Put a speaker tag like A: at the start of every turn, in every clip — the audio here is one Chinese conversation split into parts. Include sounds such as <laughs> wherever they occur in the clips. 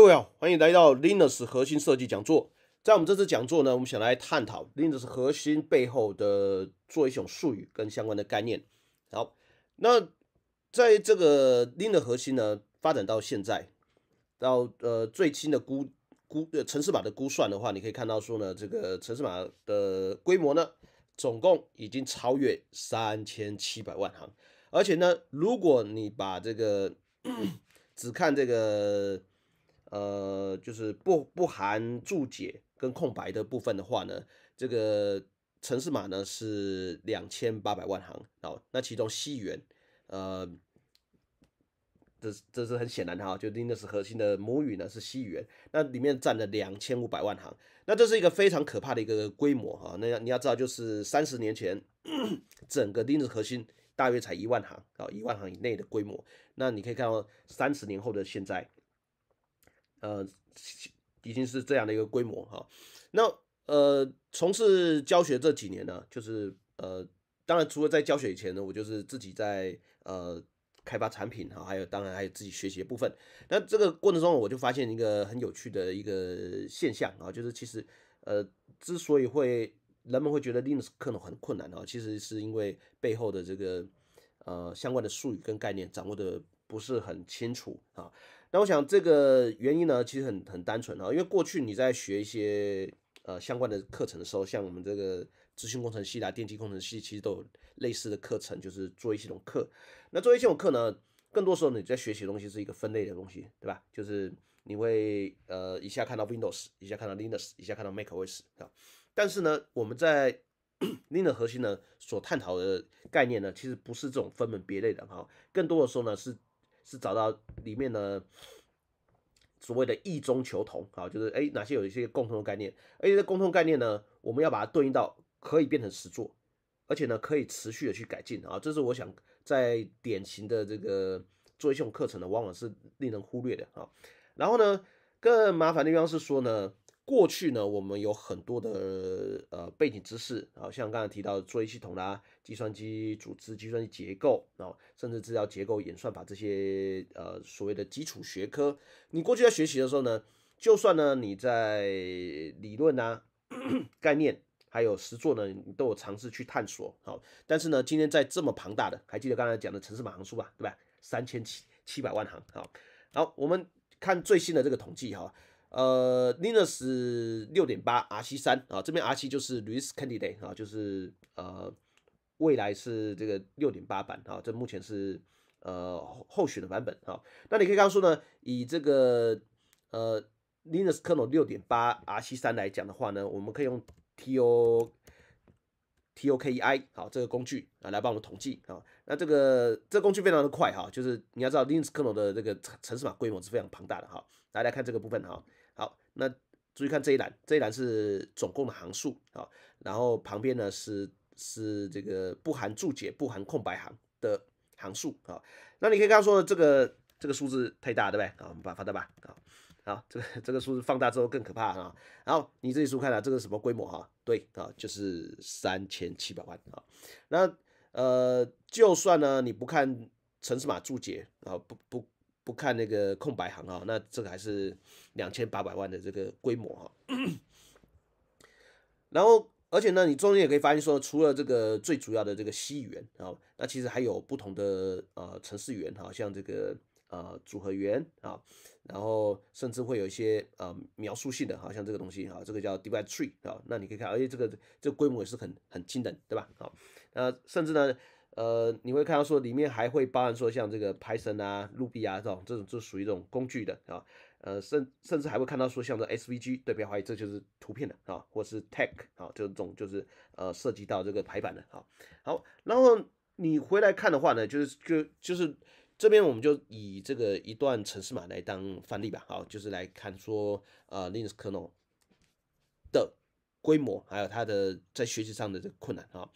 A: 各位好，欢迎来到 Linux 核心设计讲座。在我们这次讲座呢，我们想来探讨 Linux 核心背后的做一种术语跟相关的概念。好，那在这个 Linux 核心呢，发展到现在，到呃最新的估估呃城市码的估算的话，你可以看到说呢，这个城市码的规模呢，总共已经超越三千七百万行。而且呢，如果你把这个 <coughs> 只看这个呃，就是不不含注解跟空白的部分的话呢，这个城市码呢是两千八百万行哦。那其中西元，呃，这这是很显然的哈，就 Linux 核心的母语呢是西元，那里面占了两千五百万行。那这是一个非常可怕的一个规模哈。那你要知道，就是三十年前，整个 Linux 核心大约才一万行啊，一万行以内的规模。那你可以看到，三十年后的现在。呃，已经是这样的一个规模哈。那呃，从事教学这几年呢，就是呃，当然除了在教学以前呢，我就是自己在呃开发产品哈，还有当然还有自己学习的部分。那这个过程中，我就发现一个很有趣的一个现象啊，就是其实呃，之所以会人们会觉得 Linux 可能很困难啊，其实是因为背后的这个呃相关的术语跟概念掌握的不是很清楚啊。那我想这个原因呢，其实很很单纯哈，因为过去你在学一些呃相关的课程的时候，像我们这个资讯工程系啊、电机工程系，其实都有类似的课程，就是作业系统课。那作业系统课呢，更多时候你在学习的东西是一个分类的东西，对吧？就是你会呃一下看到 Windows，一下看到 Linux，一下看到 MacOS，啊。但是呢，我们在 <clears throat> Linux 核心呢所探讨的概念呢，其实不是这种分门别类的哈，更多的时候呢是。是找到里面的所谓的异中求同啊，就是哎哪些有一些共同的概念，而且这共同概念呢，我们要把它对应到可以变成实做，而且呢可以持续的去改进啊，这是我想在典型的这个做一些课程呢，往往是令人忽略的啊。然后呢，更麻烦的地方是说呢。过去呢，我们有很多的呃背景知识啊，像刚才提到的作业系统啦、计算机组织、计算机结构啊，甚至资料结构演算法这些呃所谓的基础学科。你过去在学习的时候呢，就算呢你在理论啊、<clears throat> 概念还有实作呢，你都有尝试去探索。好，但是呢，今天在这么庞大的，还记得刚才讲的城市码行数吧，对吧？三千七七百万行。好，好，我们看最新的这个统计哈。呃，Linux 六点八 R 七三啊，这边 R 七就是 release candidate 啊，就是呃未来是这个六点八版啊，这目前是呃候选的版本啊。那你可以告诉呢，以这个呃 Linux kernel 六点八 R 七三来讲的话呢，我们可以用 T O T O K E I 好这个工具啊来帮我们统计啊。那这个这工具非常的快哈，就是你要知道 Linux kernel 的这个程式码规模是非常庞大的哈。大家看这个部分哈。那注意看这一栏，这一栏是总共的行数啊，然后旁边呢是是这个不含注解、不含空白行的行数啊。那你可以刚刚说的这个这个数字太大，对不对？啊，没办法大吧？啊，好，这个这个数字放大之后更可怕啊。然后你自己数看了，这个什么规模啊？对啊，就是三千七百万啊。那呃，就算呢你不看城市码注解啊，不不。不看那个空白行啊，那这个还是两千八百万的这个规模哈。然后，而且呢，你中间也可以发现说，除了这个最主要的这个西园啊，那其实还有不同的呃城市园哈，像这个呃组合园啊，然后甚至会有一些呃描述性的，好像这个东西哈，这个叫 divide tree 啊。那你可以看，而且这个这规模也是很很惊人，对吧？好，那甚至呢。呃，你会看到说里面还会包含说像这个 Python 啊、Ruby 啊这种，这种就属于一种工具的啊。呃，甚甚至还会看到说像这 SVG，对，不要怀疑，这就是图片的啊，或是 t e h 啊，这种就是呃涉及到这个排版的啊。好，然后你回来看的话呢，就是就就是这边我们就以这个一段程式码来当范例吧，好，就是来看说呃，Linux Kernel。规模还有他的在学习上的这个困难啊，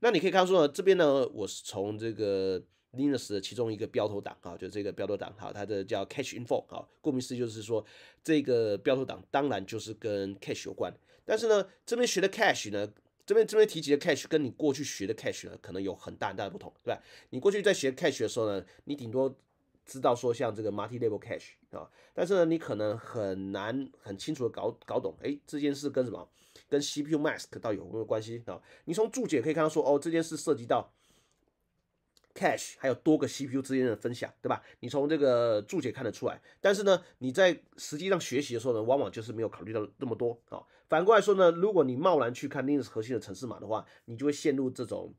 A: 那你可以看出呢，这边呢我是从这个 Linux 的其中一个标头档啊，就这个标头档哈，它的叫 c a c h Info 啊，顾名思义就是说这个标头档当然就是跟 c a c h 有关，但是呢这边学的 c a c h 呢，这边这边提及的 Cache 跟你过去学的 Cache 呢可能有很大很大的不同，对吧？你过去在学 Cache 的时候呢，你顶多知道说像这个 Multi-Level Cache 啊，但是呢你可能很难很清楚的搞搞懂，哎，这件事跟什么？跟 CPU mask 底有有关系啊，你从注解可以看到说哦，这件事涉及到 cache 还有多个 CPU 之间的分享，对吧？你从这个注解看得出来，但是呢，你在实际上学习的时候呢，往往就是没有考虑到那么多啊。反过来说呢，如果你贸然去看 Linux 核心的程式码的话，你就会陷入这种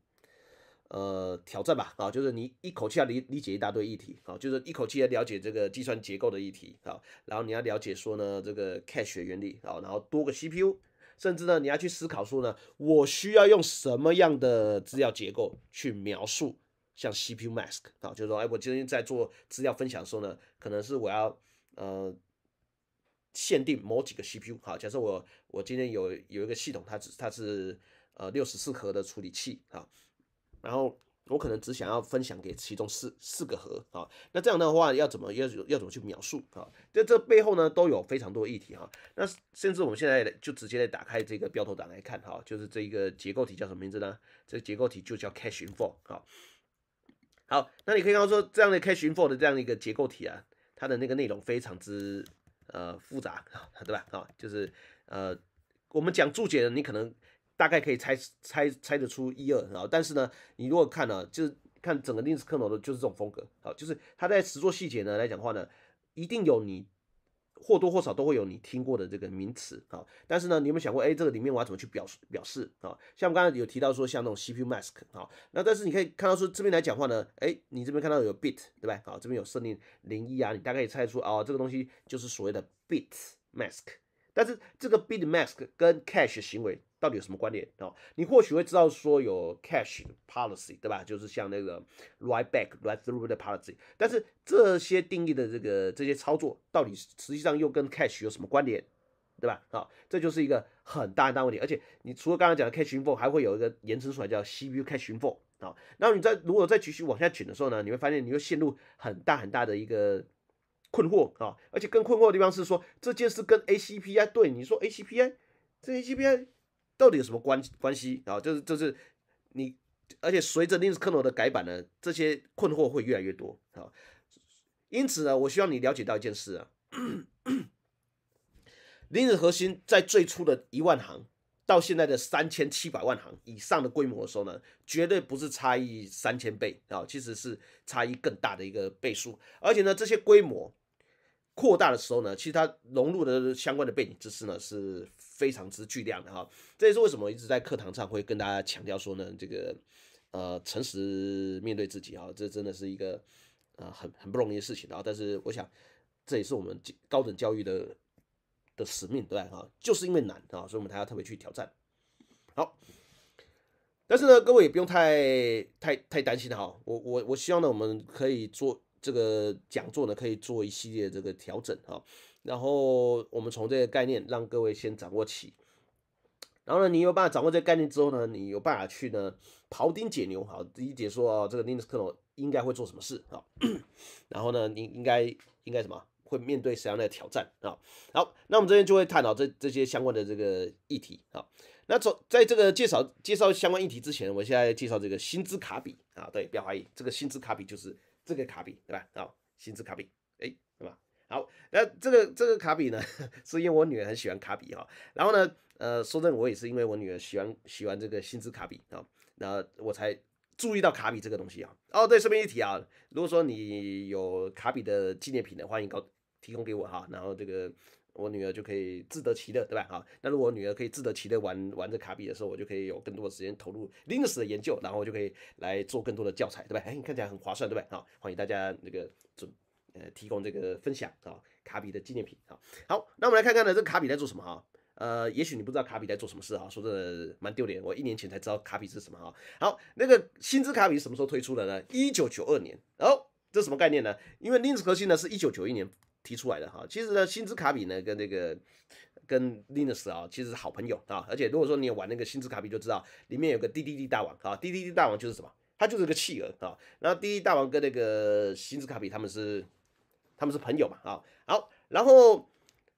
A: 呃挑战吧啊，就是你一口气要理理解一大堆议题啊，就是一口气要了解这个计算结构的议题啊，然后你要了解说呢这个 cache 原理啊，然后多个 CPU。甚至呢，你要去思考说呢，我需要用什么样的资料结构去描述，像 CPU mask 啊，就是说，哎，我今天在做资料分享的时候呢，可能是我要呃限定某几个 CPU，好，假设我我今天有有一个系统，它只它是呃六十四核的处理器啊，然后。我可能只想要分享给其中四四个核啊，那这样的话要怎么要要怎么去描述啊？这这背后呢都有非常多议题哈。那甚至我们现在就直接来打开这个标头档来看哈，就是这一个结构体叫什么名字呢？这个结构体就叫 c a s h i n for 好。好，那你可以看到说这样的 c a s h i n for 的这样的一个结构体啊，它的那个内容非常之呃复杂啊，对吧？啊，就是呃我们讲注解的，你可能。大概可以猜猜猜得出一二，啊。但是呢，你如果看了，就是看整个 Linux kernel 的，就是这种风格，好，就是它在词作细节呢来讲话呢，一定有你或多或少都会有你听过的这个名词，啊。但是呢，你有没有想过，哎，这个里面我要怎么去表示表示啊？像我们刚才有提到说，像那种 CPU mask 啊，那但是你可以看到说这边来讲话呢，哎，你这边看到有 bit 对吧？啊，这边有设定零一啊，你大概也猜得出啊，这个东西就是所谓的 bit mask，但是这个 bit mask 跟 cache 行为。到底有什么关联？哦，你或许会知道说有 cash policy，对吧？就是像那个 write back write through 的 policy，但是这些定义的这个这些操作到底实际上又跟 cash 有什么关联？对吧？好，这就是一个很大很大问题。而且你除了刚刚讲的 c a s h i n for，还会有一个延伸出来叫 CPU c a s h i n for。啊，然后你在如果再继续往下卷的时候呢，你会发现你又陷入很大很大的一个困惑啊！而且更困惑的地方是说这件事跟 ACPI 对你说 ACPI 这 ACPI。到底有什么关关系啊？就是就是你，而且随着 Linux kernel 的改版呢，这些困惑会越来越多啊。因此呢，我希望你了解到一件事啊，Linux 核心在最初的一万行到现在的三千七百万行以上的规模的时候呢，绝对不是差异三千倍啊，其实是差异更大的一个倍数，而且呢，这些规模。扩大的时候呢，其实它融入的相关的背景知识呢是非常之巨量的哈。这也是为什么一直在课堂上会跟大家强调说呢，这个呃，诚实面对自己啊，这真的是一个呃很很不容易的事情啊。但是我想，这也是我们高等教育的的使命，对啊，就是因为难啊，所以我们才要特别去挑战。好，但是呢，各位也不用太太太担心哈。我我我希望呢，我们可以做。这个讲座呢，可以做一系列这个调整哈，然后我们从这个概念让各位先掌握起，然后呢，你有办法掌握这个概念之后呢，你有办法去呢庖丁解牛哈，理解说哦，这个 n i k e l 应该会做什么事啊，然后呢，你应该应该什么会面对什么样的挑战啊？好，那我们这边就会探讨这这些相关的这个议题啊。那从在这个介绍介绍相关议题之前，我现在介绍这个薪资卡比啊，对，不要怀疑，这个薪资卡比就是。这个卡比对吧？好，星之卡比，哎，对吧？好，那这个这个卡比呢，是因为我女儿很喜欢卡比哈，然后呢，呃，说真的，我也是因为我女儿喜欢喜欢这个星之卡比啊，那我才注意到卡比这个东西啊。哦，对，顺便一提啊，如果说你有卡比的纪念品的话，你高提供给我哈，然后这个。我女儿就可以自得其乐，对吧？哈，那如果女儿可以自得其乐玩玩着卡比的时候，我就可以有更多的时间投入 Linux 的研究，然后我就可以来做更多的教材，对吧？哎，看起来很划算，对吧？好，欢迎大家那个准呃提供这个分享啊，卡比的纪念品啊。好，那我们来看看呢，这个卡比在做什么啊？呃，也许你不知道卡比在做什么事啊，说真的蛮丢脸，我一年前才知道卡比是什么啊。好，那个新之卡比什么时候推出的呢？一九九二年。哦，这什么概念呢？因为 Linux 核心呢是一九九一年。提出来的哈，其实呢，星之卡比呢跟那个跟 Linux 啊，其实是好朋友啊。而且如果说你有玩那个星之卡比，就知道里面有个滴滴滴大王啊，滴滴滴大王就是什么？他就是个企鹅啊。然后滴滴大王跟那个星之卡比他们是他们是朋友嘛啊。好，然后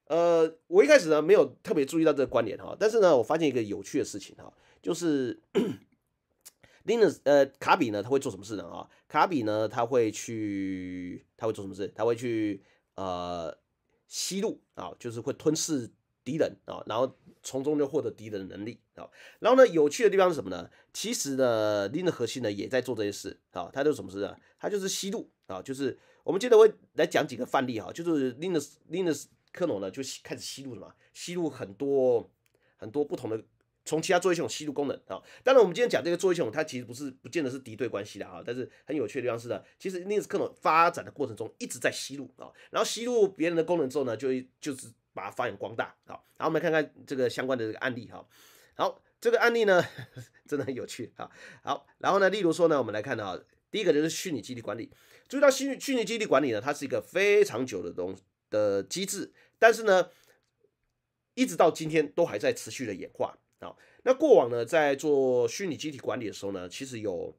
A: 呃，我一开始呢没有特别注意到这个关联哈，但是呢，我发现一个有趣的事情哈，就是 <coughs> Linux 呃卡比呢他会做什么事呢啊？卡比呢他会去他会做什么事？他会去。呃，吸入啊，就是会吞噬敌人啊，然后从中就获得敌人的能力啊。然后呢，有趣的地方是什么呢？其实呢，林的核心呢也在做这些事啊。他就什么事呢？他就是吸入啊，就是我们接着会来讲几个范例哈，就是林的林的克隆呢就开始吸入什么，吸入很多很多不同的。从其他作业系统吸入功能啊，当然我们今天讲这个作业系统，它其实不是不见得是敌对关系的啊，但是很有趣的地方是呢，其实 n i 那是系统发展的过程中一直在吸入啊，然后吸入别人的功能之后呢，就就是把它发扬光大啊，然后我们来看看这个相关的这个案例哈，好，这个案例呢 <laughs> 真的很有趣啊，好，然后呢，例如说呢，我们来看到啊，第一个就是虚拟基地管理，注意到虚拟虚拟基地管理呢，它是一个非常久的东的机制，但是呢，一直到今天都还在持续的演化。好，那过往呢，在做虚拟机体管理的时候呢，其实有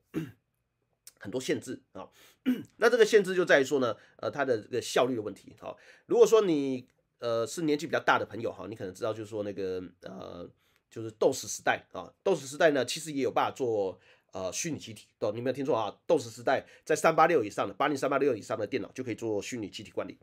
A: <clears throat> 很多限制啊。<clears throat> 那这个限制就在于说呢，呃，它的这个效率的问题。好，如果说你呃是年纪比较大的朋友哈，你可能知道就是说那个呃就是 DOS 时代啊，DOS 时代呢，其实也有办法做呃虚拟机体。哦，你没有听错啊，DOS 时代在三八六以上的八零三八六以上的电脑就可以做虚拟机体管理。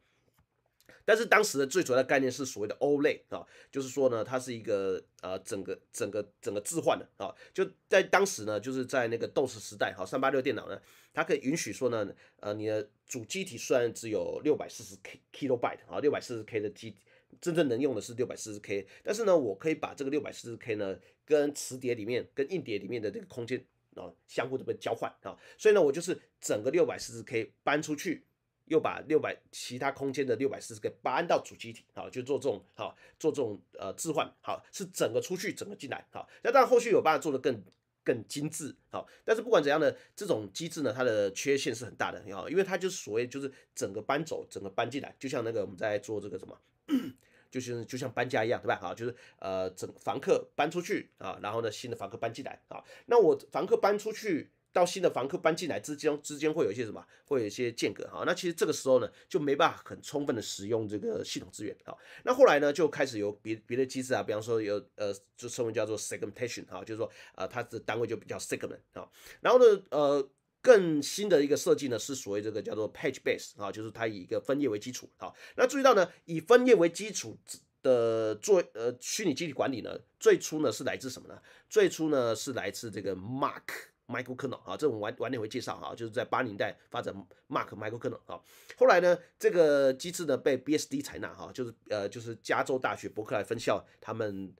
A: 但是当时的最主要的概念是所谓的 O 类啊，就是说呢，它是一个呃整个整个整个置换的啊，就在当时呢，就是在那个 DOS 时代，好，三八六电脑呢，它可以允许说呢，呃，你的主机体虽然只有六百四十 k kilobyte 啊，六百四十 k 的机，真正能用的是六百四十 k，但是呢，我可以把这个六百四十 k 呢跟磁碟里面跟硬碟里面的这个空间啊相互的被交换啊，所以呢，我就是整个六百四十 k 搬出去。又把六百其他空间的六百四十给搬到主机体好，就做这种好，做这种呃置换好，是整个出去，整个进来好。那当然后续有办法做的更更精致好，但是不管怎样的这种机制呢，它的缺陷是很大的，因为它就是所谓就是整个搬走，整个搬进来，就像那个我们在做这个什么，<clears throat> 就是就像搬家一样对吧？好，就是呃整房客搬出去啊，然后呢新的房客搬进来啊，那我房客搬出去。到新的房客搬进来之间之间会有一些什么？会有一些间隔哈。那其实这个时候呢，就没办法很充分的使用这个系统资源哈。那后来呢，就开始有别别的机制啊，比方说有呃，就称为叫做 segmentation 哈，就是说呃，它的单位就比较 segment 哈。然后呢，呃，更新的一个设计呢，是所谓这个叫做 page base 啊，就是它以一个分页为基础啊。那注意到呢，以分页为基础的做呃虚拟机体管理呢，最初呢是来自什么呢？最初呢是来自这个 mark。m i c h a e l k e r n e l 啊，这们晚晚点会介绍哈，就是在八零代发展，Mark m i c h a e l k e r n e l 啊，后来呢，这个机制呢被 BSD 采纳哈，就是呃就是加州大学伯克莱分校他们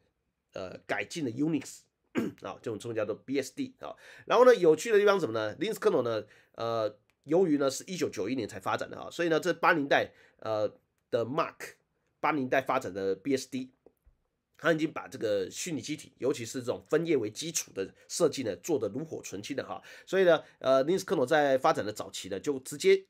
A: 呃改进的 Unix 啊，这种称为叫做 BSD 啊，然后呢，有趣的地方什么呢？Linux kernel 呢，呃，由于呢是一九九一年才发展的啊，所以呢这八零代呃的 Mark，八零代发展的 BSD。他已经把这个虚拟机体，尤其是这种分页为基础的设计呢，做得炉火纯青的哈。所以呢，呃，Linux kernel 在发展的早期呢，就直接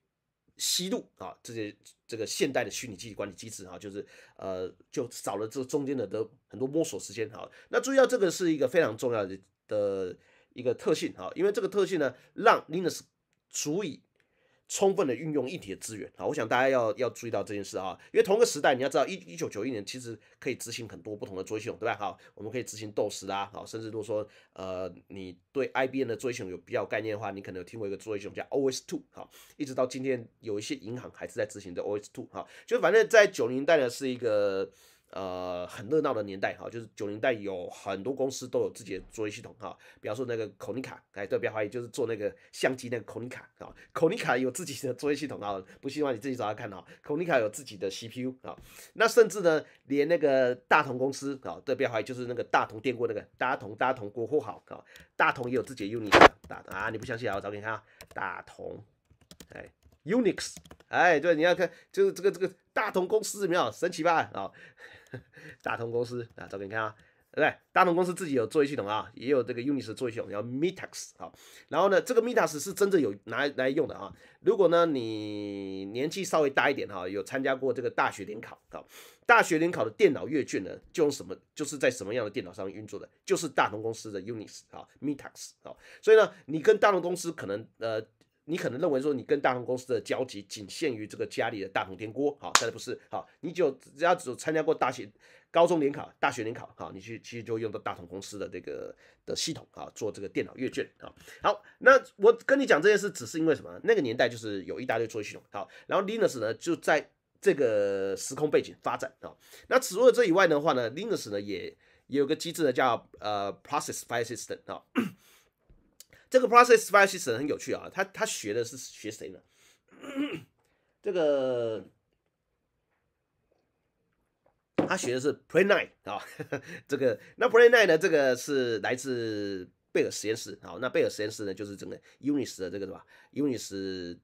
A: 吸入啊这些这个现代的虚拟机管理机制哈，就是呃就少了这中间的的很多摸索时间哈。那注意到这个是一个非常重要的的一个特性哈，因为这个特性呢，让 Linux 足以。充分的运用一体的资源，好，我想大家要要注意到这件事啊，因为同个时代，你要知道，一一九九一年其实可以执行很多不同的作业系统，对吧？好，我们可以执行 DOS 啊，好，甚至都说，呃，你对 IBM 的作业系统有比较概念的话，你可能有听过一个作业系统叫 OS/2，好，一直到今天有一些银行还是在执行这 OS/2，好，就反正在九零代呢是一个。呃，很热闹的年代哈，就是九零代有很多公司都有自己的作业系统哈，比方说那个柯尼卡，哎，特别怀疑就是做那个相机那个柯尼卡啊，柯尼卡有自己的作业系统啊，不希望你自己找他看哈，柯尼卡有自己的 CPU 啊，那甚至呢，连那个大同公司啊，特别怀疑就是那个大同电锅那个大同大同国货好啊，大同也有自己的 Unix 大啊，你不相信啊，我找你看，大同，哎，Unix，哎，对，你要看就是这个这个大同公司，怎么样？神奇吧啊？<laughs> 大同公司啊，找给你看啊，对，大同公司自己有作业系统啊，也有这个 Unix 作业系统，叫 m e t a x 好，然后呢，这个 m e t a x 是真的有拿来用的啊。如果呢，你年纪稍微大一点哈，有参加过这个大学联考啊，大学联考的电脑阅卷呢，就用什么？就是在什么样的电脑上运作的？就是大同公司的 Unix 好 m e t a x 好，所以呢，你跟大同公司可能呃。你可能认为说你跟大同公司的交集仅限于这个家里的大同电锅，好，但是不是，好，你就只要只参加过大学、高中联考、大学联考，好，你去其实就用到大同公司的这个的系统啊，做这个电脑阅卷啊。好，那我跟你讲这件事，只是因为什么？那个年代就是有一大堆作业系统，好，然后 Linux 呢就在这个时空背景发展啊。那除了这以外的话呢，Linux 呢也也有个机制呢叫呃 Process File System 啊。这个 process f i r e s 其实很有趣啊，他他学的是学谁呢？<clears throat> 这个他学的是 PlayNine 啊，<laughs> 这个那 PlayNine 呢，这个是来自贝尔实验室啊，那贝尔实验室呢，就是整个 u n i s 的这个什么 u n i s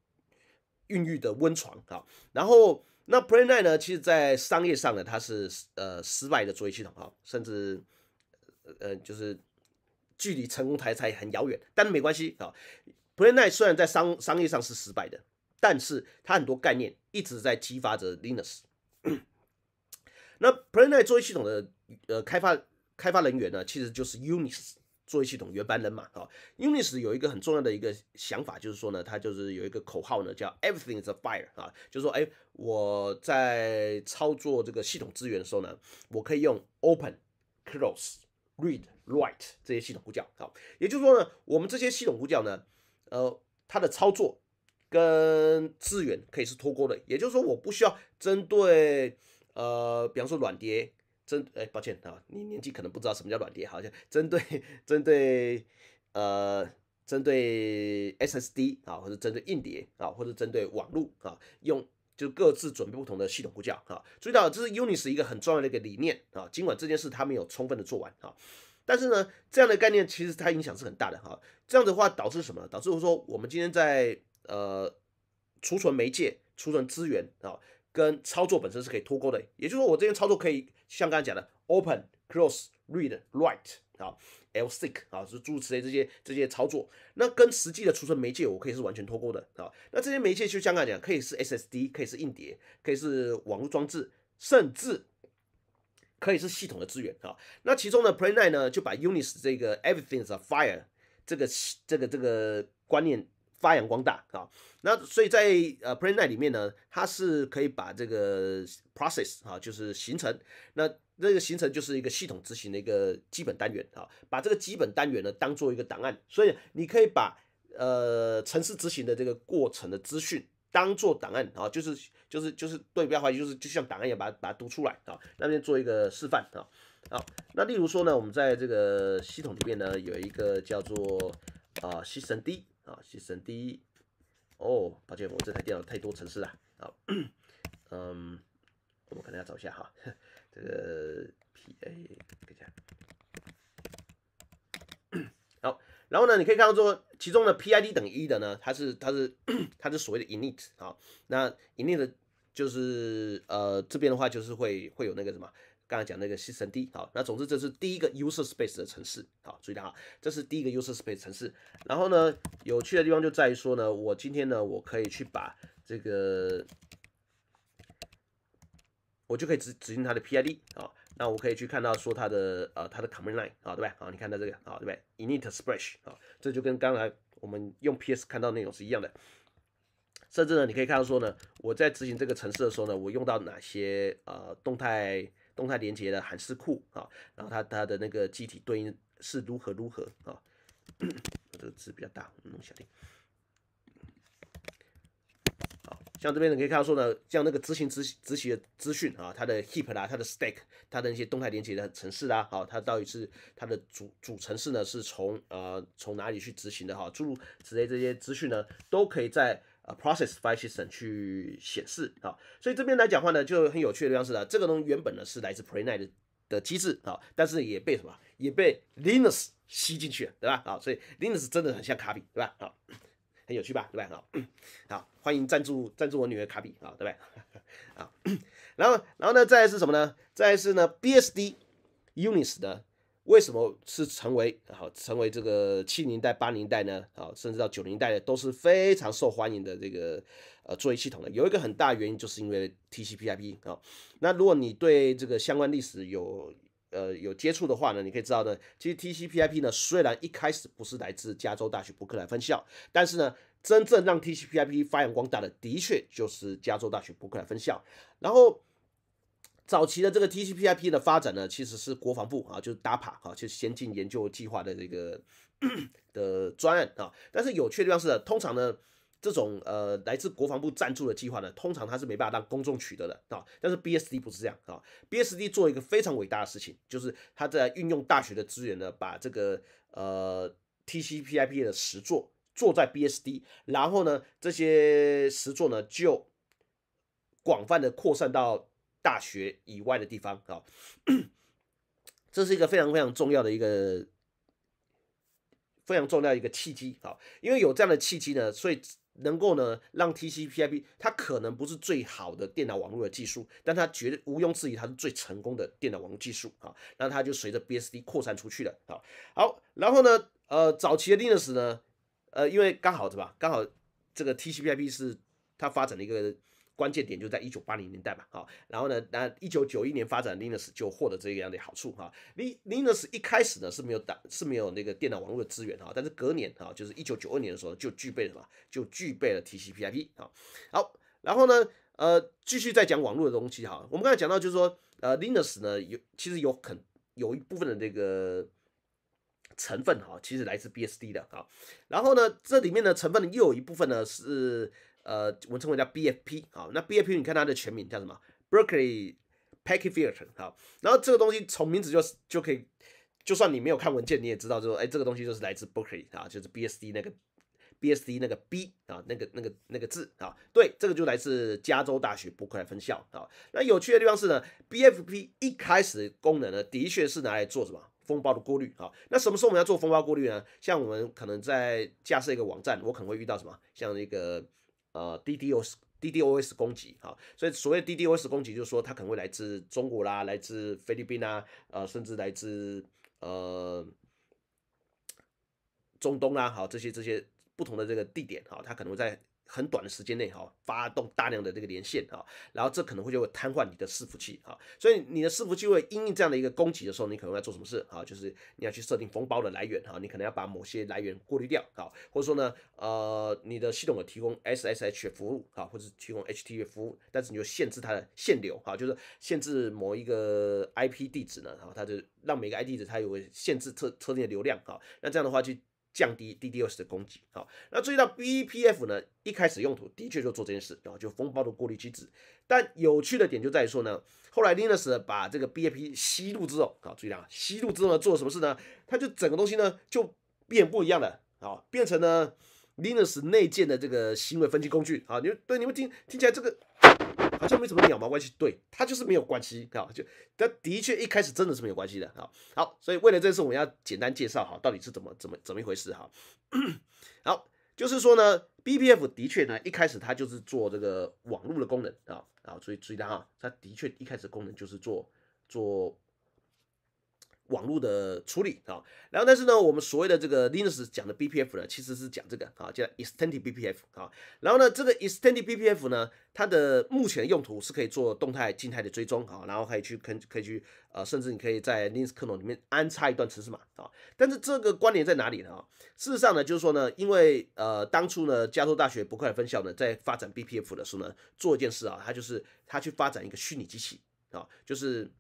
A: 孕育的温床啊。然后那 PlayNine 呢，其实在商业上呢，它是呃失败的作业系统啊，甚至呃就是。距离成功台才很遥远，但没关系啊。p l a n nine 虽然在商商业上是失败的，但是它很多概念一直在激发着 Linux。<coughs> 那 p l a n nine 作为系统的呃开发开发人员呢，其实就是 Unix 作业系统原班人马啊。Unix 有一个很重要的一个想法，就是说呢，它就是有一个口号呢，叫 Everything's i a f i r e 啊，就是说，哎，我在操作这个系统资源的时候呢，我可以用 Open、Close、Read。write 这些系统呼叫，好，也就是说呢，我们这些系统呼叫呢，呃，它的操作跟资源可以是脱钩的，也就是说，我不需要针对呃，比方说软碟，针，哎，抱歉啊，你年纪可能不知道什么叫软碟，好像针对 <laughs> 针对呃，针对 SSD 啊，或者针对硬碟啊，或者针对网络啊，用就各自准备不同的系统呼叫哈，注意到这是 u n i s 一个很重要的一个理念啊，尽管这件事他没有充分的做完啊。但是呢，这样的概念其实它影响是很大的哈。这样的话导致什么？导致我说我们今天在呃储存媒介、储存资源啊，跟操作本身是可以脱钩的。也就是说，我这边操作可以像刚才讲的 open、close、read、write 啊、lseek 啊，是诸如此类这些这些操作，那跟实际的储存媒介，我可以是完全脱钩的啊。那这些媒介就像刚才讲，可以是 SSD，可以是硬碟，可以是网络装置，甚至。可以是系统的资源啊，那其中呢，Plan Nine 呢就把 u n i s 这个 Everything's a f i r e 这个这个这个观念发扬光大啊，那所以在呃 Plan Nine 里面呢，它是可以把这个 Process 啊，就是形成，那这个形成就是一个系统执行的一个基本单元啊，把这个基本单元呢当做一个档案，所以你可以把呃城市执行的这个过程的资讯。当做档案啊，就是就是就是对，标怀疑，就是就像档案一样，把它把它读出来啊。那边做一个示范啊，好，那例如说呢，我们在这个系统里面呢，有一个叫做啊牺牲 D 啊牺牲 D，哦，抱歉，我这台电脑太多程式了，啊，嗯，我可能要找一下哈，<laughs> 这个 PA 给下然后呢，你可以看到说，其中的 PID 等于一的呢，它是它是它是所谓的 i n i t 啊，那 i n i t 的，就是呃这边的话就是会会有那个什么，刚才讲那个吸尘 D，好，那总之这是第一个 User Space 的城市，好，注意哈，这是第一个 User Space 城市。然后呢，有趣的地方就在于说呢，我今天呢，我可以去把这个，我就可以指指定它的 PID 啊。那我可以去看到说它的呃它的 command line 啊，对吧？好，你看到这个啊，对不对？init splash 啊，这就跟刚才我们用 PS 看到内容是一样的。甚至呢，你可以看到说呢，我在执行这个程式的时候呢，我用到哪些呃动态动态连接的函数库啊，然后它它的那个机体对应是如何如何啊。<coughs> 这个字比较大，弄小点。像这边你可以看到说呢，像那个执行执执行的资讯啊，它的 heap 啦，它的 stack，它的那些动态连接的城市啦，好，它到底是它的主主城市呢，是从呃从哪里去执行的哈？诸如此类这些资讯呢，都可以在呃 process i l e s y f t i o n 去显示啊。所以这边来讲话呢，就很有趣的地方是呢，这个东西原本呢是来自 pre night 的机制啊，但是也被什么也被 linux 吸进去，了，对吧？啊，所以 linux 真的很像卡比，对吧？啊。很有趣吧，对吧？好，好，欢迎赞助赞助我女儿卡比，好，对吧？<laughs> 好，然后，然后呢？再是什么呢？再是呢？BSD u n i s 呢？为什么是成为好，成为这个七零代、八零代呢？好，甚至到九零代的都是非常受欢迎的这个呃作业系统呢？有一个很大原因就是因为 TCP/IP 啊。那如果你对这个相关历史有，呃，有接触的话呢，你可以知道的，其实 TCP/IP 呢，虽然一开始不是来自加州大学伯克莱分校，但是呢，真正让 TCP/IP 发扬光大的，的确就是加州大学伯克莱分校。然后，早期的这个 TCP/IP 的发展呢，其实是国防部啊，就是 d a p a 啊，就是先进研究计划的这个 <coughs> 的专案啊。但是有趣的地方是，通常呢。这种呃，来自国防部赞助的计划呢，通常它是没办法让公众取得的啊。但是 BSD 不是这样啊，BSD 做一个非常伟大的事情，就是它在运用大学的资源呢，把这个呃 TCP/IP 的实座做在 BSD，然后呢，这些实座呢就广泛的扩散到大学以外的地方啊。<clears throat> 这是一个非常非常重要的一个非常重要一个契机啊，因为有这样的契机呢，所以。能够呢让 TCP/IP 它可能不是最好的电脑网络的技术，但它绝对毋庸置疑它是最成功的电脑网络技术啊，那它就随着 BSD 扩散出去了啊。好，然后呢，呃，早期的 Linux 呢，呃，因为刚好对吧，刚好这个 TCP/IP 是它发展的一个。关键点就在一九八零年代嘛，好，然后呢，那一九九一年发展 Linux 就获得这样的好处哈，Li Linux 一开始呢是没有打是没有那个电脑网络的资源哈，但是隔年哈，就是一九九二年的时候就具备了什么？就具备了 TCP/IP 啊，好，然后呢，呃，继续再讲网络的东西哈，我们刚才讲到就是说，呃，Linux 呢有其实有很有一部分的这个成分哈，其实来自 BSD 的啊，然后呢，这里面的成分又有一部分呢是。呃，我们称为叫 BFP 啊，那 BFP 你看它的全名叫什么？Berkeley Packet Filter 好，然后这个东西从名字就就可以，就算你没有看文件，你也知道，就说哎，这个东西就是来自 Berkeley 啊，就是 BSD 那个 BSD 那个 B 啊，那个那个那个字啊。对，这个就来自加州大学伯克莱分校啊。那有趣的地方是呢，BFP 一开始的功能呢，的确是拿来做什么风暴的过滤啊。那什么时候我们要做风暴过滤呢？像我们可能在架设一个网站，我可能会遇到什么？像一个呃，DDoS，DDoS 攻击，哈，所以所谓 DDoS 攻击，就是说它可能会来自中国啦，来自菲律宾啊，呃，甚至来自呃中东啦，好，这些这些不同的这个地点，哈，它可能会在。很短的时间内哈，发动大量的这个连线哈，然后这可能会就会瘫痪你的伺服器哈，所以你的伺服器会因应这样的一个攻击的时候，你可能要做什么事啊？就是你要去设定封包的来源哈，你可能要把某些来源过滤掉啊，或者说呢，呃，你的系统有提供 SSH 服务啊，或者提供 HTTP 服务，但是你就限制它的限流哈，就是限制某一个 IP 地址呢，然后它就让每个 IP 地址它有个限制特特定的流量啊，那这样的话就降低 DDoS 的攻击，好，那注意到 BPF 呢？一开始用途的确就做这件事，然后就封包的过滤机制。但有趣的点就在于说呢，后来 Linux 把这个 b p 吸入之后，好，注意啦，吸入之后呢，做了什么事呢？它就整个东西呢就变不一样了，啊，变成呢 Linux 内建的这个行为分析工具，啊，你对你们听听起来这个。就没什么两毛关系，对他就是没有关系，啊，就他的确一开始真的是没有关系的啊，好，所以为了这次我们要简单介绍哈，到底是怎么怎么怎么一回事哈，<laughs> 好，就是说呢 b p f 的确呢一开始它就是做这个网络的功能啊，啊注意注意它哈，它的确一开始功能就是做做。网络的处理啊，然后但是呢，我们所谓的这个 Linux 讲的 BPF 呢，其实是讲这个啊，叫 Extended BPF 啊。然后呢，这个 Extended BPF 呢，它的目前用途是可以做动态、静态的追踪啊，然后可以去可可以去呃，甚至你可以在 Linux kernel 里面安插一段程式码啊。但是这个关联在哪里呢？啊，事实上呢，就是说呢，因为呃，当初呢，加州大学伯克利分校呢，在发展 BPF 的时候呢，做一件事啊，它就是它去发展一个虚拟机器啊，就是。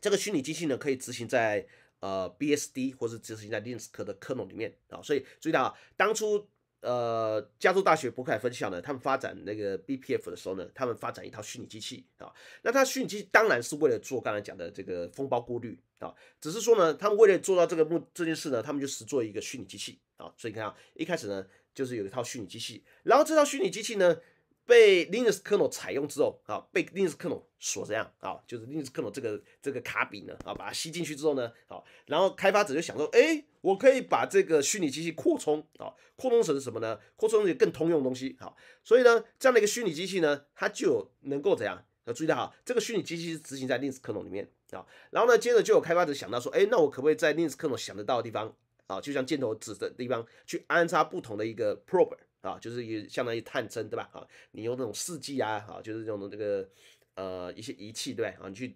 A: 这个虚拟机器呢，可以执行在呃 BSD 或者执行在 Linux 的 Kernel 里面啊，所以注意啊，当初呃加州大学伯克利分校呢，他们发展那个 BPF 的时候呢，他们发展一套虚拟机器啊，那它虚拟机当然是为了做刚才讲的这个封包过滤啊，只是说呢，他们为了做到这个目这件事呢，他们就是做一个虚拟机器啊，所以你看啊，一开始呢就是有一套虚拟机器，然后这套虚拟机器呢。被 Linux Kernel 采用之后啊，被 Linux Kernel 锁这样啊，就是 Linux Kernel 这个这个卡比呢啊，把它吸进去之后呢，好，然后开发者就想说，哎，我可以把这个虚拟机器扩充啊，扩充成什么呢？扩充成更通用的东西好，所以呢，这样的一个虚拟机器呢，它就能够怎样？要注意到哈，这个虚拟机器是执行在 Linux Kernel 里面啊，然后呢，接着就有开发者想到说，哎，那我可不可以在 Linux Kernel 想得到的地方啊，就像箭头指的地方去安插不同的一个 Probe。啊，就是也相当于探针对吧？啊，你用那种试剂啊，啊，就是用的那个呃一些仪器对吧？啊，你去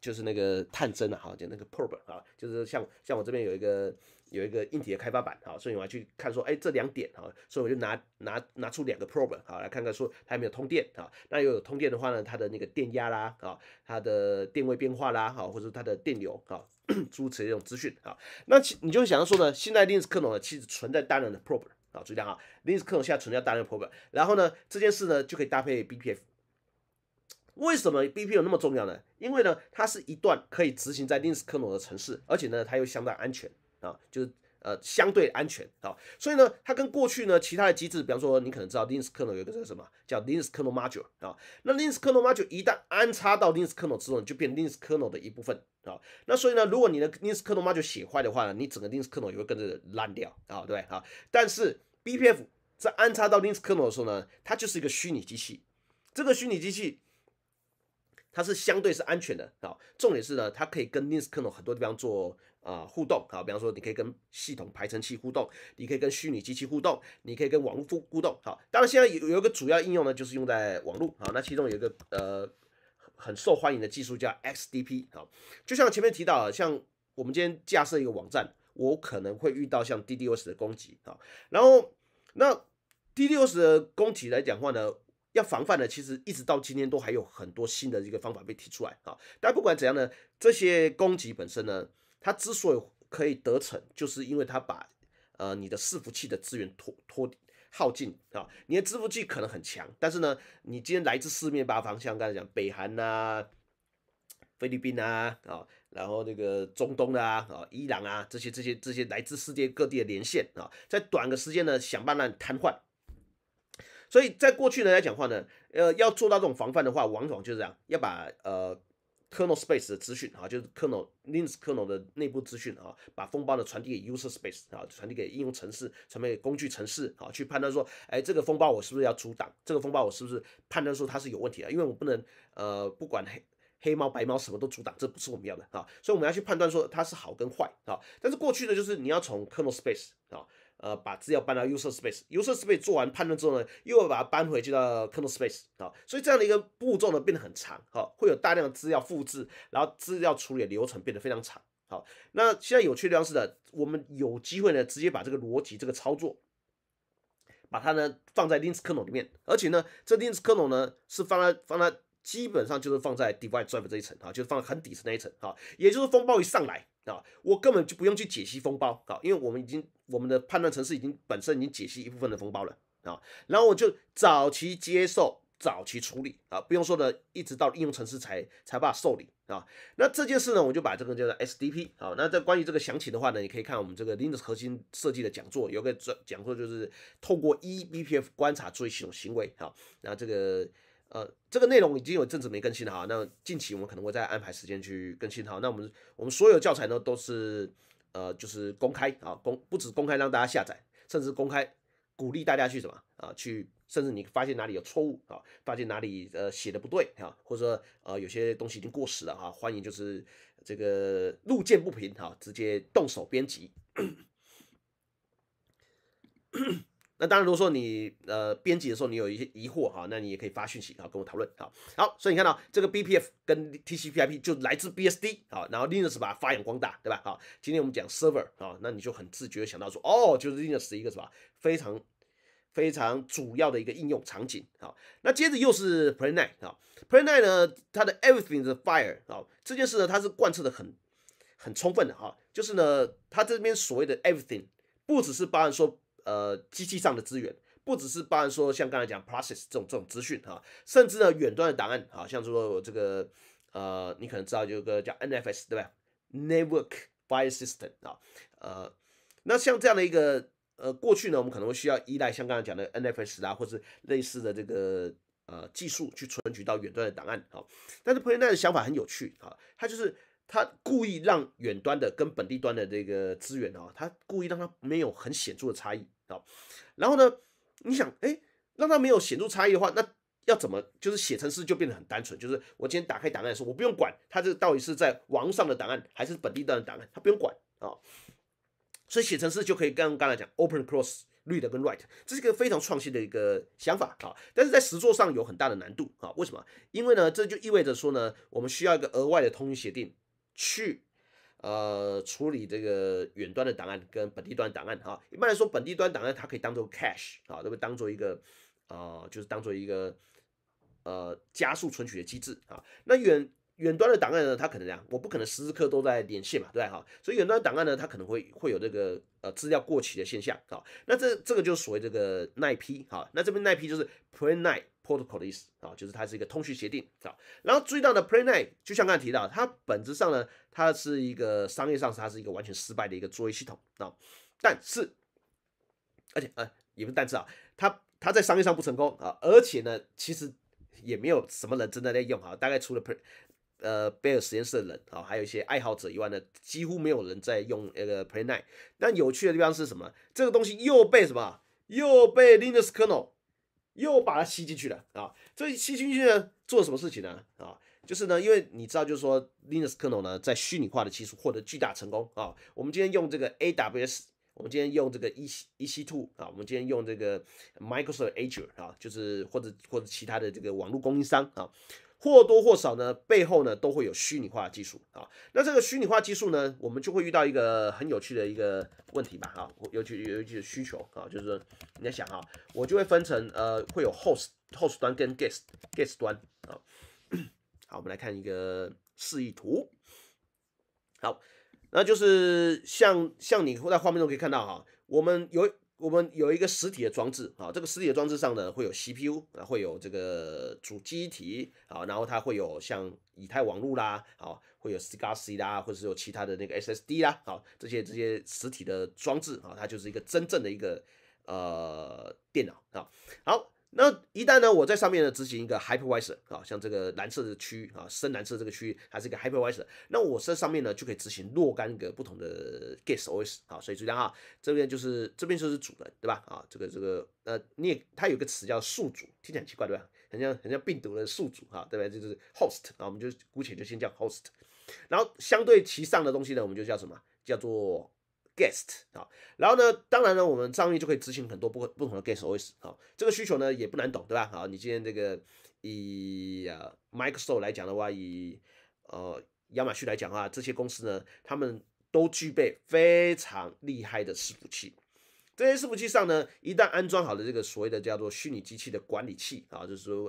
A: 就是那个探针啊，好，就那个 probe 啊，就是像像我这边有一个有一个硬体的开发板啊，所以我要去看说，哎，这两点啊，所以我就拿拿拿出两个 probe 好来看看说它有没有通电啊，那有通电的话呢，它的那个电压啦，啊，它的电位变化啦，啊，或者它的电流啊，<coughs> 诸此这种资讯啊，那其你就想要说呢，现在电子克隆呢其实存在大量的 probe。啊，注意啦啊，Linux kernel 存在大量 r o b l e r 然后呢，这件事呢就可以搭配 BPF。为什么 BPF 那么重要呢？因为呢，它是一段可以执行在 Linux kernel 的程式，而且呢，它又相当安全啊，就是。呃，相对安全啊，所以呢，它跟过去呢其他的机制，比方说你可能知道 Linux kernel 有一个叫什么，叫 Linux kernel module 啊，那 Linux kernel module 一旦安插到 Linux kernel 之你就变 Linux kernel 的一部分啊，那所以呢，如果你的 Linux kernel module 写坏的话，呢，你整个 Linux kernel 也会跟着烂掉啊，对不对啊？但是 BPF 在安插到 Linux kernel 的时候呢，它就是一个虚拟机器，这个虚拟机器它是相对是安全的啊，重点是呢，它可以跟 Linux kernel 很多地方做。啊，互动啊，比方说你可以跟系统排程器互动，你可以跟虚拟机器互动，你可以跟网络互互动好。当然，现在有有一个主要应用呢，就是用在网络啊。那其中有一个呃很受欢迎的技术叫 XDP 啊，就像前面提到，像我们今天架设一个网站，我可能会遇到像 DDoS 的攻击啊。然后那 DDoS 的攻击来讲话呢，要防范的，其实一直到今天都还有很多新的一个方法被提出来啊。但不管怎样呢，这些攻击本身呢。他之所以可以得逞，就是因为他把呃你的伺服器的资源拖拖耗尽啊。你的支付器可能很强，但是呢，你今天来自四面八方，像刚才讲北韩呐、菲律宾呐啊，然后那个中东啊、啊伊朗啊这些这些这些来自世界各地的连线啊，在短的时间呢想办法瘫痪。所以在过去呢来讲话呢，呃要做到这种防范的话，往往就是这样，要把呃。Kernel space 的资讯啊，就是 Kernel Linux Kernel 的内部资讯啊，把风暴呢传递给 User space 啊，传递给应用程式，传递给工具程式啊，去判断说，哎，这个风暴我是不是要阻挡？这个风暴我是不是判断说它是有问题的？因为我不能呃，不管黑黑猫白猫什么都阻挡，这不是我们要的啊，所以我们要去判断说它是好跟坏啊。但是过去呢，就是你要从 Kernel space 啊。呃，把资料搬到 user space，user space 做完判断之后呢，又把它搬回去到 kernel space 啊，所以这样的一个步骤呢变得很长，好，会有大量的资料复制，然后资料处理的流程变得非常长，好，那现在有趣的方是的，我们有机会呢，直接把这个逻辑这个操作，把它呢放在 Linux kernel 里面，而且呢，这 Linux kernel 呢是放在放在基本上就是放在 device driver 这一层啊，就是放在很底层那一层啊，也就是风暴一上来。啊，我根本就不用去解析封包，啊，因为我们已经我们的判断程式已经本身已经解析一部分的封包了啊，然后我就早期接受、早期处理啊，不用说的，一直到应用程式才才把它受理啊。那这件事呢，我就把这个叫做 S D P 啊。那在关于这个详情的话呢，你可以看我们这个 Linux 核心设计的讲座，有个讲讲座就是透过 e B P F 观察作意系统行为啊，那这个。呃，这个内容已经有阵子没更新了哈，那近期我们可能会再安排时间去更新哈。那我们我们所有教材呢，都是呃，就是公开啊，公不止公开让大家下载，甚至公开鼓励大家去什么啊，去甚至你发现哪里有错误啊，发现哪里呃写的不对啊，或者说呃有些东西已经过时了啊，欢迎就是这个路见不平哈，直接动手编辑。<coughs> 那当然，如果说你呃编辑的时候你有一些疑惑哈，那你也可以发讯息啊跟我讨论好。好，所以你看到这个 BPF 跟 TCP/IP 就来自 BSD 啊，然后 Linux 把它发扬光大，对吧？好，今天我们讲 server 啊，那你就很自觉想到说哦，就是 Linux 一个什么非常非常主要的一个应用场景好，那接着又是 p l r l n i n e t 啊 p l r l n i n e t 呢，它的 Everything is Fire 啊，这件事呢它是贯彻的很很充分的哈，就是呢它这边所谓的 Everything 不只是包含说。呃，机器上的资源不只是包含说像刚才讲 process 这种这种资讯哈，甚至呢远端的档案啊，像说这个呃，你可能知道有个叫 NFS 对吧 n e t w o r k File System 啊，呃，那像这样的一个呃，过去呢我们可能会需要依赖像刚才讲的 NFS 啊，或是类似的这个呃技术去存取到远端的档案啊。但是彭云奈的想法很有趣啊，他就是他故意让远端的跟本地端的这个资源啊，他故意让它没有很显著的差异。好，然后呢？你想，哎，让它没有显著差异的话，那要怎么？就是写程式就变得很单纯，就是我今天打开档案，的时候，我不用管它这到底是在网上的档案还是本地的档案，它不用管啊。所以写程式就可以跟刚才讲，open、c r o s s read 跟 write，这是个非常创新的一个想法啊。但是在实作上有很大的难度啊。为什么？因为呢，这就意味着说呢，我们需要一个额外的通讯协定去。呃，处理这个远端的档案跟本地端档案哈，一般来说本地端档案它可以当做 cache 啊，这个当做一个啊，就是当做一个呃加速存取的机制啊。那远远端的档案呢，它可能这样，我不可能时时刻都在连线嘛，对哈，所以远端档案呢，它可能会会有这个呃资料过期的现象啊。那这这个就是所谓这个耐批哈，那这边耐批就是 p r i night n t protocol 的意思啊，就是它是一个通讯协定啊。然后注意到呢 p l a n i t 就像刚才提到，它本质上呢，它是一个商业上它是一个完全失败的一个作业系统啊。但是，而且呃，也不是但是啊，它它在商业上不成功啊。而且呢，其实也没有什么人真的在用啊。大概除了 p l a 呃贝尔实验室的人啊，还有一些爱好者以外呢，几乎没有人在用那个 p l a n i t 那有趣的地方是什么？这个东西又被什么又被 Linus k e r n e l 又把它吸进去了啊！所以吸进去呢，做什么事情呢？啊，就是呢，因为你知道，就是说，Linux kernel 呢，在虚拟化的技术获得巨大成功啊。我们今天用这个 AWS，我们今天用这个 EC e c Two 啊，我们今天用这个 Microsoft Azure 啊，就是或者或者其他的这个网络供应商啊。或多或少呢，背后呢都会有虚拟化技术啊。那这个虚拟化技术呢，我们就会遇到一个很有趣的一个问题吧，啊，有趣，有其是需求啊，就是说，你在想啊，我就会分成呃，会有 host host 端跟 guest guest 端啊。<coughs> 好，我们来看一个示意图。好，那就是像像你在画面中可以看到哈，我们有。我们有一个实体的装置啊，这个实体的装置上呢，会有 CPU 啊，会有这个主机体啊，然后它会有像以太网络啦，啊，会有 SCSI 啦，或者是有其他的那个 SSD 啦，啊，这些这些实体的装置啊，它就是一个真正的一个呃电脑啊，好。那一旦呢，我在上面呢执行一个 hypervisor 啊，像这个蓝色的区啊，深蓝色这个区，还是一个 hypervisor，那我在上面呢就可以执行若干个不同的 guest OS 好，所以这样啊，这边就是这边就是主人对吧？啊，这个这个呃，你也它有个词叫宿主，听起来很奇怪对吧？很像很像病毒的宿主哈，对吧？就是 host，啊，我们就姑且就先叫 host，然后相对其上的东西呢，我们就叫什么？叫做 guest 啊，然后呢，当然呢，我们张裕就可以执行很多不不同的 guest OS 啊，这个需求呢也不难懂，对吧？啊，你今天这个以呃 Microsoft 来讲的话，以呃亚马逊来讲的话，这些公司呢，他们都具备非常厉害的服器。这些伺服器上呢，一旦安装好了这个所谓的叫做虚拟机器的管理器啊，就是 virtual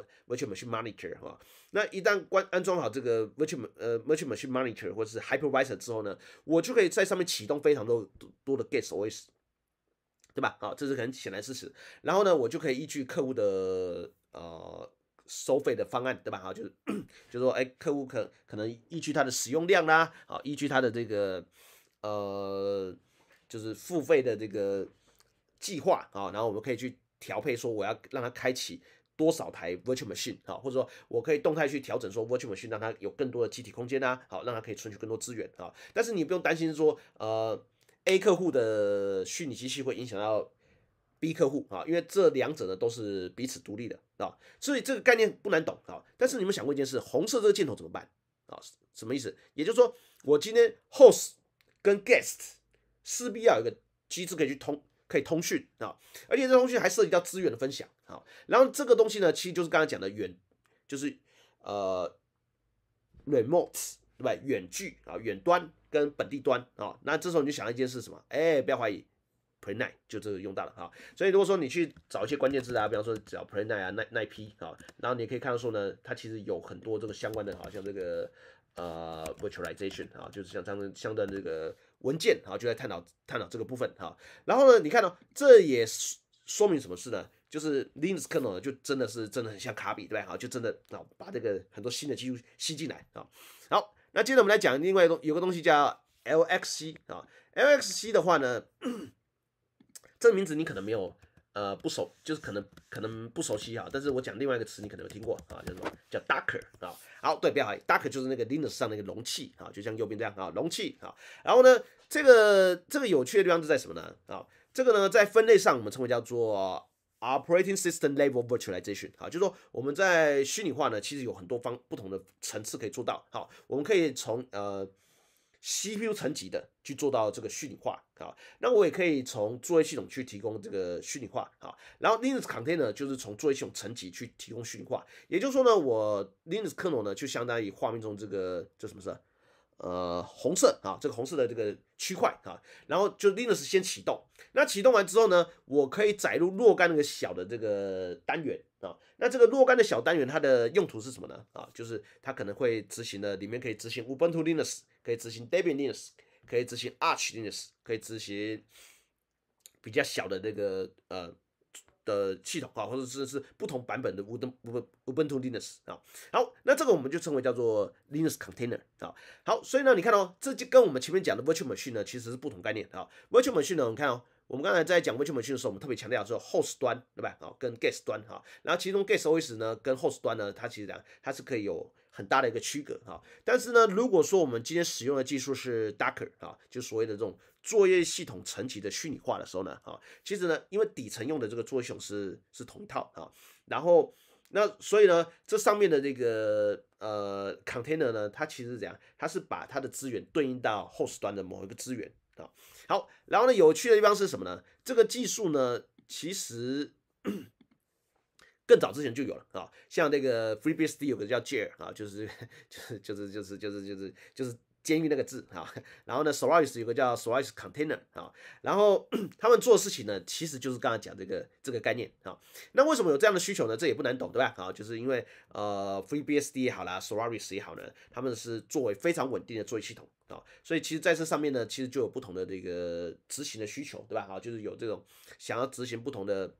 A: machine monitor 哈，那一旦关安装好这个 virtual 呃 virtual machine monitor 或者是 hypervisor 之后呢，我就可以在上面启动非常多多的 guest OS，对吧？好，这是很显然事实。然后呢，我就可以依据客户的呃收费的方案，对吧？哈，就是就是说，哎，客户可可能依据他的使用量啦，好，依据他的这个呃，就是付费的这个。计划啊，然后我们可以去调配，说我要让它开启多少台 virtual machine 啊，或者说我可以动态去调整，说 virtual machine 让它有更多的集体空间啊，好让它可以存取更多资源啊。但是你不用担心说，呃，A 客户的虚拟机器会影响到 B 客户啊，因为这两者呢都是彼此独立的，啊，所以这个概念不难懂啊。但是你们想过一件事，红色这个箭头怎么办啊？什么意思？也就是说，我今天 host 跟 guest 势必要有一个机制可以去通。可以通讯啊，而且这通讯还涉及到资源的分享啊。然后这个东西呢，其实就是刚刚讲的远，就是呃，remotes 对吧？远距啊，远端跟本地端啊。那这时候你就想到一件事什么？哎，不要怀疑，pre night 就这个用到了啊。所以如果说你去找一些关键字啊，比方说找 pre night 啊、night p 啊，然后你可以看到说呢，它其实有很多这个相关的，好像这个呃，virtualization 啊，就是像相相的这个。文件啊，就在探讨探讨这个部分哈，然后呢，你看到这也说明什么事呢？就是 Linux kernel 就真的是真的很像卡比，对吧？好，啊？就真的啊，把这个很多新的技术吸进来啊。好，那接着我们来讲另外一个有个东西叫 LXC 啊，LXC 的话呢，<coughs> 这个名字你可能没有。呃，不熟就是可能可能不熟悉啊，但是我讲另外一个词，你可能有听过啊，叫什么叫 docker 啊？好，对，不要怀疑，docker 就是那个 linux 上那个容器啊，就像右边这样啊，容器啊。然后呢，这个这个有趣的地方是在什么呢？啊，这个呢，在分类上我们称为叫做 operating system level virtualization 啊，就是说我们在虚拟化呢，其实有很多方不同的层次可以做到。好，我们可以从呃。CPU 层级的去做到这个虚拟化啊，那我也可以从作业系统去提供这个虚拟化啊，然后 Linux container 就是从作业系统层级去提供虚拟化，也就是说呢，我 Linux kernel 呢就相当于画面中这个叫什么色？呃，红色啊，这个红色的这个区块啊，然后就 Linux 先启动，那启动完之后呢，我可以载入若干那个小的这个单元。那这个若干的小单元，它的用途是什么呢？啊，就是它可能会执行的，里面可以执行 Ubuntu Linux，可以执行 Debian Linux，可以执行 Arch Linux，可以执行比较小的那个呃的系统啊，或者是是不同版本的 Ubuntu Ubuntu Linux 啊。好，那这个我们就称为叫做 Linux Container 啊。好，所以呢，你看哦，这就跟我们前面讲的 Virtual Machine 呢，其实是不同概念啊。Virtual Machine 呢，我们看哦。我们刚才在讲 Virtual Machine 的时候，我们特别强调说，Host 端对吧？啊，跟 Guest 端哈，然后其中 Guest OS 呢，跟 Host 端呢，它其实它是可以有很大的一个区隔哈。但是呢，如果说我们今天使用的技术是 Docker 啊，就所谓的这种作业系统层级的虚拟化的时候呢，啊，其实呢，因为底层用的这个作业系统是是同一套啊，然后那所以呢，这上面的这个呃 Container 呢，它其实是怎样？它是把它的资源对应到 Host 端的某一个资源啊。好，然后呢，有趣的地方是什么呢？这个技术呢，其实 <coughs> 更早之前就有了啊，像那个 FreeBSD 有个叫 j a r 啊，就是 <laughs> 就是就是就是就是就是就是监狱那个字啊。然后呢，Solaris 有个叫 Solaris Container 啊。然后 <coughs> 他们做事情呢，其实就是刚才讲这个这个概念啊。那为什么有这样的需求呢？这也不难懂，对吧？啊，就是因为呃 FreeBSD 也好啦 Solaris 也好呢，他们是作为非常稳定的作业系统。啊，所以其实在这上面呢，其实就有不同的这个执行的需求，对吧？好，就是有这种想要执行不同的、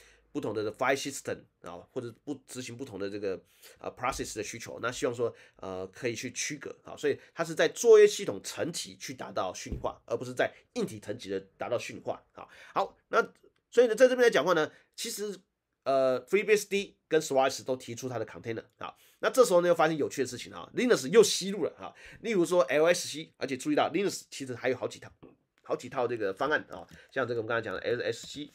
A: <clears throat> 不同的的 file system 啊，或者不执行不同的这个啊 process 的需求，那希望说呃可以去区隔啊。所以它是在作业系统层级去达到虚拟化，而不是在硬体层级的达到虚拟化啊。好，那所以呢，在这边来讲话呢，其实呃 FreeBSD 跟 SwiS 都提出它的 container 啊。那这时候呢，又发现有趣的事情啊，Linux 又吸入了啊，例如说 LSC，而且注意到 Linux 其实还有好几套、好几套这个方案啊，像这个我们刚才讲的 LSC，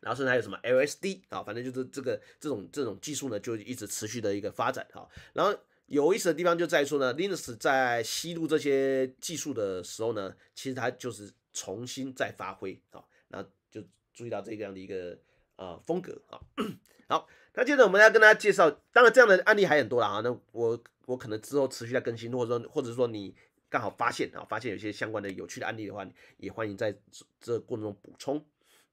A: 然后甚至还有什么 LSD 啊，反正就是这个这种这种技术呢，就一直持续的一个发展哈。然后有意思的地方就在于说呢，Linux 在吸入这些技术的时候呢，其实它就是重新再发挥啊，那就注意到这个样的一个啊风格啊。好，那接着我们要跟大家介绍，当然这样的案例还很多了啊。那我我可能之后持续在更新，或者说或者说你刚好发现啊，发现有些相关的有趣的案例的话，也欢迎在这过程中补充。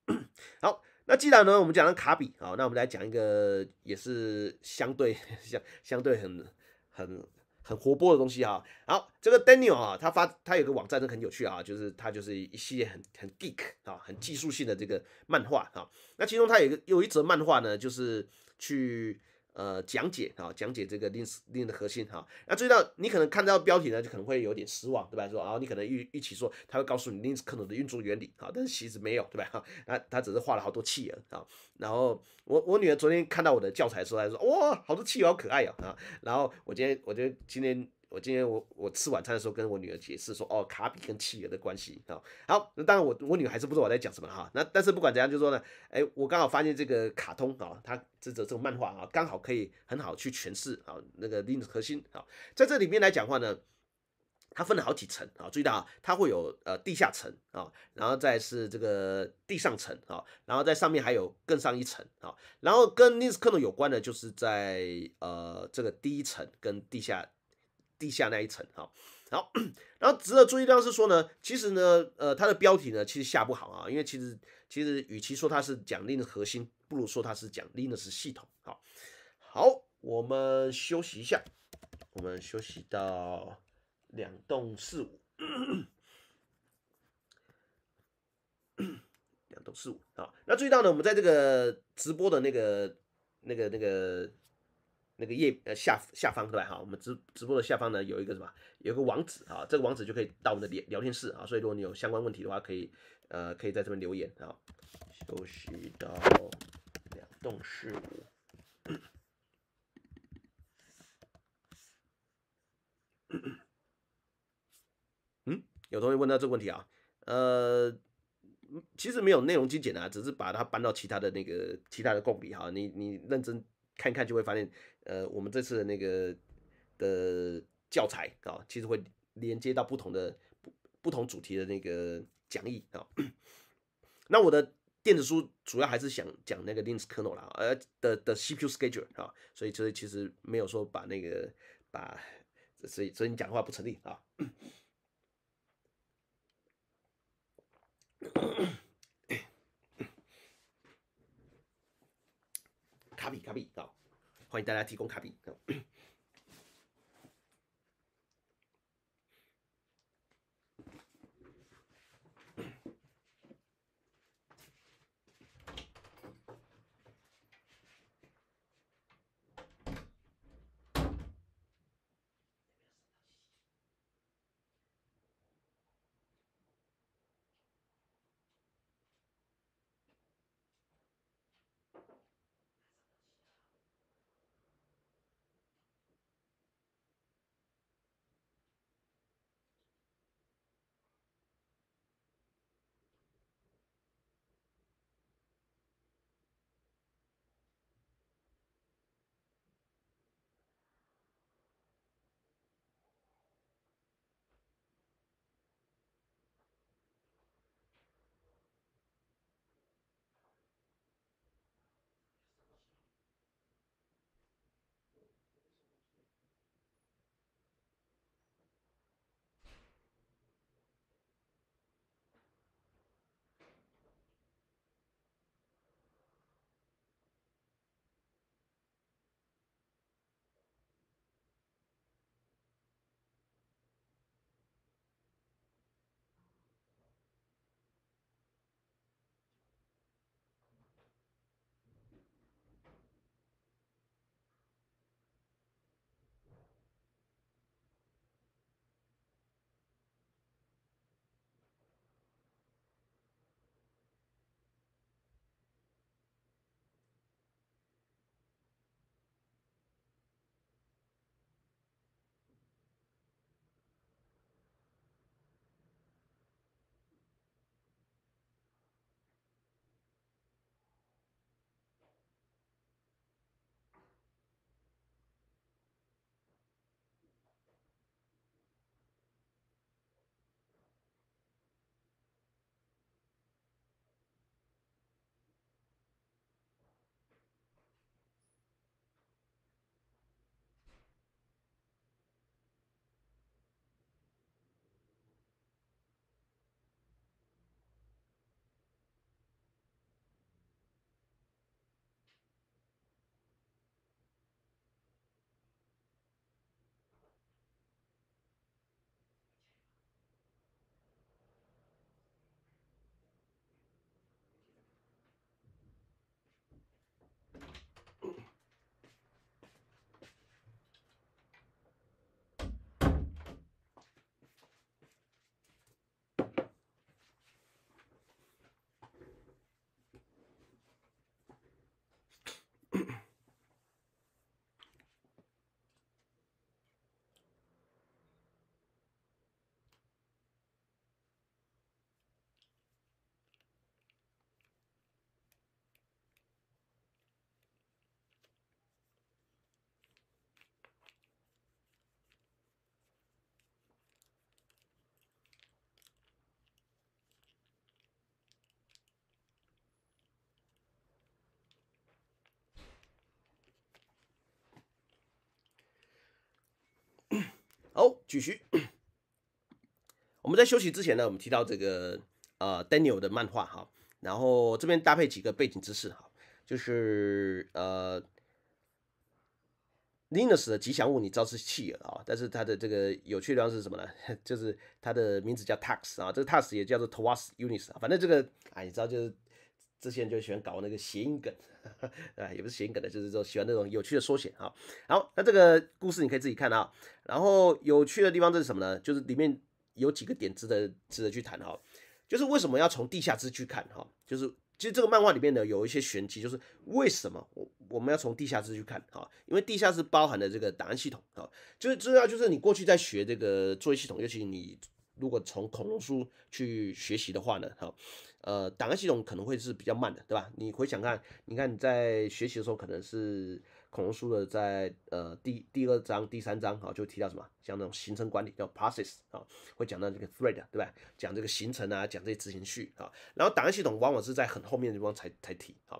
A: <clears throat> 好，那既然呢我们讲了卡比啊，那我们来讲一个也是相对相相对很很。很活泼的东西啊，好，这个 Daniel 啊，他发他有个网站，这很有趣啊，就是他就是一系列很很 geek 啊，很技术性的这个漫画啊，那其中他有个有一则漫画呢，就是去。呃，讲解哈，讲解这个链链的核心哈。那注意到你可能看到标题呢，就可能会有点失望，对吧？说啊，你可能预预期说他会告诉你链可能的运作原理啊，但是其实没有，对吧？哈，那他只是画了好多气球啊。然后我我女儿昨天看到我的教材时候还说哇，好多气好可爱哟啊。然后我今天我就今天。我今天我我吃晚餐的时候跟我女儿解释说，哦，卡比跟企鹅的关系啊，好，那当然我我女儿还是不知道我在讲什么哈，那但是不管怎样，就是说呢，哎，我刚好发现这个卡通啊，它这这这个漫画啊，刚好可以很好去诠释啊那个 Linux 核心啊，在这里面来讲话呢，它分了好几层啊，注意到啊，它会有呃地下层啊，然后再是这个地上层啊，然后在上面还有更上一层啊，然后跟 l 粒子克隆有关的就是在呃这个第一层跟地下。地下那一层，哈，好，然后值得注意的是说呢，其实呢，呃，它的标题呢其实下不好啊，因为其实其实与其说它是讲 Linux 核心，不如说它是讲 Linux 系统，好，好，我们休息一下，我们休息到两栋四五，两栋四五，啊，那注意到呢，我们在这个直播的那个那个那个。那个页呃下下方对吧？哈，我们直直播的下方呢有一个什么？有个网址啊，这个网址就可以到我们的聊聊天室啊。所以如果你有相关问题的话，可以呃可以在这边留言啊。休息到两栋事五。嗯，有同学问到这个问题啊，呃，其实没有内容精简啊，只是把它搬到其他的那个其他的供里哈。你你认真看看就会发现。呃，我们这次的那个的教材啊，其实会连接到不同的不不同主题的那个讲义啊。那我的电子书主要还是想讲那个 Linux kernel 啦，呃的的 CPU s c h e d u l e 啊，所以就是其实没有说把那个把，所以所以你讲的话不成立啊。<coughs> 卡比卡比，好。欢迎大家提供卡片。好，继续。<coughs> 我们在休息之前呢，我们提到这个呃，Daniel 的漫画哈，然后这边搭配几个背景知识哈，就是呃 l i n u s 的吉祥物你知道是企鹅啊，但是它的这个有趣地方是什么呢？<laughs> 就是它的名字叫 Tax 啊，这个 Tax 也叫做 Twas u n i s 啊，反正这个啊，你知道就是。这些人就喜欢搞那个谐音梗，对 <laughs> 也不是谐音梗的，就是说喜欢那种有趣的缩写啊。好，那这个故事你可以自己看啊。然后有趣的地方这是什么呢？就是里面有几个点值得值得去谈哈。就是为什么要从地下室去看哈？就是其实这个漫画里面呢有一些玄机，就是为什么我我们要从地下室去看哈？因为地下室包含的这个档案系统啊，就是知要就是你过去在学这个作业系统，尤其你如果从恐龙书去学习的话呢，哈。呃，档案系统可能会是比较慢的，对吧？你回想看，你看你在学习的时候，可能是恐龙书的，在呃第第二章、第三章啊，就提到什么，像那种行程管理叫 process 啊，会讲到这个 thread，对吧？讲这个行程啊，讲这些执行序啊。然后档案系统往往是在很后面的地方才才提啊。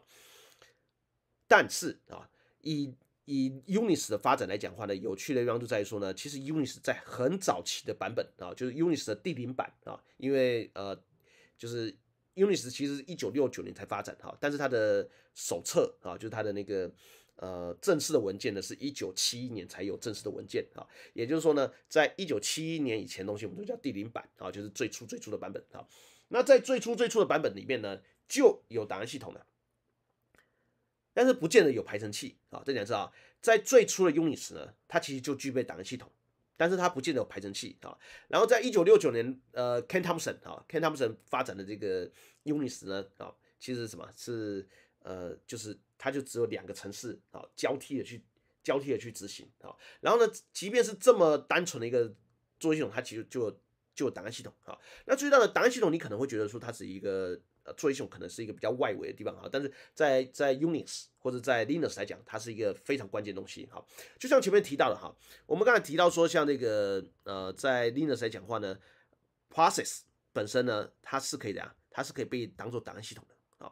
A: 但是啊，以以 Unix 的发展来讲话呢，有趣的地方就在于说呢，其实 Unix 在很早期的版本啊，就是 Unix 的第零版啊，因为呃，就是。UNICS 其实一九六九年才发展哈，但是它的手册啊，就是它的那个呃正式的文件呢，是一九七一年才有正式的文件啊。也就是说呢，在一九七一年以前东西我们都叫第零版啊，就是最初最初的版本啊。那在最初最初的版本里面呢，就有档案系统了，但是不见得有排程器啊。这点是啊，在最初的 UNICS 呢，它其实就具备档案系统。但是它不见得有排程器啊。然后在一九六九年，呃，Ken Thompson 啊，Ken Thompson 发展的这个 u n i s 呢啊，其实什么？是呃，就是它就只有两个城市啊，交替的去交替的去执行啊。然后呢，即便是这么单纯的一个作业系统，它其实就就有档案系统啊。那最大的档案系统，你可能会觉得说它是一个。做一种可能是一个比较外围的地方哈，但是在在 Unix 或者在 Linux 来讲，它是一个非常关键东西哈。就像前面提到的哈，我们刚才提到说，像那个呃，在 Linux 来讲的话呢，process 本身呢，它是可以的啊，它是可以被当做档案系统的啊。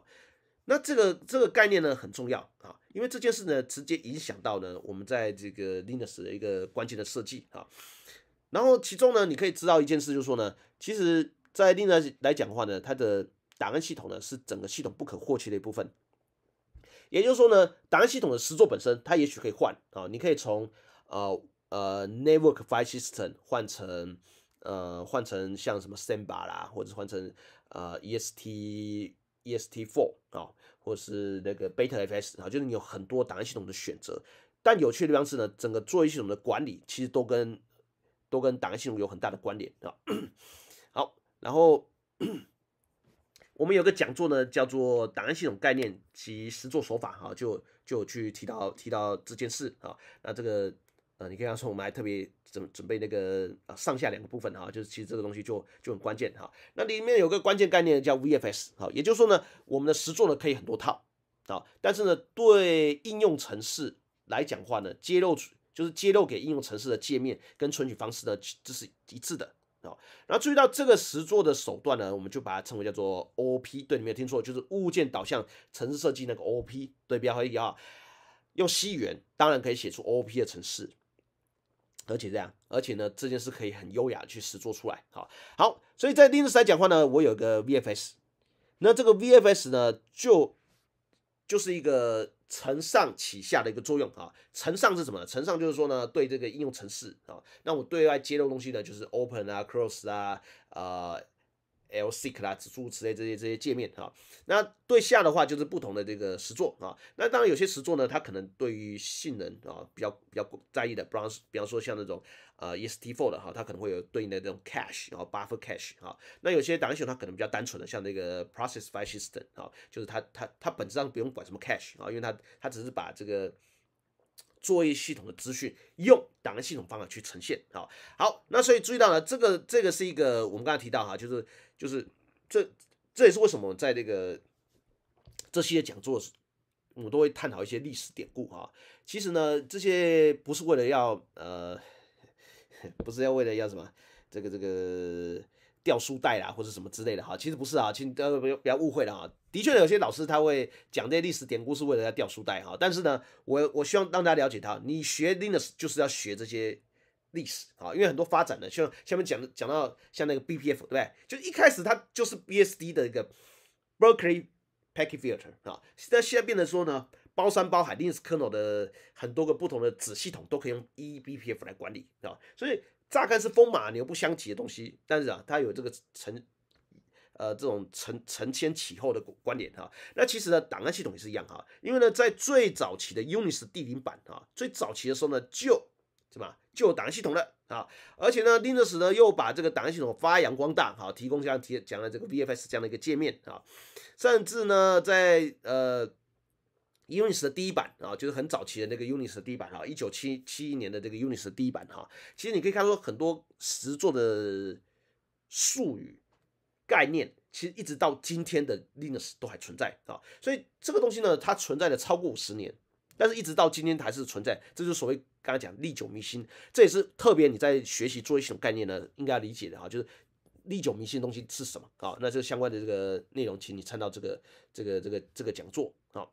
A: 那这个这个概念呢很重要啊，因为这件事呢直接影响到呢我们在这个 Linux 的一个关键的设计啊。然后其中呢，你可以知道一件事，就是说呢，其实在 Linux 来讲的话呢，它的档案系统呢是整个系统不可或缺的一部分，也就是说呢，档案系统的实作本身，它也许可以换啊，你可以从呃呃 network file system 换成呃换成像什么 Samba 啦，或者换成呃 est est four 啊，或是那个 beta fs 啊，就是你有很多档案系统的选择。但有趣的地方是呢，整个作业系统的管理其实都跟都跟档案系统有很大的关联啊。<coughs> 好，然后。我们有个讲座呢，叫做《档案系统概念及实作手法》哈，就就去提到提到这件事啊。那这个呃，你可以说我们还特别准准备那个上下两个部分哈，就是其实这个东西就就很关键哈。那里面有个关键概念叫 VFS，好，也就是说呢，我们的实作呢可以很多套啊，但是呢，对应用程式来讲话呢，揭露就是揭露给应用程式的界面跟存取方式呢，这是一致的。然后注意到这个实做的手段呢，我们就把它称为叫做 O P，对，你没有听错，就是物件导向城市设计那个 O P，对，标较好记啊。用西元当然可以写出 O P 的城市，而且这样，而且呢，这件事可以很优雅的去实做出来。好，好，所以在另一只来讲的话呢，我有个 V F S，那这个 V F S 呢，就就是一个。承上启下的一个作用啊，承上是什么呢？承上就是说呢，对这个应用程式啊，那我对外揭露东西呢，就是 open 啊，cross 啊，啊。L C 啦指数之类这些这些界面哈，那对下的话就是不同的这个实座啊，那当然有些实座呢，它可能对于性能啊比较比较在意的，比方比方说像那种呃 E S T four 的哈，它可能会有对应的这种 cache 啊 buffer cache 啊，那有些档案系统它可能比较单纯的，像那个 Process File System 啊，就是它它它本质上不用管什么 cache 啊，因为它它只是把这个作业系统的资讯用档案系统方法去呈现啊。好，那所以注意到了，这个这个是一个我们刚才提到哈，就是。就是，这这也是为什么在这个这些讲座时，我们都会探讨一些历史典故啊。其实呢，这些不是为了要呃，<laughs> 不是要为了要什么这个这个掉书袋啦，或者什么之类的哈。其实不是啊，请呃不要不要误会了啊。的确有些老师他会讲这些历史典故是为了要掉书袋哈，但是呢，我我希望让大家了解他，你学 Linux 就是要学这些。历史啊，因为很多发展的像下面讲的讲到像那个 BPF 对不对？就一开始它就是 BSD 的一个 Berkeley Packet Filter 啊，那现在变得说呢，包山包海 Linux Kernel 的很多个不同的子系统都可以用 eBPF 来管理啊，所以乍看是风马牛不相及的东西，但是啊，它有这个成呃这种承承前启后的关联啊。那其实呢，档案系统也是一样哈，因为呢，在最早期的 Unix D 零版啊，最早期的时候呢就。是吧？旧档案系统的啊，而且呢，Linux 呢又把这个档案系统发扬光大，好提供像提讲的这个 VFS 这样的一个界面啊，甚至呢，在呃 Unix 的第一版啊，就是很早期的那个 Unix 的第一版啊，一九七七一年的这个 Unix 的第一版哈，其实你可以看出很多实作的术语概念，其实一直到今天的 Linux 都还存在啊，所以这个东西呢，它存在的超过五十年，但是一直到今天还是存在，这就所谓。刚才讲历久弥新，这也是特别你在学习做一种概念呢，应该理解的哈，就是历久弥新东西是什么啊？那这个相关的这个内容，请你参到这个这个这个这个讲座啊。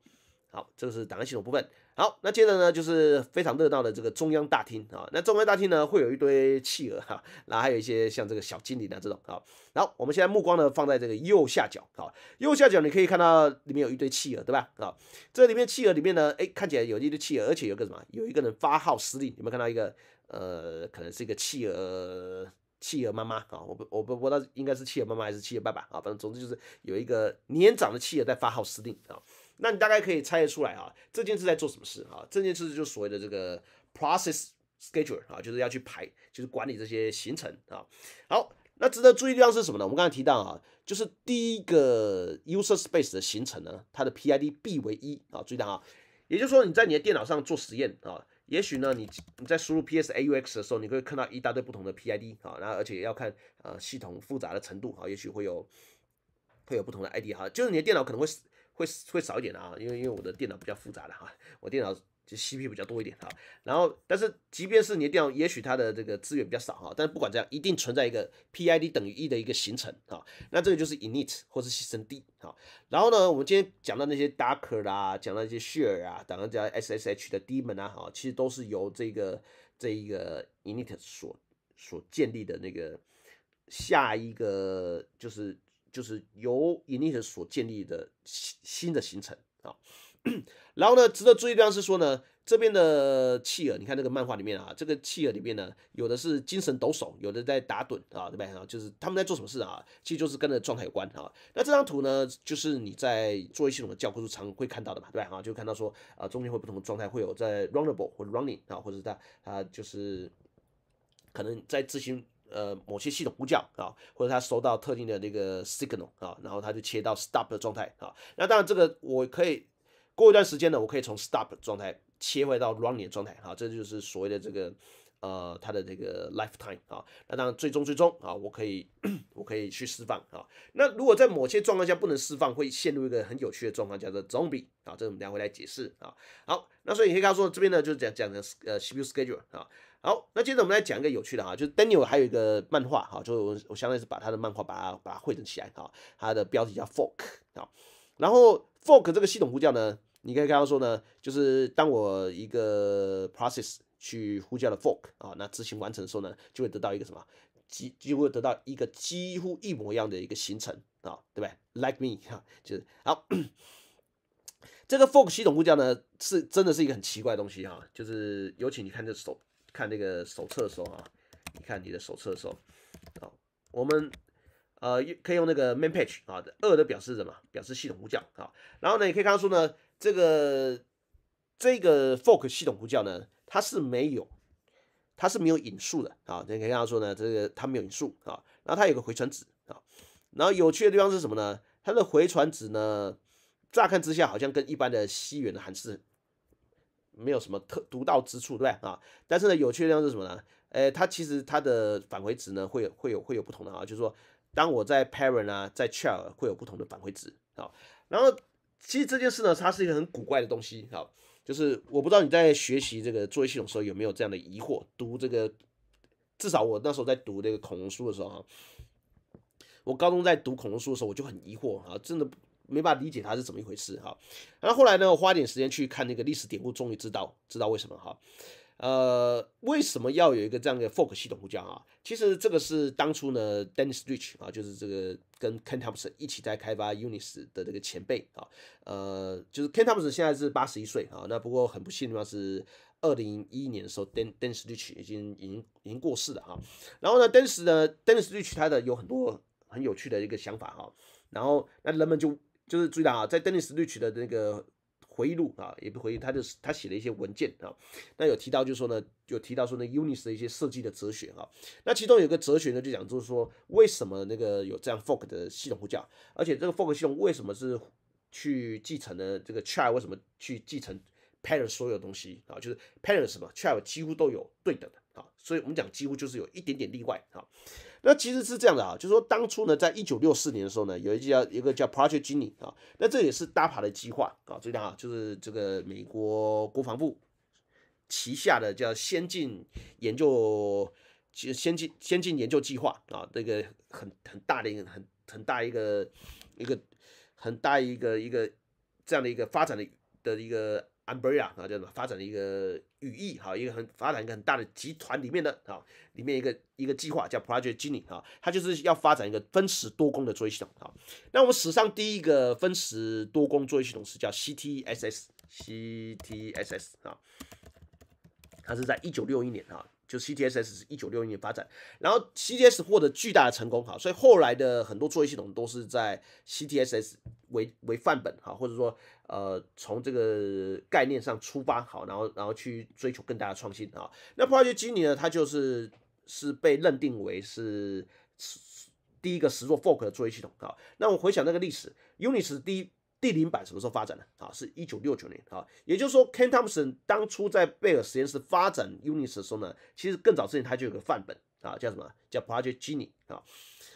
A: 好，这个是档案系统部分。好，那接着呢，就是非常热闹的这个中央大厅啊。那中央大厅呢，会有一堆企鹅哈，然 <laughs> 后还有一些像这个小精灵啊这种啊。然后我们现在目光呢放在这个右下角啊，右下角你可以看到里面有一堆企鹅，对吧？啊，这里面企鹅里面呢，哎，看起来有一堆企鹅，而且有个什么，有一个人发号施令。有没有看到一个呃，可能是一个企鹅，企鹅妈妈啊？我不我不不知道应该是企鹅妈妈还是企鹅爸爸啊？反正总之就是有一个年长的企鹅在发号施令啊。那你大概可以猜得出来啊，这件事在做什么事啊？这件事就是所谓的这个 process s c h e d u l e 啊，就是要去排，就是管理这些行程啊。好，那值得注意地方是什么呢？我们刚才提到啊，就是第一个 user space 的行程呢，它的 pid 必为一啊，注意啊。也就是说，你在你的电脑上做实验啊，也许呢，你你在输入 ps aux 的时候，你会看到一大堆不同的 pid 啊，然后而且要看呃系统复杂的程度啊，也许会有会有不同的 id 哈，就是你的电脑可能会。会会少一点的啊，因为因为我的电脑比较复杂了哈，我电脑就 CPU 比较多一点哈。然后，但是即便是你的电脑，也许它的这个资源比较少哈，但是不管怎样，一定存在一个 PID 等于一的一个形成啊。那这个就是 init 或是 systemd 啊。然后呢，我们今天讲到那些 docker 啦，讲到一些 share 啊，讲到这些 SSH 的低门啊，哈，其实都是由这个这一个 init 所所建立的那个下一个就是。就是由引力所建立的新新的行程啊，然后呢，值得注意的是说呢，这边的企鹅，你看这个漫画里面啊，这个企鹅里面呢，有的是精神抖擞，有的在打盹啊，对不对啊？就是他们在做什么事啊？其实就是跟的状态有关啊。那这张图呢，就是你在作业系统的教科书常会看到的嘛，对吧？啊，就看到说啊，中间会不同的状态，会有在 runnable 或者 running 啊，或者在啊，就是可能在执行。呃，某些系统呼叫啊，或者他收到特定的那个 signal 啊，然后他就切到 stop 的状态啊。那当然，这个我可以过一段时间呢，我可以从 stop 状态切换到 running 的状态啊。这就是所谓的这个呃，它的这个 lifetime 啊。那当然，最终最终啊，我可以 <coughs> 我可以去释放啊。那如果在某些状况下不能释放，会陷入一个很有趣的状况，叫做 zombie 啊。这个我们待会来解释啊。好，那所以你可以告诉我这边呢，就是讲讲的呃，CPU schedule 啊。好，那接着我们来讲一个有趣的哈，就是 Daniel 还有一个漫画哈，就我我相当于是把他的漫画把它把它汇整起来哈。他的标题叫 Fork 啊，然后 Fork 这个系统呼叫呢，你可以看到说呢，就是当我一个 process 去呼叫了 Fork 啊，那执行完成的时候呢，就会得到一个什么，几几会得到一个几乎一模一样的一个行程啊，对不对？Like me 哈，就是好。这个 Fork 系统呼叫呢，是真的是一个很奇怪的东西哈，就是尤其你看这首。看那个手册的时候啊，你看你的手册的时候，好，我们呃可以用那个 main page 啊，二的表示什么？表示系统呼叫啊。然后呢，也可以看到说呢，这个这个 fork 系统呼叫呢，它是没有它是没有引数的啊。你可以看到说呢，这个它没有引数啊。然后它有个回传值啊。然后有趣的地方是什么呢？它的回传值呢，乍看之下好像跟一般的西元的函数。没有什么特独到之处，对不对啊？但是呢，有趣的地方是什么呢？呃，它其实它的返回值呢，会有会有会有不同的啊。就是说，当我在 parent 啊，在 child 会有不同的返回值啊。然后，其实这件事呢，它是一个很古怪的东西啊。就是我不知道你在学习这个作业系统的时候有没有这样的疑惑？读这个，至少我那时候在读这个恐龙书的时候啊，我高中在读恐龙书的时候，我就很疑惑啊，真的。没办法理解他是怎么一回事哈，那后来呢，我花点时间去看那个历史典故，终于知道知道为什么哈，呃，为什么要有一个这样的 fork 系统呼叫啊？其实这个是当初呢，Dennis r i c h 啊，就是这个跟 Ken Thompson 一起在开发 Unix 的这个前辈啊，呃，就是 Ken Thompson 现在是八十一岁啊，那不过很不幸的话是二零一一年的时候，Dennis r i c h 已经已经已经过世了哈。然后呢，当时呢，Dennis r i c h 他的有很多很有趣的一个想法哈，然后那人们就。就是注意到啊，在 Dennis r i c h 的那个回忆录啊，也不回忆，他就是他写了一些文件啊，那有提到，就是说呢，有提到说呢，u n i s 的一些设计的哲学啊，那其中有个哲学呢，就讲就是说，为什么那个有这样 fork 的系统呼叫，而且这个 fork 系统为什么是去继承的这个 child 为什么去继承 parent 所有东西啊，就是 parent 什么 child 几乎都有对等的啊，所以我们讲几乎就是有一点点例外啊。那其实是这样的啊，就说当初呢，在一九六四年的时候呢，有一叫一个叫 Project g e n i n i 啊，那这也是 DARPA 的计划啊，这讲啊，就是这个美国国防部旗下的叫先进研究，先进先进研究计划啊，这个很很大的一个很很大一个一个很大一个一个这样的一个发展的的一个。umbrella 啊，叫什么？发展的一个语义哈，一个很发展一个很大的集团里面的啊，里面一个一个计划叫 Project g e n i n 啊，它就是要发展一个分时多工的作业系统啊。那我们史上第一个分时多工作业系统是叫 CTSS，CTSS 啊，它是在一九六一年啊。就 C T S S 是一九六一年发展，然后 C T S 获得巨大的成功，哈，所以后来的很多作业系统都是在 C T S S 为为范本，哈，或者说呃从这个概念上出发，好，然后然后去追求更大的创新，啊。那帕杰基尼呢，他就是是被认定为是是第一个十座 fork 的作业系统，好，那我回想那个历史，Unix 第一。第零版什么时候发展的啊？是一九六九年啊。也就是说，Ken Thompson 当初在贝尔实验室发展 Unix 的时候呢，其实更早之前他就有个范本啊，叫什么叫 Project g n i 啊。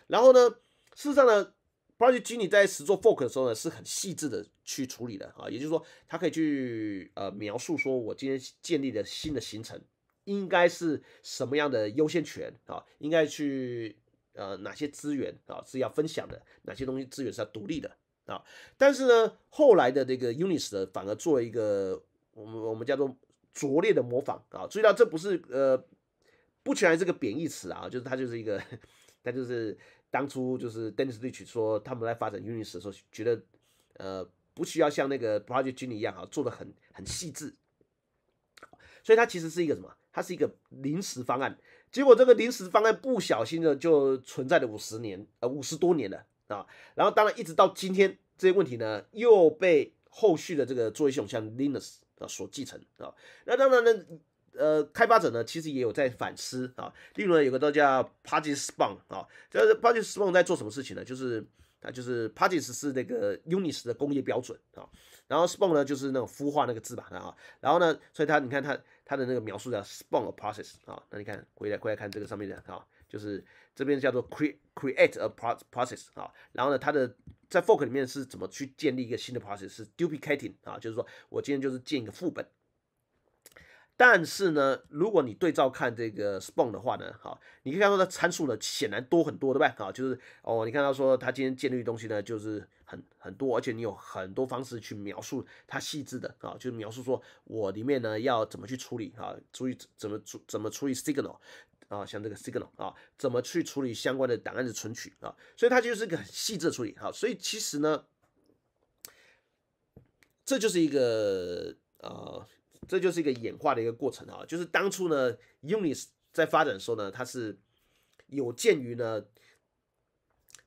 A: 然后呢，事实上呢，Project g n i 在始做 fork 的时候呢，是很细致的去处理的啊。也就是说，它可以去呃描述说，我今天建立的新的行程应该是什么样的优先权啊，应该去呃哪些资源啊是要分享的，哪些东西资源是要独立的。啊，但是呢，后来的这个 Unix 的反而做了一个我们我们叫做拙劣的模仿啊，注意到这不是呃，不全然是个贬义词啊，就是它就是一个它就是当初就是 Dennis r i c h 说他们在发展 Unix 时候觉得呃不需要像那个 Project Junie 一样啊做的很很细致，所以它其实是一个什么？它是一个临时方案。结果这个临时方案不小心的就存在了五十年，呃五十多年了。啊，然后当然一直到今天，这些问题呢又被后续的这个作业系统像 Linux 啊所继承啊。那当然呢，呃，开发者呢其实也有在反思啊。例如呢，有个都叫 p a d c e s Spawn 啊，就是 p a d c e s Spawn 在做什么事情呢？就是啊，就是 p a d c e s 是那个 Unix 的工业标准啊，然后 Spawn 呢就是那种孵化那个字吧啊。然后呢，所以它你看它它的那个描述叫 Spawn a Process 啊。那你看，过来过来看这个上面的啊。就是这边叫做 create a process 啊，然后呢，它的在 fork 里面是怎么去建立一个新的 process 是 duplicating 啊，就是说我今天就是建一个副本。但是呢，如果你对照看这个 spawn 的话呢，哈，你可以看到它参数呢显然多很多的吧？啊，就是哦，你看到说它今天建立的东西呢就是很很多，而且你有很多方式去描述它细致的啊，就是描述说我里面呢要怎么去处理啊，处理怎么处怎么处理 signal。啊，像这个 signal 啊，怎么去处理相关的档案的存取啊？所以它就是一个很细致的处理啊。所以其实呢，这就是一个呃，这就是一个演化的一个过程啊。就是当初呢，Unix 在发展的时候呢，它是有鉴于呢，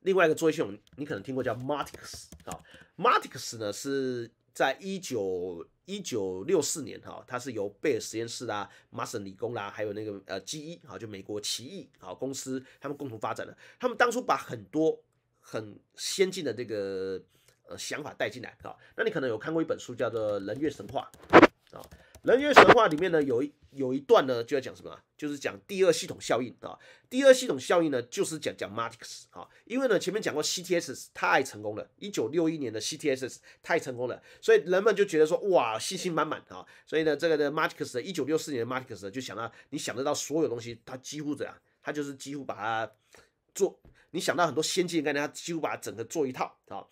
A: 另外一个作业系统，你可能听过叫 m a t h i x 啊 m a t h i x 呢是在一九。一九六四年，哈，它是由贝尔实验室啦、麻省理工啦，还有那个呃，GE 好，就美国奇异啊公司，他们共同发展的。他们当初把很多很先进的这个呃想法带进来，啊。那你可能有看过一本书，叫做《人月神话》，啊。人类神话里面呢，有一有一段呢，就要讲什么？就是讲第二系统效应啊。第二系统效应呢，就是讲讲马蒂克斯啊。因为呢，前面讲过 C T S 太成功了，一九六一年的 C T S 太成功了，所以人们就觉得说，哇，信心满满啊。所以呢，这个呢，马 t 克斯的一九六四年的马蒂克斯就想到，你想得到所有东西，他几乎怎样？他就是几乎把它做，你想到很多先进概念，他几乎把它整个做一套啊。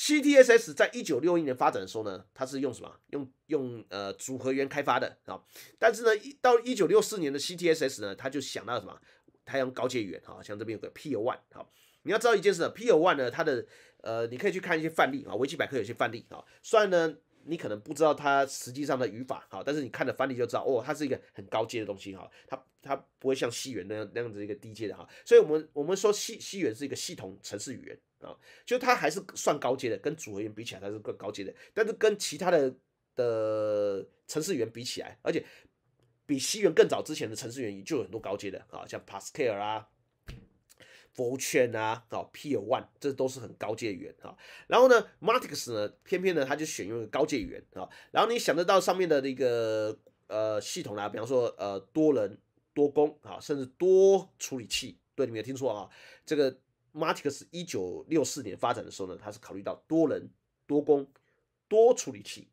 A: C T S S 在一九六一年发展的时候呢，它是用什么？用用呃组合源开发的啊？但是呢，一到一九六四年的 C T S S 呢，它就想到什么？太阳高阶语言啊，像这边有个 P O One 哈。你要知道一件事，P O One 呢，它的呃，你可以去看一些范例啊，维基百科有些范例啊。虽然呢，你可能不知道它实际上的语法好，但是你看了范例就知道，哦，它是一个很高阶的东西哈。它它不会像西元那样那样子一个低阶的哈。所以我们我们说西西元是一个系统程式语言。啊，就他还是算高阶的，跟组合员比起来他是更高阶的，但是跟其他的的城市员比起来，而且比西元更早之前的城市员就有很多高阶的啊，像 p a s c a l 啊 f o r t u n 啊，哦 p e e r One，这都是很高阶员啊。然后呢，Matrix 呢，偏偏呢他就选用高阶员啊。然后你想得到上面的那个呃系统啦，比方说呃多人多工啊，甚至多处理器，对，你有听错啊，这个。马 t 克斯一九六四年发展的时候呢，他是考虑到多人、多工、多处理器。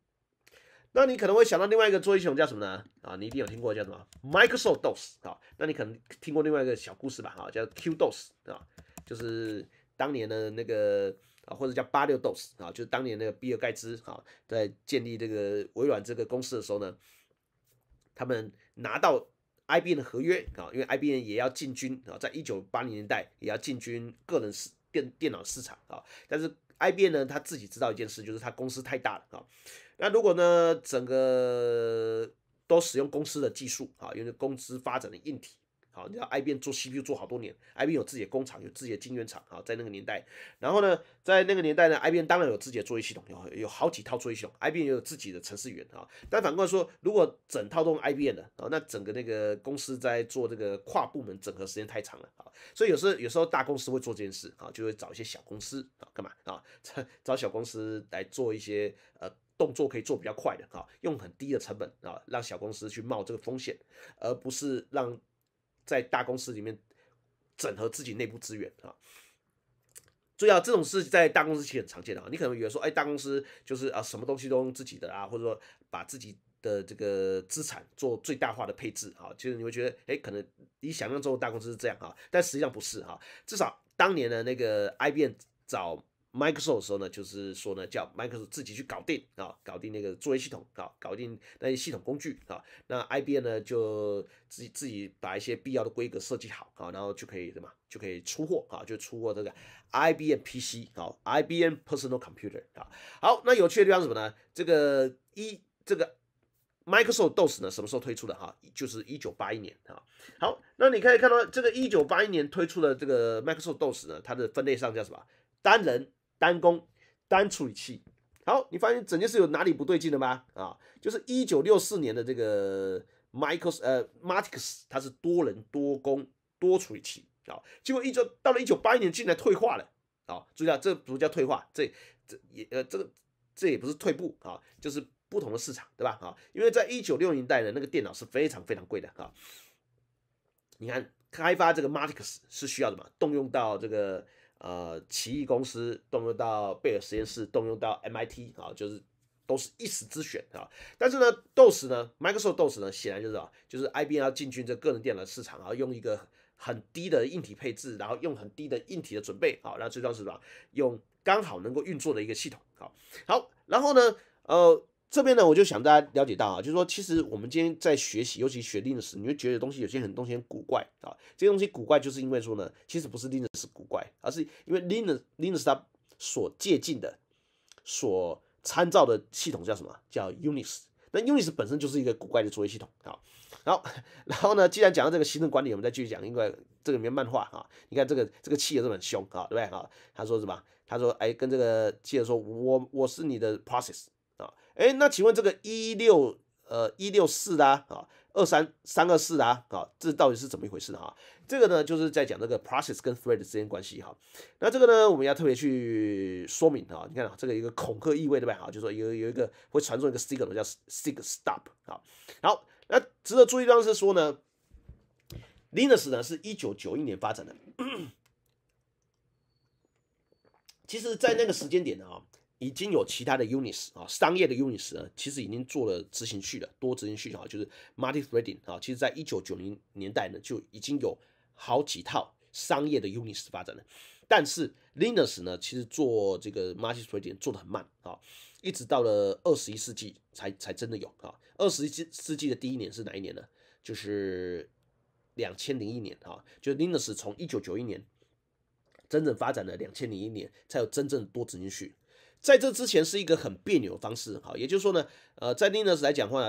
A: 那你可能会想到另外一个作作系统叫什么呢？啊，你一定有听过叫什么 Microsoft DOS 啊？那你可能听过另外一个小故事吧？啊，叫 Q DOS 啊，就是当年的那个啊，或者叫八六 DOS 啊，就是当年那个比尔盖茨啊，在建立这个微软这个公司的时候呢，他们拿到。IBM 的合约啊，因为 IBM 也要进军啊，在一九八零年代也要进军个人市电电脑市场啊。但是 IBM 呢，他自己知道一件事，就是他公司太大了啊。那如果呢，整个都使用公司的技术啊，因为公司发展的硬体。好，你知道 IBM 做 CPU 做好多年，IBM 有自己的工厂，有自己的晶圆厂啊，在那个年代。然后呢，在那个年代呢，IBM 当然有自己的作业系统，有有好几套作业系统。IBM 也有自己的程序员啊。但反过来说，如果整套都 IBM 的啊，那整个那个公司在做这个跨部门整合时间太长了啊。所以有时候有时候大公司会做这件事啊，就会找一些小公司啊干嘛啊？找小公司来做一些呃动作可以做比较快的啊，用很低的成本啊，让小公司去冒这个风险，而不是让。在大公司里面整合自己内部资源啊，意要这种事在大公司其实很常见的啊。你可能以为说，哎，大公司就是啊，什么东西都用自己的啊，或者说把自己的这个资产做最大化的配置啊，其实你会觉得，哎，可能你想象中的大公司是这样啊，但实际上不是哈。至少当年的那个 IBM 找。Microsoft 的时候呢，就是说呢，叫 Microsoft 自己去搞定啊，搞定那个作业系统啊，搞定那些系统工具啊。那 IBM 呢，就自己自己把一些必要的规格设计好啊，然后就可以什么，就可以出货啊，就出货这个 IBM PC 啊，IBM Personal Computer 啊。好，那有趣的地方什么呢？这个一这个 Microsoft DOS 呢，什么时候推出的哈？就是一九八一年啊。好，那你可以看到这个一九八一年推出的这个 Microsoft DOS 呢，它的分类上叫什么？单人。单工单处理器，好，你发现整件事有哪里不对劲的吗？啊，就是一九六四年的这个 m i c h u s 呃 m a t r i s 它是多人多工多处理器啊，结果一直到了一九八一年进来退化了啊。注意啊，这不叫退化，这这也呃这个这也不是退步啊，就是不同的市场对吧？啊，因为在一九六零年代的那个电脑是非常非常贵的啊。你看开发这个 m a t r i s 是需要什么？动用到这个。呃，奇异公司动用到贝尔实验室，动用到 MIT 啊，就是都是一时之选啊。但是呢，DOS 呢，Microsoft DOS 呢，显然就是啊，就是 IBM 要进军这个人电脑市场后用一个很低的硬体配置，然后用很低的硬体的准备啊，那最重要是什么？用刚好能够运作的一个系统。好，好，然后呢，呃。这边呢，我就想大家了解到啊，就是说，其实我们今天在学习，尤其学 Linux，你会觉得东西有些很东西很古怪啊。这些东西古怪，就是因为说呢，其实不是 Linux 古怪，而是因为 Linux Linux 它所借鉴的、所参照的系统叫什么？叫 Unix。那 Unix 本身就是一个古怪的作业系统啊。然后，然后呢，既然讲到这个行政管理，我们再继续讲，因为这里面漫画啊，你看这个这个气也是很凶啊，对不对啊？他说什么？他说哎，跟这个企者说我我是你的 process。哎，那请问这个一六呃一六四的啊，二三三二四啊，啊，这到底是怎么一回事呢？啊，这个呢就是在讲这个 process 跟 thread 之间关系哈。那这个呢我们要特别去说明的啊，你看啊，这个一个恐吓意味对吧？啊，就说有有一个会传送一个 signal 叫 signal stop 好，好，那值得注意的是说呢，Linux 呢是一九九一年发展的，<coughs> 其实在那个时间点呢已经有其他的 u n i s 啊，商业的 u n i s 呢，其实已经做了执行序了，多执行序啊，就是 m u l t i h r e a d i n g 啊。其实，在一九九零年代呢，就已经有好几套商业的 u n i s 发展了。但是 Linux 呢，其实做这个 m u l t i h r e a d i n g 做的很慢啊，一直到了二十一世纪才才真的有啊。二十一世纪的第一年是哪一年呢？就是两千零一年啊。就 Linux 从一九九一年真正发展了两千零一年，才有真正多执行序。在这之前是一个很别扭的方式，好，也就是说呢，呃，在 Linux 来讲话，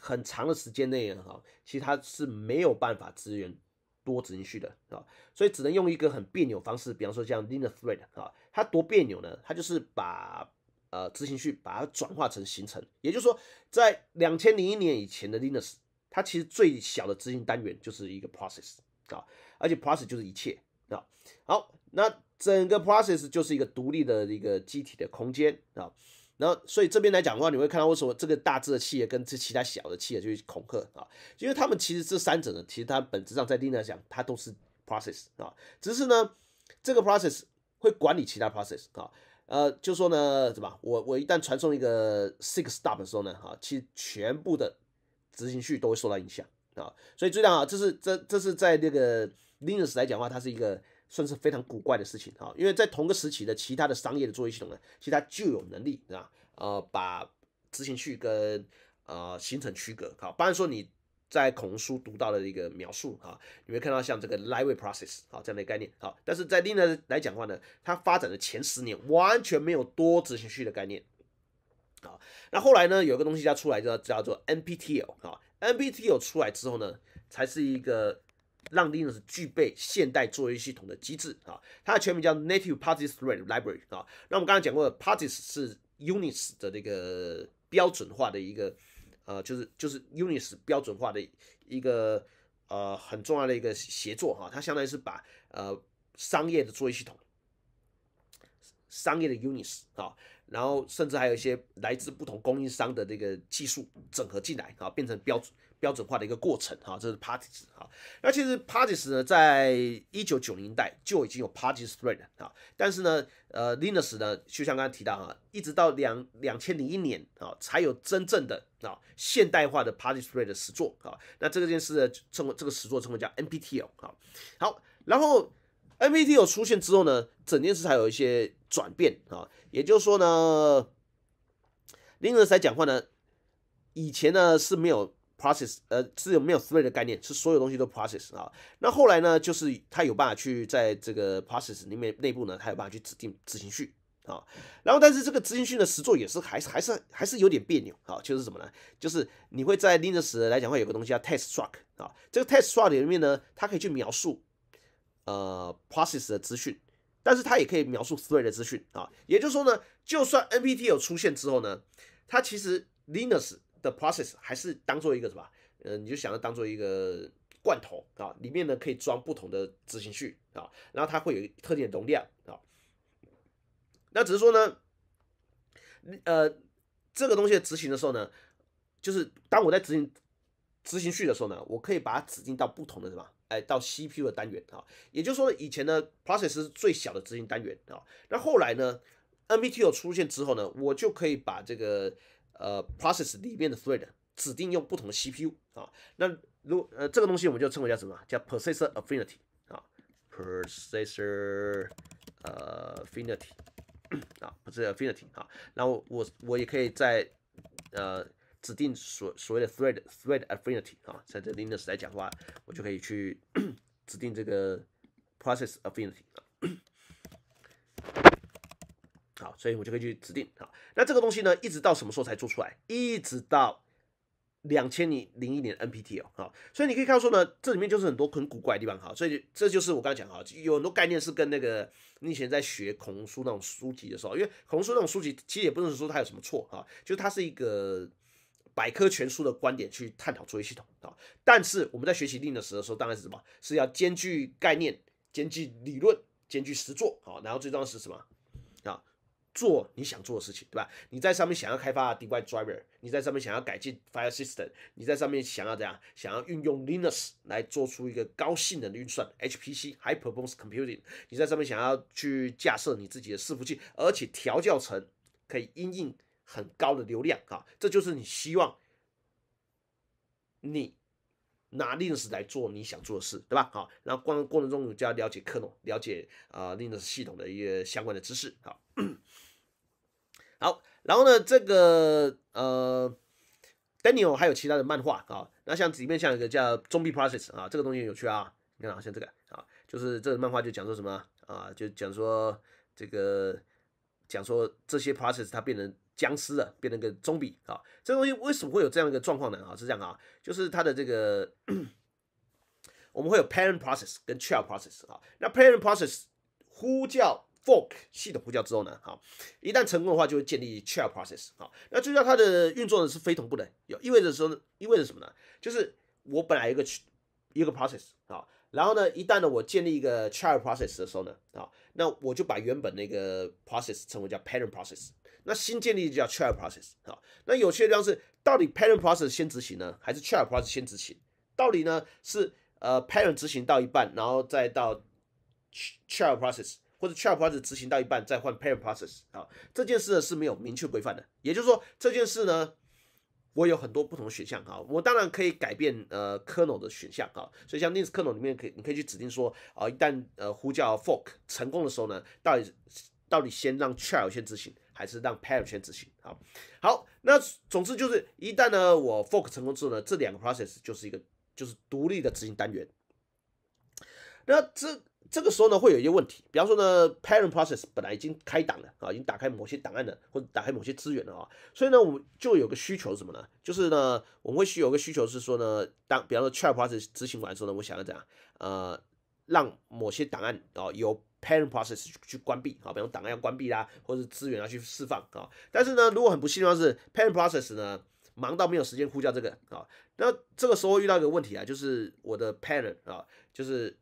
A: 很长的时间内哈，其实它是没有办法支援多执行序的啊，所以只能用一个很别扭方式，比方说像 Linux thread 啊，它多别扭呢？它就是把呃执行序把它转化成行程，也就是说，在两千零一年以前的 Linux，它其实最小的执行单元就是一个 process 啊，而且 process 就是一切啊，好，那。整个 process 就是一个独立的一个机体的空间啊，然后所以这边来讲的话，你会看到为什么这个大致的企业跟这其他小的企业就去恐吓啊，因为他们其实这三者呢，其实它本质上在 Linux 来讲，它都是 process 啊，只是呢这个 process 会管理其他 process 啊，呃，就说呢，怎么我我一旦传送一个 s i x s t o p 的时候呢，啊，其实全部的执行序都会受到影响啊，所以这样啊，这是这这是在那个 Linux 来讲的话，它是一个。算是非常古怪的事情哈，因为在同个时期的其他的商业的作业系统呢，其实它就有能力啊，呃，把执行序跟呃形成区隔。好，不然说你在孔书读到的一个描述啊，你会看到像这个 library process 好这样的概念。好，但是在 Linux 来讲的话呢，它发展的前十年完全没有多执行序的概念。啊，那后来呢，有一个东西叫出来叫叫做 NPTL 好，NPTL 出来之后呢，才是一个。让 Linux 具备现代作业系统的机制啊，它的全名叫 Native p a r t i s Thread Library 啊。那我们刚刚讲过的 p a r t i s 是 Unix 的这个标准化的一个呃，就是就是 Unix 标准化的一个呃很重要的一个协作哈。它相当于是把呃商业的作业系统、商业的 Unix 啊，然后甚至还有一些来自不同供应商的这个技术整合进来啊，变成标准。标准化的一个过程啊，这是 p a t i e s 啊。那其实 p a t i e s 呢，在一九九零代就已经有 p a t c e s thread 啊，但是呢，呃，Linux 呢，就像刚才提到哈，一直到两两千零一年啊，才有真正的啊现代化的 p a t c e s thread 的始作啊。那这个件事称为这个始作称为叫 NPTL 哈。好，然后 NPTL 出现之后呢，整件事才有一些转变啊。也就是说呢，Linux 来讲话呢，以前呢是没有。process 呃是有没有 three 的概念是所有东西都 process 啊，那后来呢就是它有办法去在这个 process 里面内部呢它有办法去指定执行序啊，然后但是这个执行序的实作也是还是还是还是有点别扭啊，就是什么呢？就是你会在 Linux 来讲会有个东西叫 t e s t struct 啊，这个 t e s t struct 里面呢它可以去描述呃 process 的资讯，但是它也可以描述 three 的资讯啊，也就是说呢，就算 NPT 有出现之后呢，它其实 Linux Process 还是当做一个什么？呃，你就想要当做一个罐头啊，里面呢可以装不同的执行序啊，然后它会有特定的容量啊。那只是说呢，呃，这个东西执行的时候呢，就是当我在执行执行序的时候呢，我可以把它指定到不同的什么？哎，到 CPU 的单元啊。也就是说，以前呢，Process 是最小的执行单元啊。那后来呢，NPTO 出现之后呢，我就可以把这个。呃，process 里面的 thread 指定用不同的 CPU 啊，那如呃这个东西我们就称为叫什么？叫 processor affinity 啊，processor affinity 啊，不是 affinity 啊。然后我我也可以在呃指定所所谓的 thread thread affinity 啊，在这 Linux 来讲的话，我就可以去指定这个 process affinity 啊。好，所以我就可以去指定。好，那这个东西呢，一直到什么时候才做出来？一直到两千年零一年 NPT 哦。好，所以你可以看说呢，这里面就是很多很古怪的地方。好，所以这就是我刚刚讲哈，有很多概念是跟那个你以前在学孔融书那种书籍的时候，因为孔融书那种书籍其实也不认识说它有什么错哈，就它是一个百科全书的观点去探讨作业系统啊。但是我们在学习定的时候，当然是什么是要兼具概念、兼具理论、兼具实做。好，然后最重要是什么？做你想做的事情，对吧？你在上面想要开发 DIY e driver，你在上面想要改进 file system，你在上面想要怎样？想要运用 Linux 来做出一个高性能的运算 HPC (High Performance Computing)，你在上面想要去架设你自己的伺服器，而且调教成可以应应很高的流量哈。这就是你希望你。拿 Linux 来做你想做的事，对吧？好，然后过程过程中你就要了解克隆，了解啊 Linux 系统的一些相关的知识。好，好，然后呢，这个呃，Daniel 还有其他的漫画啊，那像里面像有一个叫 Zombie Process 啊，这个东西有趣啊，你看啊，像这个啊，就是这个漫画就讲说什么啊，就讲说这个讲说这些 process 它变成。僵尸的变成个中比啊，这东西为什么会有这样一个状况呢？啊，是这样啊，就是它的这个我们会有 parent process 跟 child process 啊。那 parent process 呼叫 fork 系统呼叫之后呢，哈，一旦成功的话，就会建立 child process 啊。那就像它的运作呢是非同步的，有意味着说意味着什么呢？就是我本来一个一个 process 啊，然后呢，一旦呢我建立一个 child process 的时候呢，啊，那我就把原本那个 process 称为叫 parent process。那新建立叫 child process 啊。那有些地方是到底 parent process 先执行呢，还是 child process 先执行？到底呢是呃 parent 执行到一半，然后再到 child process，或者 child process 执行到一半再换 parent process 啊？这件事呢是没有明确规范的。也就是说这件事呢，我有很多不同的选项哈，我当然可以改变呃 kernel 的选项哈，所以像 Linux kernel 里面可以你可以去指定说啊，一旦呃呼叫 fork 成功的时候呢，到底到底先让 child 先执行。还是让 parent 先执行好，好，那总之就是一旦呢我 fork 成功之后呢，这两个 process 就是一个就是独立的执行单元。那这这个时候呢会有一些问题，比方说呢 parent process 本来已经开档了啊，已经打开某些档案了或者打开某些资源了啊，所以呢我们就有个需求什么呢？就是呢我们会需有个需求是说呢，当比方说 child process 执行完之后呢，我想要怎样？呃，让某些档案啊有 Parent process 去关闭啊，比方档案要关闭啦，或者资源要去释放啊。但是呢，如果很不幸的话是，Parent process 呢忙到没有时间呼叫这个啊，那这个时候遇到一个问题啊，就是我的 Parent 啊，就是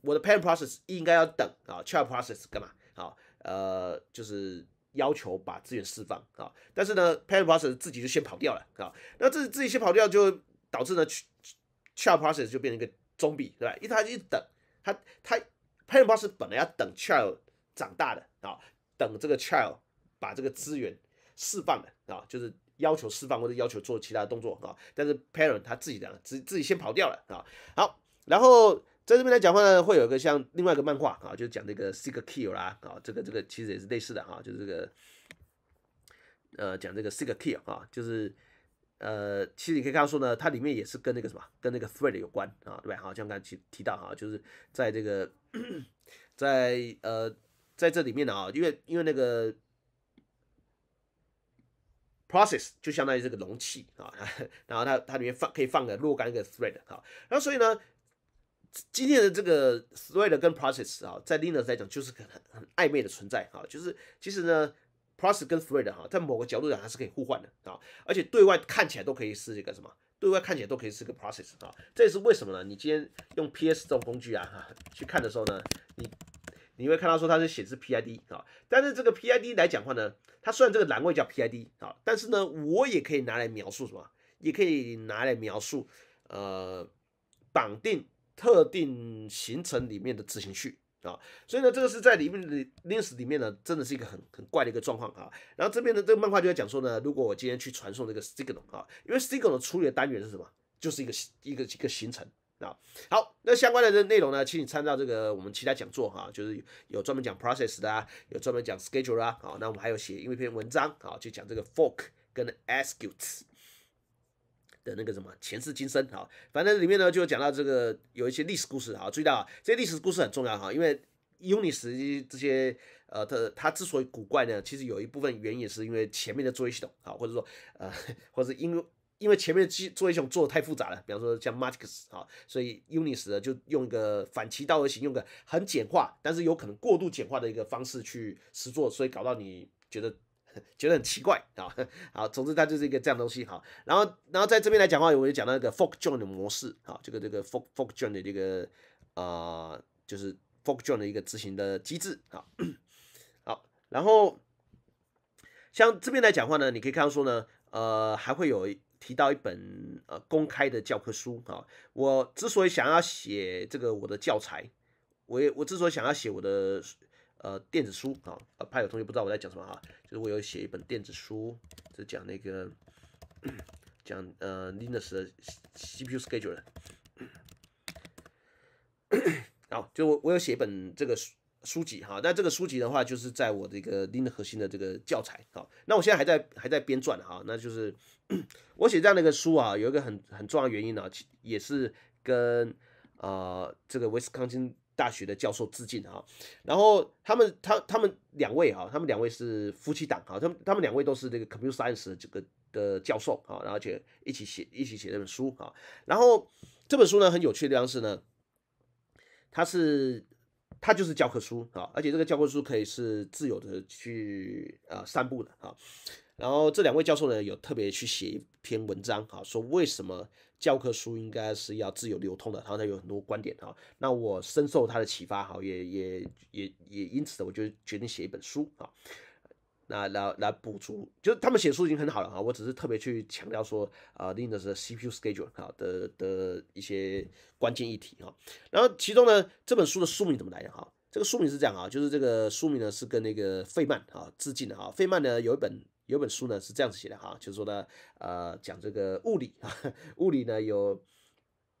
A: 我的 Parent process 应该要等啊，Child process 干嘛啊？呃，就是要求把资源释放啊。但是呢，Parent process 自己就先跑掉了啊。那自自己先跑掉，就导致呢，Child process 就变成一个中比，对吧？因为它一等，它它。Parent boss 本来要等 child 长大的啊，等这个 child 把这个资源释放的啊，就是要求释放或者要求做其他的动作啊，但是 parent 他自己的自自己先跑掉了啊。好，然后在这边来讲话呢，会有一个像另外一个漫画啊，就是讲这个 seek kill 啦啊，这个这个其实也是类似的啊，就是这个呃讲这个 seek kill 啊，就是。呃，其实你可以看到说呢，它里面也是跟那个什么，跟那个 thread 有关啊，对吧？好，像刚才提提到哈，就是在这个，在呃在这里面呢啊，因为因为那个 process 就相当于这个容器啊，然后它它里面放可以放个若干个 thread 好，然后所以呢，今天的这个 thread 跟 process 啊，在 Linux 来讲就是很很暧昧的存在啊，就是其实呢。Plus 跟 Free 的哈，在某个角度讲，它是可以互换的啊，而且对外看起来都可以是一个什么？对外看起来都可以是个 Process 啊，这也是为什么呢？你今天用 PS 这种工具啊，哈，去看的时候呢，你你会看到说它是显示 PID 啊，但是这个 PID 来讲话呢，它虽然这个栏位叫 PID 啊，但是呢，我也可以拿来描述什么？也可以拿来描述呃，绑定特定行程里面的执行序。啊，所以呢，这个是在里面的 list 里面呢，真的是一个很很怪的一个状况啊。然后这边呢，这个漫画就在讲说呢，如果我今天去传送这个 signal 啊，因为 signal 处理的单元是什么？就是一个一个一个行程啊。好，那相关的这内容呢，请你参照这个我们其他讲座啊，就是有专门讲 process 的，有专门讲 schedule 啊。好，那我们还有写一篇文章啊，就讲这个 fork 跟 executes。的那个什么前世今生啊，反正里面呢就讲到这个有一些历史故事啊，注意到这些历史故事很重要哈，因为 u n i s 这些呃，它它之所以古怪呢，其实有一部分原因是因为前面的作业系统啊，或者说呃，或者因为因为前面的作业系统做的太复杂了，比方说像 m a t r i x 啊，所以 u n i 呢就用一个反其道而行，用个很简化，但是有可能过度简化的一个方式去实做，所以搞到你觉得。<laughs> 觉得很奇怪啊，好，总之它就是一个这样的东西好，然后，然后在这边来讲话，我就讲到一个 f o r k j o i n 的模式啊，这个这个 f o r k f o r k j o i n 的这个啊，就是 f o r k j o i n 的一个执行的机制啊，好，然后像这边来讲话呢，你可以看到说呢，呃，还会有提到一本呃公开的教科书啊，我之所以想要写这个我的教材，我也我之所以想要写我的。呃，电子书啊，呃，怕有同学不知道我在讲什么啊，就是我有写一本电子书，是讲那个 <clears throat> 讲呃，Linux 的 CPU scheduler，好，就我我有写一本这个书书籍哈，那这个书籍的话，就是在我这个 Linux 核心的这个教材，好，那我现在还在还在编撰哈，那就是 <clears throat> 我写这样的一个书啊，有一个很很重要原因呢，也是跟呃这个 Wisconsin。大学的教授致敬哈，然后他们他他们两位哈，他们两位是夫妻档哈，他们他们两位都是这个 computer science 这个的教授啊，然后且一起写一起写这本书啊，然后这本书呢很有趣的地方是呢，它是它就是教科书啊，而且这个教科书可以是自由的去呃散布的啊，然后这两位教授呢有特别去写一篇文章啊，说为什么。教科书应该是要自由流通的，然后他有很多观点哈，那我深受他的启发哈，也也也也因此的，我就决定写一本书啊，那来来补足，就是他们写书已经很好了哈，我只是特别去强调说啊，n u x 是 CPU schedule 哈的的一些关键议题哈，然后其中呢这本书的书名怎么来的哈？这个书名是这样啊，就是这个书名呢是跟那个费曼啊致敬的啊，费曼呢有一本。有本书呢是这样子写的哈，就是说呢，呃，讲这个物理啊，物理呢有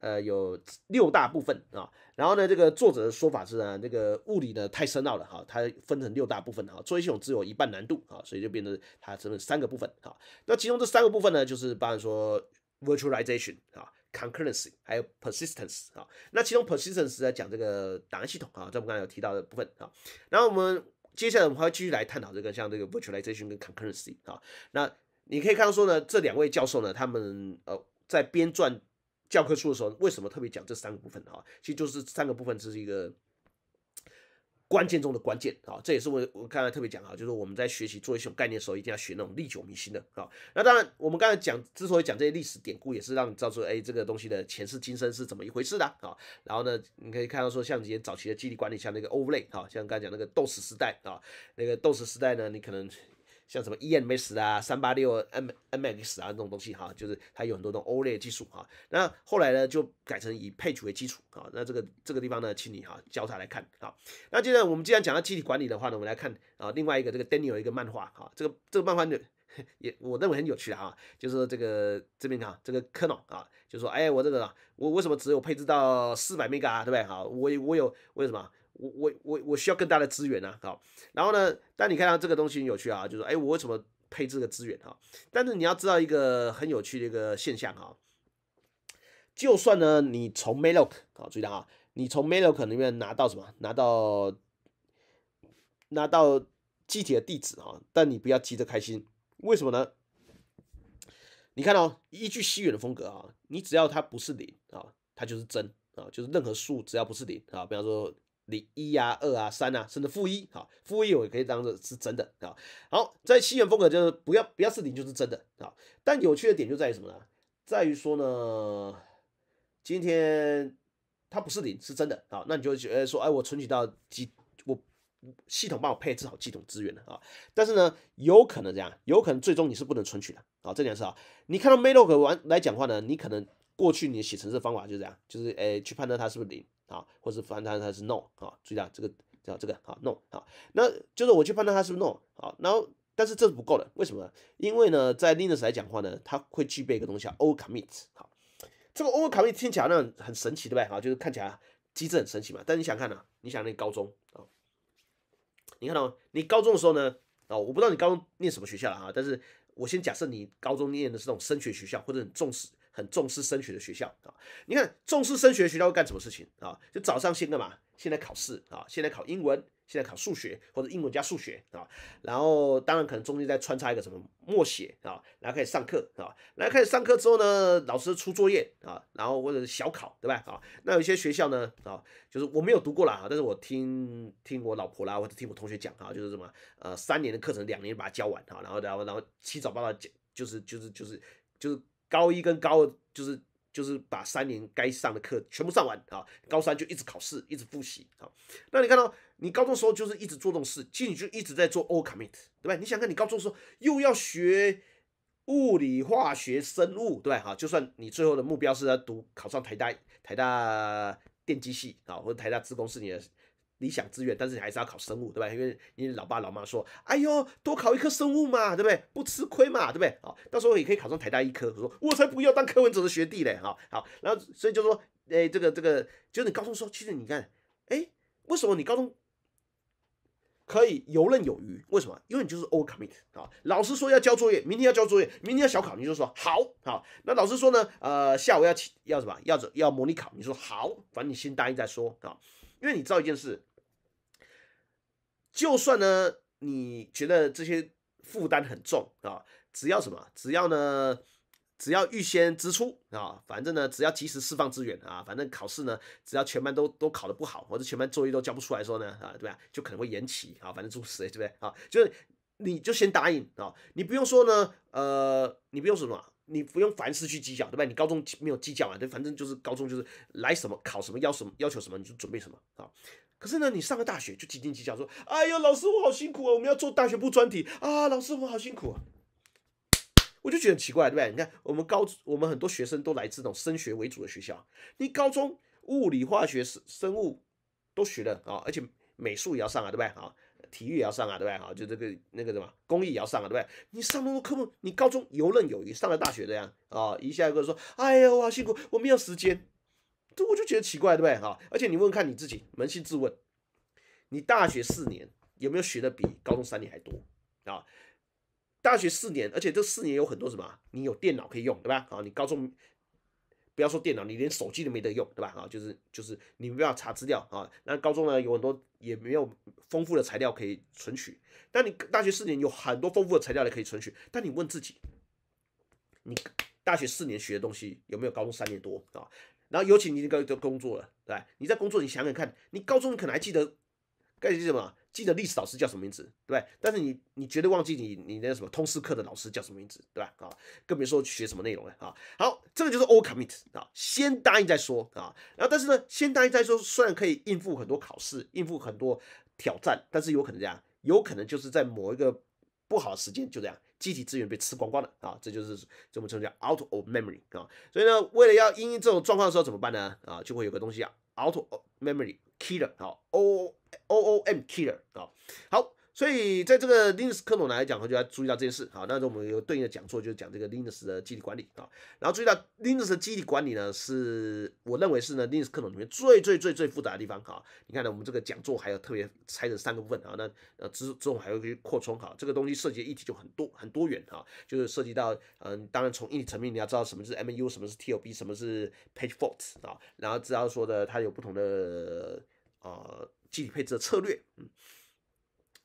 A: 呃有六大部分啊，然后呢，这个作者的说法是呢，这个物理呢太深奥了哈，它分成六大部分哈，作业系统只有一半难度啊，所以就变成它成了三个部分啊，那其中这三个部分呢，就是包含说 virtualization 啊，concurrency 还有 persistence 啊，那其中 persistence 在讲这个档案系统啊，在我们刚才有提到的部分啊，然后我们。接下来我们还会继续来探讨这个，像这个 virtualization 跟 concurrency 啊，那你可以看到说呢，这两位教授呢，他们呃在编撰教科书的时候，为什么特别讲这三个部分啊？其实就是三个部分，这是一个。关键中的关键啊，这也是我我刚才特别讲啊，就是我们在学习做一些概念的时候，一定要学那种历久弥新的啊。那当然，我们刚才讲，之所以讲这些历史典故，也是让你知道说，哎，这个东西的前世今生是怎么一回事的啊。然后呢，你可以看到说，像以前早期的激励管理，像那个 Overlay 啊，像刚才讲那个斗士时代啊，那个斗士时代呢，你可能。像什么 E M S 啊、三八六 M M X 啊这种东西哈，就是它有很多种 O 类技术哈。那后来呢，就改成以配置为基础啊。那这个这个地方呢，请你哈交叉来看啊。那接着我们既然讲到机体管理的话呢，我们来看啊另外一个这个 Daniel 有一个漫画哈，这个这个漫画呢也我认为很有趣啊，就是这个这边哈，这个 k o o n e l 啊，就说哎我这个我为什么只有配置到四百 m e g a 对不对好，我我有为什么？我我我我需要更大的资源啊，好，然后呢，当你看到这个东西有趣啊，就是哎，我为什么配这个资源啊？但是你要知道一个很有趣的一个现象啊，就算呢，你从 mailock 啊，注意到啊，你从 mailock 里面拿到什么？拿到拿到具体的地址啊，但你不要急着开心，为什么呢？你看哦，一句西语的风格啊，你只要它不是零啊，它就是真啊，就是任何数只要不是零啊，比方说。你一啊、二啊、三啊，甚至负一，好，负一我也可以当做是真的啊。好，在西元风格就是不要不要是零就是真的啊。但有趣的点就在于什么呢？在于说呢，今天它不是零，是真的啊。那你就觉得说，哎，我存取到几，我系统帮我配置好系统资源了啊。但是呢，有可能这样，有可能最终你是不能存取的啊。这件事啊，你看到 m e t o c 完来讲话呢，你可能过去你写程序的方法就这样，就是哎去判断它是不是零。啊，或者是反弹，它是 no 啊，注意啦，这个叫这个啊 no 啊，那就是我去判断它是不是 no 啊，然后但是这是不够的，为什么？因为呢，在 Linux 来讲话呢，它会具备一个东西啊，v e r commit 好，这个 over commit 听起来那很神奇对不对？啊，就是看起来机制很神奇嘛，但你想看呢？你想念高中啊？你看到吗？你高中的时候呢？啊，我不知道你高中念什么学校了啊，但是我先假设你高中念的是那种升学学校或者很重视。很重视升学的学校啊，你看重视升学学校会干什么事情啊？就早上先干嘛？先来考试啊，先来考英文，现在考数学或者英文加数学啊。然后当然可能中间再穿插一个什么默写啊。然后开始上课啊，然后开始上课之后呢，老师出作业啊，然后或者是小考对吧？啊，那有一些学校呢啊，就是我没有读过啦，但是我听听我老婆啦或者听我同学讲啊，就是什么呃三年的课程两年把它教完啊，然后然后然后七早八早就是就是就是就是。高一跟高二就是就是把三年该上的课全部上完啊，高三就一直考试一直复习啊。那你看到你高中时候就是一直做这种事，其实你就一直在做 all commit，对吧？你想看你高中时候又要学物理、化学、生物，对吧？哈，就算你最后的目标是读考上台大，台大电机系啊，或者台大自工是你的。理想志愿，但是你还是要考生物，对吧？因为你老爸老妈说：“哎呦，多考一科生物嘛，对不对？不吃亏嘛，对不对？”好，到时候也可以考上台大医科。我说：“我才不要当科文组的学弟嘞！”好，好，然后所以就说：“哎，这个这个，就是你高中时候，其实你看，哎，为什么你高中可以游刃有余？为什么？因为你就是 overcommit。啊，老师说要交作业，明天要交作业，明天要小考，你就说好好。那老师说呢，呃，下午要起要什么？要走要模拟考，你说好，反正你先答应再说啊。”因为你知道一件事，就算呢，你觉得这些负担很重啊，只要什么，只要呢，只要预先支出啊，反正呢，只要及时释放资源啊，反正考试呢，只要全班都都考得不好，或者全班作业都交不出来，说呢啊，对吧，就可能会延期啊，反正注释对不对啊？就是你就先答应啊，你不用说呢，呃，你不用什么。你不用凡事去计较，对吧？你高中没有计较啊，对，反正就是高中就是来什么考什么，要什么要求什么，你就准备什么啊。可是呢，你上个大学就斤斤计较，说：“哎呀，老师我好辛苦啊，我们要做大学部专题啊，老师我好辛苦啊。”我就觉得很奇怪，对不对？你看我们高，我们很多学生都来自那种升学为主的学校，你高中物理、化学、生生物都学了啊，而且美术也要上啊，对不对？啊。体育也要上啊，对不对？好，就这个那个什么，公益也要上啊，对不对？你上那么多科目，你高中游刃有余，上了大学这样啊，一下一个说，哎呀，我好辛苦，我没有时间，这我就觉得奇怪，对不对？哈，而且你问看你自己，扪心自问，你大学四年有没有学的比高中三年还多啊？大学四年，而且这四年有很多什么，你有电脑可以用，对吧？好，你高中。不要说电脑，你连手机都没得用，对吧？啊，就是就是，你不要查资料啊。那高中呢，有很多也没有丰富的材料可以存取。那你大学四年有很多丰富的材料可以存取，但你问自己，你大学四年学的东西有没有高中三年多啊？然后尤其你那个工作了，对吧？你在工作，你想想看，你高中你可能还记得。该记什么？记得历史老师叫什么名字，对吧？但是你，你绝对忘记你，你那什么通识课的老师叫什么名字，对吧？啊，更别说学什么内容了啊。好，这个就是 all commit 啊，先答应再说啊。然后，但是呢，先答应再说，虽然可以应付很多考试，应付很多挑战，但是有可能这样，有可能就是在某一个不好的时间，就这样集体资源被吃光光了啊。这就是怎么称叫 out of memory 啊。所以呢，为了要应这种状况的时候怎么办呢？啊，就会有个东西啊，out of memory。Killer 啊，O O O M Killer 啊，好。所以，在这个 Linux 克隆来讲，就要注意到这件事。好，那我们有对应的讲座，就是讲这个 Linux 的基体管理啊。然后注意到 Linux 的基体管理呢，是我认为是呢 Linux 克隆里面最最最最复杂的地方哈。你看呢，我们这个讲座还有特别拆成三个部分啊。那呃之之后还会去扩充哈，这个东西涉及的议题就很多很多元哈，就是涉及到嗯，当然从硬体层面，你要知道什么是 MU，什么是 t O b 什么是 Page Fault 啊。然后只要说的它有不同的呃基体配置的策略，嗯。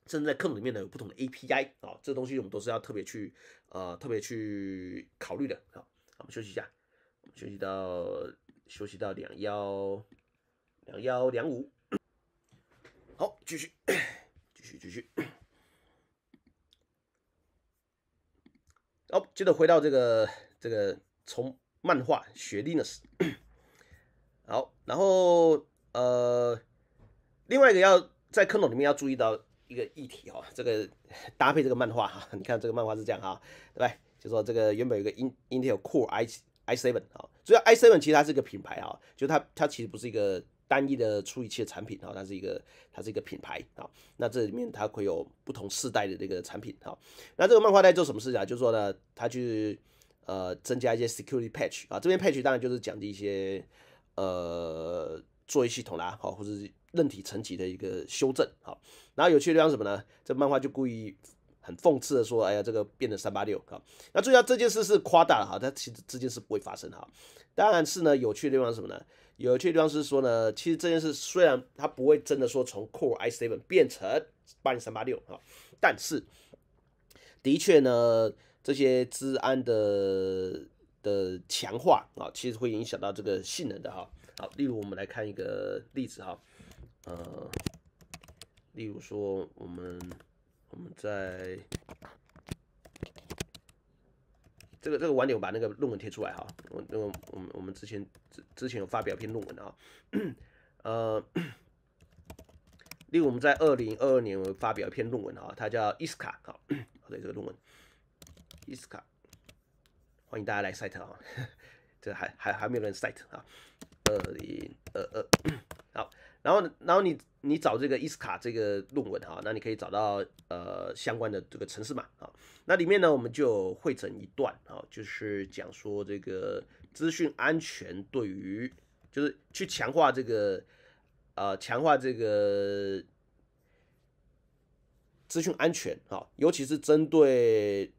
A: 甚至在坑洞里面呢，有不同的 API 啊，这东西我们都是要特别去呃特别去考虑的好，我们休息一下，我们休息到休息到两幺两幺两五。好，继续继续继续。好，接着回到这个这个从漫画学 Linux。好，然后呃，另外一个要在坑洞里面要注意到。一个议题哦，这个 <laughs> 搭配这个漫画哈，你看这个漫画是这样哈，对吧？就说这个原本有个 Intel Core i i7 哈，主要 i7 其实它是一个品牌哈，就它它其实不是一个单一的处理器的产品哈，它是一个它是一个品牌啊。那这里面它会有不同世代的这个产品哈。那这个漫画在做什么事情啊？就是说呢，它去呃增加一些 security patch 啊，这边 patch 当然就是讲的一些呃。作业系统啦，好，或者是韧体层级的一个修正，好，然后有趣的地方什么呢？这漫画就故意很讽刺的说，哎呀，这个变成三八六，好，那注意到这件事是夸大了哈，它其实这件事不会发生哈。当然是呢，有趣的地方什么呢？有趣的地方是说呢，其实这件事虽然它不会真的说从 Core i seven 变成八零三八六，哈，但是的确呢，这些治安的的强化啊，其实会影响到这个性能的哈。好，例如我们来看一个例子哈，呃，例如说我们我们在这个这个晚点我把那个论文贴出来哈，我那个我们我们之前之之前有发表篇论文的哈，<coughs> 呃，例如我们在二零二二年我发表一篇论文哈，它叫伊斯卡，好，<coughs> 对这个论文，伊斯卡，欢迎大家来 site 啊，<laughs> 这还还还没有人 site 啊。二零二二，好，然后然后你你找这个伊斯卡这个论文啊，那你可以找到呃相关的这个城市码啊，那里面呢我们就汇整一段啊，就是讲说这个资讯安全对于就是去强化这个呃强化这个资讯安全啊，尤其是针对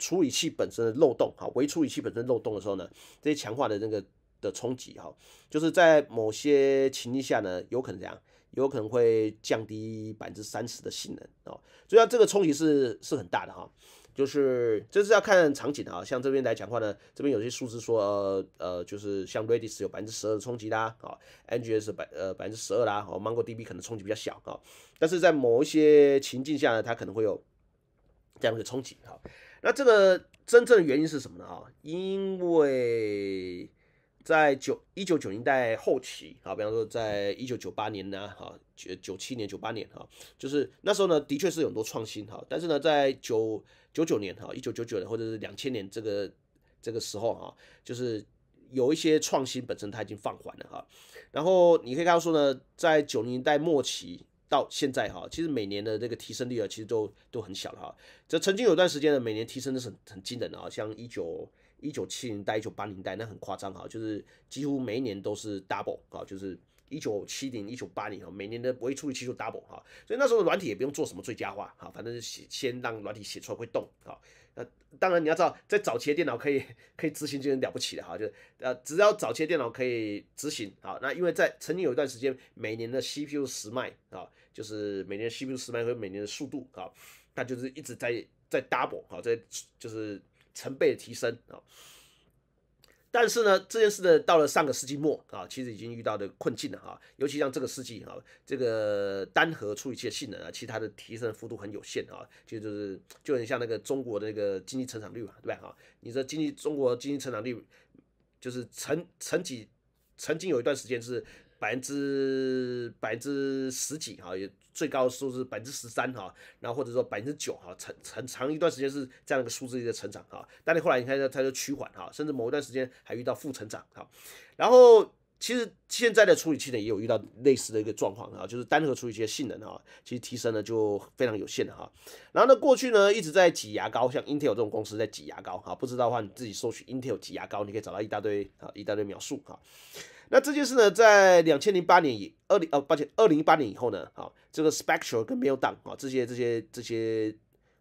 A: 处理器本身的漏洞啊，微处理器本身漏洞的时候呢，这些强化的那个。的冲击哈，就是在某些情境下呢，有可能这样，有可能会降低百分之三十的性能哦。所以啊，这个冲击是是很大的哈，就是这是要看场景啊。像这边来讲话呢，这边有些数字说，呃，呃，就是像 Redis 有百分之十二的冲击啦，啊，N G S 百呃百分之十二啦，哦，Mongo D B 可能冲击比较小啊，但是在某一些情境下呢，它可能会有这样的冲击哈。那这个真正的原因是什么呢？啊，因为在九一九九零代后期啊，比方说在一九九八年呢，哈九九七年、九八年哈，就是那时候呢，的确是有很多创新哈。但是呢，在九九九年哈，一九九九年或者是两千年这个这个时候哈，就是有一些创新本身它已经放缓了哈。然后你可以看到说呢，在九零年代末期到现在哈，其实每年的这个提升率啊，其实都都很小了哈。这曾经有段时间呢，每年提升的是很很惊人的啊，像一九。一九七零代、一九八零代，那很夸张哈，就是几乎每一年都是 double 啊，就是一九七零、一九八零啊，每年的微处理器就 double 啊，所以那时候的软体也不用做什么最佳化哈，反正写先让软体写出来会动啊。那当然你要知道，在早期的电脑可以可以执行就很了不起了哈，就是呃只要早期的电脑可以执行啊，那因为在曾经有一段时间，每年的 CPU 十迈啊，就是每年 CPU 十迈和每年的速度啊，它就是一直在在 double 啊，在就是。成倍的提升啊，但是呢，这件事呢，到了上个世纪末啊，其实已经遇到的困境了啊，尤其像这个世纪啊，这个单核处理器的性能啊，其他的提升幅度很有限啊，就就是就很像那个中国的那个经济成长率嘛，对吧？哈，你说经济，中国经济成长率就是曾曾几，曾经有一段时间是百分之百分之十几啊，也。最高的数字百分之十三哈，然后或者说百分之九哈，长很长一段时间是这样一个数字的一个成长哈，但是后来你看它它就趋缓哈，甚至某一段时间还遇到负成长哈。然后其实现在的处理器呢也有遇到类似的一个状况啊，就是单核处理器的性能啊，其实提升呢就非常有限的哈。然后呢，过去呢一直在挤牙膏，像 Intel 这种公司在挤牙膏哈，不知道的话你自己搜取 Intel 挤牙膏，你可以找到一大堆啊一大堆描述哈。那这件事呢，在两千零八年以二零呃八千二零一八年以后呢哈，这个 spectral 跟 m 有 l d o w n 啊，这些这些这些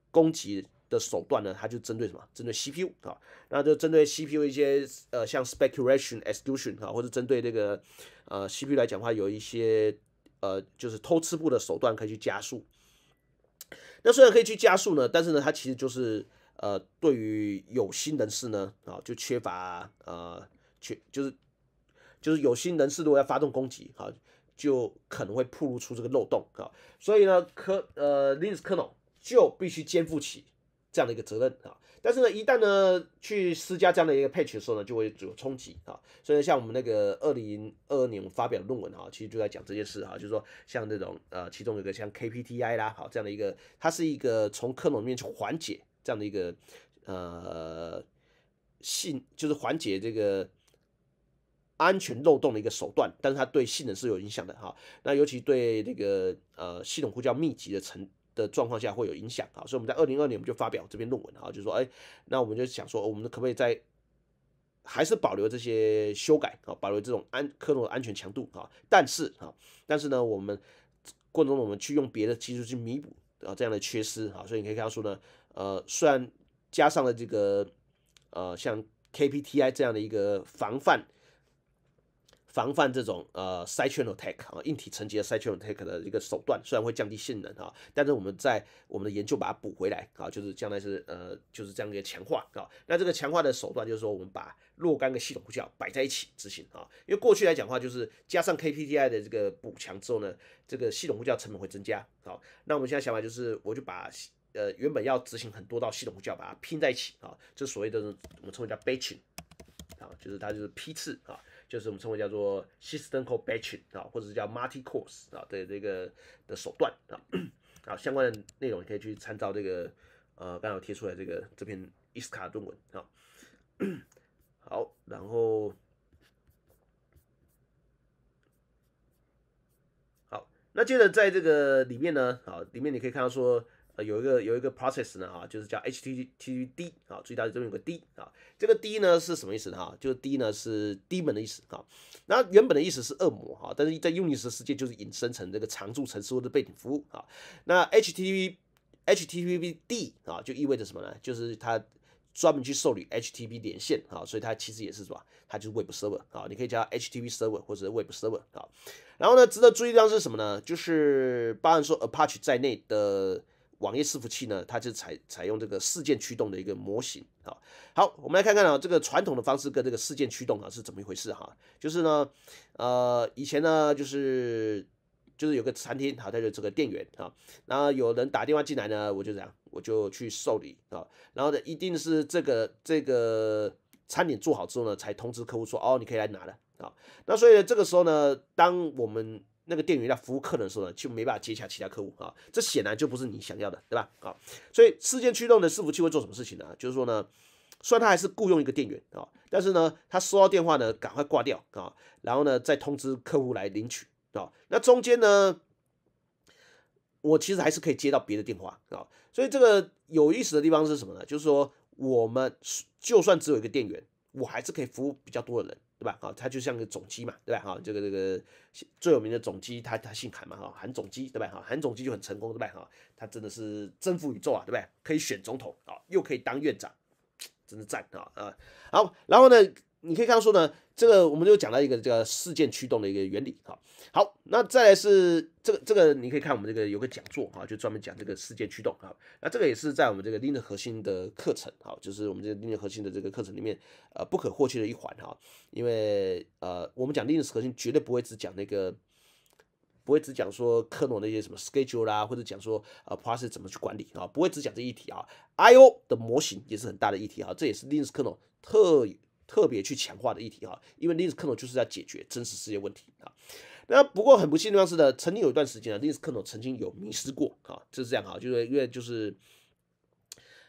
A: 攻击的手段呢，它就针对什么？针对 CPU 啊，那就针对 CPU 一些呃，像 speculation execution 啊，或者针对这个呃 CPU 来讲话，有一些呃，就是偷吃步的手段可以去加速。那虽然可以去加速呢，但是呢，它其实就是呃，对于有心人士呢啊，就缺乏呃缺就是就是有心人士如果要发动攻击啊。就可能会曝露出这个漏洞啊，所以呢，科呃，kernel 就必须肩负起这样的一个责任啊。但是呢，一旦呢去施加这样的一个 patch 的时候呢，就会有冲击啊。所以像我们那个二零二二年发表的论文啊，其实就在讲这件事啊，就是说像这种呃，其中有个像 KPTI 啦，好这样的一个，它是一个从克隆面去缓解这样的一个呃，性就是缓解这个。安全漏洞的一个手段，但是它对性能是有影响的哈。那尤其对这个呃系统呼叫密集的层的状况下会有影响啊。所以我们在二零二零我们就发表这篇论文啊，就说哎，那我们就想说，我们可不可以在还是保留这些修改啊，保留这种安克隆的安全强度啊，但是啊，但是呢，我们过程中我们去用别的技术去弥补啊这样的缺失啊。所以你可以看到说呢，呃，虽然加上了这个呃像 KPTI 这样的一个防范。防范这种呃，side channel attack 啊，硬体层级的 side channel attack 的一个手段，虽然会降低性能啊，但是我们在我们的研究把它补回来啊，就是将来是呃，就是这样一个强化啊。那这个强化的手段就是说，我们把若干个系统呼叫摆在一起执行啊，因为过去来讲话就是加上 KPTI 的这个补强之后呢，这个系统呼叫成本会增加啊。那我们现在想法就是，我就把呃原本要执行很多道系统呼叫，把它拼在一起啊，就所谓的我们称为叫 batching 啊，就是它就是批次啊。就是我们称为叫做 systemic batching 啊，或者是叫 multi-core u s 啊的这个的手段啊，好，相关的内容你可以去参照这个呃，刚好贴出来这个这篇伊斯卡论文啊，好，然后好，那接着在这个里面呢，啊，里面你可以看到说。有一个有一个 process 呢啊，就是叫 HTTPD 啊，注意大家这边有个 D 啊，这个 D 呢是什么意思呢？啊，就 D 呢是低门的意思啊，那原本的意思是恶魔哈，但是在 Unix 世界就是引申成这个常驻程式或者背景服务啊。那 HTTP HTTPD 啊就意味着什么呢？就是它专门去受理 HTTP 连线啊，所以它其实也是什么？它就是 Web Server 啊，你可以叫 HTTP Server 或者 Web Server 啊。然后呢，值得注意到的是什么呢？就是包含说 Apache 在内的。网页伺服器呢，它就采采用这个事件驱动的一个模型啊。好，我们来看看啊，这个传统的方式跟这个事件驱动啊是怎么一回事哈。就是呢，呃，以前呢，就是就是有个餐厅好，它就这个店员啊，那有人打电话进来呢，我就这样，我就去受理啊。然后呢，一定是这个这个餐点做好之后呢，才通知客户说，哦，你可以来拿了啊。那所以这个时候呢，当我们那个店员在服务客人的时候呢，就没办法接洽其他客户啊，这显然就不是你想要的，对吧？啊，所以事件驱动的伺服器会做什么事情呢？就是说呢，虽然他还是雇佣一个店员啊，但是呢，他收到电话呢，赶快挂掉啊，然后呢，再通知客户来领取啊。那中间呢，我其实还是可以接到别的电话啊。所以这个有意思的地方是什么呢？就是说我们就算只有一个店员，我还是可以服务比较多的人。对吧？啊，他就像个总机嘛，对吧？哈，这个这个最有名的总机，他他姓韩嘛，哈，韩总机，对吧？哈，韩总机就很成功，对吧？哈，他真的是征服宇宙啊，对不对？可以选总统，啊，又可以当院长，真的赞啊！啊，好，然后呢？你可以看说呢，这个我们就讲到一个这个事件驱动的一个原理哈。好，那再来是这个这个，你可以看我们这个有个讲座哈，就专门讲这个事件驱动啊。那这个也是在我们这个 Linux 核心的课程哈，就是我们这个 Linux 核心的这个课程里面呃不可或缺的一环哈。因为呃我们讲 Linux 核心绝对不会只讲那个，不会只讲说克诺那些什么 schedule 啦，或者讲说呃 process 怎么去管理啊，不会只讲这一题啊。I/O 的模型也是很大的议题啊，这也是 Linux 克 e 特特别去强化的议题哈，因为 l i n u x k e r n e l 就是要解决真实世界问题啊。那不过很不幸的是呢，曾经有一段时间啊 l i n u x k e r n e l 曾经有迷失过啊，就是这样啊，就是因为就是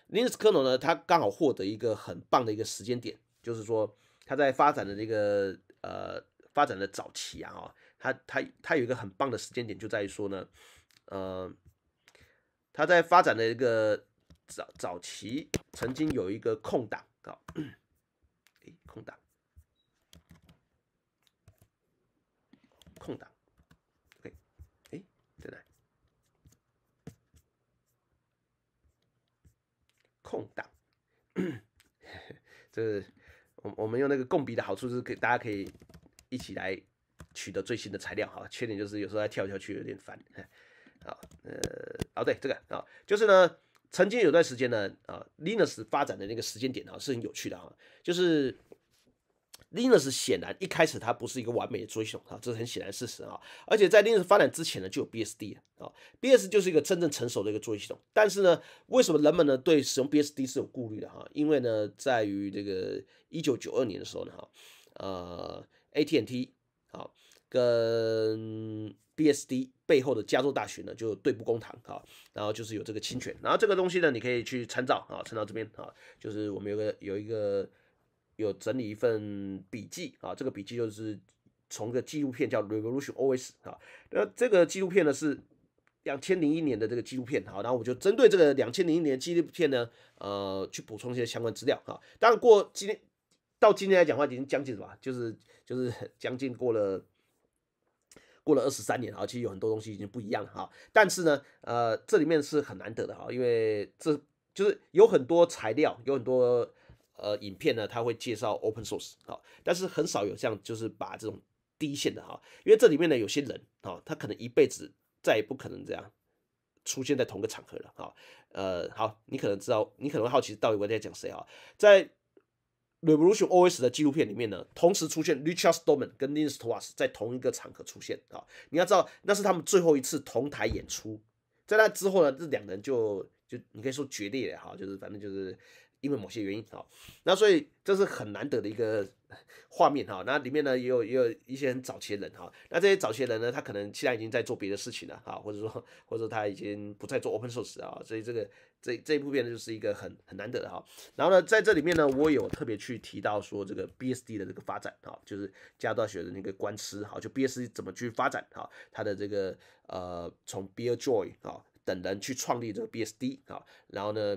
A: l i n u x k e r n e l 呢，它刚好获得一个很棒的一个时间点，就是说它在发展的这个呃发展的早期啊，它它它有一个很棒的时间点，就在于说呢，呃，它在发展的一个早早期曾经有一个空档啊。空档，空档，OK，哎，在哪？空档，<clears throat> 这我我们用那个共笔的好处是可大家可以一起来取得最新的材料哈。缺点就是有时候还跳来跳去有点烦。好，呃，哦，对，这个啊，就是呢，曾经有段时间呢，啊，Linux 发展的那个时间点啊，是很有趣的啊，就是。Linux 显然一开始它不是一个完美的作业系统啊，这是很显然事实啊。而且在 Linux 发展之前呢，就有 BSD 啊 b s 就是一个真正成熟的一个作业系统。但是呢，为什么人们呢对使用 BSD 是有顾虑的哈？因为呢，在于这个一九九二年的时候呢，哈，呃，AT&T 啊跟 BSD 背后的加州大学呢就对簿公堂啊，然后就是有这个侵权。然后这个东西呢，你可以去参照啊，参照这边啊，就是我们有个有一个。有整理一份笔记啊，这个笔记就是从个纪录片叫《Revolution OS》啊，那这个纪录片呢是两千零一年的这个纪录片，好，然后我就针对这个两千零一年纪录片呢，呃，去补充一些相关资料啊。当然过今天到今天来讲的话，已经将近什么，就是就是 <laughs> 将近过了过了二十三年啊，其实有很多东西已经不一样了哈。但是呢，呃，这里面是很难得的哈，因为这就是有很多材料，有很多。呃，影片呢，他会介绍 open source 啊，但是很少有这样，就是把这种低线的哈，因为这里面呢，有些人啊，他可能一辈子再也不可能这样出现在同一个场合了啊。呃，好，你可能知道，你可能会好奇，到底我在讲谁啊？在 Revolution OS 的纪录片里面呢，同时出现 Richard Stallman 跟 Linus t o r a s 在同一个场合出现啊，你要知道，那是他们最后一次同台演出，在那之后呢，这两人就就你可以说决裂了哈，就是反正就是。因为某些原因哈，那所以这是很难得的一个画面哈。那里面呢也有也有一些很早期的人哈。那这些早期的人呢，他可能现在已经在做别的事情了哈，或者说，或者他已经不再做 open source 啊。所以这个这这一部分呢，就是一个很很难得的哈。然后呢，在这里面呢，我有特别去提到说这个 BSD 的这个发展哈，就是加大学的那个官司哈，就 BSD 怎么去发展哈，它的这个呃，从 Bill Joy 啊等人去创立这个 BSD 啊，然后呢。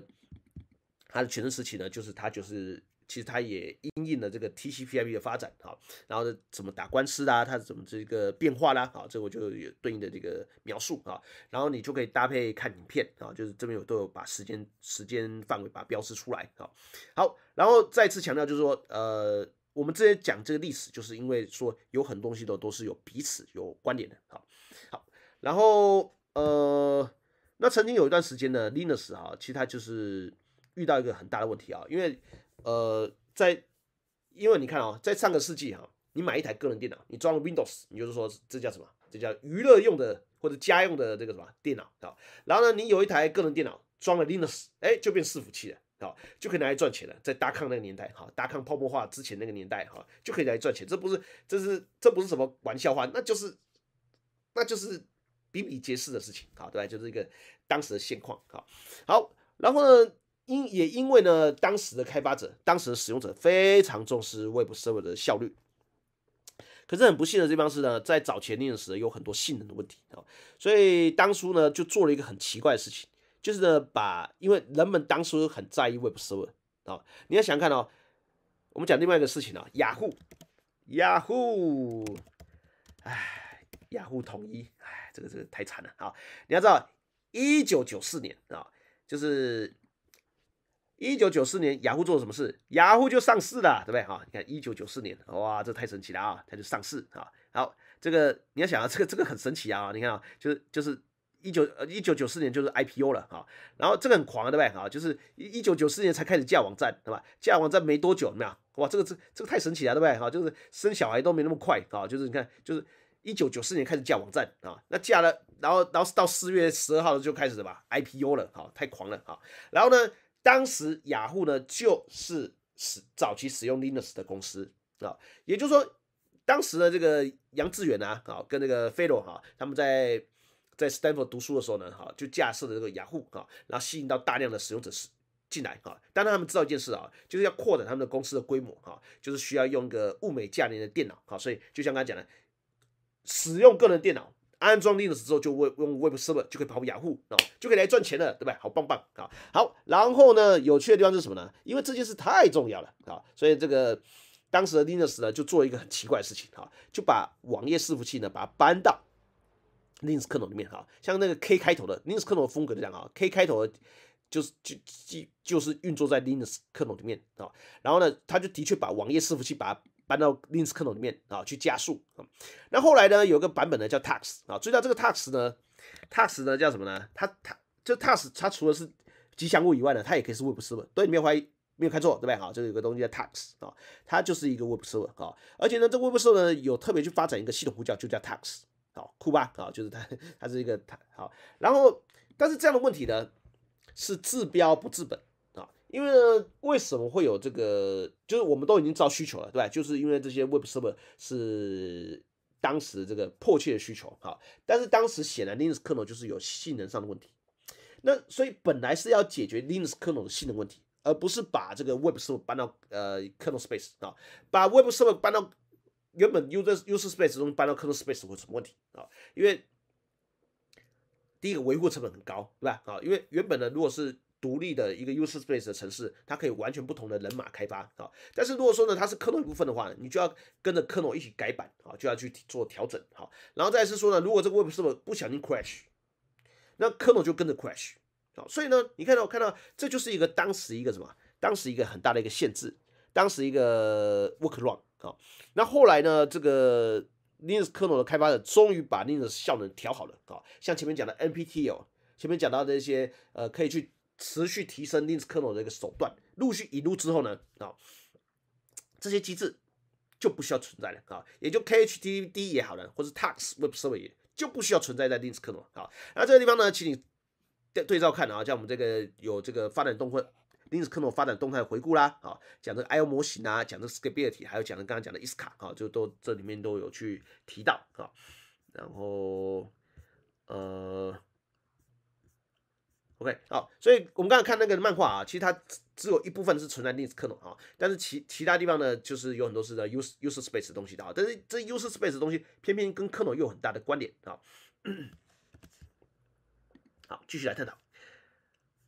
A: 它的前盛时期呢，就是它就是其实它也因应了这个 TCP/IP 的发展啊，然后怎么打官司啦，它怎么这个变化啦，好，这我就有对应的这个描述啊，然后你就可以搭配看影片啊，就是这边有都有把时间时间范围把它标示出来啊，好，然后再次强调就是说，呃，我们这些讲这个历史，就是因为说有很多东西都都是有彼此有关联的，好好，然后呃，那曾经有一段时间呢，Linux 啊，其实它就是。遇到一个很大的问题啊，因为呃，在因为你看啊，在上个世纪哈，你买一台个人电脑，你装了 Windows，你就是说这叫什么？这叫娱乐用的或者家用的这个什么电脑啊？然后呢，你有一台个人电脑装了 Linux，哎，就变伺服器了，好，就可以拿来赚钱了。在达康那个年代，好，达康泡沫化之前那个年代，哈，就可以拿来赚钱。这不是，这是，这不是什么玩笑话，那就是那就是比比皆是的事情，好，对吧？就是一个当时的现况，好，好，然后呢？因也因为呢，当时的开发者、当时的使用者非常重视 Web Server 的效率。可是很不幸的，地方是呢，在早前那阵时有很多性能的问题啊。所以当初呢，就做了一个很奇怪的事情，就是呢，把因为人们当初很在意 Web Server 啊，你要想看哦，我们讲另外一个事情啊，雅虎，雅虎，哎，雅虎统一，哎，这个这个太惨了啊！你要知道，一九九四年啊，就是。一九九四年，雅虎做了什么事？雅虎就上市了，对不对？哈，你看一九九四年，哇，这太神奇了啊！它就上市啊。好，这个你要想啊，这个这个很神奇啊。你看啊，就是就是一九一九九四年就是 IPO 了啊。然后这个很狂啊，对不对？啊，就是一九九四年才开始架网站，对吧？架网站没多久，没有哇，这个这这个太神奇了，对不对？哈，就是生小孩都没那么快啊。就是你看，就是一九九四年开始架网站啊。那架了，然后然后到四月十二号就开始什么 IPO 了，好，太狂了啊。然后呢？当时雅虎呢，就是使早期使用 Linux 的公司啊，也就是说，当时的这个杨致远啊，啊，跟那个 f e d o 哈，他们在在 Stanford 读书的时候呢，哈，就架设的这个雅虎啊，然后吸引到大量的使用者是。进来啊。当然，他们知道一件事啊，就是要扩展他们的公司的规模啊，就是需要用一个物美价廉的电脑啊，所以就像刚刚讲的，使用个人电脑。安装 Linux 之后，就微用 Web Server 就可以跑雅虎啊，就可以来赚钱了，对不对？好棒棒啊！好，然后呢，有趣的地方是什么呢？因为这件事太重要了啊，所以这个当时的 Linux 呢，就做了一个很奇怪的事情啊，就把网页伺服器呢，把它搬到 Linux kernel 里面啊，像那个 K 开头的 Linux kernel 风格的这样啊，K 开头的就是就就就是运作在 Linux kernel 里面啊，然后呢，他就的确把网页伺服器把它搬到 Linux kernel 里面啊，去加速啊。那后来呢，有个版本呢叫 Tax 啊。注意到这个 Tax 呢，Tax 呢叫什么呢？它它这 Tax 它除了是吉祥物以外呢，它也可以是 Web Server。对，没有怀疑，没有看错，对不对？好，这里有个东西叫 Tax 啊，它就是一个 Web Server 啊。而且呢，这 Web Server 呢有特别去发展一个系统呼叫，就叫 Tax。好酷吧？啊，就是它它是一个它好，然后但是这样的问题呢，是治标不治本。因为为什么会有这个？就是我们都已经造需求了，对吧？就是因为这些 web server 是当时这个迫切的需求，好，但是当时显然 Linux kernel 就是有性能上的问题。那所以本来是要解决 Linux kernel 的性能问题，而不是把这个 web server 搬到呃 kernel space 啊，把 web server 搬到原本 user user space 中搬到 kernel space 会什么问题啊？因为第一个维护成本很高，对吧？啊，因为原本的如果是独立的一个 user space 的城市，它可以完全不同的人马开发啊。但是如果说呢，它是克诺一部分的话，你就要跟着克诺一起改版啊，就要去做调整好。然后再是说呢，如果这个 Web Server 不小心 Crash，那克诺就跟着 Crash 啊。所以呢，你看到看到这就是一个当时一个什么，当时一个很大的一个限制，当时一个 w o r k r o u n 啊。那后来呢，这个 Linux Kernel 的开发者终于把 Linux 效能调好了啊。像前面讲的 NPT 哦，前面讲到的一些呃，可以去。持续提升 l i n u x k e r n e l 的一个手段，陆续引入之后呢，啊，这些机制就不需要存在了啊，也就 KHTD 也好了，或者 Tax Web s e r v e r 也就不需要存在在 l i n u x k e r n e l 啊。那这个地方呢，请你对对照看啊，像我们这个有这个发展动会。l i n u x k e r n e l 发展动态回顾啦，啊，讲这个 IO 模型啊，讲这个 Scalability，还有讲的刚刚讲的 Is 卡啊，就都这里面都有去提到啊，然后呃。OK，好，所以我们刚刚看那个漫画啊，其实它只只有一部分是存在量子克隆啊，但是其其他地方呢，就是有很多是的 use use space 东西的啊，但是这 use space 东西偏偏跟克隆有很大的关联啊。<coughs> 好，继续来探讨。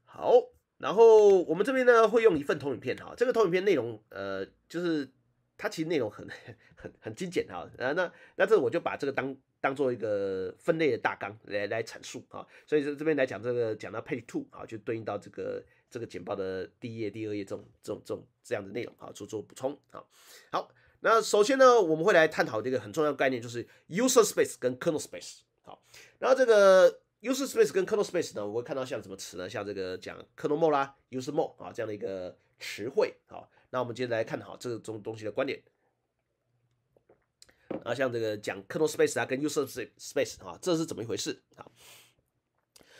A: 好，然后我们这边呢会用一份投影片哈，这个投影片内容呃，就是它其实内容很 <laughs> 很很精简哈，啊那那这我就把这个当。当做一个分类的大纲来来阐述啊，所以从这边来讲，这个讲到 p a g e Two 啊，就对应到这个这个简报的第一页、第二页这种这种这种这样的内容啊，做做补充啊。好，那首先呢，我们会来探讨这个很重要概念，就是 User Space 跟 Kernel Space 好。然后这个 User Space 跟 Kernel Space 呢，我会看到像什么词呢？像这个讲 Kernel More 啦，User More 啊这样的一个词汇好，那我们接着来探看哈这种东西的观点。啊，像这个讲 kernel space 啊，跟 user space 啊，这是怎么一回事啊？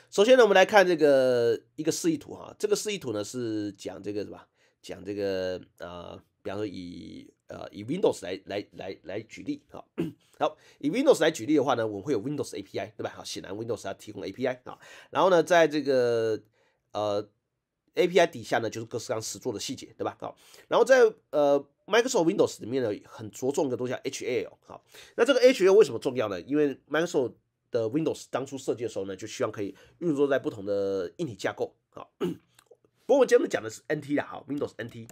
A: 首先呢，我们来看这个一个示意图哈。这个示意图呢是讲这个什么？讲这个呃，比方说以呃以 Windows 来来来来举例啊。好，以 Windows 来举例的话呢，我们会有 Windows API 对吧？好，显然 Windows 它提供 API 啊。然后呢，在这个呃 API 底下呢，就是各式各样的做的细节对吧？好，然后在呃。Microsoft Windows 里面的很着重一个东西叫 h l 好，那这个 h l 为什么重要呢？因为 Microsoft 的 Windows 当初设计的时候呢，就希望可以运作在不同的硬体架构，好。不过我今天讲的是 NT 的，好，Windows NT，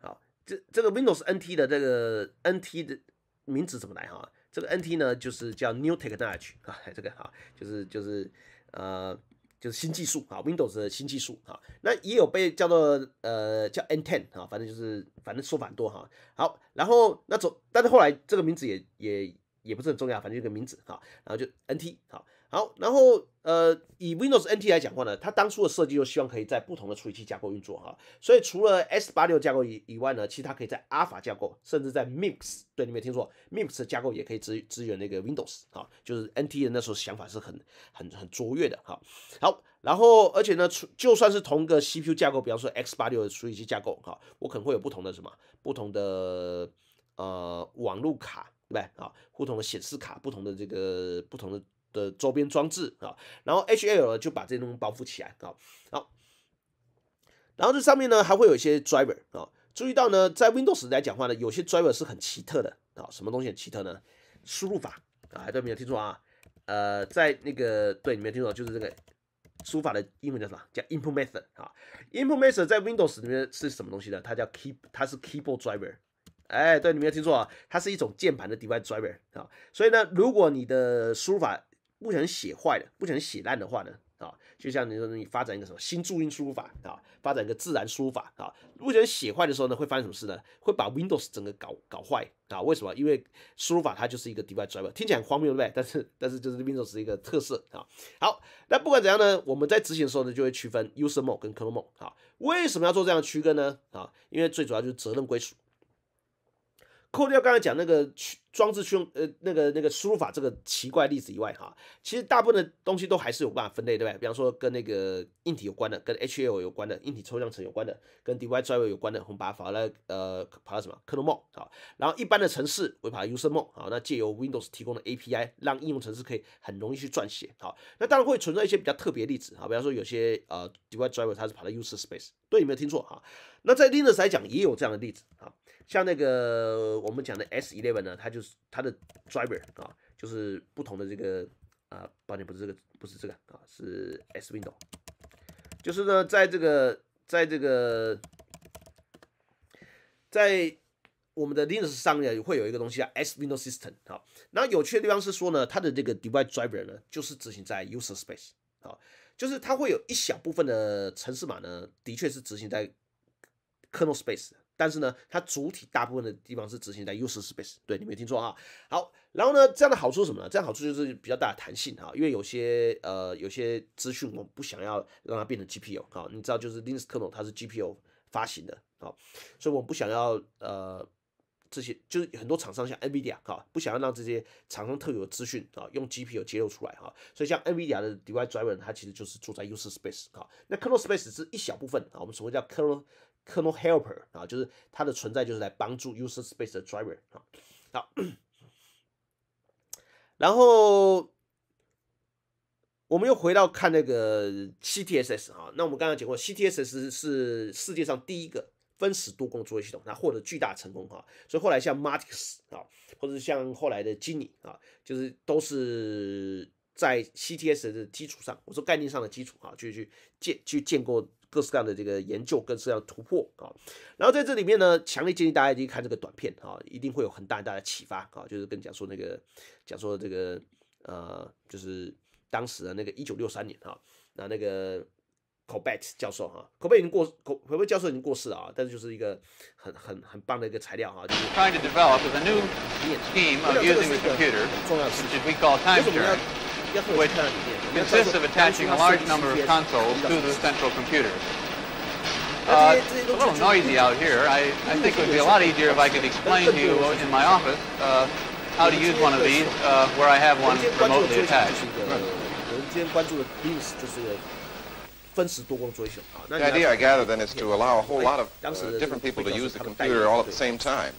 A: 好，这这个 Windows NT 的这个 NT 的名字怎么来哈？这个 NT 呢，就是叫 New Technology，<laughs> 这个好，就是就是呃。就是新技术啊，Windows 的新技术啊，那也有被叫做呃叫 NT 啊，反正就是反正说很多哈。好，然后那种，但是后来这个名字也也也不是很重要，反正这个名字哈，然后就 NT 好。好，然后呃，以 Windows NT 来讲话呢，它当初的设计就希望可以在不同的处理器架构运作哈，所以除了 S 八六架构以以外呢，其实它可以在 Alpha 架构，甚至在 MIPS，对，你没听错 MIPS 的架构也可以支支援那个 Windows 啊，就是 NT 的那时候想法是很很很卓越的哈。好，然后而且呢，就算是同一个 CPU 架构，比方说 X 八六的处理器架构哈，我可能会有不同的什么，不同的呃网络卡，对不对啊？不同的显示卡，不同的这个不同的。的周边装置啊，然后 H L 呢就把这东西包覆起来啊，好，然后这上面呢还会有一些 driver 啊，注意到呢，在 Windows 来讲话呢，有些 driver 是很奇特的啊，什么东西很奇特呢？输入法啊，对，没有听错啊，呃，在那个对，你没有听错，就是这个输入法的英文叫什么叫 input method 啊？input method 在 Windows 里面是什么东西呢？它叫 key，它是 keyboard driver，哎，对，你没有听错啊，它是一种键盘的 device driver 啊，所以呢，如果你的输入法不想写坏的，不想写烂的话呢？啊，就像你说，你发展一个什么新注音输入法啊，发展一个自然输入法啊。不想写坏的时候呢，会发生什么事呢？会把 Windows 整个搞搞坏啊？为什么？因为输入法它就是一个 device driver，听起来很荒谬，对不对？但是但是就是 Windows 一个特色啊。好，那不管怎样呢，我们在执行的时候呢，就会区分 user mode 跟 kernel mode 啊。为什么要做这样的区分呢？啊，因为最主要就是责任归属。扣掉刚才讲那个区。装置驱呃那个那个输入法这个奇怪例子以外哈，其实大部分的东西都还是有办法分类对吧？比方说跟那个硬体有关的，跟 H L 有关的，硬体抽象层有关的，跟 Device Driver 有关的，我们把它放在呃跑到什么 Kernel Mode 好，然后一般的城市会把跑到 User Mode 好，那借由 Windows 提供的 A P I 让应用程式可以很容易去撰写好，那当然会存在一些比较特别例子好，比方说有些呃 Device Driver 它是跑到 User Space，对，有没有听错哈？那在 Linux 来讲也有这样的例子啊，像那个我们讲的 S Eleven 呢，它就是。它的 driver 啊，就是不同的这个啊，抱歉，不是这个，不是这个啊，是 S Window。就是呢，在这个，在这个，在我们的 Linux 上呢，会有一个东西叫 S Window System 然那有趣的地方是说呢，它的这个 device driver 呢，就是执行在 user space 好，就是它会有一小部分的程式码呢，的确是执行在 kernel space。但是呢，它主体大部分的地方是执行在 user space，对，你没听错啊。好，然后呢，这样的好处什么呢？这样好处就是比较大的弹性啊，因为有些呃有些资讯我们不想要让它变成 GPU 啊，你知道就是 Linux kernel 它是 GPU 发行的啊，所以我们不想要呃这些，就是很多厂商像 NVIDIA 啊，不想要让这些厂商特有的资讯啊用 GPU 揭露出来哈，所以像 NVIDIA 的 driver i 它其实就是住在 user space 啊，那 kernel space 是一小部分啊，我们所谓叫 kernel。Kernel Helper 啊，就是它的存在，就是在帮助 User Space 的 Driver 啊。好，然后我们又回到看那个 Ctss 啊，那我们刚刚讲过，Ctss 是世界上第一个分时多工作业系统，它获得巨大成功啊。所以后来像 m a i x 啊，或者像后来的 g n 啊，就是都是在 Ctss 的基础上，我说概念上的基础啊，去去建去建构。各式各样的这个研究，各式各样的突破啊。然后在这里面呢，强烈建议大家去看这个短片啊，一定会有很大很大的启发啊。就是跟你讲说那个，讲说这个呃，就是当时的那个一九六三年啊，那那个 c o b e t 教授哈 c o b e t 已经过 c o b e t 教授已经过世了啊，但是就是一个很很很棒的一个材料哈。就是、trying to develop a new scheme of using computer，重要的事情，为什么要要特别看到里面？consists of attaching a large number of consoles to the central computer. Uh, it's a little noisy out here. I, I think it would be a lot easier if I could explain to you in my office uh, how to use one of these uh, where I have one remotely attached. 分时多光操作系统。t h idea I gather then is to allow a whole lot of different people to use the computer all at the same time.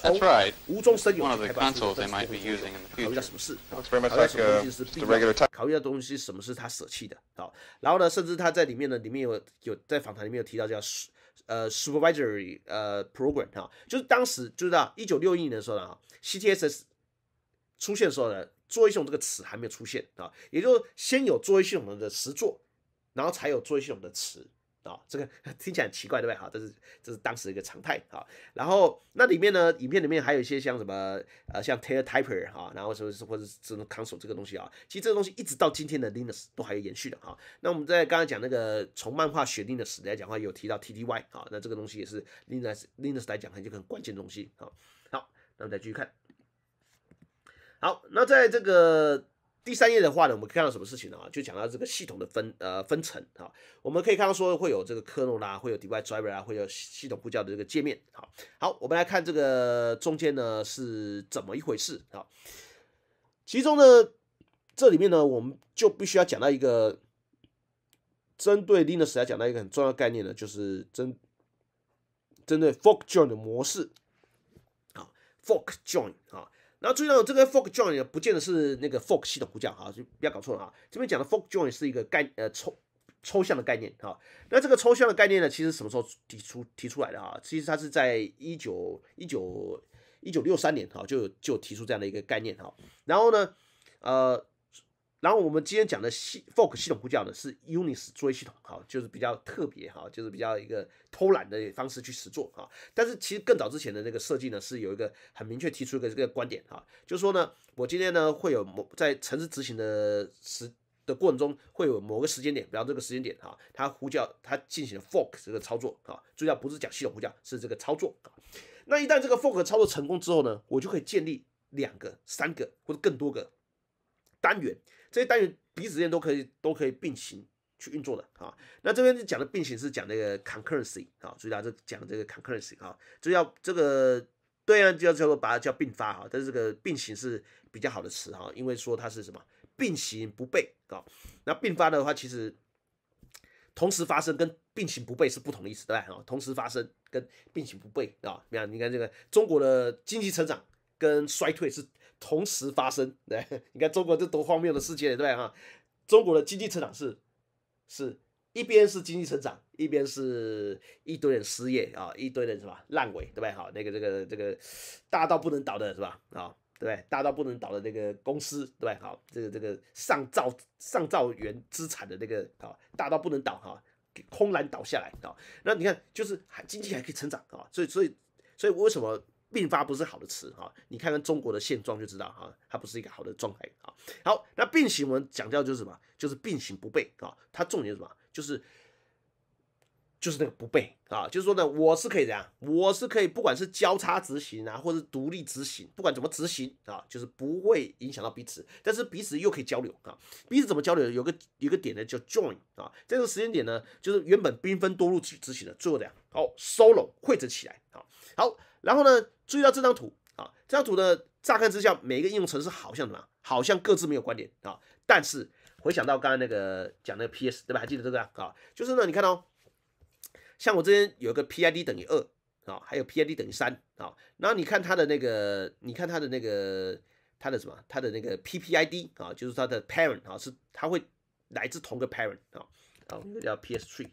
A: That's right. 无中生有。One of the consoles they might be using. i t e u t u r e 考虑到什么事？考虑到东西是必的？考虑到东西什么是他舍弃的？好，然后呢，甚至他在里面呢，里面有有在访谈里面有提到叫呃 supervisory 呃 program 啊，就是当时就是一九六一年的时候呢，CTSS 出现的时候呢，作业系统这个词还没有出现啊，也就是先有作业系统的词作。然后才有做英雄的词啊，这个听起来很奇怪，对不对？哈，这是这是当时的一个常态啊。然后那里面呢，影片里面还有一些像什么呃，像 teletype 啊，然后什么或者智能 console 这个东西啊，其实这个东西一直到今天的 Linux 都还有延续的哈。那我们在刚刚讲那个从漫画选定的 x 来讲话，有提到 TTY 啊，那这个东西也是 Linux Linux 来讲一个很关键的东西啊。好，那我们再继续看，好，那在这个。第三页的话呢，我们看到什么事情呢？就讲到这个系统的分呃分层啊。我们可以看到说会有这个 kernel 啦，会有 device driver 啊，会有系统呼叫的这个界面。好好，我们来看这个中间呢是怎么一回事啊。其中呢，这里面呢，我们就必须要讲到一个针对 Linux 来讲到一个很重要概念呢，就是针针对 fork join 的模式啊，fork join 啊。然后注意到这个 f o r k join 也不见得是那个 f o r k 系统呼叫哈，就不要搞错了哈。这边讲的 f o r k join 是一个概呃抽抽象的概念哈。那这个抽象的概念呢，其实什么时候提出提出来的哈？其实它是在一九一九一九六三年哈就就提出这样的一个概念哈。然后呢，呃。然后我们今天讲的系 fork 系统呼叫呢，是 Unix 作业系统，哈，就是比较特别，哈，就是比较一个偷懒的方式去实做，哈。但是其实更早之前的那个设计呢，是有一个很明确提出一个这个观点，哈，就是说呢，我今天呢会有某在城市执行的时的过程中，会有某个时间点，比方这个时间点，哈，它呼叫它进行了 fork 这个操作，哈，主要不是讲系统呼叫，是这个操作，那一旦这个 fork 操作成功之后呢，我就可以建立两个、三个或者更多个单元。这些单元彼此之间都可以都可以并行去运作的啊。那这边是讲的并行，是讲那个 concurrency 啊。所以大家就讲这个 concurrency 啊，就要这个对啊，就要叫做把它叫并发啊。但是这个并行是比较好的词哈，因为说它是什么并行不悖啊。那并发的话，其实同时发生跟并行不悖是不同的意思，对吧？啊，同时发生跟并行不悖啊，你看，你看这个中国的经济成长跟衰退是。同时发生，对，<laughs> 你看中国这多荒谬的世界，对不对哈？中国的经济成长是，是一边是经济成长，一边是一堆人失业啊，一堆人什么烂尾，对不对？好，那个这个这个大到不能倒的是吧？啊，对不对？大到不能倒的那个公司，对不对？好，这个这个上造上造元资产的那个啊，大到不能倒哈，给空篮倒下来啊。那你看，就是还经济还可以成长啊，所以所以所以为什么？并发不是好的词啊，你看看中国的现状就知道哈，它不是一个好的状态啊。好，那并行我们强调就是什么？就是并行不悖啊。它重点是什么？就是就是那个不悖啊。就是说呢，我是可以这样，我是可以不管是交叉执行啊，或者独立执行，不管怎么执行啊，就是不会影响到彼此。但是彼此又可以交流啊。彼此怎么交流？有个有个点呢，叫 join 啊。这个时间点呢，就是原本缤纷多路去执行的，最后这样哦，solo 汇整起来啊。好。然后呢？注意到这张图啊，这张图呢，乍看之下，每一个应用程是好像什么？好像各自没有关联啊。但是回想到刚刚那个讲那个 PS，对吧？还记得这个啊？就是呢，你看哦，像我这边有个 PID 等于二啊，还有 PID 等于三啊。然后你看它的那个，你看它的那个，它的什么？它的那个 PPID 啊，就是它的 parent 啊，是它会来自同个 parent 啊。啊，后那个叫 PS Tree。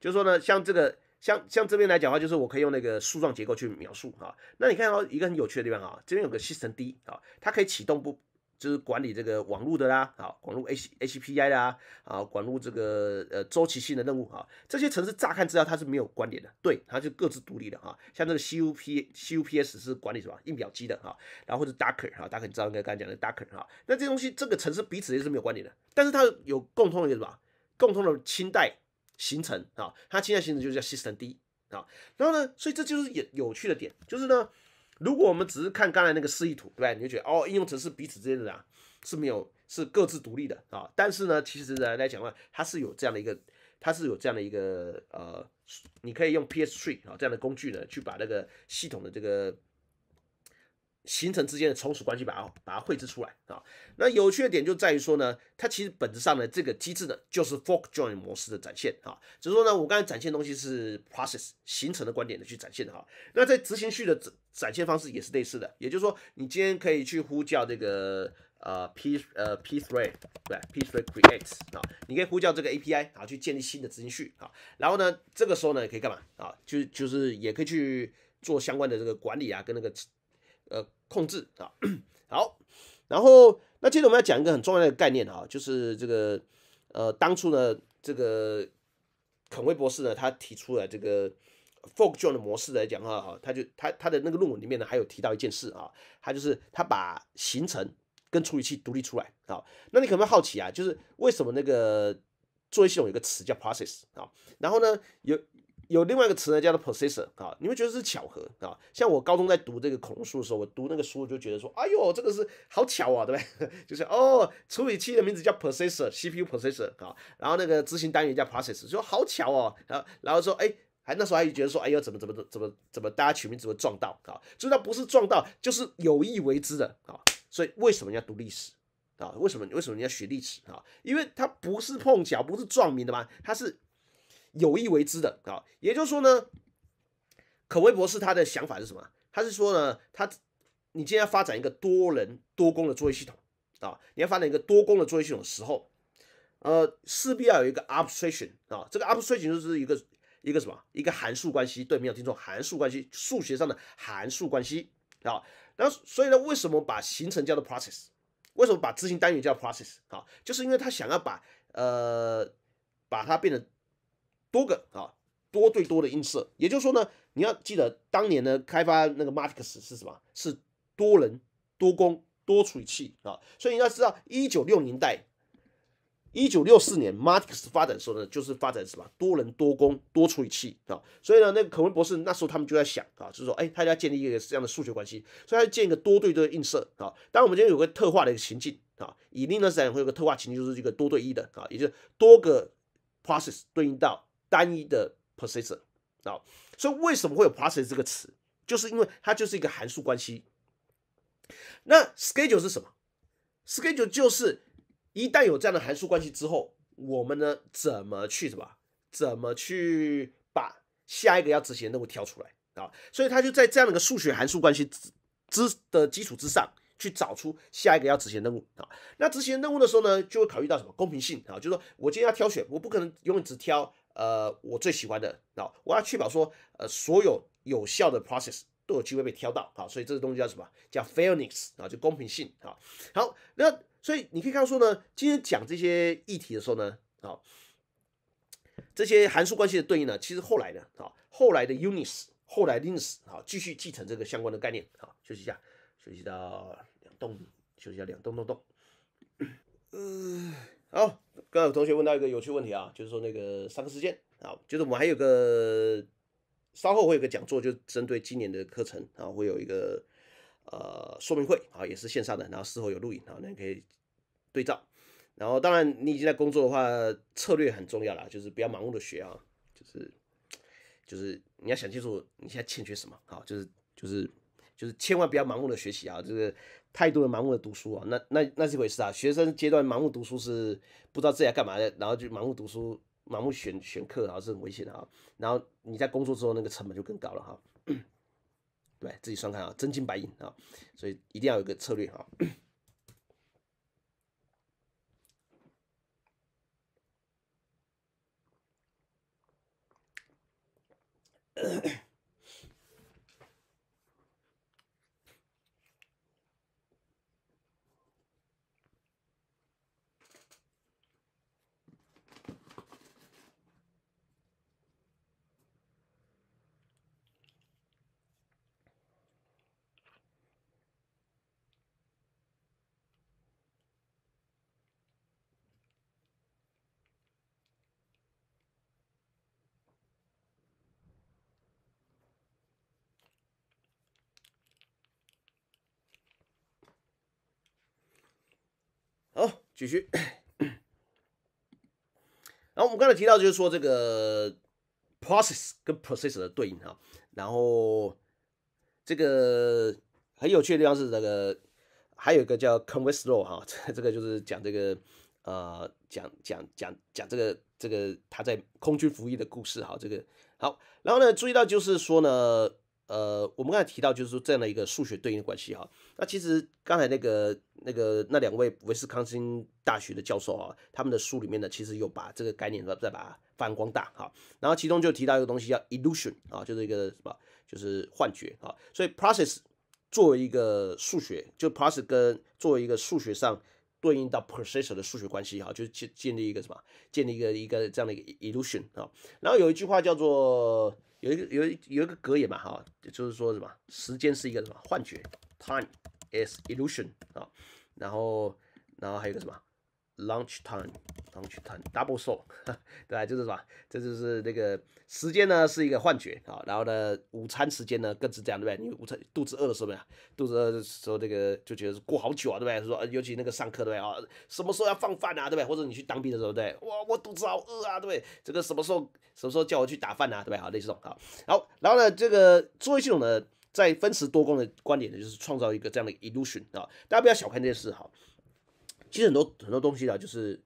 A: 就是说呢，像这个，像像这边来讲的话，就是我可以用那个树状结构去描述哈。那你看到一个很有趣的地方啊，这边有个 system D 啊，它可以启动不就是管理这个网络的啦，啊，管路 H H P I 啦，啊，管路这个呃周期性的任务哈，这些城市乍看之下它是没有关联的，对，它就各自独立的哈。像这个 C U P C U P S 是管理什么印表机的哈，然后者 Docker 哈，大家很知道应该刚才讲的 Docker 哈，那这东西这个城市彼此也是没有关联的，但是它有共通的一个什么？共通的清代形成啊，它现在形成就叫 system D 啊，然后呢，所以这就是有有趣的点，就是呢，如果我们只是看刚才那个示意图，对吧？你就觉得哦，应用程式彼此之间啊是没有是各自独立的啊，但是呢，其实呢来讲的话，它是有这样的一个，它是有这样的一个呃，你可以用 PS3 啊这样的工具呢，去把那个系统的这个。形成之间的从属关系，把它把它绘制出来啊。那有趣的点就在于说呢，它其实本质上呢，这个机制呢，就是 fork join 模式的展现啊。只是说呢，我刚才展现东西是 process 形成的观点的去展现的哈。那在执行序的展展现方式也是类似的，也就是说，你今天可以去呼叫这个呃 p 呃 p three 对 p three creates 啊，你可以呼叫这个 API 啊去建立新的执行序啊。然后呢，这个时候呢，可以干嘛啊？就就是也可以去做相关的这个管理啊，跟那个呃。控制啊，<clears throat> 好，然后那接着我们要讲一个很重要的概念啊，就是这个呃，当初呢，这个肯威博士呢，他提出了这个 f o r k job 的模式来讲啊，他就他他的那个论文里面呢，还有提到一件事啊，他就是他把行程跟处理器独立出来啊，那你可能会好奇啊？就是为什么那个作业系统有个词叫 process 啊？然后呢有。有另外一个词呢，叫做 processor 啊，你们觉得是巧合啊？像我高中在读这个恐龙书的时候，我读那个书我就觉得说，哎呦，这个是好巧啊，对不对？<laughs> 就是哦，处理器的名字叫 processor，CPU processor 啊，然后那个执行单元叫 processor，说好巧哦，然后然后说，哎，还那时候还觉得说，哎呦，怎么怎么怎么怎么大家取名怎么撞到啊？是它不是撞到，就是有意为之的啊。所以为什么要读历史啊？为什么为什么你要学历史啊？因为它不是碰巧，不是撞名的嘛，它是。有意为之的啊，也就是说呢，可微博士他的想法是什么？他是说呢，他，你今天要发展一个多人多工的作业系统啊，你要发展一个多工的作业系统的时候，呃，势必要有一个 a p s t a t i o n 啊，这个 a p s t a t i o n 就是一个一个什么？一个函数关系，对没有听错，函数关系，数学上的函数关系啊。然后所以呢，为什么把行程叫做 process？为什么把执行单元叫 process？啊，就是因为他想要把呃把它变得。多个啊，多对多的映射，也就是说呢，你要记得当年呢开发那个 m 马蒂 i s 是什么？是多人多工多处理器啊，所以你要知道，一九六年代，一九六四年马蒂克斯发展的时候呢，就是发展什么？多人多工多处理器啊，所以呢，那个肯文博士那时候他们就在想啊，就是说，哎，他要建立一个这样的数学关系，所以他建一个多对多映射啊。当然，我们今天有个特化的一个情境啊，以例子来讲，会有个特化情境就是一个多对一的啊，也就是多个 process 对应到。单一的 p r o c e s o r 啊，所以为什么会有 process 这个词？就是因为它就是一个函数关系。那 schedule 是什么？schedule 就是一旦有这样的函数关系之后，我们呢怎么去什么？怎么去把下一个要执行的任务挑出来啊？所以它就在这样的一个数学函数关系之之的基础之上去找出下一个要执行的任务啊。那执行任务的时候呢，就会考虑到什么公平性啊？就是说我今天要挑选，我不可能永远只挑。呃，我最喜欢的，啊，我要确保说，呃，所有有效的 process 都有机会被挑到，好，所以这个东西叫什么？叫 fairness 啊，就公平性，啊。好，那所以你可以看到说呢，今天讲这些议题的时候呢，好，这些函数关系的对应呢，其实后来呢，啊，后来的 unis，后来 links，好，继续继承这个相关的概念，好，休息一下，休息到两栋，休息到两栋栋栋，嗯，<coughs> 好。刚有同学问到一个有趣问题啊，就是说那个上课时间啊，就是我们还有个稍后会有个讲座，就针对今年的课程啊，会有一个呃说明会啊，也是线上的，然后事后有录影啊，那可以对照。然后当然你已经在工作的话，策略很重要了，就是不要盲目的学啊，就是就是你要想清楚你现在欠缺什么，好，就是就是。就是千万不要盲目的学习啊，就是太多的盲目的读书啊，那那那是一回事啊。学生阶段盲目读书是不知道自己要干嘛的，然后就盲目读书、盲目选选课，然后是很危险的啊。然后你在工作之后，那个成本就更高了哈。对自己算看啊，真金白银啊，所以一定要有个策略啊。继续，<coughs> 然后我们刚才提到就是说这个 process 跟 process 的对应哈，然后这个很有趣的地方是这个还有一个叫 c o n v e r s Law 哈，<laughs> 这个就是讲这个呃讲讲讲讲这个这个他在空军服役的故事哈，这个好，然后呢注意到就是说呢。呃，我们刚才提到，就是说这样的一个数学对应的关系哈。那其实刚才那个、那个、那两位威斯康星大学的教授啊，他们的书里面呢，其实有把这个概念再再把它发扬光大哈。然后其中就提到一个东西叫 illusion 啊，就是一个什么，就是幻觉啊。所以 process 作为一个数学，就 process 跟作为一个数学上对应到 p r o c e s s o r 的数学关系哈，就是建建立一个什么，建立一个一个这样的一个 illusion 啊。然后有一句话叫做。有一个有有一个格言嘛，哈，就是说什么时间是一个什么幻觉，time is illusion 啊，然后然后还有个什么 lunch time。去谈 double show，<laughs> 对吧？就是么？这就是那个时间呢是一个幻觉啊。然后呢，午餐时间呢更是这样，对不对？因午餐肚子饿，时候呢，肚子饿时候，这个就觉得过好久啊，对不对？说尤其那个上课，对不对啊？什么时候要放饭啊，对不对？或者你去当兵的时候，对不对？哇，我肚子好饿啊，对不对？这个什么时候什么时候叫我去打饭啊，对不对？好，类似这种。好，然后然后呢，这个作业系统呢，在分时多功的观点呢，就是创造一个这样的 illusion 啊。大家不要小看这件事哈。其实很多很多东西啊，就是。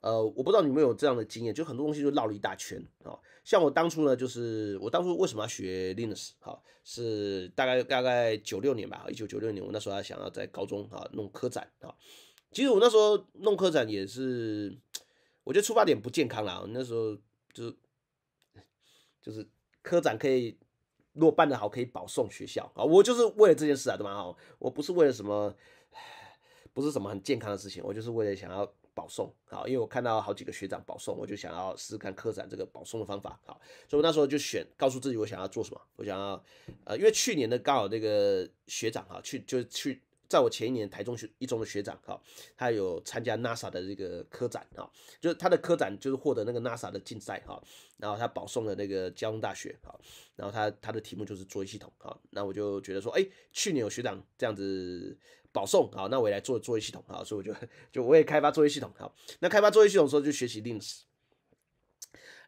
A: 呃，我不知道你们有这样的经验，就很多东西就绕了一大圈啊。像我当初呢，就是我当初为什么要学 Linux？好，是大概大概九六年吧，一九九六年，我那时候还想要在高中啊弄科展啊。其实我那时候弄科展也是，我觉得出发点不健康啦。那时候就是就是科展可以，如果办得好可以保送学校啊。我就是为了这件事啊，对吧？我不是为了什么，<sighs> 不是什么很健康的事情，我就是为了想要。保送，好，因为我看到好几个学长保送，我就想要试试看科展这个保送的方法，好，所以我那时候就选，告诉自己我想要做什么，我想要，呃，因为去年的刚好那个学长哈，去就去在我前一年台中学一中的学长，哈，他有参加 NASA 的这个科展哈，就是他的科展就是获得那个 NASA 的竞赛哈，然后他保送的那个交通大学，哈，然后他他的题目就是作业系统，哈，那我就觉得说，哎，去年有学长这样子。保送好，那我来做作业系统好，所以我就就我也开发作业系统好，那开发作业系统时候就学习 Linux，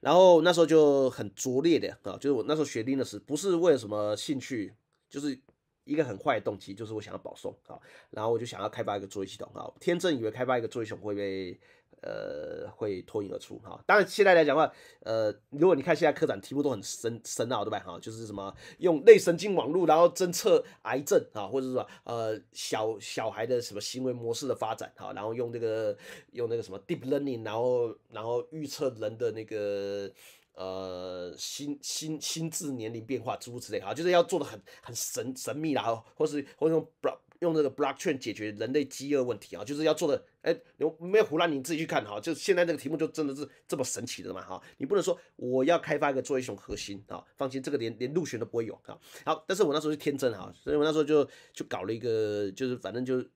A: 然后那时候就很拙劣的啊，就是我那时候学 Linux 不是为了什么兴趣，就是一个很坏的动机，就是我想要保送好，然后我就想要开发一个作业系统好，天真以为开发一个作业系统会被。呃，会脱颖而出哈。当然，现在来讲的话，呃，如果你看现在科展题目都很神神奥，对吧？哈，就是什么用类神经网络然后侦测癌症啊，或者说呃小小孩的什么行为模式的发展哈，然后用这个用那个什么 deep learning，然后然后预测人的那个呃心心心智年龄变化，诸如此类，哈，就是要做的很很神神秘然后或是或用用这个 blockchain 解决人类饥饿问题啊，就是要做的，哎，没有胡乱，你自己去看哈。就现在这个题目就真的是这么神奇的嘛哈？你不能说我要开发一个做一雄核心啊，放心，这个连连入选都不会有啊。好，但是我那时候是天真哈，所以我那时候就就搞了一个，就是反正就是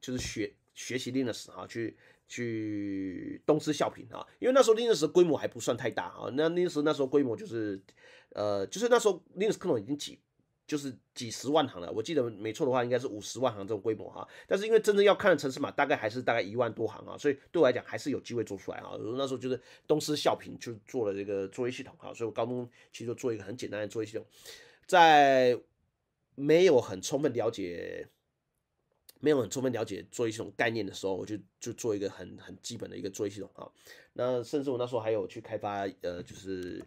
A: 就是学学习 Linux 哈，去去东施效颦啊，因为那时候 Linux 规模还不算太大啊，那 Linux 那时候规模就是呃，就是那时候 Linux 可能已经几。就是几十万行了，我记得没错的话，应该是五十万行这种规模哈。但是因为真正要看的城市码大概还是大概一万多行啊，所以对我来讲还是有机会做出来啊。那时候就是东施效颦，就做了这个作业系统啊，所以我高中其实就做一个很简单的作业系统，在没有很充分了解、没有很充分了解作业系统概念的时候，我就就做一个很很基本的一个作业系统啊。那甚至我那时候还有去开发呃，就是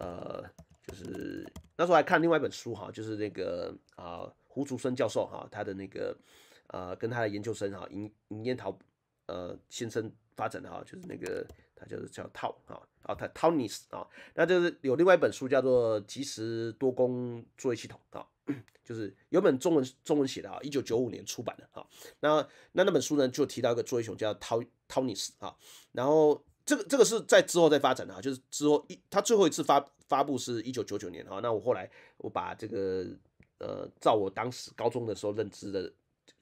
A: 呃。就是那时候还看另外一本书哈，就是那个啊胡竹生教授哈，他的那个呃跟他的研究生哈，尹尹艳桃呃先生发展的哈，就是那个他就是叫涛啊啊，他 Toni's 啊，那就是有另外一本书叫做即时多工作业系统啊，就是有本中文中文写的啊，一九九五年出版的啊，那那那本书呢就提到一个作业熊叫涛 Toni's 啊，然后这个这个是在之后再发展的啊，就是之后一他最后一次发。发布是一九九九年哈，那我后来我把这个呃，照我当时高中的时候认知的，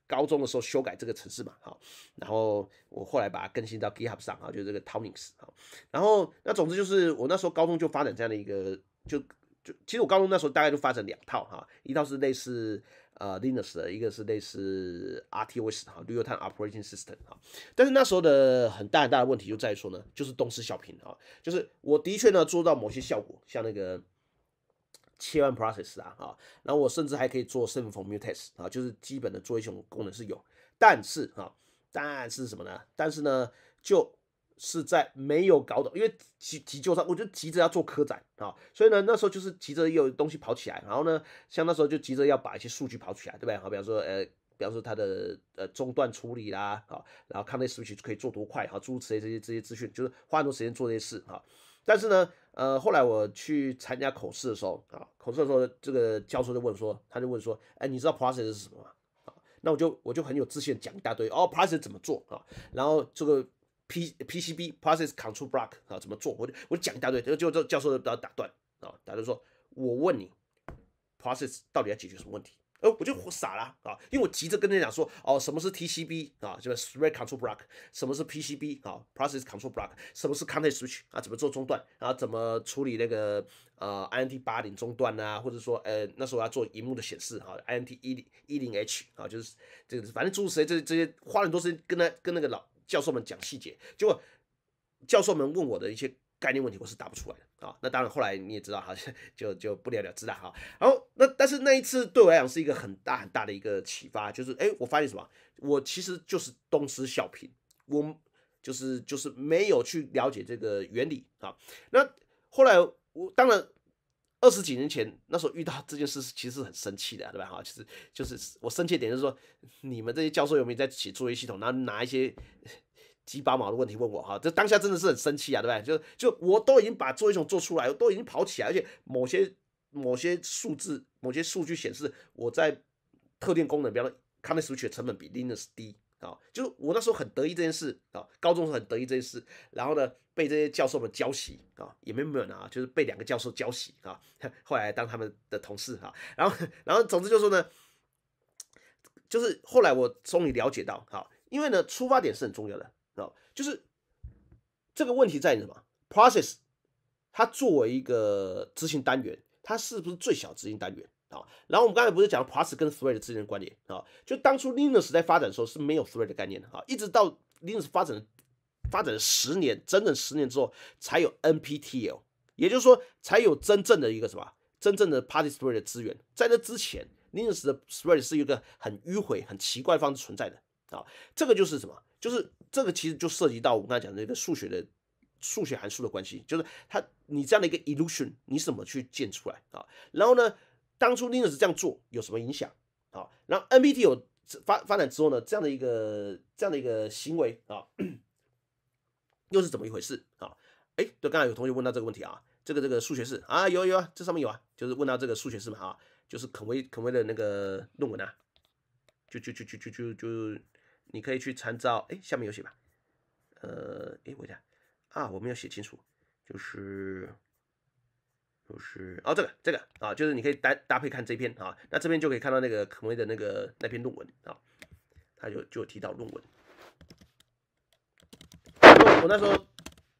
A: 高中的时候修改这个城市嘛哈，然后我后来把它更新到 GitHub 上啊，就这个 Townings 哈，然后那总之就是我那时候高中就发展这样的一个，就就其实我高中那时候大概就发展两套哈，一套是类似。呃，Linux 的一个是类似 RTOS 啊，Realtime Operating System 啊，但是那时候的很大很大的问题就在于说呢，就是东施效颦啊，就是我的确呢做到某些效果，像那个切换 process 啊啊，然后我甚至还可以做 s e m a p o r e test 啊，就是基本的做一些功能是有，但是啊，但是什么呢？但是呢就。是在没有搞懂，因为急急救上，我就急着要做科展啊，所以呢，那时候就是急着有东西跑起来，然后呢，像那时候就急着要把一些数据跑起来，对不对？好，比方说，呃，比方说它的呃中断处理啦，啊，然后看那数据可以做多快，哈，此类这些这些资讯，就是花很多时间做这些事哈。但是呢，呃，后来我去参加口试的时候啊，口试的时候，这个教授就问说，他就问说，哎，你知道 process 是什么吗？那我就我就很有自信讲一大堆，哦，process 怎么做啊？然后这个。P PCB process control block 啊，怎么做？我我讲一大堆，就就教授都它打断啊，打断说：“我问你，process 到底要解决什么问题？”哦，我就傻了啊，因为我急着跟他讲说：“哦，什么是 TCB 啊？这个 thread control block，什么是 PCB 啊？process control block，什么是 context switch 啊？怎么做中断？然后怎么处理那个呃 INT 八零中断呢？或者说呃那时候要做荧幕的显示啊 INT 一零一零 H 啊，就是这个反正诸如此类，这这些花很多时间跟他跟那个老。教授们讲细节，结果教授们问我的一些概念问题，我是答不出来的啊。那当然，后来你也知道，哈，<laughs> 就就不了了之了哈。然后那但是那一次对我来讲是一个很大很大的一个启发，就是哎，我发现什么？我其实就是东施效颦，我就是就是没有去了解这个原理啊。那后来我当然。二十几年前，那时候遇到这件事，其实是很生气的，对吧？哈，其实就是我生气点就是说，你们这些教授有没有在写作业系统，然后拿一些鸡巴毛的问题问我？哈，这当下真的是很生气啊，对吧？就就我都已经把作业系统做出来，都已经跑起来，而且某些某些数字、某些数据显示，我在特定功能，比方说 k u 数 e 的成本比 Linux 低。啊，就是我那时候很得意这件事啊，高中时很得意这件事，然后呢被这些教授们教习啊，也没没有呢就是被两个教授教习啊，<laughs> 后来当他们的同事哈，然后然后总之就说呢，就是后来我终于了解到，哈，因为呢出发点是很重要的啊，就是这个问题在于什么？process，它作为一个执行单元，它是不是最小执行单元？啊，然后我们刚才不是讲 plus 跟 thread 之间的关联啊，就当初 Linux 在发展的时候是没有 thread 的概念的啊，一直到 Linux 发展发展十年，整整十年之后才有 N P T L，也就是说才有真正的一个什么，真正的 Party thread 资源。在这之前，Linux 的 thread 是一个很迂回、很奇怪方式存在的啊。这个就是什么？就是这个其实就涉及到我刚才讲的一个数学的数学函数的关系，就是它你这样的一个 illusion，你怎么去建出来啊？然后呢？当初 Linux 这样做，有什么影响？好，然后 NPT 有发发展之后呢，这样的一个这样的一个行为啊，又是怎么一回事啊？哎，对，刚才有同学问到这个问题啊，这个这个数学式啊，有有啊，这上面有啊，就是问到这个数学式嘛啊，就是肯威肯威的那个论文啊，就就就就就就就，你可以去参照，哎，下面有写吧？呃，哎，我讲啊，我没有写清楚，就是。就是哦，这个这个啊，就是你可以搭搭配看这篇啊，那这边就可以看到那个可威的那个那篇论文啊，他就就提到论文。我那时候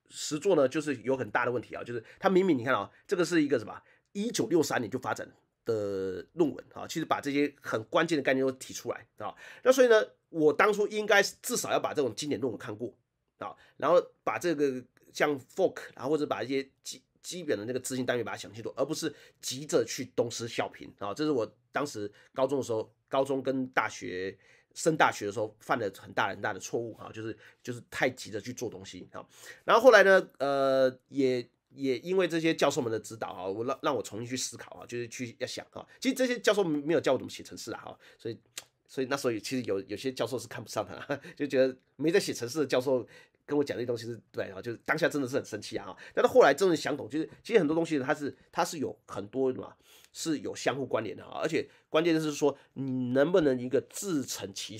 A: 实做呢，就是有很大的问题啊，就是他明明你看啊，这个是一个什么，一九六三年就发展的论文啊，其实把这些很关键的概念都提出来啊，那所以呢，我当初应该至少要把这种经典论文看过啊，然后把这个像 f o r k 啊，或者把一些基本的那个资金单元把它想清楚，而不是急着去东施效颦啊！这是我当时高中的时候，高中跟大学升大学的时候犯了很大很大的错误啊，就是就是太急着去做东西啊。然后后来呢，呃，也也因为这些教授们的指导哈，我让让我重新去思考啊，就是去要想啊，其实这些教授没有教我怎么写程式啊，所以所以那时候其实有有些教授是看不上他，<laughs> 就觉得没在写程式的教授。跟我讲这些东西是对啊，就是当下真的是很生气啊！但是后来真的想懂，就是其实很多东西呢，它是它是有很多嘛，是有相互关联的啊。而且关键就是说，你能不能一个自成其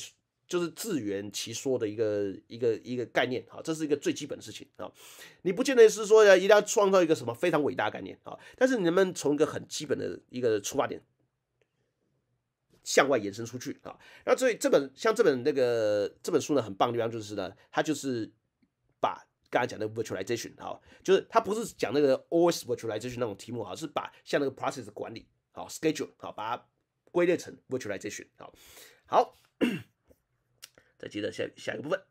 A: 就是自圆其说的一个一个一个概念啊？这是一个最基本的事情啊。你不见得是说要一定要创造一个什么非常伟大的概念啊，但是你能不能从一个很基本的一个出发点向外延伸出去啊？那所以这本像这本那个这本书呢，很棒的地方就是呢，它就是。把刚才讲的 virtualization 好，就是它不是讲那个 a l virtualization 那种题目啊，是把像那个 process 管理好 schedule 好，把它归类成 virtualization 好。好，<clears throat> 再接着下下一个部分，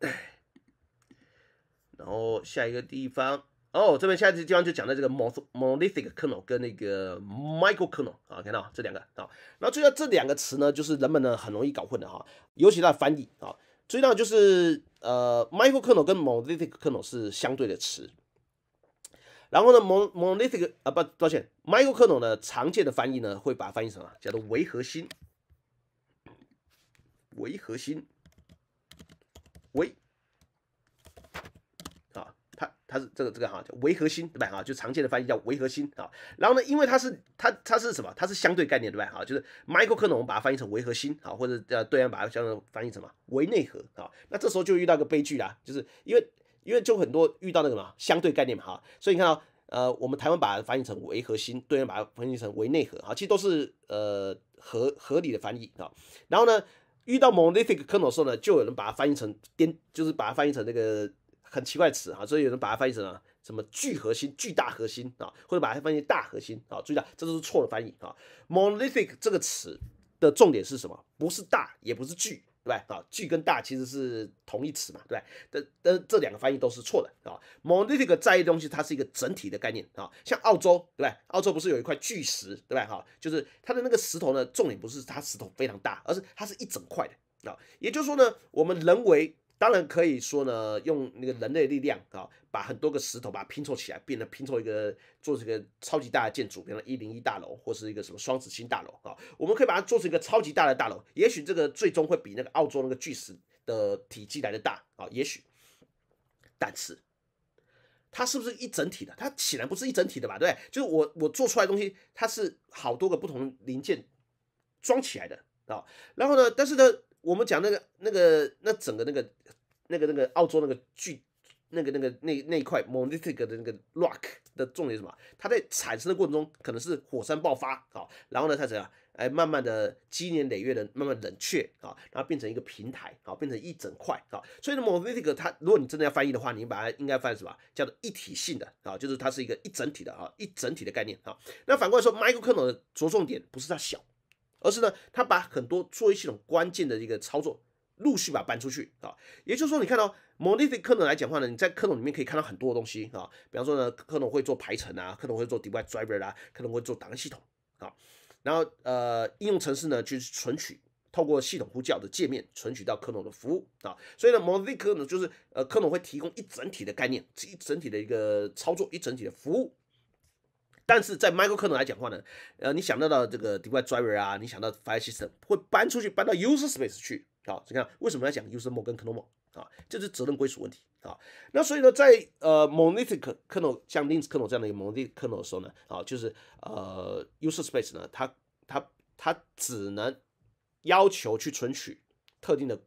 A: 然后下一个地方哦，这边下一个地方就讲到这个 monolithic kernel 跟那个 microkernel 啊，看到这两个啊，然后意到这两个词呢，就是人们呢很容易搞混的哈，尤其在翻译啊。最大到就是，呃，microkernel 跟 monolithic kernel 是相对的词。然后呢，monolithic 啊，不，抱歉，microkernel 呢，常见的翻译呢，会把它翻译成啊叫做“为核心”，“为核心”，“为”。它它是这个这个哈叫维核心对吧哈就常见的翻译叫维核心啊，然后呢因为它是它它是什么它是相对概念对吧哈就是 m i c r o e l n e 我们把它翻译成维核心啊或者呃，对岸把它相翻译成什么维内核啊那这时候就遇到一个悲剧啦就是因为因为就很多遇到那个什么相对概念嘛，哈所以你看到呃我们台湾把它翻译成维核心对岸把它翻译成维内核啊其实都是呃合合理的翻译啊然后呢遇到 monolithic kernel 的时候呢就有人把它翻译成颠就是把它翻译成那个。很奇怪的词啊，所以有人把它翻译成什么“巨核心”、“巨大核心”啊，或者把它翻译“大核心”啊，注意到，这都是错的翻译啊。monolithic 这个词的重点是什么？不是大，也不是巨，对吧？啊，巨跟大其实是同义词嘛，对吧？但但这两个翻译都是错的啊。monolithic 在意的东西，它是一个整体的概念啊，像澳洲，对吧？澳洲不是有一块巨石，对吧？哈，就是它的那个石头呢，重点不是它石头非常大，而是它是一整块的啊。也就是说呢，我们人为当然可以说呢，用那个人类力量啊，把很多个石头把它拼凑起来，变成拼凑一个做这个超级大的建筑，比成一零一大楼或是一个什么双子星大楼啊，我们可以把它做成一个超级大的大楼，也许这个最终会比那个澳洲那个巨石的体积来的大啊，也许，但是，它是不是一整体的？它显然不是一整体的吧？对，就是我我做出来东西，它是好多个不同零件装起来的啊，然后呢，但是呢。我们讲那个、那个、那整个那个、那个、那个澳洲那个巨、那个、那个那那一块 m o n i t i c 的那个 rock 的重点什么？它在产生的过程中可能是火山爆发啊，然后呢它怎样？哎，慢慢的积年累月的慢慢冷却啊，然后变成一个平台啊，变成一整块啊。所以 m o n o i t i c 它如果你真的要翻译的话，你把它应该翻什么？叫做一体性的啊，就是它是一个一整体的啊，一整体的概念啊。那反过来说，microkernel 的着重点不是它小。而是呢，他把很多作业系统关键的一个操作陆续把它搬出去啊。也就是说，你看到 Monolithic Kernel 来讲话呢，你在 Kernel 里面可以看到很多的东西啊，比方说呢，Kernel 会做排程啊，Kernel 会做 Device Driver 啊，Kernel 会做档案系统啊，然后呃，应用程式呢去存取透过系统呼叫的界面存取到 Kernel 的服务啊。所以呢，Monolithic Kernel 就是呃，Kernel 会提供一整体的概念，一整体的一个操作，一整体的服务。但是在 microkernel 来讲话呢，呃，你想到的这个 device driver 啊，你想到 file system 会搬出去，搬到 user space 去，好，你看为什么要讲 user mode 跟 kernel mode 啊，这是责任归属问题啊。那所以呢，在呃 monolithic kernel，像 Linux kernel 这样的 monolithic kernel 的时候呢，啊，就是呃 user space 呢，它它它只能要求去存取特定的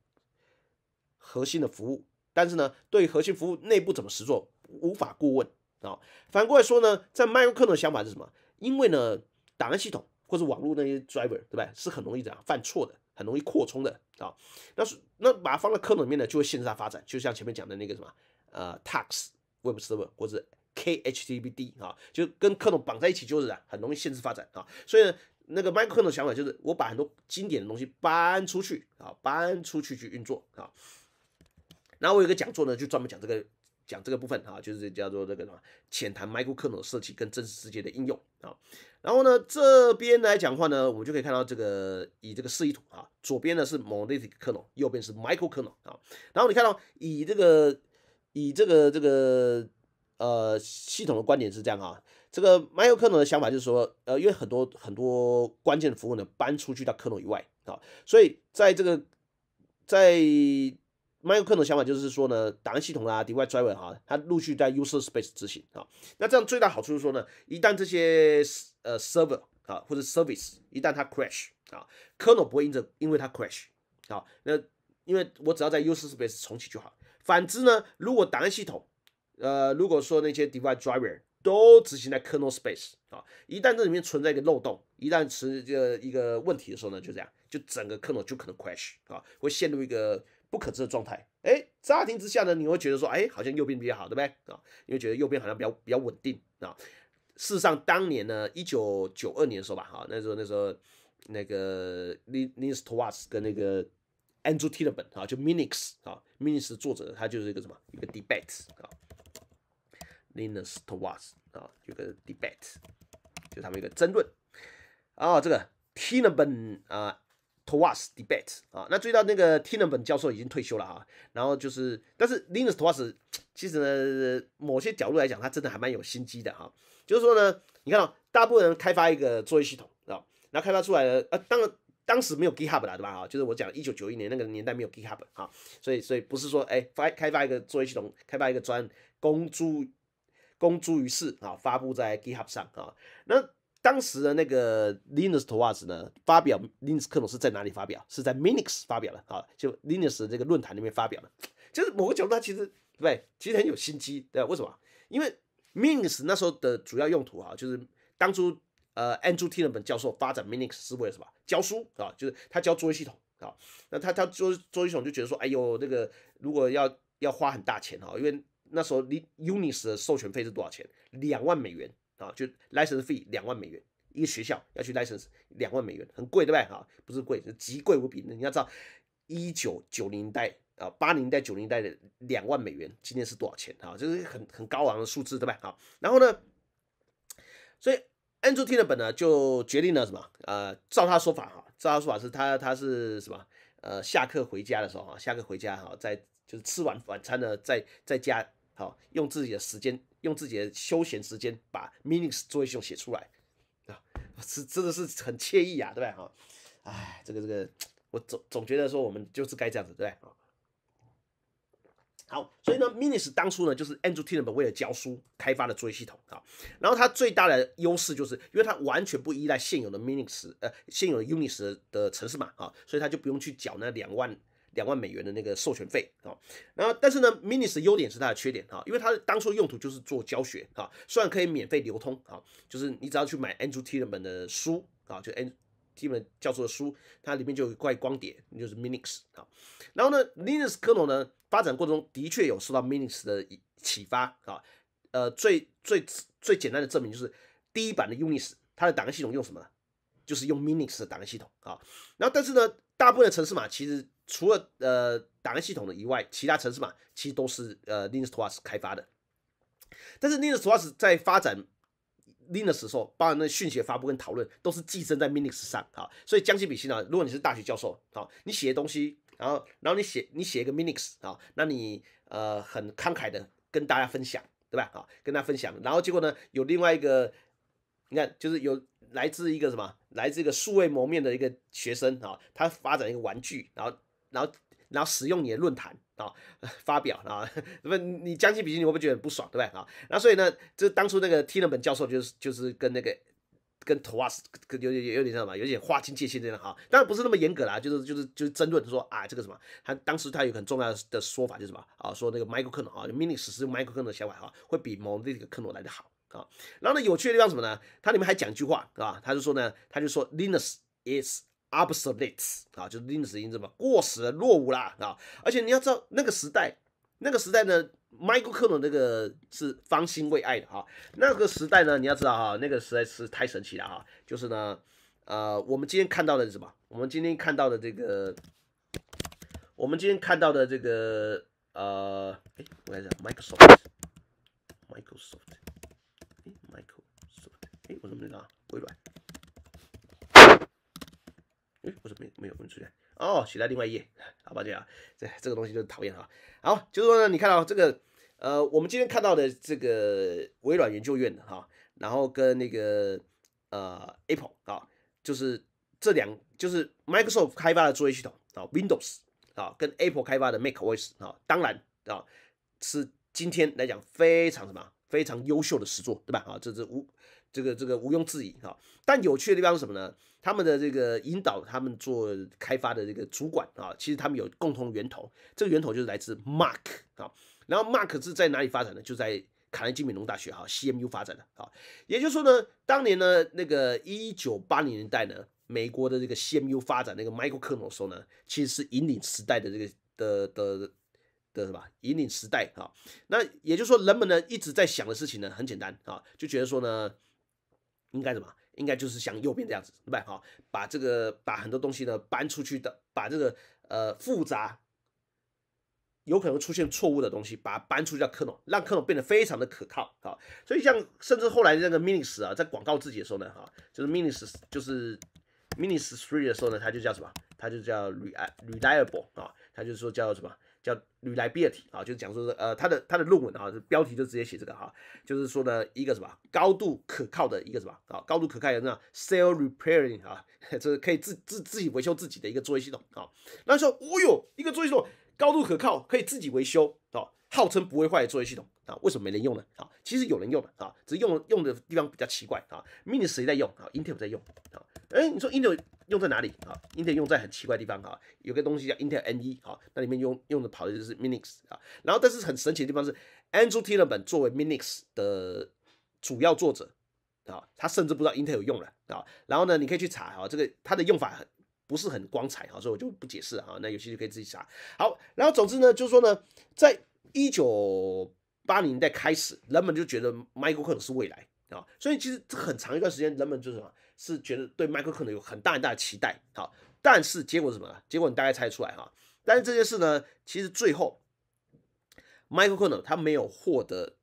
A: 核心的服务，但是呢，对核心服务内部怎么实作无法过问。啊，反过来说呢，在 m i c r o s o 的想法是什么？因为呢，档案系统或者网络那些 driver 对吧，是很容易这样犯错的，很容易扩充的啊。那是那把它放 kernel 面呢，就会限制它发展。就像前面讲的那个什么，呃 t a x w e b s e r v e r 或者 K H T B D 啊，就跟 kernel 绑在一起，就是啊，很容易限制发展啊。所以呢。那个 m i c r o s o 的想法就是，我把很多经典的东西搬出去啊，搬出去去运作啊。然后我有个讲座呢，就专门讲这个。讲这个部分啊，就是叫做这个什么浅谈 microkernel 设计跟真实世界的应用啊。然后呢，这边来讲话呢，我们就可以看到这个以这个示意图啊，左边呢是 monolithic kernel，右边是 microkernel 啊。然后你看到以这个以这个这个呃系统的观点是这样啊，这个 microkernel 的想法就是说，呃，因为很多很多关键的服务呢搬出去到 kernel 以外啊，所以在这个在 Microkernel 的想法就是说呢，档案系统啊 d e v i c e driver 哈，它陆续在 user space 执行啊。那这样最大好处是说呢，一旦这些呃 server 啊或者 service 一旦它 crash 啊，kernel 不会因着因为它 crash 啊。那因为我只要在 user space 重启就好。反之呢，如果档案系统呃如果说那些 device driver 都执行在 kernel space 啊，一旦这里面存在一个漏洞，一旦持这一个问题的时候呢，就这样，就整个 kernel 就可能 crash 啊，会陷入一个。不可知的状态，哎，乍听之下呢，你会觉得说，哎，好像右边比较好，对不对？啊，你会觉得右边好像比较比较稳定啊。事实上，当年呢，一九九二年的时候吧，哈，那时候那时候，那个 Linus Torvalds 跟那个 Andrew t i l b e n 啊，就 m i n i x 啊 m i n i x 作者，他就是一个什么一个 debate 啊，Linus Torvalds 啊，有个 debate，就他们一个争论啊，这个 t i l b e n 啊。Twas debate 啊，那追到那个 t i n a 本教授已经退休了啊，然后就是，但是 Linus t o w a s 其实呢，某些角度来讲，他真的还蛮有心机的哈。就是说呢，你看啊，大部分人开发一个作业系统啊，然后开发出来了，呃，当然当时没有 GitHub 了，对吧？啊，就是我讲一九九一年那个年代没有 GitHub 啊，所以所以不是说哎发开发一个作业系统，开发一个专公诸公诸于世啊，发布在 GitHub 上啊，那。当时的那个 Linux 代 s 呢，发表 Linux 代码是在哪里发表？是在 m i n i x 发表的啊，就 Linux 这个论坛里面发表的。就是某个角度，他其实对，其实很有心机，对吧？为什么？因为 m i n i x 那时候的主要用途啊，就是当初呃，Andrew t i n e m a n 教授发展 m i n i x 是为了什么？教书啊，就是他教作业系统啊。那他他作作业系统就觉得说，哎呦，那个如果要要花很大钱哈，因为那时候你 i n i x 的授权费是多少钱？两万美元。啊，就 license fee 两万美元，一个学校要去 license 两万美元，很贵对不对？啊，不是贵，是极贵无比。你要知道，一九九零代啊，八零代九零代的两万美元，今天是多少钱啊？就是很很高昂的数字对吧？好，然后呢，所以 Andrew t i l d e 呢就决定了什么？呃，照他说法哈，照他说法是他他是什么？呃，下课回家的时候啊，下课回家哈，在就是吃完晚餐呢，在在家好用自己的时间。用自己的休闲时间把 m i n i x 作业系统写出来啊，是真的是很惬意呀，对不对啊？哎，这个这个，我总总觉得说我们就是该这样子，对不对啊？好，所以呢，m i n u x 当初呢就是 Andrew Terman 为了教书开发的作业系统啊，然后它最大的优势就是因为它完全不依赖现有的 m i n u x 呃，现有的 Unix 的城市码啊，所以它就不用去缴那两万。两万美元的那个授权费啊，然后但是呢 m i n u s 的优点是它的缺点啊，因为它当初用途就是做教学啊，虽然可以免费流通啊，就是你只要去买 Android 基本的书啊，就 a n d r i 基本教做的书，它里面就有块光碟，就是 m i n u x 啊。然后呢，Linux kernel 呢发展过程中的确有受到 m i n u x 的启发啊，呃，最最最简单的证明就是第一版的 Unix 它的档案系统用什么？就是用 m i n u x 的档案系统啊。然后但是呢，大部分的城市码其实。除了呃档案系统的以外，其他城市嘛，其实都是呃 Linux Tools 开发的。但是 Linux Tools 在发展 Linux 时候，包含那讯息发布跟讨论，都是寄生在 Linux 上啊。所以将心比心呢，如果你是大学教授啊，你写的东西，然后然后你写你写一个 Linux 啊，那你呃很慷慨的跟大家分享，对吧？啊，跟大家分享，然后结果呢，有另外一个，你看就是有来自一个什么，来自一个素未谋面的一个学生啊，他发展一个玩具，然后然后，然后使用你的论坛啊，<laughs> 发表啊，么 <laughs> 你将心比心，你会不会觉得很不爽，对不对啊？那所以呢，这当初那个 t i n a 本 n 教授就是就是跟那个跟 t o a s 有有有点什么吧，有点划清界限这样啊，当然不是那么严格啦，就是就是就是争论，说啊这个什么，他当时他有很重要的说法，就是什么啊，说那个 m i c r o k e r n 啊，Mini 使用 m i c h a k e r n e l 想法啊，会比 monolithic k e r n 来的好啊。然后呢，有趣的地方什么呢？他里面还讲一句话啊，他就说呢，他就说 Linux is obsolete 啊，就是历史音字嘛，过时了落伍啦啊！而且你要知道，那个时代，那个时代呢，Microsoft 那个是方兴未艾的啊。那个时代呢，你要知道啊，那个实在是太神奇了啊！就是呢，呃，我们今天看到的是什么？我们今天看到的这个，我们今天看到的这个，呃，哎，我来一下，Microsoft，Microsoft，哎，Microsoft，哎，我怎么没拿回来？哎，不是没没有，不出来？哦。写在另外一页，好吧，这样，这这个东西就是讨厌哈。好，就是说呢，你看到这个，呃，我们今天看到的这个微软研究院的哈，然后跟那个呃 Apple 哈，就是这两就是 Microsoft 开发的作业系统啊 Windows 啊，跟 Apple 开发的 Mac OS 啊，当然啊是今天来讲非常什么非常优秀的实作，对吧？啊，这是无。这个这个毋庸置疑哈，但有趣的地方是什么呢？他们的这个引导他们做开发的这个主管啊，其实他们有共同源头，这个源头就是来自 Mark 啊。然后 Mark 是在哪里发展的？就在卡内基梅隆大学哈 （CMU） 发展的啊。也就是说呢，当年呢那个一九八零年代呢，美国的这个 CMU 发展那个 Michael Korn 的时候呢，其实是引领时代的这个的的的什么引领时代啊。那也就是说，人们呢一直在想的事情呢，很简单啊，就觉得说呢。应该怎么？应该就是像右边这样子，对吧？好，把这个把很多东西呢搬出去的，把这个呃复杂有可能出现错误的东西，把它搬出去叫克隆，让克隆变得非常的可靠好，所以像甚至后来那个 m i n i s 啊，在广告自己的时候呢，哈，就是 m i n i s 就是 m i n i s Three 的时候呢，它就叫什么？它就叫 re Reliable 啊，它就说叫什么？叫 reliability 啊，就是讲说是呃，他的他的论文啊，标题就直接写这个哈，就是说的一个什么高度可靠的一个什么啊，高度可靠，的那 s e l e repairing 啊，这 <laughs> 是可以自自自己维修自己的一个作业系统啊。那时候，哦哟，一个作业系统高度可靠，可以自己维修啊，号称不会坏的作业系统啊，为什么没人用呢？啊，其实有人用的啊，只是用用的地方比较奇怪啊。秘密谁在用啊？Intel 在用啊？哎，你说 Intel。用在哪里啊？Intel 用在很奇怪的地方啊，有个东西叫 Intel N1 啊，那里面用用的跑的就是 Linux 啊。然后，但是很神奇的地方是，Andrew T. i e 本作为 Linux 的主要作者啊，他甚至不知道 Intel 有用了啊。然后呢，你可以去查啊，这个它的用法很不是很光彩啊，所以我就不解释啊。那有兴趣可以自己查。好，然后总之呢，就是说呢，在一九八零年代开始，人们就觉得 Micro 是未来啊，所以其实很长一段时间，人们就是什么。是觉得对麦克可能有很大很大的期待，好，但是结果是什么？结果你大概猜出来哈。但是这件事呢，其实最后，麦克可能他没有获得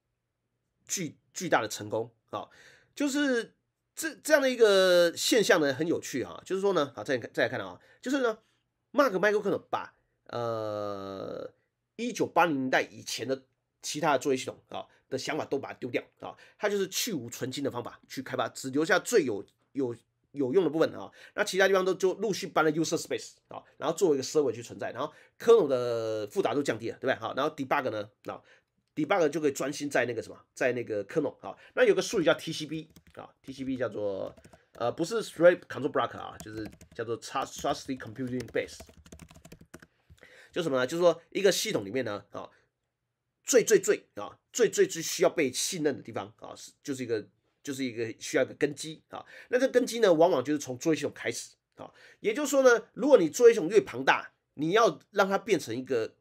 A: 巨巨大的成功，啊，就是这这样的一个现象呢，很有趣哈。就是说呢，好再再来看啊，就是呢，m a r k 麦克可能把呃一九八零年代以前的其他的作业系统啊的想法都把它丢掉啊，他就是去无存菁的方法去开发，只留下最有。有有用的部分啊，那其他地方都就陆续搬了 user space 啊，然后作为一个 server 去存在，然后 kernel 的复杂度降低了，对不对？好，然后 debug 呢？啊 debug 就可以专心在那个什么，在那个 kernel 啊。那有个术语叫 TCB 啊，TCB 叫做呃不是 thread control block 啊，就是叫做 trusty u s computing base，就什么呢？就是说一个系统里面呢啊，最最最啊最最最需要被信任的地方啊，是就是一个。就是一个需要一个根基啊，那这根基呢，往往就是从作业系统开始啊。也就是说呢，如果你作业系统越庞大，你要让它变成一个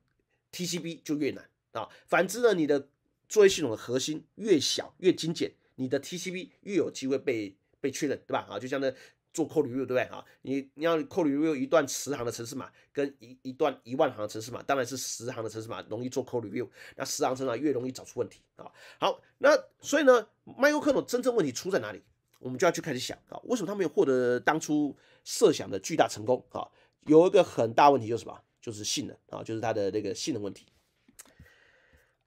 A: TCP 就越难啊。反之呢，你的作业系统的核心越小越精简，你的 TCP 越有机会被被确认，对吧？啊，就像那。做 c o i view 对不对啊？你你要 coil view 一段十行的程式码，跟一一段一万行程式码，当然是十行的程式码容易做 c o i view，那十行程码越容易找出问题啊。好，那所以呢，microkernel 真正问题出在哪里？我们就要去开始想啊，为什么他没有获得当初设想的巨大成功啊？有一个很大问题就是什么？就是性能啊，就是它的那个性能问题，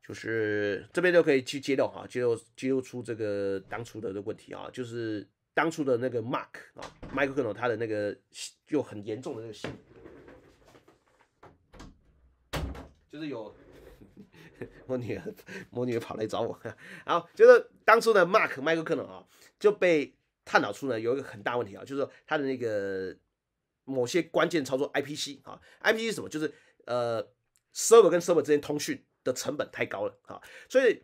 A: 就是这边就可以去揭露哈，揭露揭露出这个当初的的问题啊，就是。当初的那个 Mark 啊，Michael Kno 他的那个就很严重的那个性，就是有 <laughs> 我女儿，我女儿跑来找我，然后就是当初的 Mark Michael Kno 啊，就被探讨出呢有一个很大问题啊，就是说他的那个某些关键操作 IPC 啊，IPC 是什么，就是呃，server 跟 server 之间通讯的成本太高了啊，所以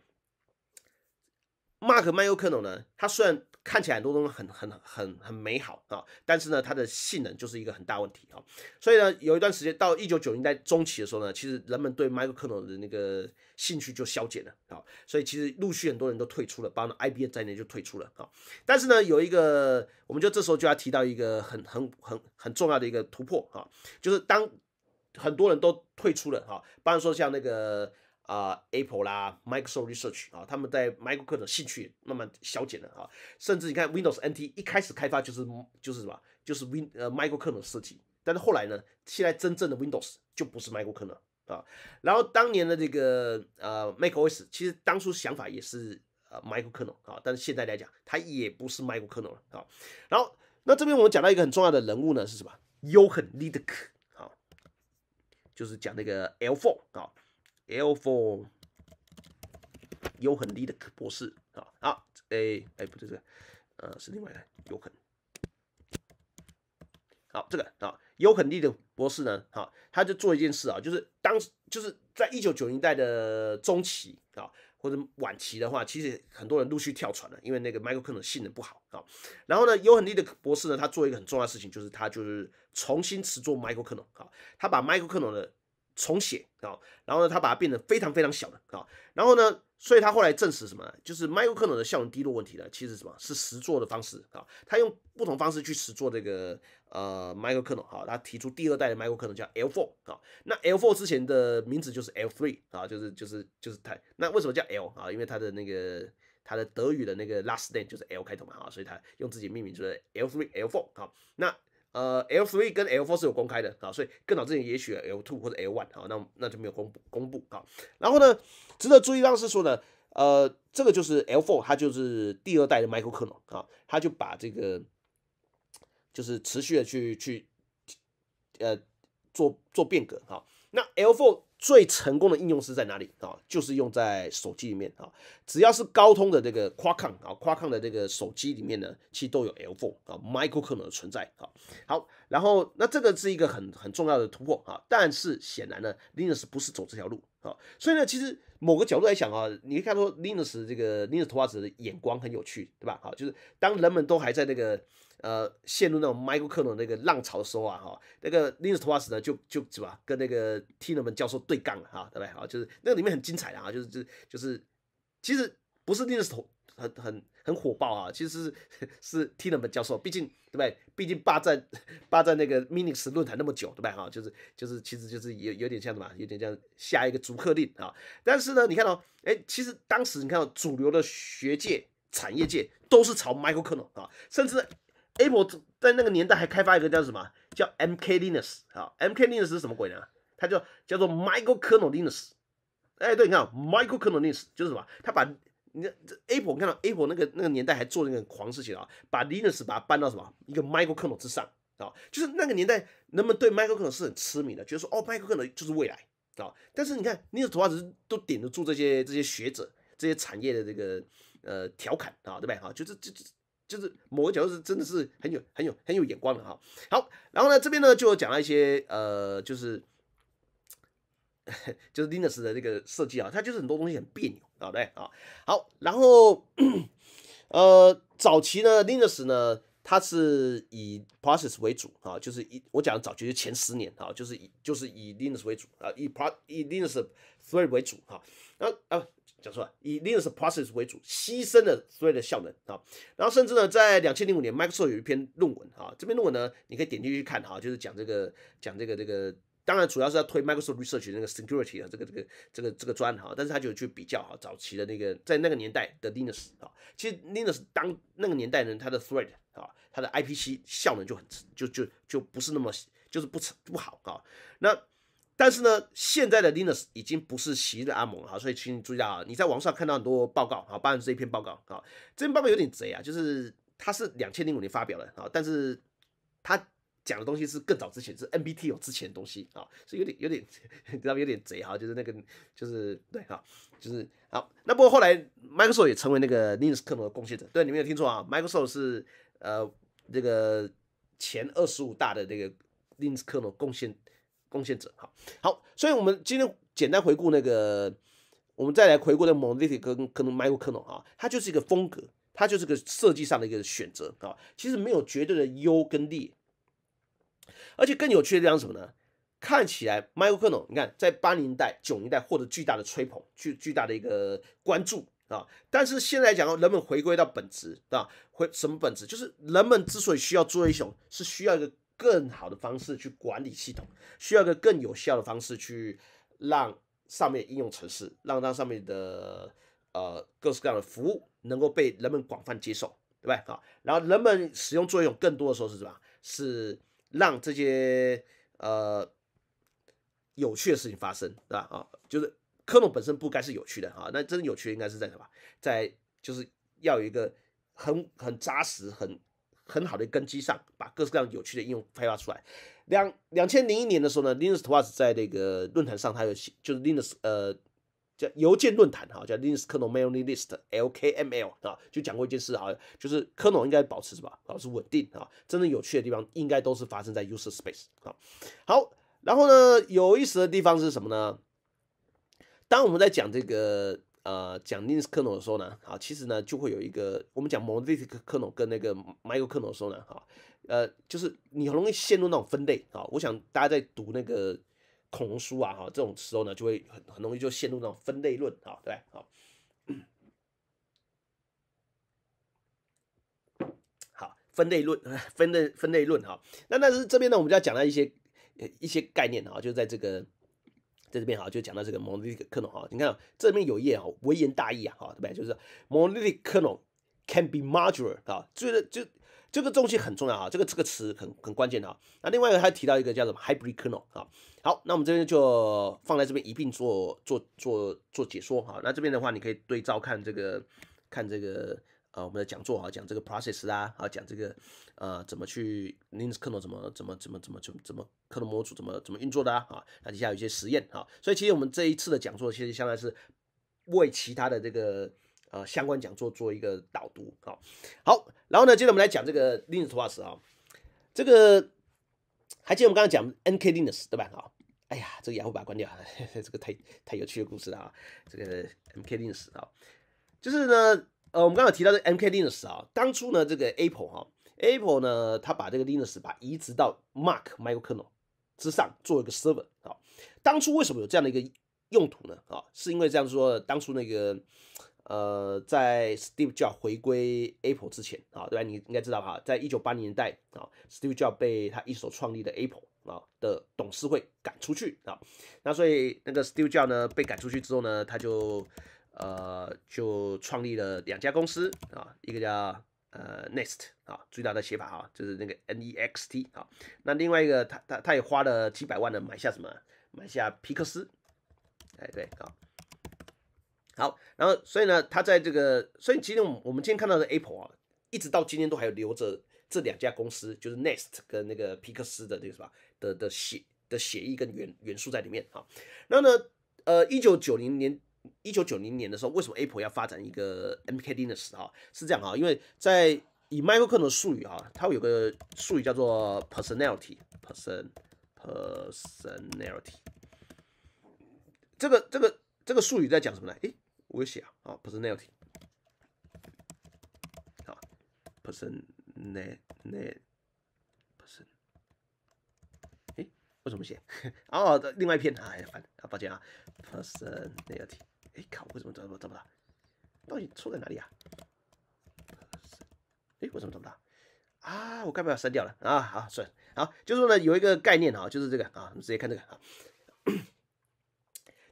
A: Mark Michael k n 呢，他虽然看起来很多东西很很很很美好啊，但是呢，它的性能就是一个很大问题啊。所以呢，有一段时间到一九九零代中期的时候呢，其实人们对 m i c r 的那个兴趣就消减了啊。所以其实陆续很多人都退出了，包括 IBM 在内就退出了啊。但是呢，有一个，我们就这时候就要提到一个很很很很重要的一个突破啊，就是当很多人都退出了啊，包括说像那个。啊，Apple 啦，Microsoft Research 啊，他们在 Microsoft 的兴趣慢慢消减了啊。甚至你看 Windows NT 一开始开发就是就是什么，就是 Win 呃 Microsoft 的设计。但是后来呢，现在真正的 Windows 就不是 Microsoft 了啊。然后当年的这个呃 Microsoft 其实当初想法也是呃 Microsoft 啊，但是现在来讲它也不是 Microsoft 了啊。然后那这边我们讲到一个很重要的人物呢是什么 o h n l i d i 啊，就是讲那个 L4 啊。L four，有很利的博士啊，好，哎，哎，不对，不对，呃，是另外的可能。好，这个啊，有很利的博士呢，好，他就做一件事啊，就是当，时就是在一九九零代的中期啊，或者晚期的话，其实很多人陆续跳船了，因为那个 m i c r o k e r n 性能不好啊。然后呢，有很利的博士呢，他做一个很重要的事情，就是他就是重新持做 m i c r o k e r n 啊，他把 m i c r k e r n 的重写啊，然后呢，他把它变得非常非常小的啊，然后呢，所以他后来证实什么，就是 microkernel 的效能低落问题呢，其实什么是实作的方式啊，他用不同方式去实作这个呃 microkernel 啊，他提出第二代的 microkernel 叫 L4 啊，那 L4 之前的名字就是 L3 啊，就是就是就是他那为什么叫 L 啊，因为他的那个他的德语的那个 last name 就是 L 开头嘛啊，所以他用自己命名就是 L3 L4 啊，那。呃，L three 跟 L four 是有公开的啊，所以更早之前也许 L two 或者 L one 啊，那那就没有公布公布啊。然后呢，值得注意到是说呢，呃，这个就是 L four，它就是第二代的 microkernel 啊，它就把这个就是持续的去去呃做做变革啊。那 L4 最成功的应用是在哪里啊？就是用在手机里面啊。只要是高通的这个 Qualcomm 啊，Qualcomm 的这个手机里面呢，其实都有 L4 啊，microkernel 的存在啊。好，然后那这个是一个很很重要的突破啊。但是显然呢，Linux 不是走这条路啊。所以呢，其实某个角度来讲啊，你可以看到 Linux 这个 Linux 图画子的眼光很有趣，对吧？好，就是当人们都还在那个。呃，陷入那种 m i c e l k e r n e 那个浪潮的时候啊，哈，那个 Linux Plus 呢，就就是么跟那个 t e n m a n 教授对杠了啊，对不对？啊，就是那个里面很精彩的啊，就是就是就是，其实不是 Linux 很很很火爆啊，其实是 t e n m a n 教授，毕竟对不对？毕竟霸占霸占那个 m i n u x 论坛那么久，对不对？啊，就是就是，其实就是有有点像什么，有点像下一个逐客令啊。但是呢，你看到，哎，其实当时你看到主流的学界、产业界都是朝 m i c e l k e r n e 啊，甚至。Apple 在那个年代还开发一个叫什么？叫 Mk Linus 啊，Mk Linus 是什么鬼呢？它叫叫做 Michael k n e Linus。哎，对，你看，Michael Kno Linus 就是什么？他把你看这 Apple，看到 Apple 那个那个年代还做那个狂事情啊，把 l i n u x 把它搬到什么一个 Michael k n l 之上啊？就是那个年代，人们对 Michael k n l 是很痴迷的，觉得说哦，Michael k n l 就是未来啊。但是你看 l i n u x 头发是都顶得住这些这些学者、这些产业的这个呃调侃啊，对不对啊？就是这这。就是某个角度是真的是很有很有很有眼光的哈。好，然后呢这边呢就讲了一些呃就是 <laughs> 就是 Linux 的这个设计啊，它就是很多东西很别扭，对不对啊？好，然后呃早期呢 Linux 呢它是以 Process 为主啊，就是以我讲的早期就前十年啊，就是以就是以 Linux 为主啊，以 Pro 以 Linux Three 为主哈。那呃。讲错了，以 Linux process 为主，牺牲了 t h r e a 效能啊。然后甚至呢，在两千零五年，Microsoft 有一篇论文啊，这篇论文呢，你可以点进去看哈，就是讲这个，讲这个，这个，当然主要是要推 Microsoft Research 那个 security 的这个，这个，这个，这个专哈。但是他就去比较哈，早期的那个，在那个年代的 Linux 啊，其实 Linux 当那个年代呢，它的 thread 啊，它的 IPC 效能就很就就就不是那么就是不不好啊。那但是呢，现在的 Linux 已经不是昔日阿蒙了哈，所以请你注意啊，你在网上看到很多报告啊，包含这一篇报告啊，这篇报告有点贼啊，就是它是两千零五年发表的啊，但是它讲的东西是更早之前是 NBT 有之前的东西啊，是有点有点 <laughs> 你知道有点贼哈，就是那个就是对哈，就是好，那不过后来 Microsoft 也成为那个 Linux kernel 的贡献者，对，你没有听错啊，Microsoft 是呃这个前二十五大的这个 Linux kernel 贡献。贡献者，好好，所以我们今天简单回顾那个，我们再来回顾那个 m o n o l i t i c 跟可能 m i c e o k e r n e l 啊，它就是一个风格，它就是个设计上的一个选择啊，其实没有绝对的优跟劣，而且更有趣的地方是什么呢？看起来 m i c h a e l k e r n e l 你看在八零代九零代获得巨大的吹捧，巨巨大的一个关注啊，但是现在讲人们回归到本质啊，回什么本质？就是人们之所以需要做英雄，是需要一个。更好的方式去管理系统，需要一个更有效的方式去让上面应用程式，让它上面的呃各式各样的服务能够被人们广泛接受，对吧？啊，然后人们使用作用更多的时候是什么？是让这些呃有趣的事情发生，对吧？啊，就是科隆本身不该是有趣的啊，那真正有趣的应该是在什么？在就是要有一个很很扎实很。很好的根基上，把各式各样有趣的应用开发出来。两两千零一年的时候呢，Linux t w twice 在那个论坛上，它有就是 Linux 呃叫邮件论坛哈，叫 Linux Kernel mailing list（LKMl） 啊，就讲过一件事哈，就是 Kernel 应该保持什么，保持稳定啊。真正有趣的地方，应该都是发生在 user space 啊。好。然后呢，有意思的地方是什么呢？当我们在讲这个。呃，讲 n i s e r n l 的时候呢，啊，其实呢就会有一个我们讲 m o r p h o l o g i c l 跟那个 m i c r o e r n e l 的时候呢，啊，呃，就是你很容易陷入那种分类啊。我想大家在读那个恐龙书啊，哈，这种时候呢就会很很容易就陷入那种分类论啊，对好、好，分类论，<laughs> 分类分类论哈。那但是这边呢，我们就要讲到一些一些概念啊，就在这个。在这边哈，就讲到这个 m o n o c e r n a l 哈，你看这边有一页哈，微言大义啊，哈，对不对？就是 m o n o c e r n a l can be major 啊，就是就这个东西很重要啊，这个这个词很很关键的啊。那另外一个还提到一个叫什么 hybrid k e r n e l 啊。好，那我们这边就放在这边一并做做做做解说哈。那这边的话，你可以对照看这个看这个。啊，我们的讲座啊，讲这个 process 啊，啊，讲这个呃，怎么去 l i n u x kernel 怎么怎么怎么怎么怎么怎么 kernel 模组怎么怎么运作的啊？那底下有一些实验啊，所以其实我们这一次的讲座其实相当于是为其他的这个呃相关讲座做一个导读啊。好，然后呢，接着我们来讲这个 l i n x p r o c e s 啊，这个还记得我们刚才讲 N K l i n u x 对吧？啊，哎呀，这个雅虎把它关掉，<laughs> 这个太太有趣的故事了啊。这个 M K l i n u x 啊，就是呢。呃，我们刚刚提到这 M K Linux 啊，当初呢，这个 Apple 哈，Apple 呢，它把这个 Linux 把移植到 Mac Microkernel 之上做一个 Server 啊。当初为什么有这样的一个用途呢？啊，是因为这样说，当初那个呃，在 Steve Jobs 回归 Apple 之前啊，对吧？你应该知道哈，在一九八零年代啊，Steve Jobs 被他一手创立的 Apple 啊的董事会赶出去啊，那所以那个 Steve Jobs 呢被赶出去之后呢，他就。呃，就创立了两家公司啊，一个叫呃 Nest 啊，最大的写法啊，就是那个 N E X T 啊。那另外一个，他他他也花了几百万呢，买下什么？买下皮克斯。哎，对，啊，好，然后所以呢，他在这个，所以其实我们我们今天看到的 Apple 啊，一直到今天都还有留着这两家公司，就是 Nest 跟那个皮克斯的那个什么的的协的协议跟元元素在里面啊。然后呢，呃，一九九零年。一九九零年的时候，为什么 Apple 要发展一个 m k c i n t o 哈？是这样哈，因为在以 Microcon h a 的术语哈，它会有个术语叫做 Personality，Personality。这个这个这个术语在讲什么呢？诶，我写啊，啊 Personality，啊 Personality，Person，哎，为什么写？哦，另外一篇，哎，完了，啊，抱歉啊，Personality。哎，看我为什么找不找不到？到底错在哪里啊？哎，为什么找不到？啊，我干嘛要删掉了啊？好，算好，就是说呢，有一个概念啊，就是这个啊，我们直接看这个啊。<coughs>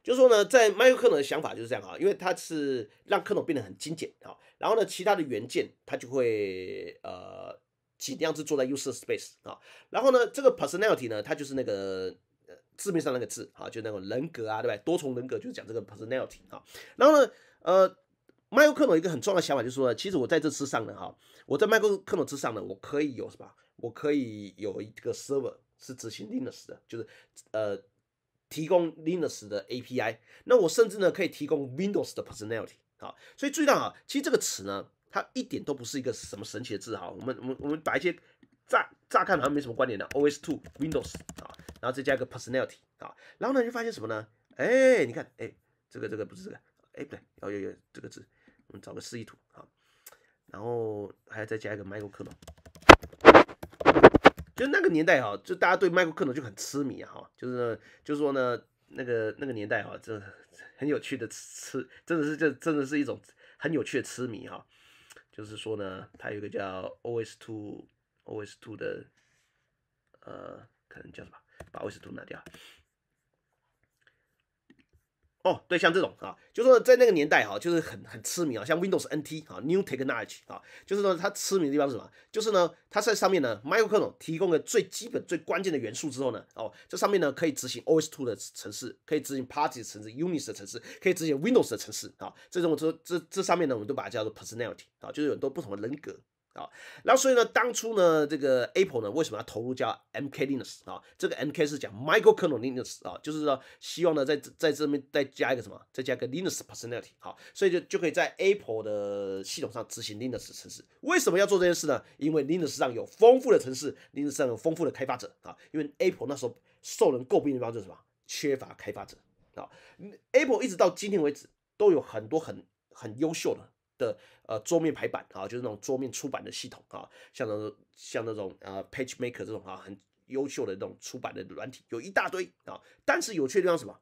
A: 就是说呢，在麦优克的的想法就是这样啊，因为它是让克隆变得很精简啊，然后呢，其他的元件它就会呃尽量是坐在 user space 啊，然后呢，这个 personality 呢，它就是那个。字面上那个字啊，就那种人格啊，对吧？多重人格就是讲这个 personality 啊。然后呢，呃，迈克诺一个很重要的想法就是说呢，其实我在这之上呢，哈，我在迈克诺之上呢，我可以有什么？我可以有一个 server 是执行 Linux 的，就是呃，提供 Linux 的 API。那我甚至呢，可以提供 Windows 的 personality 啊。所以注意到啊，其实这个词呢，它一点都不是一个什么神奇的字哈。我们我们我们把一些乍乍看好像没什么关联的 OS two Windows 啊。然后再加一个 personality 啊，然后呢你就发现什么呢？哎，你看，哎，这个这个不是这个，哎不对，有有有这个字，我们找个示意图啊，然后还要再加一个 Michael 克。就那个年代哈，就大家对 Michael 克就很痴迷哈，就是就是说呢，那个那个年代哈，这很有趣的痴，真的是这真的是一种很有趣的痴迷哈。就是说呢，它有一个叫 o s t o s Two 的，呃，可能叫什么？把 OS Two 拿掉。哦，对，像这种啊，就是说在那个年代哈，就是很很痴迷啊，像 Windows NT 啊，New Technology 啊，就是说它痴迷的地方是什么？就是呢，它在上面呢，Microkernel 提供了最基本最关键的元素之后呢，哦，这上面呢可以执行 OS Two 的城市，可以执行 p a r t y 的城市，Unix 的城市，可以执行 Windows 的城市啊。这种这这这上面呢，我们都把它叫做 Personality 啊，就是有很多不同的人格。啊，那所以呢，当初呢，这个 Apple 呢，为什么要投入加 Linux 啊？这个 M K 是讲 Michael k e r n Linux 啊，就是说希望呢，在在这面再加一个什么，再加个 Linux Personality 好，所以就就可以在 Apple 的系统上执行 Linux 城市。为什么要做这件事呢？因为 Linux 上有丰富的城市，Linux 上有丰富的开发者啊。因为 Apple 那时候受人诟病的地方就是什么，缺乏开发者啊。Apple 一直到今天为止，都有很多很很优秀的的。呃，桌面排版啊，就是那种桌面出版的系统啊，像那种像那种啊，Page Maker 这种啊，很优秀的那种出版的软体，有一大堆啊。但是有趣的地方什么？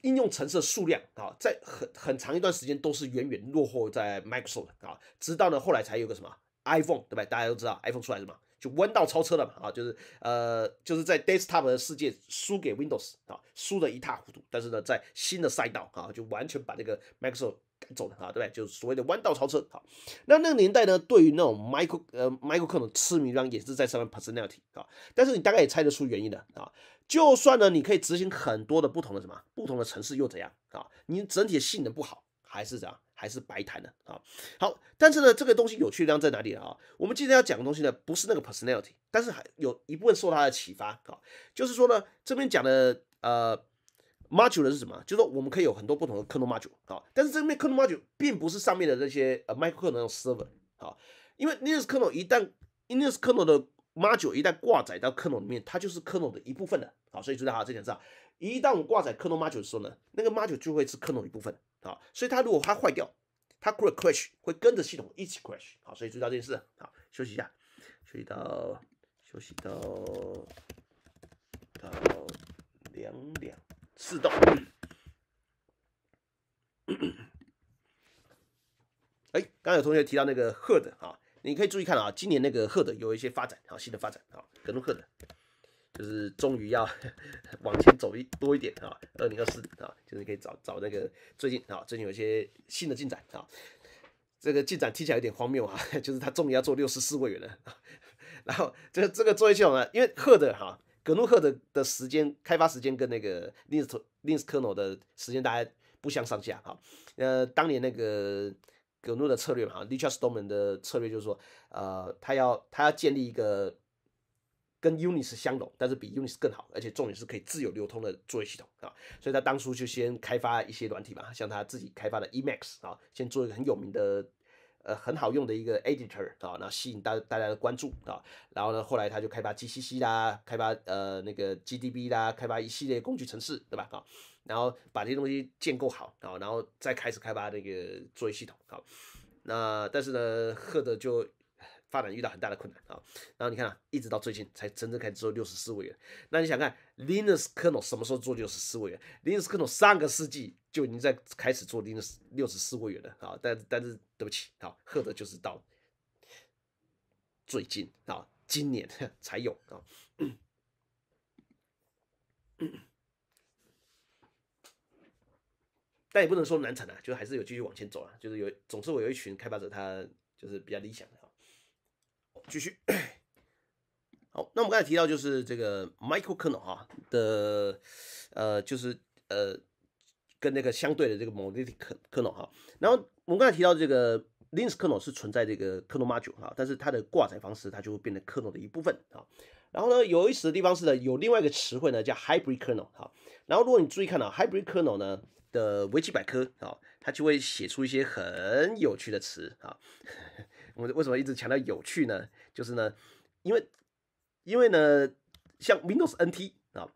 A: 应用程式数量啊，在很很长一段时间都是远远落后在 Microsoft 啊，直到呢后来才有个什么 iPhone，对吧？大家都知道 iPhone 出来什么？就弯道超车了嘛啊，就是呃，就是在 desktop 的世界输给 Windows 啊，输得一塌糊涂。但是呢，在新的赛道啊，就完全把那个 Microsoft 赶走了啊，对不对？就是所谓的弯道超车。好，那那个年代呢，对于那种 Micro 呃 Microsoft 的痴迷呢，也是在上面 personality 啊。但是你大概也猜得出原因的啊。就算呢，你可以执行很多的不同的什么，不同的城市又怎样啊？你整体性能不好，还是这样。还是白谈的啊，好，但是呢，这个东西有趣的地方在哪里啊？我们今天要讲的东西呢，不是那个 personality，但是还有一部分受他的启发啊，就是说呢，这边讲的呃 module 是什么？就是说我们可以有很多不同的 kernel module 啊，但是这边 kernel module 并不是上面的那些呃 microkernel server 好，因为 linux kernel 一旦 linux kernel 的 module 一旦挂载到 kernel 里面，它就是 kernel 的一部分的啊，所以注意哈，这点上。一旦我挂载 kernel module 的时候呢，那个 module 就会是 kernel 一部分。啊，所以它如果它坏掉，它 crash 会跟着系统一起 crash。好，所以注意这件事。好，休息一下，休息到休息到到两两四道。哎，刚刚有同学提到那个 Herd 啊，你可以注意看啊，今年那个 Herd 有一些发展，啊，新的发展啊，格鲁赫德。就是终于要 <laughs> 往前走一多一点啊，二零二四啊，就是可以找找那个最近啊，最近有一些新的进展啊。这个进展听起来有点荒谬啊，<laughs> 就是他终于要做六十四位元了。然后这这个作业系统呢，因为赫的哈，格努赫的的时间开发时间跟那个 Linus Linus o r v l 的时间大概不相上下哈。呃，当年那个格努的策略嘛，Richard Stallman 的策略就是说，呃，他要他要建立一个。跟 Unix 相容，但是比 Unix 更好，而且重点是可以自由流通的作业系统啊。所以他当初就先开发一些软体嘛，像他自己开发的 Emacs 啊，先做一个很有名的、呃很好用的一个 Editor 啊，那吸引大大家的关注啊。然后呢，后来他就开发 GCC 啦，开发呃那个 GDB 啦，开发一系列工具程式，对吧？啊，然后把这些东西建构好，啊，然后再开始开发那个作业系统。好，那但是呢，赫德就。发展遇到很大的困难啊，然后你看啊，一直到最近才真正开始做六十四位元。那你想看 Linus e l 什么时候做六十四位元？Linus e l 上个世纪就已经在开始做 l i n u x 六十四位元了啊，但但是对不起啊，或者就是到最近啊，今年才有啊。但也不能说难产啊，就还是有继续往前走啊，就是有总是我有一群开发者，他就是比较理想的。继续，<coughs> 好，那我们刚才提到就是这个 micro kernel 哈的，呃，就是呃，跟那个相对的这个 monolithic kernel 哈。然后我们刚才提到这个 Linux kernel 是存在这个 kernel module 哈，但是它的挂载方式它就会变成 kernel 的一部分啊。然后呢，有意思的地方是呢，有另外一个词汇呢叫 hybrid kernel 哈。然后如果你注意看到 hybrid kernel 呢的维基百科啊，它就会写出一些很有趣的词啊。我们为什么一直强调有趣呢？就是呢，因为因为呢，像 Windows NT 啊，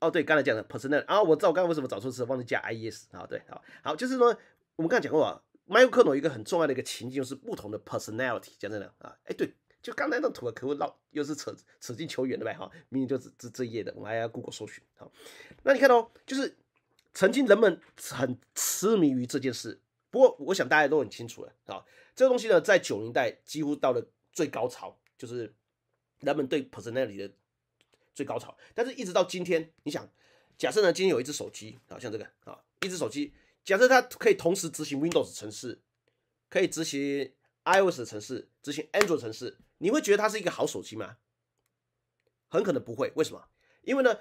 A: 哦对，刚才讲的 personality，啊，我知道我刚才为什么找错词，忘记加 IES 啊，对，好，好，就是说我们刚才讲过啊，Mac OS 有一个很重要的一个情境，就是不同的 personality，讲真的啊，哎对，就刚才那图啊，可不绕又是扯扯近求远的呗哈，明明就是这这一页的，我还要 Google 搜寻，好，那你看到，就是曾经人们很痴迷于这件事，不过我想大家都很清楚了，啊。这个东西呢，在九零代几乎到了最高潮，就是人们对 personality 的最高潮。但是，一直到今天，你想，假设呢，今天有一只手机，啊，像这个啊，一只手机，假设它可以同时执行 Windows 城市，可以执行 iOS 城市，执行 Android 城市，你会觉得它是一个好手机吗？很可能不会。为什么？因为呢，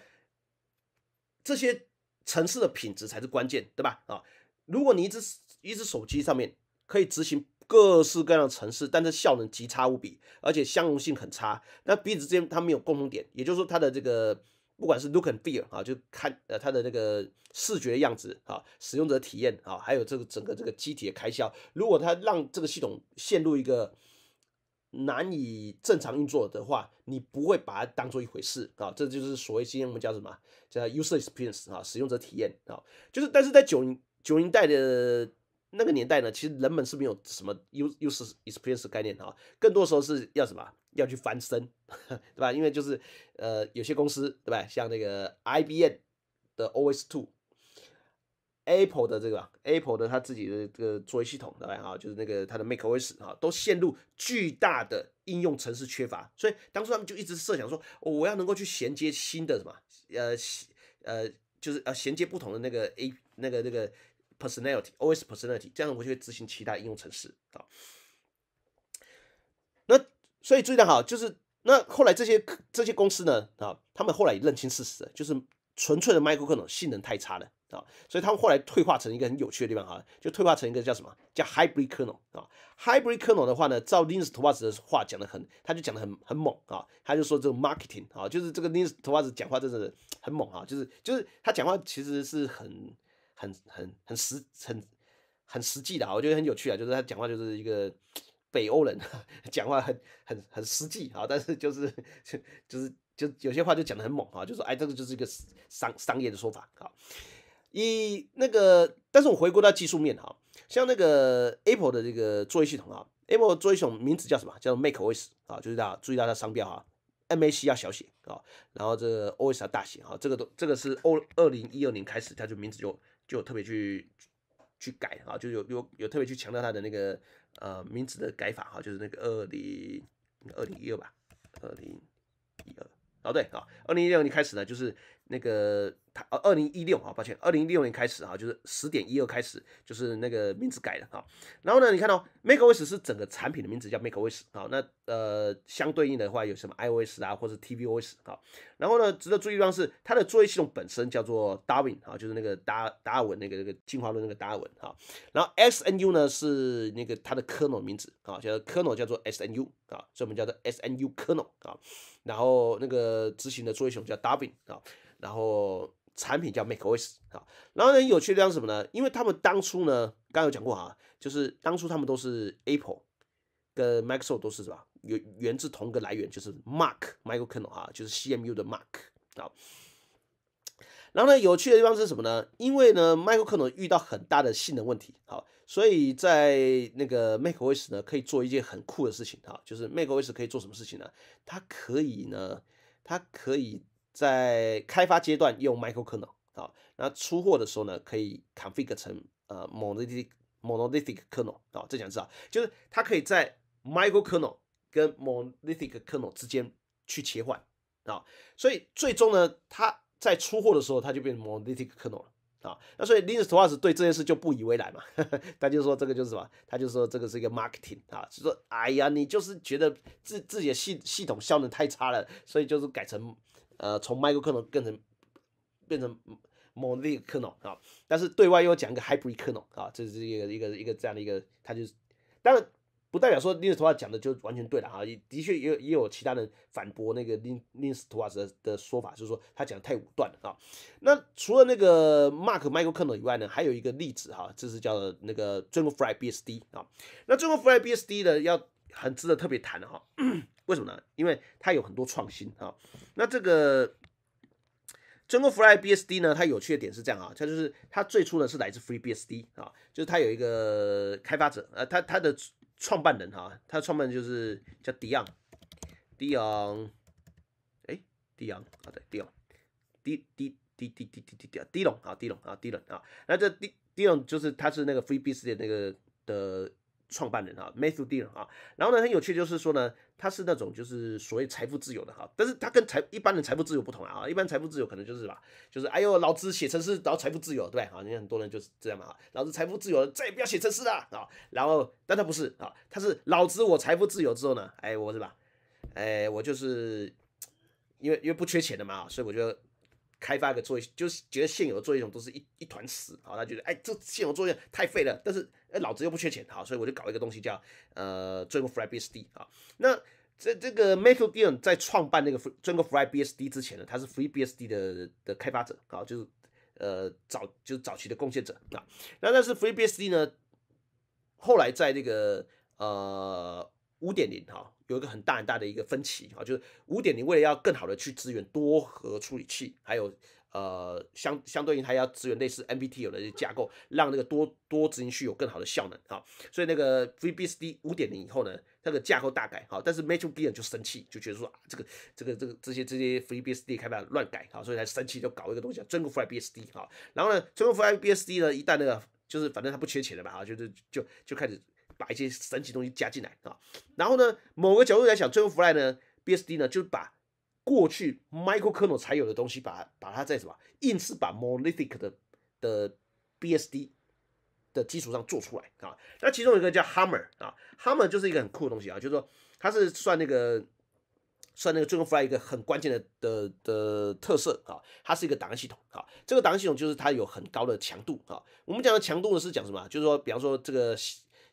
A: 这些城市的品质才是关键，对吧？啊，如果你一只一只手机上面可以执行，各式各样的城市，但是效能极差无比，而且相容性很差。那彼此之间它没有共同点，也就是说它的这个不管是 look and feel 啊，就看呃它的这个视觉的样子啊，使用者体验啊，还有这个整个这个机体的开销，如果它让这个系统陷入一个难以正常运作的话，你不会把它当做一回事啊。这就是所谓今天我们叫什么叫 user experience 啊，使用者体验啊，就是但是在九九零代的。那个年代呢，其实人们是没有什么 u u s experience e 概念哈，啊，更多时候是要什么，要去翻身，<laughs> 对吧？因为就是呃，有些公司对吧，像那个 IBM 的 o s Two。a p p l e 的这个 Apple 的它自己的这个作为系统对吧？哈，就是那个它的 MacOS 哈，都陷入巨大的应用程式缺乏，所以当初他们就一直设想说，我要能够去衔接新的什么，呃，呃，就是呃，衔接不同的那个 A 那个那个。Personality OS Personality，这样我就会执行其他应用程式啊。那所以注意到哈，就是那后来这些这些公司呢啊，他们后来认清事实，就是纯粹的 Microkernel 性能太差了啊，所以他们后来退化成一个很有趣的地方啊，就退化成一个叫什么叫 Hybrid Kernel 啊。Hybrid Kernel 的话呢，照 Linus 头发子的话讲的很，他就讲的很很猛啊，他就说这个 Marketing 啊，就是这个 Linus 头发子讲话真的很猛啊，就是就是他讲话其实是很。很很很实很很实际的，我觉得很有趣啊！就是他讲话就是一个北欧人 <laughs> 讲话，很很很实际啊。但是就是就是就有些话就讲的很猛啊，就说哎，这个就是一个商商业的说法啊。以那个，但是我回顾到技术面哈，像那个 Apple 的这个作业系统啊，Apple 作业系统名字叫什么？叫 MacOS 啊，就是大家注意到它商标啊，M A C 要小写啊，然后这 O S 要大写啊。这个都这个是 O 二零一二年开始，它就名字就。就特别去去改啊，就有有有特别去强调它的那个呃名字的改法哈，就是那个二零二零一二吧，二零一二哦对啊，二零一六年开始呢，就是那个。它呃，二零一六啊，抱歉，二零一六年开始哈，就是十点一二开始，就是那个名字改了哈。然后呢，你看到 macOS 是整个产品的名字叫 macOS 啊，那呃相对应的话有什么 iOS 啊，或者 tvOS 好。然后呢，值得注意的是，它的作业系统本身叫做 Darwin 就是那个达达尔文那个那个进化论那个达尔文哈。然后 SNU 呢是那个它的 kernel 名字啊，叫 kernel 叫做 SNU 啊，所以我们叫做 SNU kernel 啊。然后那个执行的作业系统叫 Darwin 然后。产品叫 MacOS 啊，然后呢，有趣的地方什么呢？因为他们当初呢，刚刚有讲过啊，就是当初他们都是 Apple 跟 MacOS 都是什么，源源自同一个来源，就是 Mark Michael k n l 啊，就是 CMU 的 Mark 啊。然后呢，有趣的地方是什么呢？因为呢，Michael k n l 遇到很大的性能问题，好，所以在那个 MacOS 呢，可以做一件很酷的事情哈，就是 MacOS 可以做什么事情呢？它可以呢，它可以。在开发阶段用 microkernel 啊，那出货的时候呢，可以 config 成呃 monolithic monolithic kernel 啊，这讲知道，就是它可以在 microkernel 跟 monolithic kernel 之间去切换啊，所以最终呢，它在出货的时候，它就变成 monolithic kernel 了啊，那所以 Linux 头子对这件事就不以为然嘛，<laughs> 他就说这个就是什么，他就说这个是一个 marketing 啊，就说哎呀，你就是觉得自自己的系系统效能太差了，所以就是改成。呃，从 microkernel 变成变成 monolithic kernel 啊，但是对外又讲一个 hybrid kernel 啊，这是一个一个一个这样的一个，它就是，当然不代表说 Linus 图瓦讲的就完全对了啊，也的确也有也有其他人反驳那个 Lin Linus 图 s 的的说法，就是说他讲的太武断了啊。那除了那个 Mark microkernel 以外呢，还有一个例子哈，这是叫那个 d r a g f l y BSD 啊。那 d r a g f l y BSD 的要很值得特别谈的哈。为什么呢？因为它有很多创新啊。那这个中国 f l y BSD 呢？它有趣的点是这样啊，它就是它最初呢是来自 Free BSD 啊，就是它有一个开发者啊，他他的创办人哈，他创办人就是叫 Dion，Dion，哎，Dion 啊对 Dion，D D D D D D D D Dion 啊 Dion 啊 Dion 啊，那这 Dion 就是他是那个 Free BSD 那个的创办人啊，Matthew Dion 啊。然后呢，很有趣就是说呢。他是那种就是所谓财富自由的哈，但是他跟财一般的财富自由不同啊，一般财富自由可能就是吧，就是哎呦老子写成然后财富自由，对吧？好啊？你很多人就是这样嘛，老子财富自由了，再也不要写程式了啊。然后但他不是啊，他是老子我财富自由之后呢，哎，我是吧？哎，我就是因为因为不缺钱的嘛，所以我就开发个作业就是觉得现有的作业都是一一团屎啊，他觉得哎，这现有作业太废了，但是老子又不缺钱好，所以我就搞一个东西叫呃 z e a k o f l y BSD 啊。那这这个 Michael d i o n 在创办那个 z e a k o f l y BSD 之前呢，他是 Free BSD 的的开发者啊，就是呃早就是早期的贡献者啊。那但是 Free BSD 呢，后来在那个呃五点零哈。有一个很大很大的一个分歧啊，就是五点零为了要更好的去支援多核处理器，还有呃相相对应还要支援类似 m b t 有的架构，让那个多多执行绪有更好的效能啊，所以那个 FreeBSD 五点零以后呢，那个架构大改啊，但是 m i t h a e Bier 就生气，就觉得说啊这个这个这个这些这些 FreeBSD 开发乱改啊，所以才生气就搞一个东西叫中国 n f r y b s d 啊，然后呢中国 n f r y b s d 呢一旦那个就是反正他不缺钱了嘛啊，就是就就开始。把一些神奇东西加进来啊，然后呢，某个角度来讲，最后 Fly 呢，BSD 呢，就是把过去 Microkernel 才有的东西，把把它在什么，硬是把 Monolithic 的的 BSD 的基础上做出来啊。那其中有一个叫 Hammer 啊，Hammer 就是一个很酷的东西啊，就是说它是算那个算那个最后 Fly 一个很关键的的的特色啊，它是一个档案系统啊，这个档案系统就是它有很高的强度啊。我们讲的强度呢是讲什么？就是说，比方说这个。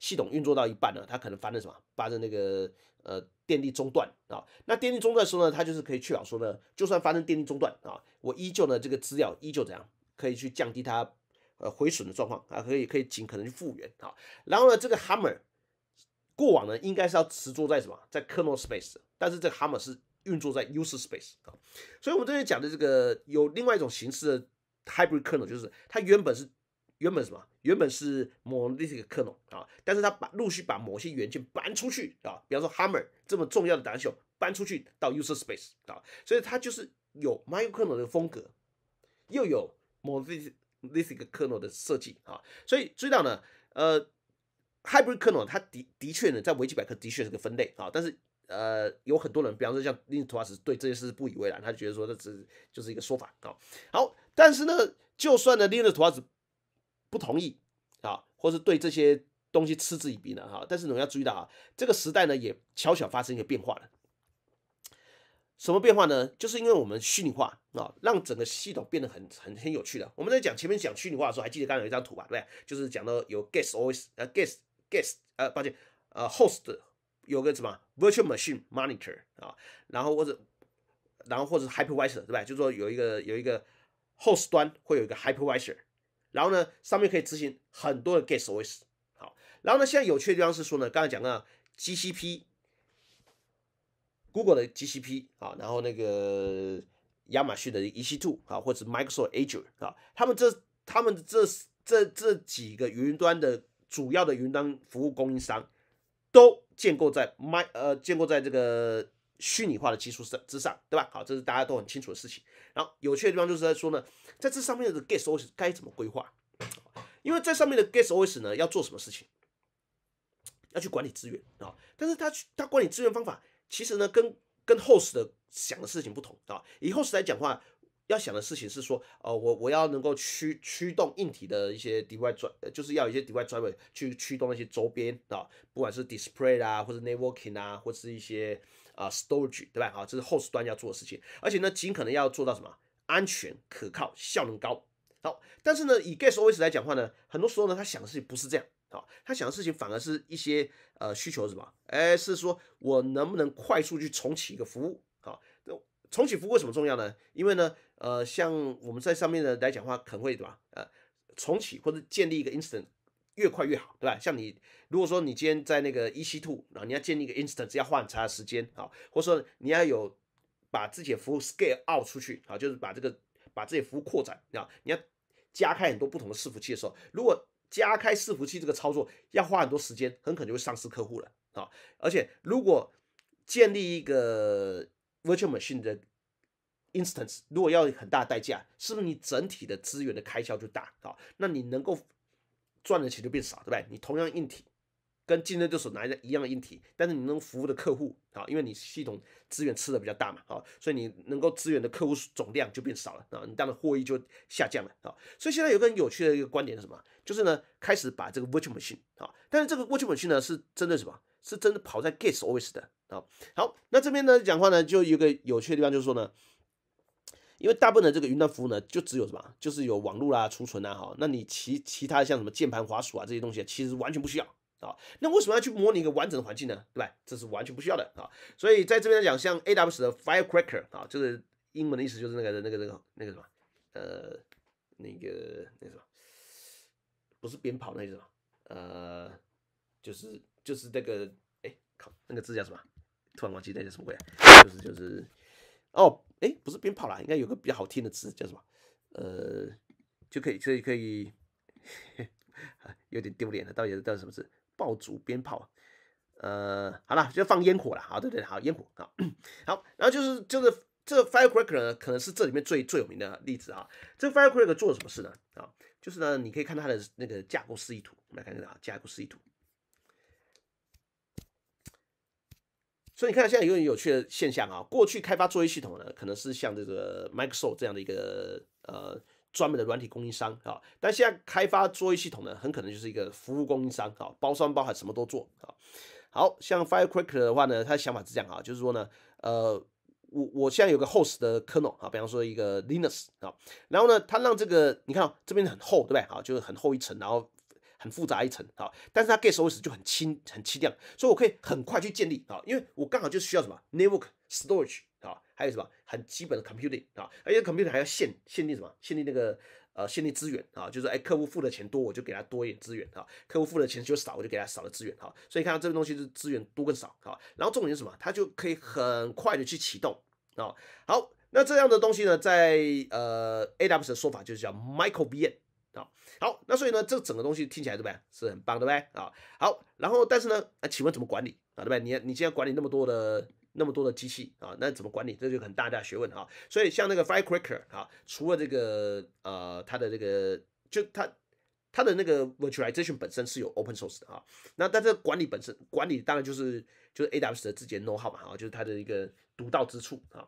A: 系统运作到一半呢，它可能发生什么？发生那个呃电力中断啊。那电力中断的时候呢，它就是可以确保说呢，就算发生电力中断啊，我依旧呢这个资料依旧怎样，可以去降低它呃毁损的状况啊，可以可以尽可能去复原啊。然后呢，这个 hammer 过往呢应该是要持作在什么，在 kernel space，但是这个 hammer 是运作在 user space 啊。所以我们这边讲的这个有另外一种形式的 hybrid kernel，就是它原本是原本什么？原本是某类似一个 kernel 啊，但是他把陆续把某些元件搬出去啊，比方说 hammer 这么重要的胆小搬出去到 user space 啊，所以它就是有 microkernel 的风格，又有某类似类似一个 kernel 的设计啊，所以知道呢，呃，hybrid kernel 它的的确呢，在维基百科的确是个分类啊，但是呃，有很多人，比方说像 Linus t o a s 对这件事是不以为然，他就觉得说这只就是一个说法啊，好，但是呢，就算呢 Linus t o a s 不同意啊，或是对这些东西嗤之以鼻呢？哈，但是你要注意到啊，这个时代呢也悄悄发生一个变化了。什么变化呢？就是因为我们虚拟化啊，让整个系统变得很很很有趣的。我们在讲前面讲虚拟化的时候，还记得刚刚有一张图吧？对，就是讲到有 guest OS 呃 g u e s t guest 呃抱歉，呃，host 有个什么 virtual machine monitor 啊，然后或者然后或者 hypervisor 对吧？就说有一个有一个 host 端会有一个 hypervisor。然后呢，上面可以执行很多的 guest OS。好，然后呢，现在有趣的地方是说呢，刚才讲到 GCP、Google 的 GCP 啊，然后那个亚马逊的 EC2 啊，或者 Microsoft Azure 啊，他们这、他们这、这、这几个云端的主要的云端服务供应商，都建构在 My 呃建构在这个虚拟化的基础之之上，对吧？好，这是大家都很清楚的事情。然后有趣的地方就是在说呢。在这上面的 guest OS 该怎么规划？因为在上面的 guest OS 呢，要做什么事情？要去管理资源啊。但是它它管理资源方法，其实呢，跟跟 host 的想的事情不同啊。以 host 来讲话，要想的事情是说，呃，我我要能够驱驱动硬体的一些 device，就是要一些 device driver 去驱动那些周边啊，不管是 display 啊，或者 networking 啊，或是一些啊 storage，对吧？好，这是 host 端要做的事情。而且呢，尽可能要做到什么？安全、可靠、效能高，好，但是呢，以 Guest OS 来讲话呢，很多时候呢，他想的事情不是这样啊，他想的事情反而是一些呃需求是吧？哎，是说我能不能快速去重启一个服务？好，重启服务为什么重要呢？因为呢，呃，像我们在上面的来讲话，可能会对吧，呃，重启或者建立一个 i n s t a n t 越快越好，对吧？像你如果说你今天在那个 e c two，然后你要建立一个 i n s t a n t 只要花很长的时间啊，或者说你要有。把自己的服务 scale out 出去啊，就是把这个把自己服务扩展啊，你要加开很多不同的伺服器的时候，如果加开伺服器这个操作要花很多时间，很可能就会丧失客户了啊。而且如果建立一个 virtual machine 的 instance，如果要很大代价，是不是你整体的资源的开销就大啊？那你能够赚的钱就变少，对不对？你同样硬体。跟竞争对手拿一样的硬体，但是你能服务的客户啊，因为你系统资源吃的比较大嘛啊，所以你能够支援的客户总量就变少了啊，你当然获益就下降了啊。所以现在有个很有趣的一个观点是什么？就是呢，开始把这个 virtual machine 啊，但是这个 virtual machine 呢，是真的什么？是真的跑在 g a t e s a OS 的啊。好，那这边呢讲话呢，就有一个有趣的地方，就是说呢，因为大部分的这个云端服务呢，就只有什么？就是有网络啦、储存啊，哈，那你其其他像什么键盘、滑鼠啊这些东西，其实完全不需要。啊，那为什么要去模拟一个完整的环境呢？对吧？这是完全不需要的啊。所以在这边讲，像 AWS 的 Firecracker 啊，就是英文的意思，就是那个那个那个那个什么，呃，那个那什么，不是鞭炮那什么，呃，就是就是那个，哎，靠，那个字叫什么？突然忘记那叫什么鬼了。就是就是，哦，哎，不是鞭炮啦，应该有个比较好听的字叫什么？呃，就可以可以可以，<laughs> 有点丢脸了，到底到底什么字？爆竹、鞭炮，呃，好了，就放烟火了，好，对对？好，烟火，好，好，然后就是就是这个 firecracker 呢，可能是这里面最最有名的例子啊。这个 firecracker 做了什么事呢？啊，就是呢，你可以看它的那个架构示意图，我们来看一下啊，架构示意图。所以你看现在有一个有趣的现象啊，过去开发作业系统呢，可能是像这个 Microsoft 这样的一个呃。专门的软体供应商啊，但现在开发桌椅系统呢，很可能就是一个服务供应商啊，包商包含什么都做啊。好像 Firecracker 的话呢，他的想法是这样啊，就是说呢，呃，我我现在有个 host 的 kernel 啊，比方说一个 Linux 啊，然后呢，他让这个你看这边很厚对不对啊，就是很厚一层，然后很复杂一层啊，但是他 guest OS 就很轻很轻量，所以我可以很快去建立啊，因为我刚好就需要什么 network storage。啊，还有什么很基本的 computing 啊，而且 computing 还要限限定什么？限定那个呃，限定资源啊，就是哎，客户付的钱多，我就给他多一点资源啊；客户付的钱就少，我就给他少的资源啊。所以看到这个东西是资源多跟少啊。然后重点是什么？它就可以很快的去启动啊。好，那这样的东西呢，在呃 AWS 的说法就是叫 Micro VM 啊。好，那所以呢，这整个东西听起来对不对？是很棒对不对？啊，好，然后但是呢，那请问怎么管理啊？对不对？你你既然管理那么多的。那么多的机器啊，那怎么管理？这就很大大学问啊。所以像那个 Firecracker 啊，除了这个呃，它的这个就它它的那个 virtualization 本身是有 open source 的啊，那但这管理本身管理当然就是就是 AWS 的自己的 know how 吧，就是它的一个独到之处啊。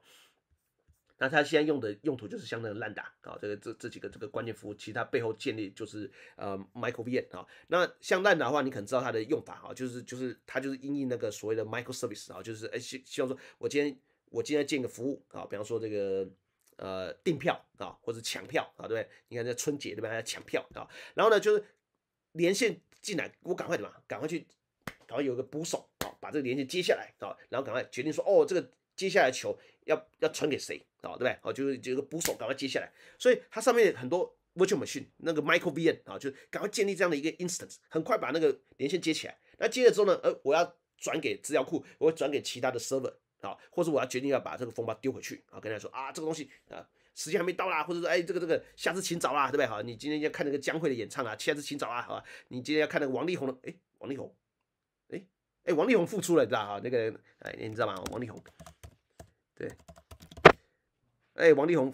A: 那它现在用的用途就是相当于烂打啊，这个这这几个这个关键服务，其实它背后建立就是呃 m i c r o e o f t 啊。那像烂打的话，你可能知道它的用法啊，就是就是它就是应用那个所谓的 m i c r o s Service 啊，就是希希望说我今天我今天建个服务啊，比方说这个呃订票啊，或者抢票啊，对不对？你看在春节对吧，要抢票啊，然后呢就是连线进来，我赶快怎么赶快去，赶快有个捕手啊，把这个连线接下来啊，然后赶快决定说哦，这个接下来球要要传给谁？啊，对不对？好，就是这个捕手赶快接下来，所以它上面很多 virtual machine，那个 micro VM，啊，就赶快建立这样的一个 instance，很快把那个连线接起来。那接了之后呢，呃，我要转给资料库，我转给其他的 server，啊，或者我要决定要把这个风暴丢回去，啊，跟他说啊，这个东西啊，时间还没到啦，或者说，哎，这个这个下次请早啦，对不对？好，你今天要看那个江蕙的演唱啊，下次请早啊，好吧？你今天要看那个王力宏的，哎，王力宏，哎，哎，王力宏复出了，你知道哈？那个，哎，你知道吗？王力宏，对。哎，王力宏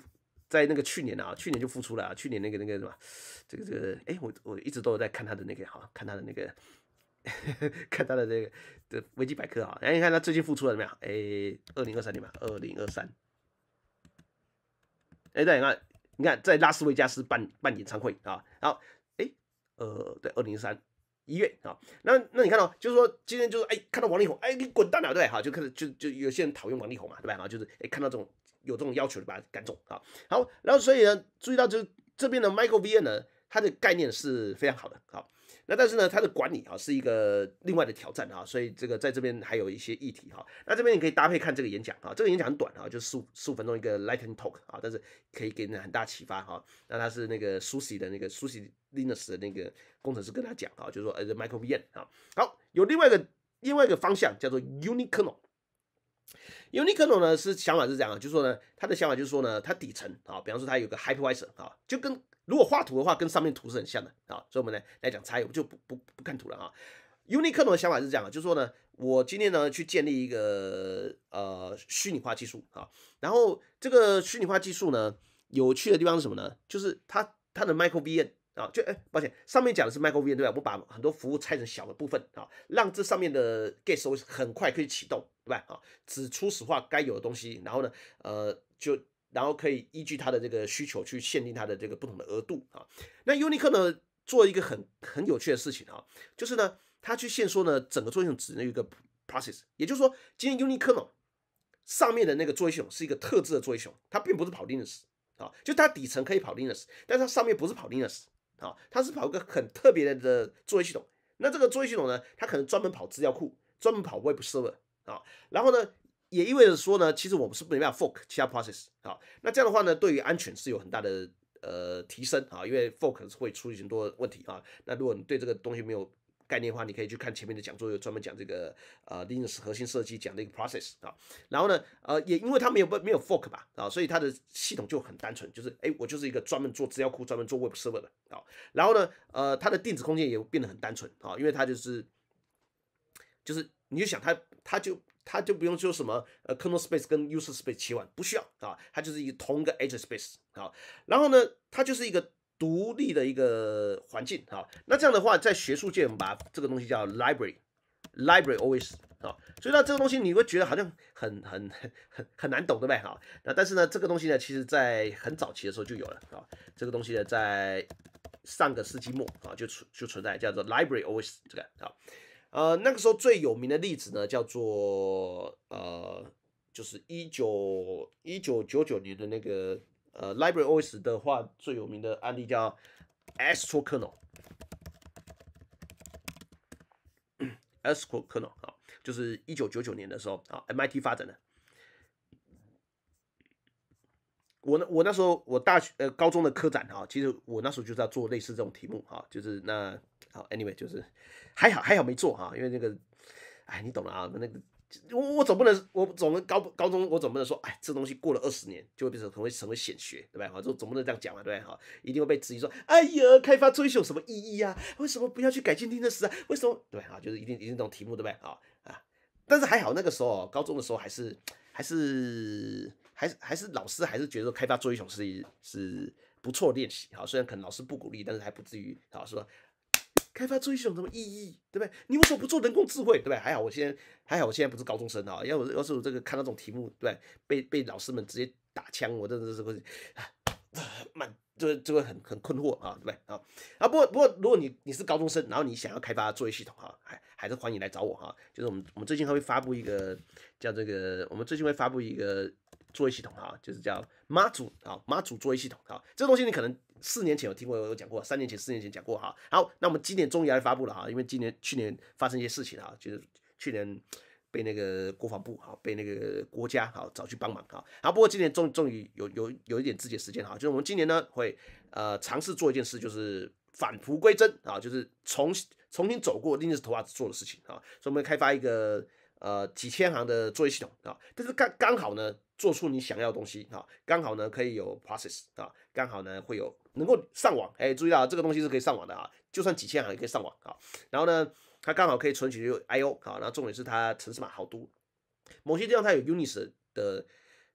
A: 在那个去年啊，去年就复出了啊，去年那个那个什么，这个这个，哎，我我一直都有在看他的那个，哈，看他的那个，<laughs> 看他的这个这维基百科啊，然后你看他最近复出了么样？哎，二零二三年吧，二零二三，哎，对，你看，你看在拉斯维加斯办办演唱会啊，好，哎，呃，对，二零二三一月啊，那那你看到就是说今天就是哎看到王力宏哎你滚蛋了对好，哈，就始就就有些人讨厌王力宏嘛对吧？然后就是哎看到这种。有这种要求的，把它赶走啊！好，然后所以呢，注意到就是这边的 Michael Venn 呢，他的概念是非常好的，好，那但是呢，它的管理啊，是一个另外的挑战啊，所以这个在这边还有一些议题哈。那这边你可以搭配看这个演讲啊，这个演讲很短啊，就十五十五分钟一个 Lightning Talk 啊，但是可以给你很大启发哈。那他是那个 Susie 的那个 Susie Linus 的那个工程师跟他讲啊，就说呃 Michael Venn 啊，好，有另外一个另外一个方向叫做 Unicano。u n i c l o 呢是想法是这样啊，就说呢，他的想法就是说呢，它底层啊，比方说它有个 hypervisor 啊，就跟如果画图的话，跟上面图是很像的啊。所以我们呢来讲差异，我就不不不看图了啊。u n i c l o 的想法是这样啊，就说呢，我今天呢去建立一个呃虚拟化技术啊，然后这个虚拟化技术呢有趣的地方是什么呢？就是它它的 micro v n 啊，就哎抱歉，上面讲的是 micro v n 对吧？我把很多服务拆成小的部分啊，让这上面的 g a e s t 很快可以启动。对吧啊，只初始化该有的东西，然后呢，呃，就然后可以依据他的这个需求去限定他的这个不同的额度啊。那 u n i c o n 呢，做一个很很有趣的事情啊，就是呢，他去现说呢，整个作业系统只有一个 Process，也就是说，今天 u n i c o n 上面的那个作业系统是一个特制的作业系统，它并不是跑 Linux 啊，就它底层可以跑 Linux，但是它上面不是跑 Linux 啊，它是跑一个很特别的的作业系统。那这个作业系统呢，它可能专门跑资料库，专门跑 Web Server。啊，然后呢，也意味着说呢，其实我们是不能法 fork 其他 process 啊。那这样的话呢，对于安全是有很大的呃提升啊，因为 fork 会出很多问题啊。那如果你对这个东西没有概念的话，你可以去看前面的讲座，有专门讲这个呃 Linux 核心设计讲的一个 process 啊。然后呢，呃，也因为它没有不没有 fork 吧啊，所以它的系统就很单纯，就是哎，我就是一个专门做资料库、专门做 web server 的啊。然后呢，呃，它的电子空间也变得很单纯啊，因为它就是就是。你就想它，它就它就不用说什么呃，kernel space 跟 user space 切换，不需要啊，它就是一同一个 a d e s space 啊，然后呢，它就是一个独立的一个环境啊，那这样的话，在学术界我们把这个东西叫 library，library always 啊，所以呢，这个东西你会觉得好像很很很很难懂对不对？哈，那但是呢，这个东西呢，其实在很早期的时候就有了啊，这个东西呢，在上个世纪末啊就存就存在叫做 library always 这个啊。呃，那个时候最有名的例子呢，叫做呃，就是一九一九九九年的那个呃，LibraryOS 的话最有名的案例叫 Astrokernel，Astrokernel 啊，就是一九九九年的时候啊，MIT 发展的。我那我那时候我大学呃高中的科展啊，其实我那时候就是在做类似这种题目啊，就是那。Anyway，就是还好还好没做啊，因为那个，哎，你懂了啊，那个我我总不能我总高高中我总不能说哎，这东西过了二十年就会变成成会成为显学，对吧？对？就总不能这样讲嘛，对不对？哈，一定会被质疑说，哎呀，开发做些有什么意义啊？为什么不要去改进听的事啊？为什么对啊？就是一定一定这种题目，对不对？啊啊！但是还好那个时候高中的时候还是还是还是还是老师还是觉得开发做英雄是是不错练习，哈，虽然可能老师不鼓励，但是还不至于啊说。开发作业系统有什么意义，对不对？你为什么不做人工智慧，对不对？还好我现在还好我现在不是高中生啊，要我要是我这个看到这种题目，对，被被老师们直接打枪，我真的是 <sighs> 会啊，满就就会很很困惑啊，对不对？啊啊，不过不过如果你你是高中生，然后你想要开发作业系统哈，还还是欢迎来找我哈。就是我们我们最近还会发布一个叫这个，我们最近会发布一个。作业系统哈，就是叫妈祖啊，妈祖作业系统哈，这个东西你可能四年前有听过，有讲过，三年前、四年前讲过哈。好，那我们今年终于来发布了哈，因为今年、去年发生一些事情啊，就是去年被那个国防部哈，被那个国家哈找去帮忙啊。好，不过今年终终于有有有一点自己的时间哈，就是我们今年呢会呃尝试做一件事，就是返璞归真啊，就是重重新走过一只头发做的事情啊。所以，我们开发一个呃几千行的作业系统啊，但是刚刚好呢。做出你想要的东西啊，刚好呢可以有 process 啊，刚好呢会有能够上网，哎，注意到这个东西是可以上网的啊，就算几千行也可以上网啊。然后呢，它刚好可以存取 I/O 啊，然后重点是它城市码好多，某些地方它有 u n i s 的，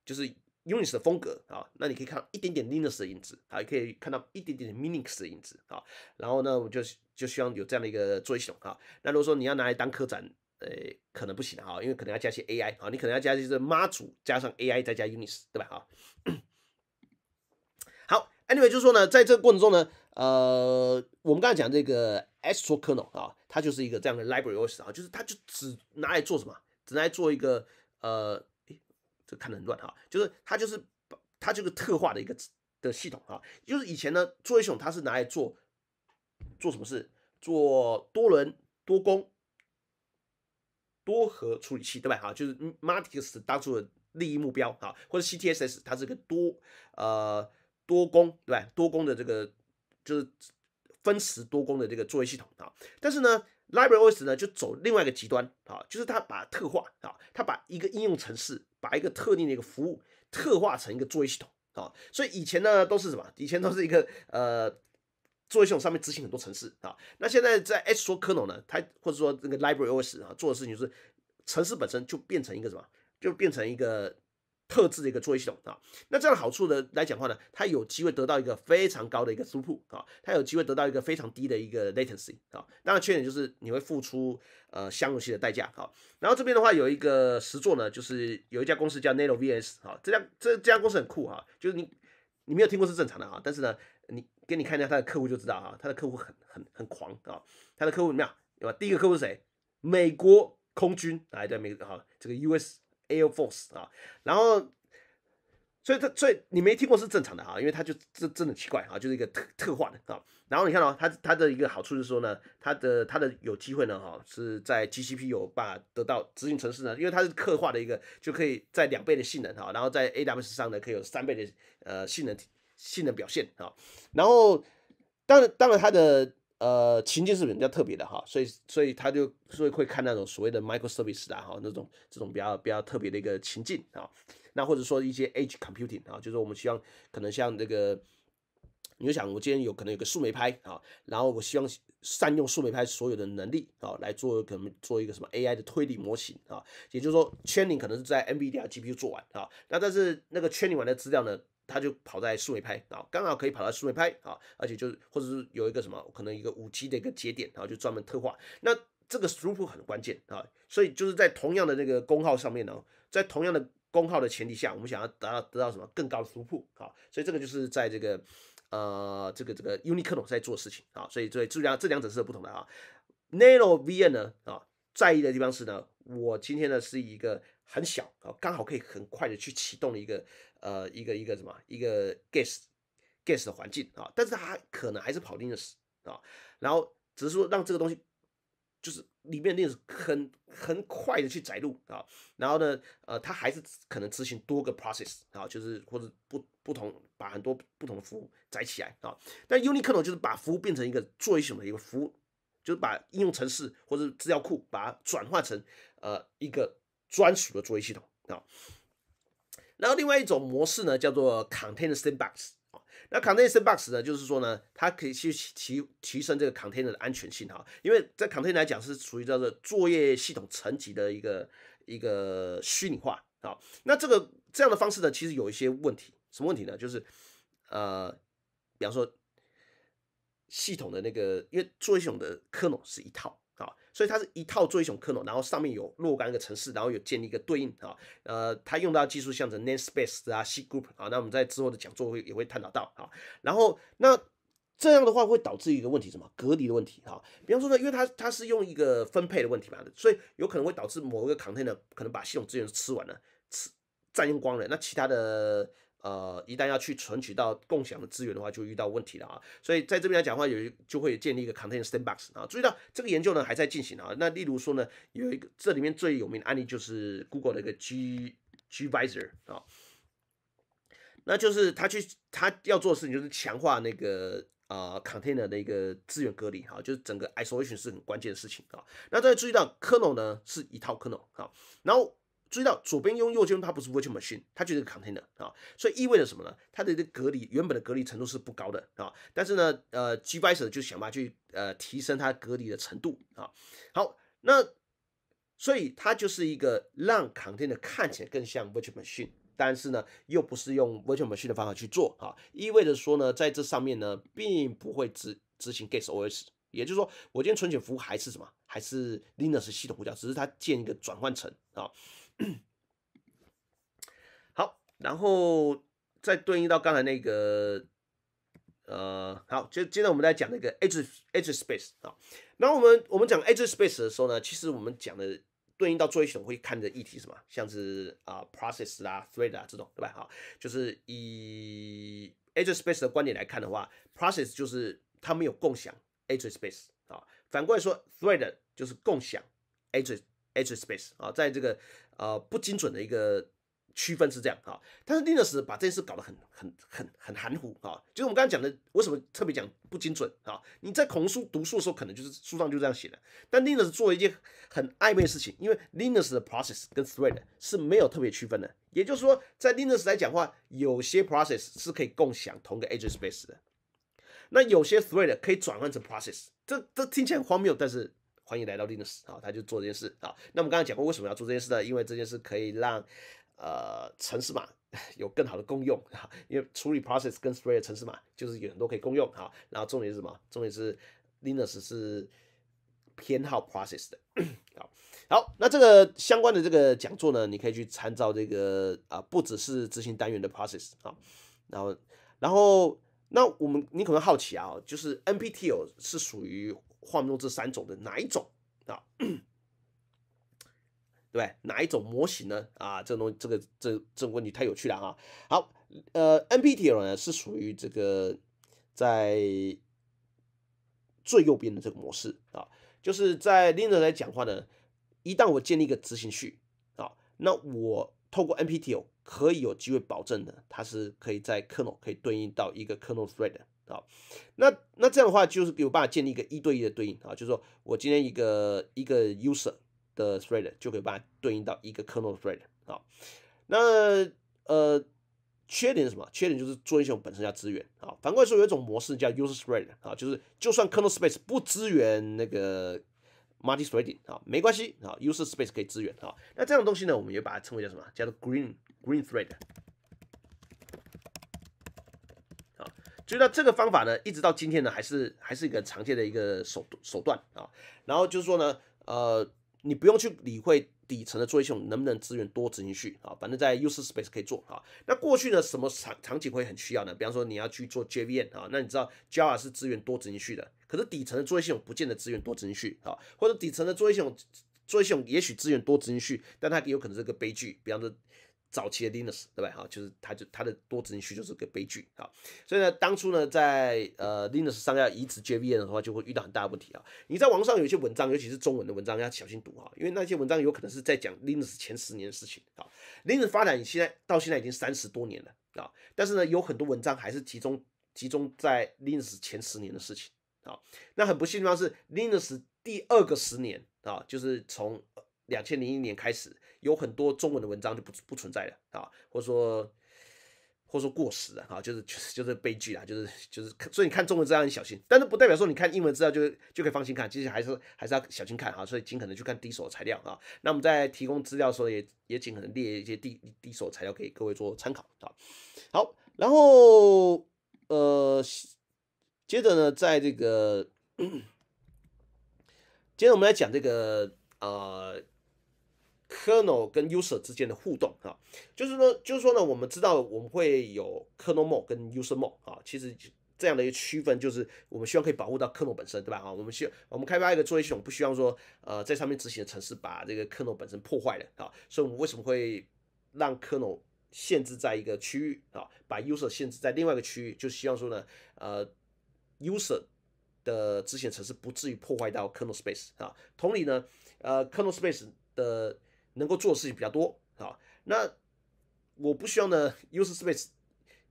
A: 就是 u n i s 的风格啊，那你可以看一点点 Linux 的影子啊，也可以看到一点点 Linux 的影子啊。然后呢，我就就希望有这样的一个作业系统啊。那如果说你要拿来当客展，呃，可能不行哈，因为可能要加些 AI 啊，你可能要加就是妈祖加上 AI 再加 u n i s 对吧？哈，好，Anyway 就是说呢，在这个过程中呢，呃，我们刚才讲这个 Astrokernel 啊，它就是一个这样的 library OS 啊，就是它就只拿来做什么？只拿来做一个呃，这看得很乱哈，就是它就是它就是特化的一个的系统啊，就是以前呢，作一种它是拿来做做什么事？做多轮多攻。多核处理器对吧？哈，就是 Matrix 当初的利益目标啊，或者 CTSs 它是一个多呃多工对吧？多工的这个就是分时多工的这个作业系统啊。但是呢，LibreOS 呢就走另外一个极端啊，就是它把特化啊，它把一个应用程式，把一个特定的一个服务特化成一个作业系统啊。所以以前呢都是什么？以前都是一个呃。作业系统上面执行很多城市啊，那现在在 H 说 Kernel 呢，它或者说那个 Library OS 啊，做的事情就是城市本身就变成一个什么，就变成一个特制的一个作业系统啊。那这样的好处的来讲话呢，它有机会得到一个非常高的一个 Throughput 啊，它有机会得到一个非常低的一个 Latency 啊。当然缺点就是你会付出呃相容性的代价啊。然后这边的话有一个实作呢，就是有一家公司叫 n a n o VS 啊，这家这这家公司很酷啊，就是你你没有听过是正常的啊，但是呢。给你看一下他的客户就知道哈，他的客户很很很狂啊，他的客户怎么样？对吧？第一个客户是谁？美国空军啊，对美好这个 U S Air Force 啊，然后所以他所以你没听过是正常的哈，因为他就真真的奇怪啊，就是一个特特化的啊。然后你看到他他的一个好处是说呢，他的他的有机会呢哈是在 G C P 有把得到执行城市呢，因为它是刻画的一个就可以在两倍的性能哈，然后在 A W S 上呢可以有三倍的呃性能。性的表现啊，然后当然当然它的呃情境是比较特别的哈，所以所以他就所以会看那种所谓的 microservice 啊哈，那种这种比较比较特别的一个情境啊，那或者说一些 edge computing 啊，就是我们希望可能像这个，你就想我今天有可能有个数媒拍啊，然后我希望善用数媒拍所有的能力啊来做可能做一个什么 AI 的推理模型啊，也就是说圈领可能是在 NVIDIA GPU 做完啊，那但是那个圈领完的资料呢？它就跑在四核拍啊，刚好可以跑到四核拍啊，而且就是或者是有一个什么可能一个五 G 的一个节点，然后就专门特化。那这个突破很关键啊，所以就是在同样的这个功耗上面呢，在同样的功耗的前提下，我们想要达到得到什么更高的突破啊？所以这个就是在这个呃这个这个 Unicore 在做事情啊，所以这这两这两者是不同的啊。n a r o VN 呢啊，在意的地方是呢，我今天呢是一个很小啊，刚好可以很快的去启动的一个。呃，一个一个什么一个 guest guest 的环境啊，但是它可能还是跑 Linux 啊，然后只是说让这个东西就是里面 Linux 很很快的去载入啊，然后呢，呃，它还是可能执行多个 process 啊，就是或者不不同把很多不同的服务载起来啊，但 Unix 系统就是把服务变成一个作业系统的一个服务，就是把应用程式或者资料库把它转化成呃一个专属的作业系统啊。然后另外一种模式呢，叫做 container sandbox。啊，那 container sandbox 呢，就是说呢，它可以去提提升这个 container 的安全性哈。因为在 container 来讲是属于叫做作业系统层级的一个一个虚拟化啊。那这个这样的方式呢，其实有一些问题，什么问题呢？就是呃，比方说系统的那个，因为作业系统的 kernel 是一套。所以它是一套做一种克隆，然后上面有若干个城市，然后有建立一个对应啊，呃，它用到技术像征 namespace 啊，C group 啊，那我们在之后的讲座会也会探讨到啊。然后那这样的话会导致一个问题什么？隔离的问题哈，比方说呢，因为它它是用一个分配的问题嘛，所以有可能会导致某一个 container 可能把系统资源吃完了，吃占用光了，那其他的。呃，一旦要去存取到共享的资源的话，就遇到问题了啊。所以在这边来讲的话，有就会建立一个 container sandbox 啊。注意到这个研究呢还在进行啊。那例如说呢，有一个这里面最有名的案例就是 Google 的一个 G Gvisor 啊，那就是他去他要做的事情就是强化那个啊 container 的一个资源隔离啊，就是整个 isolation 是很关键的事情啊。那大家注意到 kernel 呢是一套 kernel 啊，然后。注意到左边用右边，它不是 virtual machine，它就是个 container 啊，所以意味着什么呢？它的这隔离原本的隔离程度是不高的啊，但是呢，呃，gvisor 就想办法去呃提升它隔离的程度啊。好，那所以它就是一个让 container 看起来更像 virtual machine，但是呢，又不是用 virtual machine 的方法去做啊。意味着说呢，在这上面呢，并不会执执行 g t e s OS，也就是说，我今天存取服务还是什么，还是 Linux 系统呼叫，只是它建一个转换层啊。<clears throat> 好，然后再对应到刚才那个。呃，好，接接着我们再讲那个 AGE AGE SPACE 啊。那我们我们讲 AGE SPACE 的时候呢，其实我们讲的对应到作业系统会看的议题什么？像是啊，process 啊，thread 啊，这种对吧？哈，就是以 AGE SPACE 的观点来看的话，process 就是他们有共享 AGE SPACE 啊。反过来说，thread 就是共享 AGE AGE SPACE 啊，在这个。呃，不精准的一个区分是这样哈，但是 Linux 把这件事搞得很、很、很、很含糊哈，就是我们刚才讲的，为什么特别讲不精准啊？你在孔书、读书的时候，可能就是书上就这样写的，但 Linux 做了一件很暧昧的事情，因为 Linux 的 process 跟 thread 是没有特别区分的，也就是说，在 Linux 来讲话，有些 process 是可以共享同个 address space 的，那有些 thread 可以转换成 process，这这听起来荒谬，但是。欢迎来到 Linux 啊，他就做这件事啊。那我们刚才讲过，为什么要做这件事呢？因为这件事可以让呃，城市码 <laughs> 有更好的共用啊。因为处理 process 跟 spread 城市码就是有很多可以共用啊。然后重点是什么？重点是 Linux 是偏好 process 的。好，好，那这个相关的这个讲座呢，你可以去参照这个啊，不只是执行单元的 process 啊。然后，然后，那我们你可能好奇啊，就是 NPTL 是属于。画面中这三种的哪一种啊？<clears throat> 对哪一种模型呢？啊，这东这个这这个问题太有趣了啊！好，呃 n p t l 呢是属于这个在最右边的这个模式啊，就是在 Linux 来讲话呢，一旦我建立一个执行序啊，那我透过 n p t l 可以有机会保证的，它是可以在 kernel 可以对应到一个 kernel thread。好，那那这样的话，就是给我把建立一个一对一的对应啊，就是说我今天一个一个 user 的 thread 就可以把它对应到一个 kernel thread 啊。那呃，缺点是什么？缺点就是做英雄本身要资源啊。反过来说，有一种模式叫 user thread 啊，就是就算 kernel space 不支援那个 multi threading 啊，没关系啊，user space 可以支援啊。那这样的东西呢，我们也把它称为叫什么？叫做 green green thread。所以呢，这个方法呢，一直到今天呢，还是还是一个常见的一个手手段啊。然后就是说呢，呃，你不用去理会底层的作业系统能不能支援多执行绪啊，反正在 User Space 可以做啊。那过去呢，什么场场景会很需要呢？比方说你要去做 JVM 啊，那你知道 Java 是支援多执行绪的，可是底层的作业系统不见得支援多执行绪啊，或者底层的作业系统作业系统也许支援多执行绪，但它也有可能是个悲剧，比方说。早期的 Linux 对吧？哈，就是它就它的多程序就是个悲剧啊。所以呢，当初呢，在呃 Linux 上要移植 JVM 的话，就会遇到很大的问题啊。你在网上有一些文章，尤其是中文的文章，要小心读哈，因为那些文章有可能是在讲 Linux 前十年的事情啊。Linux 发展现在到现在已经三十多年了啊，但是呢，有很多文章还是集中集中在 Linux 前十年的事情啊。那很不幸的是，Linux 第二个十年啊，就是从两千零一年开始。有很多中文的文章就不不存在了啊，或者说，或者说过时了啊，就是就是就是悲剧啊，就是就是，所以你看中文资料你小心，但是不代表说你看英文资料就就可以放心看，其实还是还是要小心看啊，所以尽可能去看第一手材料啊。那我们在提供资料的时候，也也尽可能列一些第第一手材料给各位做参考啊。好，然后呃，接着呢，在这个，<coughs> 接着我们来讲这个呃 kernel 跟 user 之间的互动啊，就是说，就是说呢，我们知道我们会有 kernel mode 跟 user mode 啊，其实这样的一个区分，就是我们希望可以保护到 kernel 本身，对吧？啊，我们希我们开发一个作业系统，不希望说呃在上面执行的程式把这个 kernel 本身破坏了啊，所以，我们为什么会让 kernel 限制在一个区域啊，把 user 限制在另外一个区域，就希望说呢，呃，user 的执行程式不至于破坏到 kernel space 啊，同理呢，呃，kernel space 的能够做的事情比较多啊，那我不需要呢。User space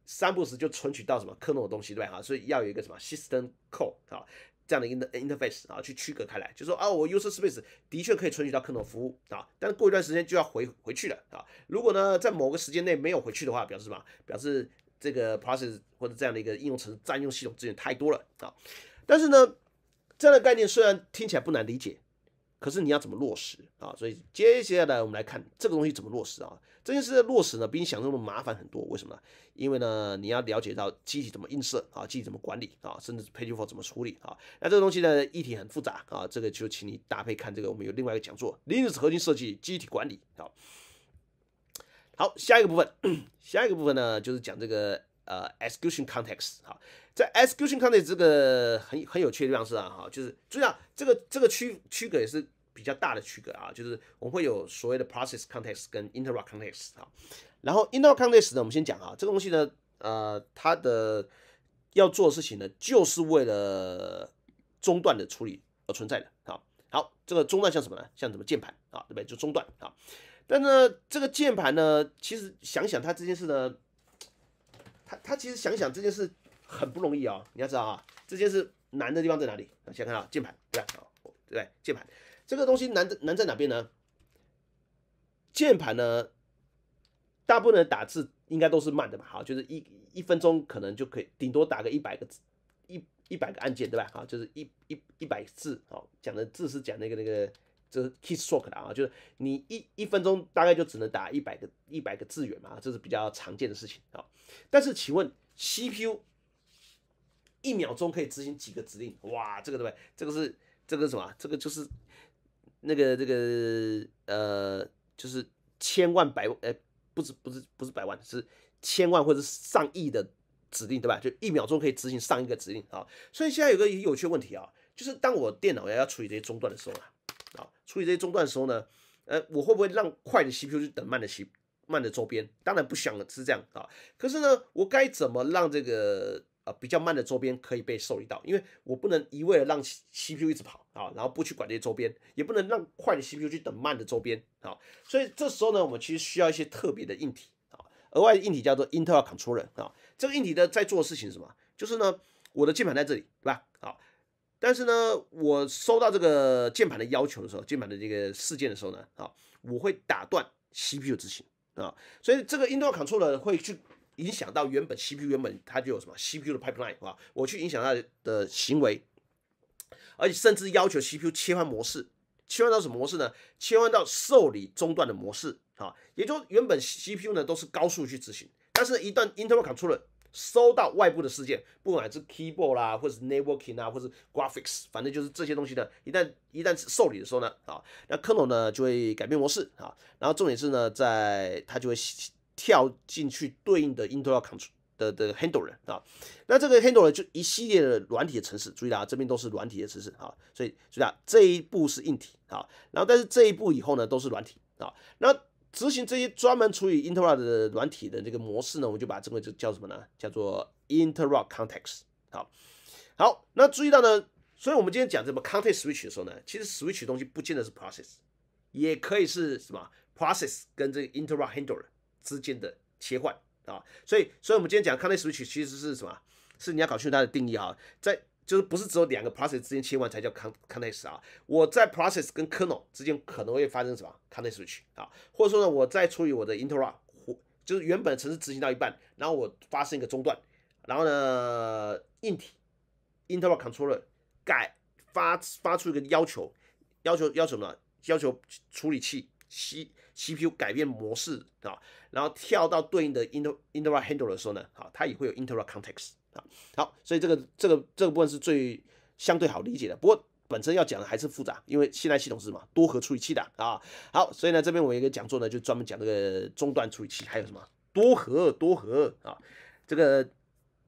A: 三不时就存取到什么 kernel 的东西，对吧？所以要有一个什么 system call 啊，这样的 inter interface 啊，去区隔开来，就说啊，我 user space 的确可以存取到 kernel 服务啊，但过一段时间就要回回去了啊。如果呢，在某个时间内没有回去的话，表示什么？表示这个 process 或者这样的一个应用程序占用系统资源太多了啊。但是呢，这样的概念虽然听起来不难理解。可是你要怎么落实啊？所以接下来我们来看这个东西怎么落实啊？这件事的落实呢，比你想的中麻烦很多。为什么呢？因为呢，你要了解到机体怎么映射啊，机体怎么管理啊，甚至是 page f o r 怎么处理啊？那这个东西呢，议题很复杂啊。这个就请你搭配看这个，我们有另外一个讲座 Linux 核心设计，机体管理。啊。好，下一个部分，<coughs> 下一个部分呢，就是讲这个呃 execution context 好。在 execution context 这个很很有趣的地方是啊，哈，就是主要这个这个区区隔也是比较大的区隔啊，就是我们会有所谓的 process context 跟 interrupt context 啊。然后 interrupt context 呢，我们先讲啊，这个东西呢，呃，它的要做的事情呢，就是为了中断的处理而存在的，好好，这个中断像什么呢？像什么键盘啊，对不对？就中断啊，但呢，这个键盘呢，其实想想它这件事呢，它它其实想想这件事。很不容易哦，你要知道啊，这件事难的地方在哪里？先看到键盘，对吧？对，键盘这个东西难在难在哪边呢？键盘呢，大部分打字应该都是慢的吧？好，就是一一分钟可能就可以顶多打个一百个字，一一百个按键，对吧？好，就是一一一百字，好，讲的字是讲那个那个就是 key stroke 的啊，就是你一一分钟大概就只能打一百个一百个字元嘛，这是比较常见的事情啊。但是请问 CPU 一秒钟可以执行几个指令？哇，这个对不对？这个是这个什么？这个就是那个这个呃，就是千万百呃，不是不是不是百万，是千万或者上亿的指令，对吧？就一秒钟可以执行上亿个指令啊！所以现在有个有趣问题啊，就是当我电脑要要处理这些中断的时候啊，啊，处理这些中断的时候呢，呃，我会不会让快的 CPU 去等慢的 C 慢的周边？当然不想了，是这样啊。可是呢，我该怎么让这个？呃，比较慢的周边可以被受理到，因为我不能一味的让 CPU 一直跑啊，然后不去管这些周边，也不能让快的 CPU 去等慢的周边啊。所以这时候呢，我们其实需要一些特别的硬体啊，额外的硬体叫做 Intel Controller 啊。这个硬体呢，在做的事情是什么？就是呢，我的键盘在这里，对吧？好，但是呢，我收到这个键盘的要求的时候，键盘的这个事件的时候呢，啊，我会打断 CPU 执行啊。所以这个 Intel Controller 会去。影响到原本 CPU 原本它就有什么 CPU 的 pipeline 啊？我去影响它的行为，而且甚至要求 CPU 切换模式，切换到什么模式呢？切换到受理中断的模式啊！也就原本 CPU 呢都是高速去执行，但是一旦 i n t e r c o n t r l e r 收到外部的事件，不管是 keyboard 啦，或者是 networking 啊，或者是 graphics，反正就是这些东西呢，一旦一旦受理的时候呢啊，那 kernel 呢就会改变模式啊，然后重点是呢，在它就会。跳进去对应的 i n t e r c o n t 的的 handler 啊，那这个 handler 就一系列的软体的程式，注意啦，这边都是软体的程式啊，所以注意啦，这一步是硬体啊，然后但是这一步以后呢，都是软体啊，那执行这些专门处理 i n t e r r 的软体的这个模式呢，我们就把这个就叫什么呢？叫做 interrupt context 好好，那注意到呢，所以我们今天讲这么 context switch 的时候呢，其实 switch 东西不见得是 process，也可以是什么 process 跟这个 interrupt handler。之间的切换啊，所以，所以我们今天讲 c o n n e c t switch 其实是什么？是你要搞清楚它的定义啊。在就是不是只有两个 process 之间切换才叫 c o n n e c t 啊？我在 process 跟 kernel 之间可能会发生什么 c o n n e c t switch 啊？或者说呢，我在处于我的 interrupt，就是原本程式执行到一半，然后我发生一个中断，然后呢，硬体 interrupt controller 改发发出一个要求，要求要什么？要求处理器 C CPU 改变模式啊，然后跳到对应的 inter interrupt h a n d l e 的时候呢，好，它也会有 interrupt context 啊。好，所以这个这个这个部分是最相对好理解的。不过本身要讲的还是复杂，因为现在系统是什么多核处理器的啊。好，所以呢这边我一个讲座呢就专门讲这个中断处理器，还有什么多核多核啊。这个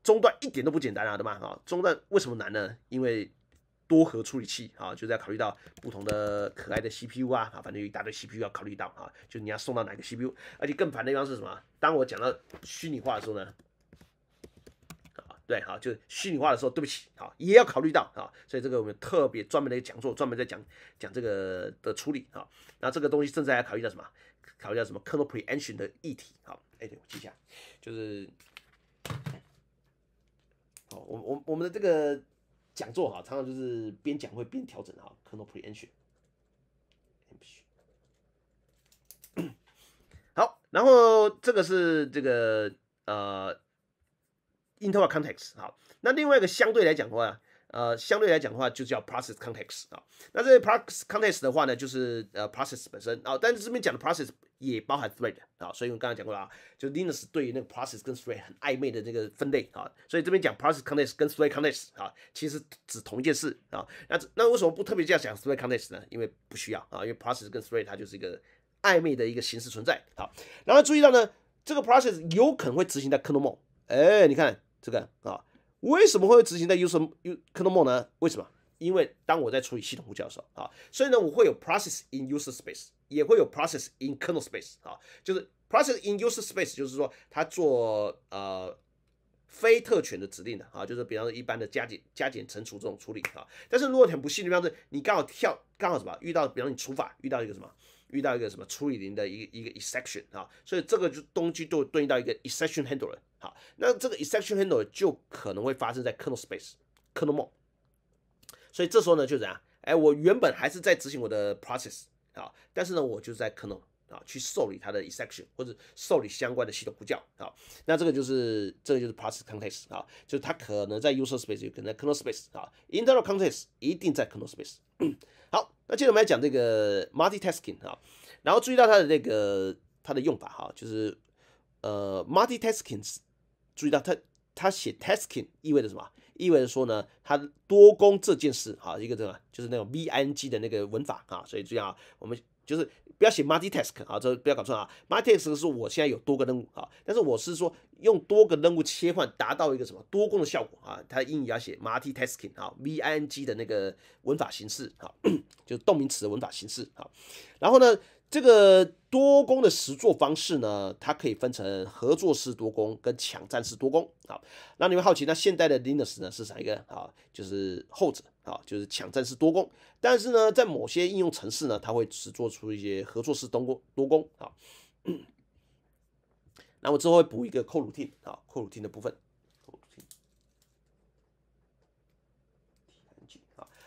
A: 中断一点都不简单啊，对吗？啊，中断为什么难呢？因为多核处理器啊，就是要考虑到不同的可爱的 CPU 啊，啊，反正有一大堆 CPU 要考虑到啊，就你要送到哪个 CPU，而且更烦的一方是什么？当我讲到虚拟化的时候呢，啊，对，好，就虚拟化的时候，对不起，好，也要考虑到啊，所以这个我们特别专门的一个讲座，专门在讲讲这个的处理啊，那这个东西正在考虑到什么？考虑到什么 c o m p r e h e n t i o n 的议题啊，哎，对，我记一下，就是，好，我我我们的这个。讲座哈，常常就是边讲会边调整哈 c o m p r e h e n t i o n 好，然后这个是这个呃，intera v l context。好，那另外一个相对来讲的话。呃，相对来讲的话，就叫 process context 啊。那这 process context 的话呢，就是呃 process 本身啊。但是这边讲的 process 也包含 thread 啊，所以我们刚刚讲过了啊，就 Linux 对于那个 process 跟 thread 很暧昧的这个分类啊。所以这边讲 process context 跟 thread context 啊，其实指同一件事啊。那那为什么不特别这样讲 thread context 呢？因为不需要啊，因为 process 跟 thread 它就是一个暧昧的一个形式存在。好，然后注意到呢，这个 process 有可能会执行在克诺梦。哎，你看这个啊。为什么会执行在 user u kernel mode 呢？为什么？因为当我在处理系统呼叫的时候啊，所以呢，我会有 process in user space，也会有 process in kernel space 啊。就是 process in user space，就是说它做呃非特权的指令的啊，就是比方说一般的加减、加减、乘除这种处理啊。但是如果很不幸的，比方说你刚好跳刚好什么，遇到比方你除法遇到一个什么，遇到一个什么除以零的一一个 exception 啊，所以这个就东西就对应到一个 exception handler。好，那这个 exception handler 就可能会发生在 kernel space，kernel mode，所以这时候呢就是样？哎，我原本还是在执行我的 process，啊，但是呢我就是在 kernel，啊，去受理它的 exception 或者受理相关的系统呼叫，啊，那这个就是这个就是 process context，啊，就是它可能在 user space，有可能在 kernel space，啊，internal context 一定在 kernel space。好，那接着我们来讲这个 multi-tasking，啊，然后注意到它的这个它的用法，哈，就是呃 multi-taskings。注意到他，他写 tasking 意味着什么？意味着说呢，他多工这件事啊，一个这个就是那种 v n g 的那个文法啊。所以注意啊，我们就是不要写 multi task 啊，这不要搞错啊。multi task 是我现在有多个任务啊，但是我是说用多个任务切换达到一个什么多工的效果啊。它英语要写 multi tasking 啊，v n g 的那个文法形式啊，<coughs> 就是动名词的文法形式啊。然后呢，这个。多工的实做方式呢，它可以分成合作式多工跟抢占式多工。好，那你们好奇，那现在的 Linux 呢是哪一个？啊，就是后者啊，就是抢占式多工。但是呢，在某些应用城市呢，它会只做出一些合作式多工多工啊。<clears throat> 那我之后会补一个扣 routine 啊，扣 routine 的部分。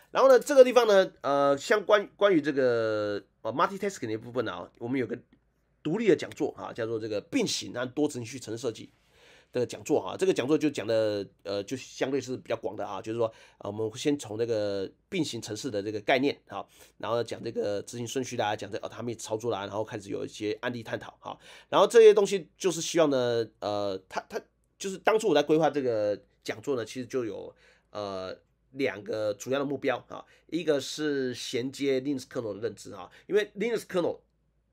A: 然后呢，这个地方呢，呃，相关关于这个。啊，multi-tasking 那部分呢？啊，我们有个独立的讲座啊，叫做这个并行啊多程序程设计的讲座啊。这个讲座就讲的呃，就相对是比较广的啊。就是说，啊，我们先从这个并行程式的这个概念啊，然后讲这个执行顺序啊，讲这啊他们操作啦，然后开始有一些案例探讨哈。然后这些东西就是希望呢，呃，他他就是当初我在规划这个讲座呢，其实就有呃。两个主要的目标啊，一个是衔接 Linux kernel 的认知啊，因为 Linux kernel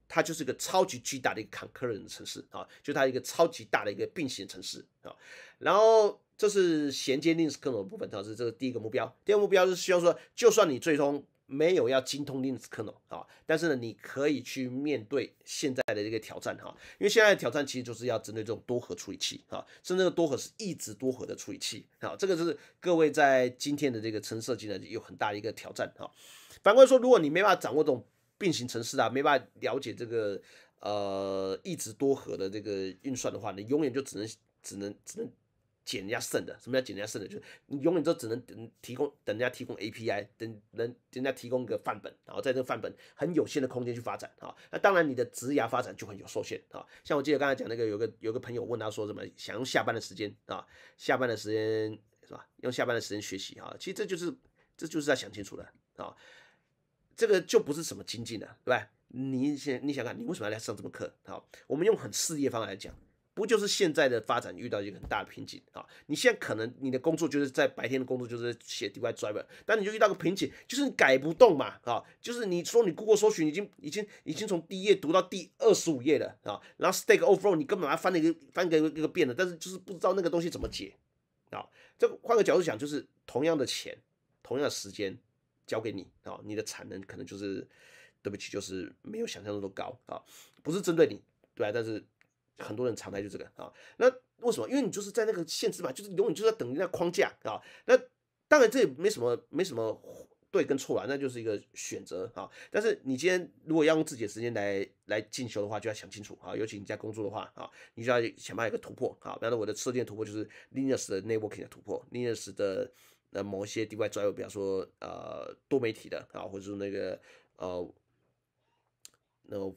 A: 它就是一个超级巨大的一个 c o n c u r r e n t 的城市啊，就它一个超级大的一个并行城市啊。然后这是衔接 Linux kernel 的部分，它是这个第一个目标。第二个目标是希望说，就算你最终没有要精通 Linux kernel 啊，但是呢，你可以去面对现在的这个挑战哈，因为现在的挑战其实就是要针对这种多核处理器啊，甚至多核是一直多核的处理器啊，这个是各位在今天的这个市设计呢有很大的一个挑战哈。反过来说，如果你没办法掌握这种并行程式啊，没办法了解这个呃一直多核的这个运算的话，你永远就只能只能只能。捡人家剩的，什么叫捡人家剩的？就是你永远都只能等提供，等人家提供 API，等人人家提供一个范本，然后在这个范本很有限的空间去发展啊。那当然你的职涯发展就很有受限啊。像我记得刚才讲那个，有个有个朋友问他说什么，想用下班的时间啊，下班的时间是吧？用下班的时间学习啊。其实这就是这就是要想清楚的啊。这个就不是什么经济的，对吧？你先你想想，你为什么要来上这门课？好，我们用很事业方来讲。不就是现在的发展遇到一个很大的瓶颈啊？你现在可能你的工作就是在白天的工作就是在写 D Y driver，但你就遇到个瓶颈，就是你改不动嘛啊！就是你说你 Google 搜寻已经已经已经从第一页读到第二十五页了啊，然后 stake overflow 你根本把它翻了一个翻个一个遍了，但是就是不知道那个东西怎么解啊！这换个角度想，就是同样的钱，同样的时间交给你啊，你的产能可能就是对不起，就是没有想象中高啊，不是针对你对，但是。很多人常态就这个啊，那为什么？因为你就是在那个限制嘛，就是永远就是在等于那框架啊。那当然这也没什么没什么对跟错啊，那就是一个选择啊。但是你今天如果要用自己的时间来来进修的话，就要想清楚啊。尤其你在工作的话啊，你就要想办法一个突破啊。那我的设定的突破就是 Linux 的 networking 的突破，Linux 的那某一些 d i v e 比方说呃多媒体的啊，或者说那个呃那。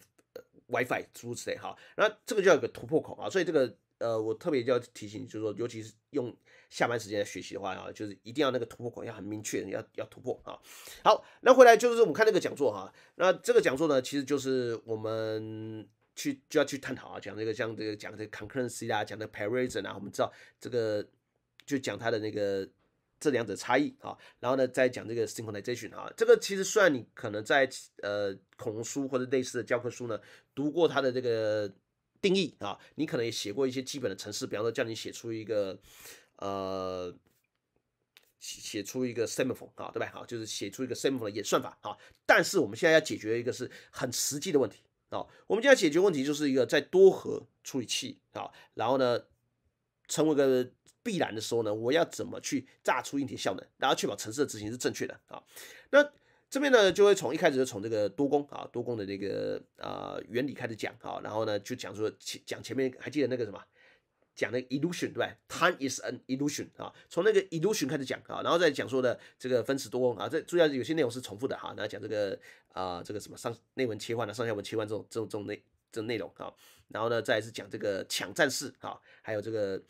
A: WiFi 诸如此类哈，那这个就要有个突破口啊，所以这个呃，我特别就要提醒，就是说，尤其是用下班时间学习的话啊，就是一定要那个突破口要很明确，要要突破啊。好，那回来就是我们看这个讲座哈，那这个讲座呢，其实就是我们去就要去探讨啊，讲这个像这个讲这个 concurrency 啊，讲的 p a r i s n 啊，我们知道这个就讲它的那个。这两者差异啊，然后呢，再讲这个 synchronization 啊，这个其实虽然你可能在呃，恐龙书或者类似的教科书呢，读过它的这个定义啊，你可能也写过一些基本的程式，比方说叫你写出一个呃，写出一个 semaphore 啊，对吧？好，就是写出一个 semaphore 的演算法啊，但是我们现在要解决一个是很实际的问题啊，我们现在解决问题就是一个在多核处理器啊，然后呢，成为个。必然的时候呢，我要怎么去榨出硬体效能，然后确保城市的执行是正确的啊？那这边呢，就会从一开始就从这个多工啊，多工的那个啊原理开始讲啊，然后呢，就讲说讲前面还记得那个什么，讲那个 illusion 对吧？Time is an illusion 啊，从那个 illusion 开始讲啊，然后再讲说的这个分词多工啊，这主要有些内容是重复的哈，那讲这个啊这个什么上内文切换的上下文切换这种这种这种内这种内容啊，然后呢，再是讲这个抢占式啊，还有这个。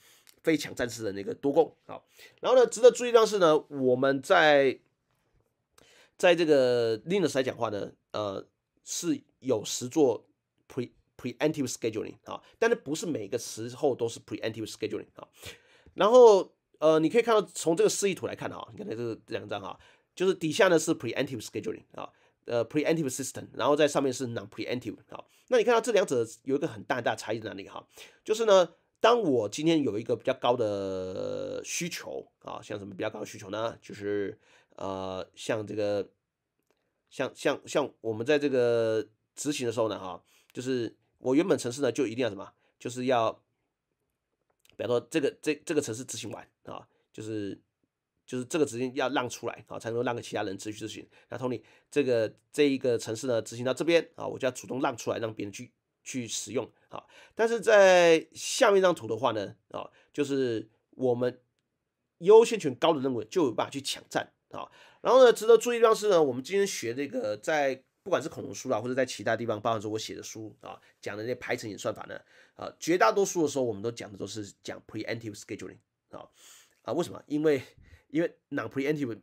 A: 非抢占式的那个多工，好，然后呢，值得注意的是呢，我们在在这个 Linux 来讲话呢，呃，是有时做 pre pre a n t i v e scheduling 啊，但是不是每个时候都是 pre a n t i v e scheduling 啊，然后呃，你可以看到从这个示意图来看啊，你看这两张啊，就是底下呢是 pre a n t i v e scheduling 啊，呃，pre a n t i v e system，然后在上面是 non pre a n t i v e 好，那你看到这两者有一个很大很大差异在哪里哈，就是呢。当我今天有一个比较高的需求啊，像什么比较高的需求呢？就是呃，像这个，像像像我们在这个执行的时候呢，哈，就是我原本城市呢就一定要什么，就是要，比如说这个这这个城市执行完啊，就是就是这个执行要让出来啊，才能够让给其他人持续执行。那同理，这个这一个城市呢执行到这边啊，我就要主动让出来，让别人去。去使用啊，但是在下面一张图的话呢，啊，就是我们优先权高的任务就有办法去抢占啊。然后呢，值得注意的是呢，我们今天学这个，在不管是恐龙书啊，或者在其他地方，包含说我写的书啊，讲的那些排程演算法呢，啊，绝大多数的时候我们都讲的都是讲 preemptive scheduling 啊啊，为什么？因为因为 non-preemptive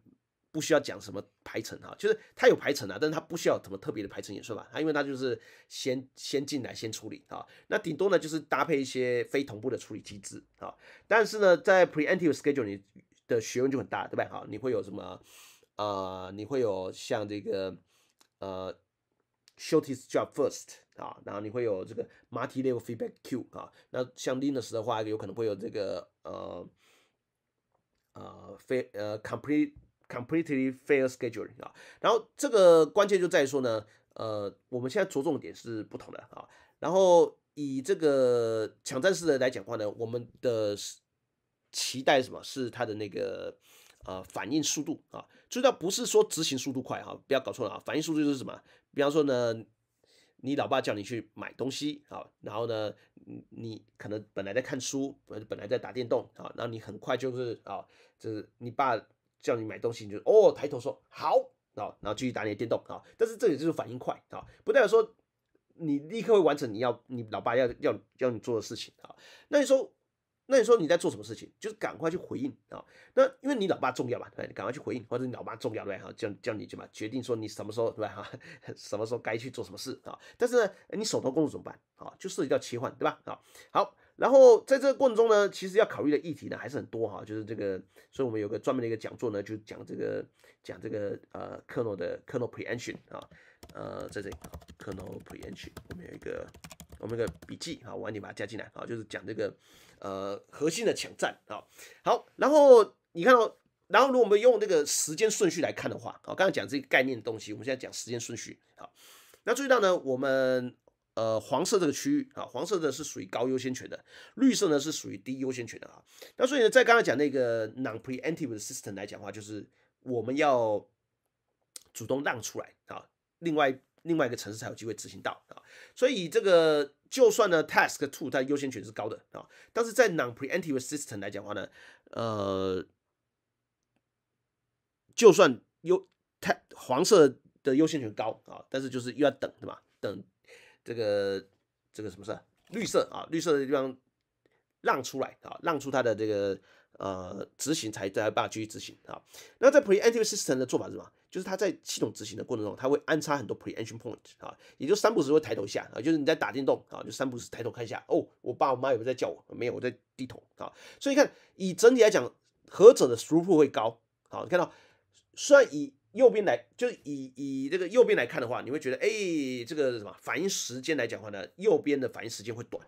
A: 不需要讲什么。排程哈，就是它有排程啊，但是它不需要什么特别的排程，也是吧？它因为它就是先先进来先处理啊，那顶多呢就是搭配一些非同步的处理机制啊。但是呢，在 preemptive schedule 你的学问就很大，对吧？好，你会有什么？呃，你会有像这个呃 shortest job first 啊，然后你会有这个 multi level feedback queue 啊。那像 Linux 的话，有可能会有这个呃呃非呃 complete completely fail scheduling 啊，然后这个关键就在于说呢，呃，我们现在着重点是不同的啊，然后以这个抢占式的来讲话呢，我们的期待什么是它的那个呃反应速度啊，知道不是说执行速度快哈，不要搞错了啊，反应速度是什么？比方说呢，你老爸叫你去买东西啊，然后呢，你可能本来在看书，本来在打电动啊，然后你很快就是啊，就是你爸。叫你买东西，你就哦抬头说好啊，然后继续打你的电动啊。但是这里就是反应快啊，不代表说你立刻会完成你要你老爸要要要你做的事情啊。那你说？那你说你在做什么事情？就是赶快去回应啊！那因为你老爸重要嘛，对，赶快去回应，或者你老爸重要对吧？哈，叫叫你什嘛决定说你什么时候对吧？哈，<laughs> 什么时候该去做什么事啊？但是呢，你手头工作怎么办？啊，就涉及到切换对吧？啊，好。然后在这个过程中呢，其实要考虑的议题呢还是很多哈，就是这个，所以我们有个专门的一个讲座呢，就讲这个讲这个呃，克诺的克诺 preension 啊，呃，在这里克诺 preension，我们有一个我们一个笔记啊，晚点把它加进来啊，就是讲这个。呃，核心的抢占啊，好，然后你看到，然后如果我们用这个时间顺序来看的话，啊，刚刚讲这个概念的东西，我们现在讲时间顺序好，那注意到呢，我们呃黄色这个区域啊，黄色的是属于高优先权的，绿色呢是属于低优先权的啊，那所以呢，在刚刚讲那个 non preemptive system 来讲的话，就是我们要主动让出来啊，另外另外一个城市才有机会执行到啊。所以这个就算呢，task two 它优先权是高的啊，但是在 non preemptive system 来讲话呢，呃，就算优太黄色的优先权高啊，但是就是又要等对吧？等这个这个什么是绿色啊？绿色的地方让出来啊，让出它的这个呃执行才才办法继续执行啊。那在 preemptive system 的做法是什么？就是它在系统执行的过程中，它会安插很多 p r e e n t i y n point 啊，也就三步时会抬头下啊，就是你在打电动啊，就三步时抬头看一下，哦，我爸我妈有没有在叫我？没有，我在低头啊。所以看以整体来讲，何者的 throughput 会高。好，你看到，虽然以右边来，就是以以这个右边来看的话，你会觉得，哎，这个什么反应时间来讲话呢？右边的反应时间会短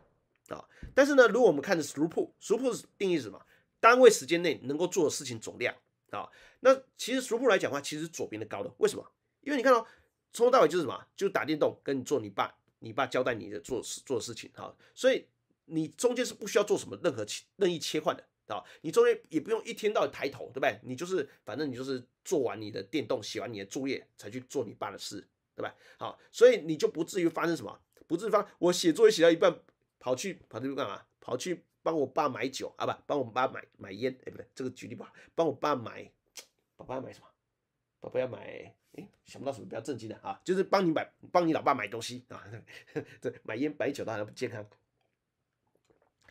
A: 啊。但是呢，如果我们看的 throughput，throughput 定义是什么？单位时间内能够做的事情总量。啊，那其实逐步来讲话，其实左边的高的，为什么？因为你看到从头到尾就是什么，就打电动，跟你做你爸，你爸交代你的做事做事情，好，所以你中间是不需要做什么任何切任意切换的，啊，你中间也不用一天到晚抬头，对不对？你就是反正你就是做完你的电动，写完你的作业，才去做你爸的事，对吧？好，所以你就不至于发生什么，不至于发我写作业写到一半跑去跑去干嘛？跑去。帮我爸买酒啊，不，帮我爸买买烟，哎，不对，这个举例不好。帮我爸买，爸爸要买什么？爸爸要买，哎，想不到什么比较正经的啊，就是帮你买，帮你老爸买东西啊。这 <laughs> 买烟、买酒当然不健康。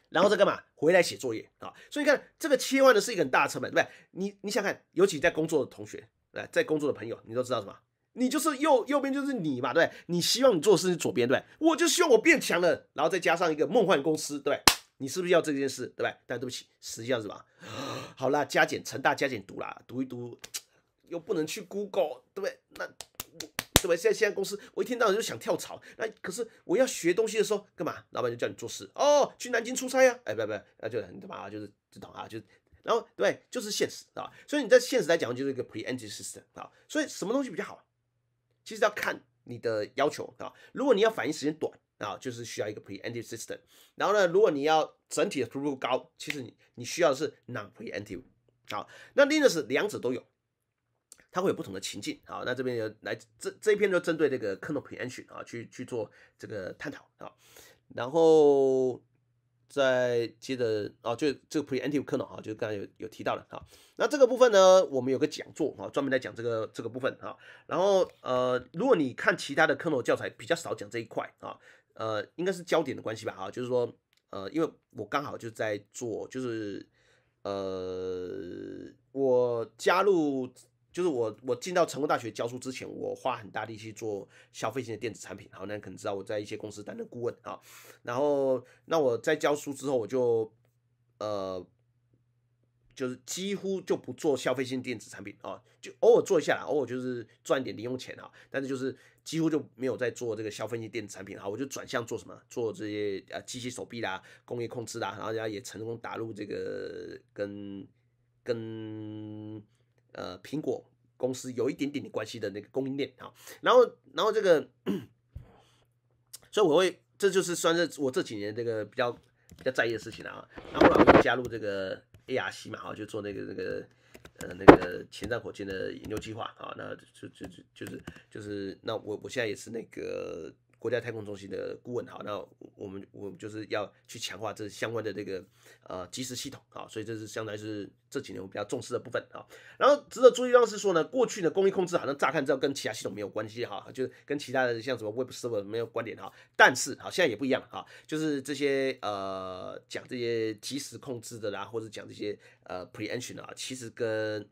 A: 然后再干嘛？回来写作业啊。所以你看，这个切换的是一个很大的成本，不对？你你想看，尤其在工作的同学，来在工作的朋友，你都知道什么？你就是右右边就是你嘛，对？你希望你做的事情左边，对？我就希望我变强了，然后再加上一个梦幻公司，对？你是不是要这件事，对吧？但对不起，实际上是吧？<gasps> 好啦，加减乘大加减读啦，读一读，又不能去 Google，对不对？那对吧？现在现在公司，我一天到晚就想跳槽，那可是我要学东西的时候，干嘛？老板就叫你做事哦，去南京出差呀，哎，不不那就干嘛？就是知道啊，就然后对，就是现实啊。所以你在现实来讲，就是一个 pre-engine system 啊。所以什么东西比较好？其实要看你的要求啊。如果你要反应时间短。啊，就是需要一个 pre-anti system。然后呢，如果你要整体的投入高，其实你你需要的是 n o n p r e e n t i 好，那 Linux 两者都有，它会有不同的情境。好，那这边来这这一篇就针对这个 kernel pre-anti 啊，去去做这个探讨啊。然后再接着啊，就这个 p r e e n t i kernel 啊，就刚才有有提到了啊。那这个部分呢，我们有个讲座啊，专门来讲这个这个部分啊。然后呃，如果你看其他的 kernel 教材，比较少讲这一块啊。呃，应该是焦点的关系吧，啊，就是说，呃，因为我刚好就在做，就是，呃，我加入，就是我我进到成功大学教书之前，我花很大力气做消费型的电子产品，好，那可能知道我在一些公司担任顾问啊，然后那我在教书之后，我就，呃。就是几乎就不做消费性电子产品啊，就偶尔做一下，偶尔就是赚点零用钱啊。但是就是几乎就没有在做这个消费性电子产品啊，我就转向做什么，做这些呃机械手臂啦、工业控制啦，然后人家也成功打入这个跟跟呃苹果公司有一点点的关系的那个供应链啊。然后然后这个，所以我会这就是算是我这几年这个比较比较在意的事情了啊。然后我加入这个。A.R.C 嘛，哈，就做那个那个，呃，那个潜瞻火箭的研究计划啊，那就就就就是就是，那我我现在也是那个。国家太空中心的顾问，好，那我们我们就是要去强化这相关的这个呃及时系统，啊，所以这是相当于是这几年我比较重视的部分啊。然后值得注意的是说呢，过去呢工艺控制好像乍看之后跟其他系统没有关系哈，就是跟其他的像什么 Web Server 没有关联哈。但是好，现在也不一样哈，就是这些呃讲这些及时控制的啦，或者讲这些呃 Prevention 啊，其实跟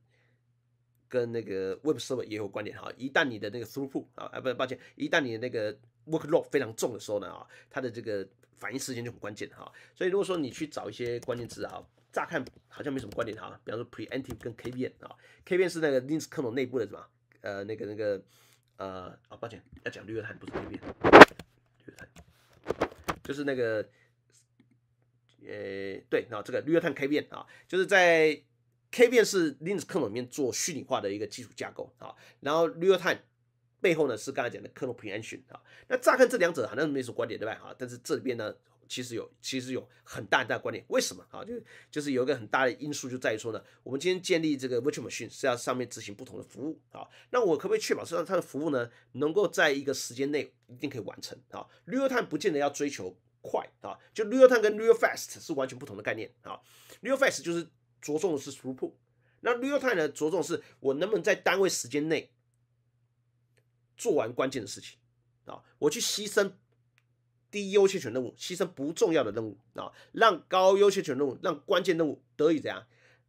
A: 跟那个 Web Server 也有关联哈。一旦你的那个 Throughput 啊，哎，不抱歉，一旦你的那个 Workload 非常重的时候呢，啊，它的这个反应时间就很关键哈。所以如果说你去找一些关键字啊，乍看好像没什么关联哈。比方说，Preemptive 跟 KVM 啊，KVM 是那个 Linux kernel 内部的什么，呃，那个那个，呃，啊，抱歉，要讲绿色碳，不是 KVM，绿色碳就是那个，呃，对，那这个绿色碳 KVM 啊，就是在 KVM 是 Linux kernel 里面做虚拟化的一个基础架构啊，然后绿色碳。背后呢是刚才讲的克 l o u d p r e t i o n 啊，那乍看这两者好像没什么关联对吧？啊，但是这里边呢其实有其实有很大很大的关联，为什么啊？就就是有一个很大的因素就在于说呢，我们今天建立这个 virtual machine 是要上面执行不同的服务啊，那我可不可以确保说它的服务呢能够在一个时间内一定可以完成啊？real time 不见得要追求快啊，就 real time 跟 real fast 是完全不同的概念啊，real fast 就是着重的是 throughput。那 real time 呢着重是我能不能在单位时间内。做完关键的事情啊，我去牺牲低优先权任务，牺牲不重要的任务啊，让高优先权任务，让关键任务得以怎样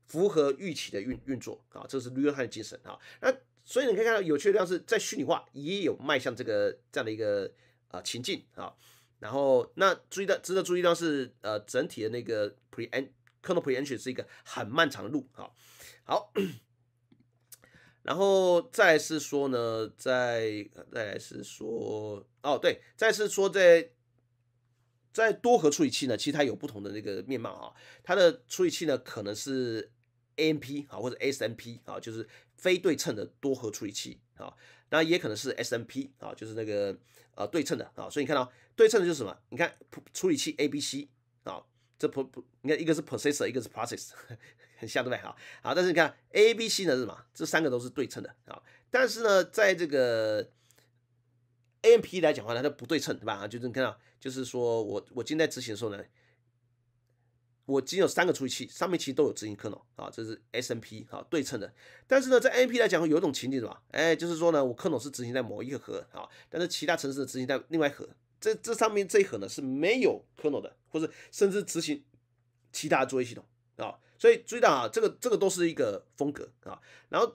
A: 符合预期的运运作啊，这是 Lean 精神啊。那所以你可以看到，有趣的地方是，在虚拟化也有迈向这个这样的一个呃情境啊。然后那注意到值得注意到是，呃，整体的那个 Pre- and Cloud p r e e n c h 是一个很漫长的路啊。好。然后再是说呢，再再来是说哦，对，再是说在在多核处理器呢，其实它有不同的那个面貌啊。它的处理器呢，可能是 A M P 啊或者 S M P 啊，就是非对称的多核处理器啊。那也可能是 S M P 啊，就是那个呃对称的啊。所以你看到对称的就是什么？你看处理器 A B C 啊，这不不，你看一个是 processor，一个是 processor。<laughs> 下对不对？好，但是你看 A、B、C 呢是什么？这三个都是对称的啊。但是呢，在这个 A、M、P 来讲的话呢，它不对称，对吧？啊，就是你看到，就是说我我今天在执行的时候呢，我仅有三个处理器，上面其实都有执行 kernel 啊，这是 S、M、P 啊，对称的。但是呢，在 A、M、P 来讲，有一种情景是吧？哎，就是说呢，我 kernel 是执行在某一个核啊，但是其他城市的执行在另外核，这这上面这一核呢是没有 kernel 的，或者甚至执行其他作业系统。所以注意到啊，这个这个都是一个风格啊，然后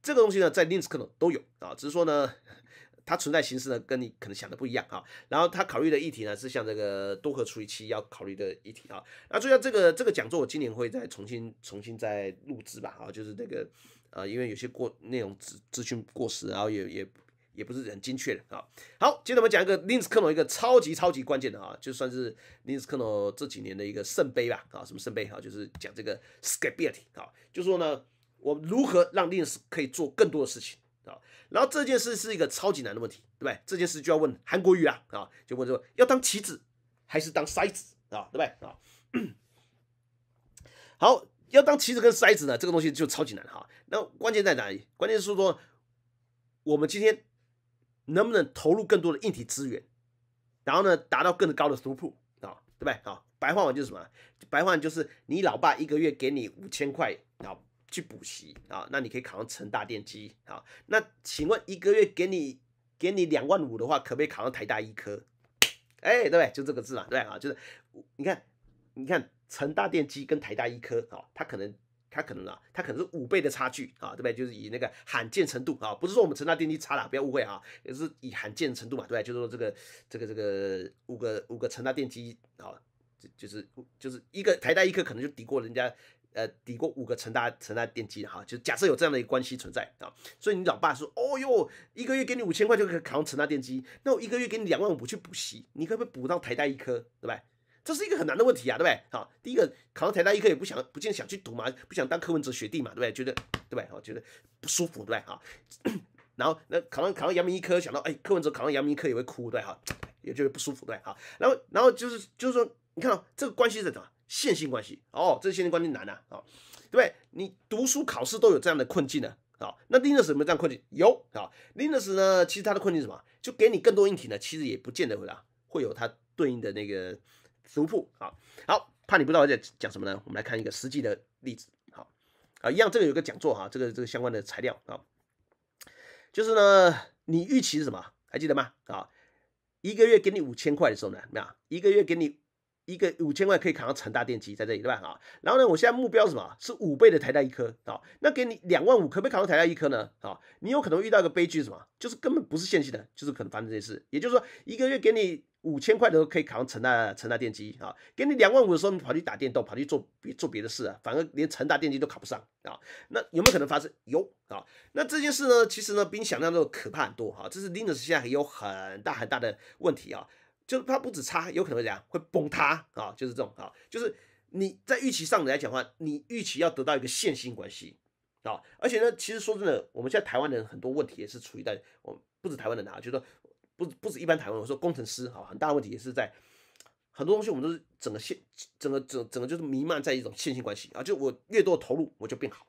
A: 这个东西呢，在 Linux 可能都有啊，只是说呢，<laughs> 它存在形式呢跟你可能想的不一样啊，然后它考虑的议题呢是像这个多核处理器要考虑的议题啊，那注意到这个这个讲座我今年会再重新重新再录制吧啊，就是那个呃，因为有些过内容资资讯过时，然后也也。也不是很精确的啊。好，接着我们讲一个 l i n s c o n t o l 一个超级超级关键的啊，就算是 l i n s c o n t o l 这几年的一个圣杯吧啊，什么圣杯啊，就是讲这个 Scalability 啊，就说呢，我如何让 l i n z 可以做更多的事情啊。然后这件事是一个超级难的问题，对不对？这件事就要问韩国语啊啊，就问说要当棋子还是当筛子啊，对不对啊？<clears throat> 好，要当棋子跟筛子呢，这个东西就超级难哈。那关键在哪里？关键是说我们今天。能不能投入更多的硬体资源，然后呢，达到更高的 throughput 啊，对不对啊？白话文就是什么？白话就是你老爸一个月给你五千块啊，去补习啊，那你可以考上成大电机啊。那请问一个月给你给你两万五的话，可不可以考上台大医科？哎，对不对？就这个字嘛，对啊？就是你看，你看成大电机跟台大医科啊，它可能。它可能啊，它可能是五倍的差距啊，对不对？就是以那个罕见程度啊，不是说我们成大电机差了，不要误会啊，也是以罕见程度嘛，对不对？就是说这个这个这个五个五个成大电机啊，就就是就是一个台大一科可能就抵过人家呃，抵过五个成大成大电机哈，就假设有这样的一个关系存在啊，所以你老爸说，哦哟，一个月给你五千块就可以考上成大电机，那我一个月给你两万五去补习，你可不可以补到台大一科，对吧？这是一个很难的问题啊，对不对？好，第一个考上台大医科也不想，不见想去读嘛，不想当柯文哲学弟嘛，对不对？觉得对吧？我觉得不舒服，对吧？啊，<coughs> 然后那考上考上阳明医科，想到哎，柯文哲考上阳明医科也会哭，对吧？哈，也觉得不舒服，对吧？哈，然后然后就是就是说，你看这个关系是什么？线性关系哦，这个线性关系难啊，啊，对不对？你读书考试都有这样的困境呢，啊，那 Linux 有没有这样困境？有啊，Linux 呢，其实它的困境是什么？就给你更多硬题呢，其实也不见得会啊，会有它对应的那个。熟铺啊，好怕你不知道在讲什么呢？我们来看一个实际的例子，好啊，一样这个有个讲座哈，这个这个相关的材料啊，就是呢，你预期是什么？还记得吗？啊，一个月给你五千块的时候呢，怎么样？一个月给你。一个五千块可以扛到成大电机，在这里对吧？啊，然后呢，我现在目标是什么？是五倍的台大一颗啊。那给你两万五，可不可以扛到台大一颗呢？啊，你有可能遇到一个悲剧什么？就是根本不是线性的，就是可能发生这件事。也就是说，一个月给你五千块的时候可以扛成大成大电机啊，给你两万五的时候，你跑去打电动，跑去做别做别的事啊，反而连成大电机都考不上啊。那有没有可能发生？有啊。那这件事呢，其实呢，比你想象中的可怕很多哈。这是 Linux 现在有很大很大的问题啊。就是它不止差，有可能会怎样？会崩塌啊！就是这种啊，就是你在预期上来讲的话，你预期要得到一个线性关系啊。而且呢，其实说真的，我们现在台湾人很多问题也是处于在，我们不止台湾人啊，就是说不不止一般台湾，我说工程师啊，很大的问题也是在很多东西我们都是整个线，整个整整个就是弥漫在一种线性关系啊。就我越多的投入，我就变好。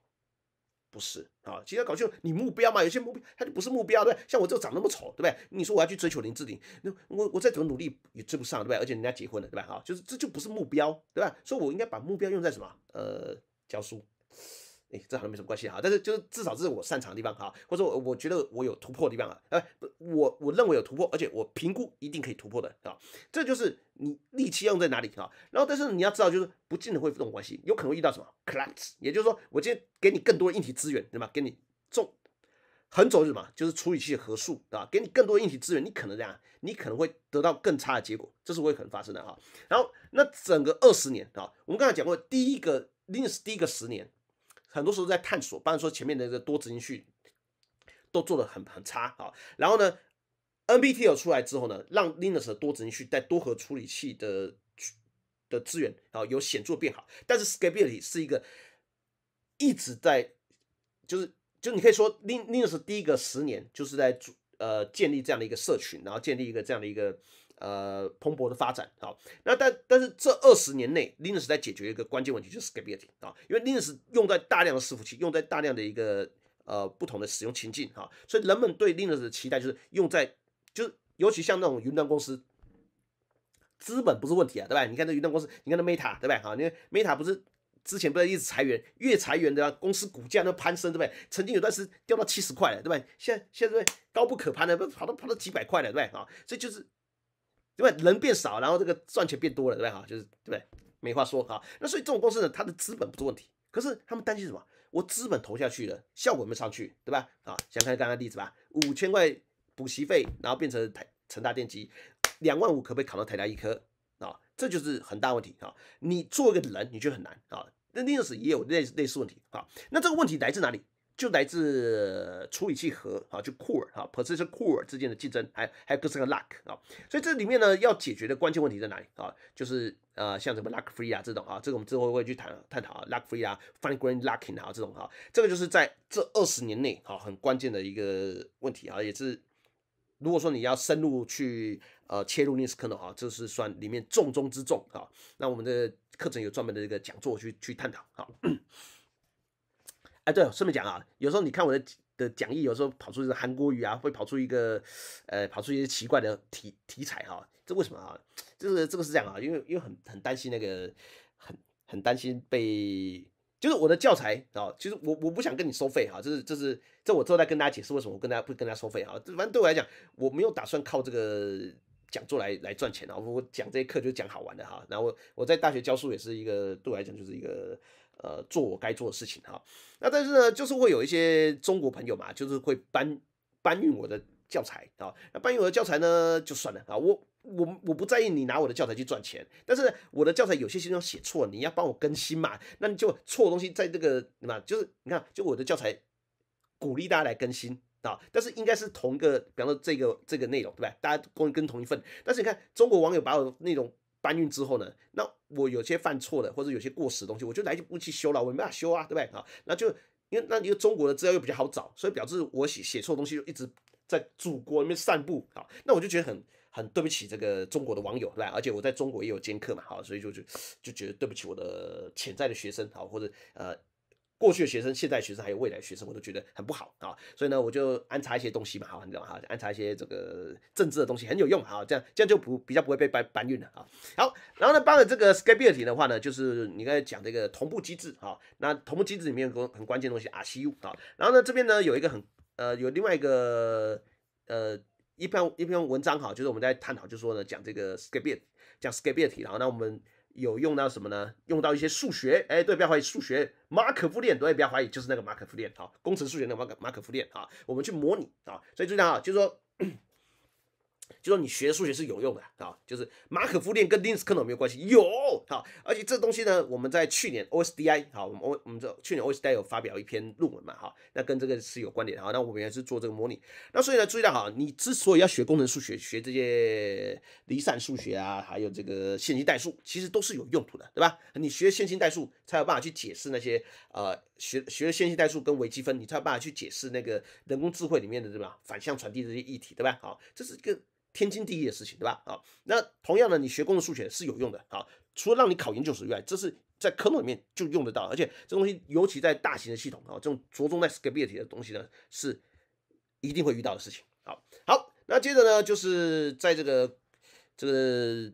A: 不是啊，其实要搞清楚你目标嘛，有些目标它就不是目标，对不对？像我这长那么丑，对不对？你说我要去追求林志玲，那我我再怎么努力也追不上，对不对？而且人家结婚了，对吧？啊，就是这就不是目标，对吧？所以我应该把目标用在什么？呃，教书。哎，这好像没什么关系哈，但是就是至少这是我擅长的地方哈，或者我我觉得我有突破的地方啊，哎，我我认为有突破，而且我评估一定可以突破的，啊，这就是你力气用在哪里啊？然后但是你要知道，就是不尽的会这种关系，有可能遇到什么 collapse，也就是说，我今天给你更多硬体资源，对吧？给你重，很轴是什么？就是处理器的核数，对吧？给你更多硬体资源，你可能这样，你可能会得到更差的结果，这是会可能发生的啊。然后那整个二十年啊，我们刚才讲过第一个，Linux 第一个十年。很多时候在探索，不然说前面的这多执行序都做的很很差啊。然后呢，N B T 有出来之后呢，让 Linux 多执行序带多核处理器的的资源啊有显著变好。但是 Scalability 是一个一直在，就是就你可以说 Lin Linux 第一个十年就是在呃建立这样的一个社群，然后建立一个这样的一个。呃，蓬勃的发展啊，那但但是这二十年内，Linux 在解决一个关键问题就是 scalability 啊，因为 Linux 用在大量的伺服器，用在大量的一个呃不同的使用情境啊，所以人们对 Linux 的期待就是用在，就是尤其像那种云端公司，资本不是问题啊，对吧？你看那云端公司，你看那 Meta 对吧？哈，你看 Meta 不是之前不是一直裁员，越裁员的公司股价都攀升对不对？曾经有段时掉到七十块了对吧？现现在高不可攀的，不跑到跑到几百块了对不对啊？这就是。对不对？人变少，然后这个赚钱变多了，对不对？哈，就是对不对？没话说哈。那所以这种公司呢，它的资本不是问题，可是他们担心什么？我资本投下去了，效果没上去，对吧？啊，想看刚刚例子吧，五千块补习费，然后变成台成大电机，两万五可不可以考到台大医科？啊，这就是很大问题啊。你做一个人，你觉得很难啊？那宁一家也有类似类似问题啊。那这个问题来自哪里？就来自处理器核啊，就 Core 啊，或者是 Core 之间的竞争，还还有各式各的 Luck 啊，所以这里面呢，要解决的关键问题在哪里啊？就是呃，像什么 Luck-free 啊这种啊，这个我们之后会去谈探讨啊，Luck-free 啊 f i n e g r a i n Lucking 啊这种啊，这个就是在这二十年内啊，很关键的一个问题啊，也是如果说你要深入去呃切入 NIS kernel 啊，这是算里面重中之重啊。那我们的课程有专门的一个讲座去去探讨啊。哎，对，顺便讲啊，有时候你看我的的讲义，有时候跑出个韩国语啊，会跑出一个，呃，跑出一些奇怪的题题材哈。这为什么啊？就是这个是这样啊，因为因为很很担心那个，很很担心被，就是我的教材啊，其实我我不想跟你收费哈，就是就是这我之后再跟大家解释为什么我跟大家不跟大家收费哈。这反正对我来讲，我没有打算靠这个讲座来来赚钱啊。我讲这些课就是讲好玩的哈。然后我我在大学教书也是一个对我来讲就是一个。呃，做我该做的事情哈。那但是呢，就是会有一些中国朋友嘛，就是会搬搬运我的教材啊。那搬运我的教材呢，就算了啊。我我我不在意你拿我的教材去赚钱，但是我的教材有些地方写错，你要帮我更新嘛？那你就错东西在这个什么，就是你看，就我的教材鼓励大家来更新啊。但是应该是同一个，比方说这个这个内容对不对？大家公跟同一份。但是你看，中国网友把我内容。搬运之后呢，那我有些犯错的或者有些过时的东西，我就来不及修了，我没办法修啊，对不对啊？那就因为那一个中国的资料又比较好找，所以表示我写写错东西就一直在祖国里面散布啊。那我就觉得很很对不起这个中国的网友来，而且我在中国也有兼课嘛，好，所以就就就觉得对不起我的潜在的学生好，或者呃。过去的学生、现在学生还有未来学生，我都觉得很不好啊，所以呢，我就安插一些东西嘛，好，你知道哈，安插一些这个政治的东西很有用啊，这样这样就不比较不会被搬搬运了啊。好，然后呢，帮了这个 scalability 的话呢，就是你刚才讲这个同步机制啊，那同步机制里面有个很关键东西 r c u 啊，然后呢，这边呢有一个很呃有另外一个呃一篇一篇文章哈，就是我们在探讨，就是说呢讲这个 scalability，讲 scalability，然后那我们。有用到什么呢？用到一些数学，哎，对，不要怀疑数学，马可夫链，对，不要怀疑，就是那个马可夫链，好，工程数学那个马马可夫链，啊，我们去模拟，啊，所以注意啊，就是说。就说你学数学是有用的啊，就是马可夫链跟 l i n d e n e 科有没有关系？有啊，而且这东西呢，我们在去年 OSDI 好，我们我们这去年 OSDI 有发表一篇论文嘛，哈，那跟这个是有关联的那我们也是做这个模拟，那所以呢，注意到哈，你之所以要学工程数学，学这些离散数学啊，还有这个线性代数，其实都是有用途的，对吧？你学线性代数才有办法去解释那些呃学学线性代数跟微积分，你才有办法去解释那个人工智慧里面的对吧？反向传递这些议题，对吧？好，这是一个。天经地义的事情，对吧？啊，那同样的，你学工的数学是有用的啊，除了让你考研究所以外，这是在科目里面就用得到，而且这东西尤其在大型的系统啊，这种着重在 scalability 的东西呢，是一定会遇到的事情。好，好，那接着呢，就是在这个这个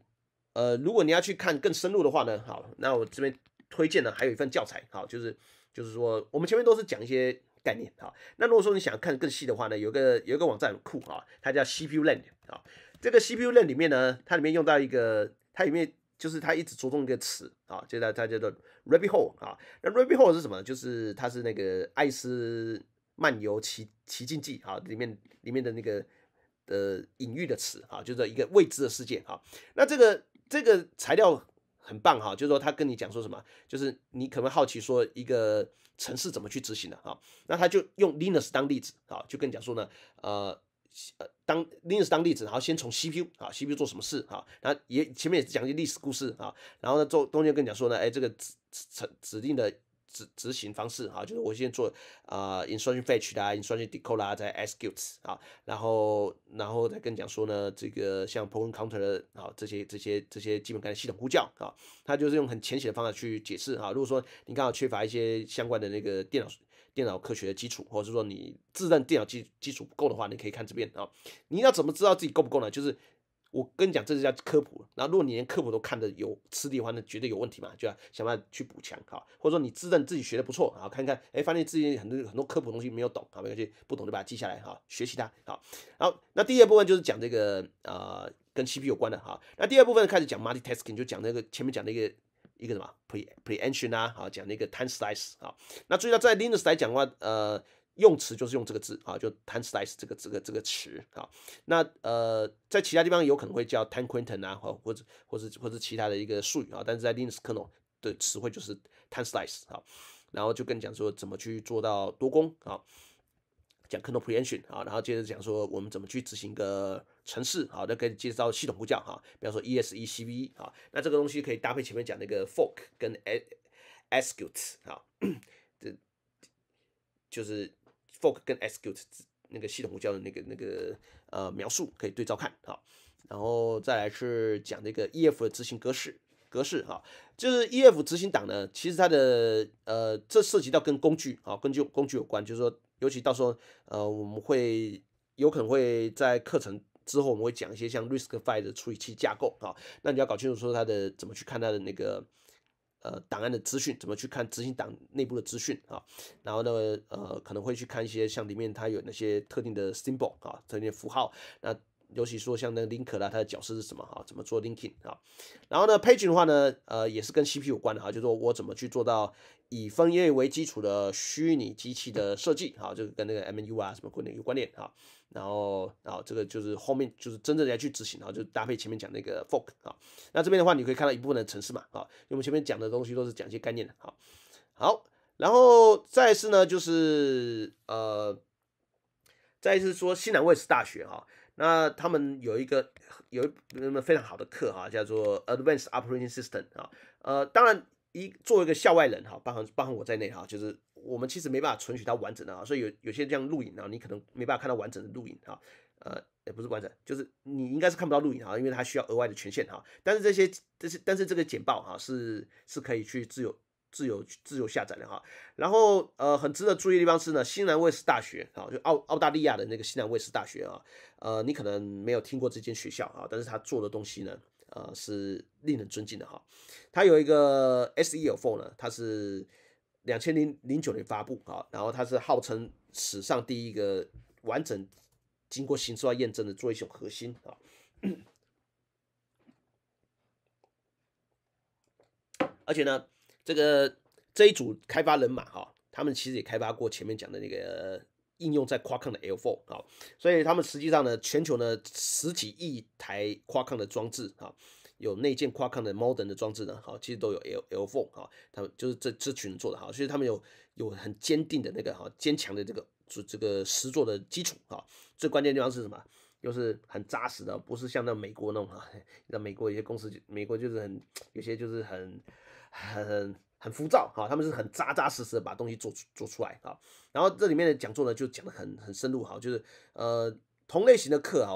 A: 呃，如果你要去看更深入的话呢，好，那我这边推荐呢，还有一份教材，好，就是就是说，我们前面都是讲一些。概念哈。那如果说你想看更细的话呢，有个有一个网站很酷啊，它叫 CPU Land 啊。这个 CPU Land 里面呢，它里面用到一个，它里面就是它一直着重一个词啊，就叫它叫做 Rabbit Hole 啊。那 Rabbit Hole 是什么？就是它是那个《爱斯漫游奇奇境记》啊里面里面的那个呃隐喻的词啊，就是一个未知的世界啊。那这个这个材料很棒哈，就是说他跟你讲说什么，就是你可能好奇说一个。城市怎么去执行的啊？那他就用 Linux 当例子啊，就跟你讲说呢，呃，当 Linux 当例子，然后先从 CPU 啊，CPU 做什么事啊？然后也前面也讲些历史故事啊，然后呢，周东间跟你讲说呢，哎，这个指指指定的。执执行方式啊，就是我先做啊，instruction fetch 啦，instruction decode 啦，在 execute 啊，然后，然后再跟你讲说呢，这个像 p o g r counter 啊，这些这些这些基本概念系统呼叫啊，它就是用很浅显的方法去解释啊。如果说你刚好缺乏一些相关的那个电脑电脑科学的基础，或者是说你自认电脑基基础不够的话，你可以看这边啊。你要怎么知道自己够不够呢？就是我跟你讲，这是叫科普。然后，如果你连科普都看得有吃力的话，那绝对有问题嘛，就要想办法去补强，好。或者说，你自认自己学的不错，啊，看看，哎，发现自己很多很多科普东西没有懂，好，关系，不懂就把它记下来，哈，学习它，好。好，那第二部分就是讲这个呃跟 c P 有关的，哈。那第二部分开始讲 multi-tasking，就讲那个前面讲的一个一个什么 p r e p r e p a t i o n 啊，好，讲那个 t i s e size 啊。那注意到在 l i n u x 来讲的话，呃。用词就是用这个字啊，就 t e n s l i c e 这个、这个、这个词啊。那呃，在其他地方有可能会叫 t e n q u i n t o n 啊，或或者或者或者其他的一个术语啊。但是在 Linux kernel 的词汇就是 t e n s l i c e 啊。然后就跟你讲说怎么去做到多工啊，讲 kernel preemption 啊。然后接着讲说我们怎么去执行一个程式啊，再跟介绍系统呼叫哈，比方说 ESECV 啊。那这个东西可以搭配前面讲那个 fork 跟 exec 啊，<coughs> 这就是。Fork 跟 Execute 那个系统叫的那个那个呃描述可以对照看哈，然后再来是讲这个 EF 的执行格式格式哈，就是 EF 执行档呢，其实它的呃这涉及到跟工具啊，根据工具有关，就是说尤其到时候呃我们会有可能会在课程之后我们会讲一些像 Risk Five 的处理器架构啊，那你要搞清楚说它的怎么去看它的那个。呃，档案的资讯怎么去看执行档内部的资讯啊？然后呢，呃，可能会去看一些像里面它有那些特定的 symbol 啊，特定符号。那尤其说像那个 linker，它的角色是什么啊？怎么做 linking 啊？然后呢，page 的话呢，呃，也是跟 CP 有关的啊，就说我怎么去做到。以分页为基础的虚拟机器的设计，好，就跟那个 M U 啊什么关联有关联哈。然后，啊，这个就是后面就是真正的要去执行，然后就搭配前面讲那个 fork 啊。那这边的话，你可以看到一部分的城市嘛，啊，因为我们前面讲的东西都是讲一些概念的，好。好，然后再是呢，就是呃，再次说西南卫视大学哈，那他们有一个有那么非常好的课哈，叫做 Advanced Operating System 啊，呃，当然。一作为一个校外人哈，包含包含我在内哈，就是我们其实没办法存取到完整的哈，所以有有些这样录影啊，你可能没办法看到完整的录影哈，呃，也不是完整，就是你应该是看不到录影哈，因为它需要额外的权限哈。但是这些，这是但是这个简报哈是是可以去自由自由自由下载的哈。然后呃，很值得注意的地方是呢，新南威视大学啊，就澳澳大利亚的那个新南威视大学啊，呃，你可能没有听过这间学校啊，但是他做的东西呢。呃，是令人尊敬的哈，它有一个 S E L four 呢，它是两千零零九年发布啊，然后它是号称史上第一个完整经过形式化验证的做一种核心啊，而且呢，这个这一组开发人马哈，他们其实也开发过前面讲的那个。应用在夸康的 L4 好，所以他们实际上呢，全球呢十几亿台夸康的装置啊，有内建夸康的 Modern 的装置呢，好，其实都有 L L4 好，他们就是这这群人做的好，所以他们有有很坚定的那个哈，坚强的这个这这个实做的基础啊，最关键的地方是什么？又是很扎实的，不是像那美国那种哈，那美国有些公司，美国就是很有些就是很很很浮躁哈，他们是很扎扎实实的把东西做出做出来啊。然后这里面的讲座呢，就讲的很很深入哈，就是呃同类型的课哈，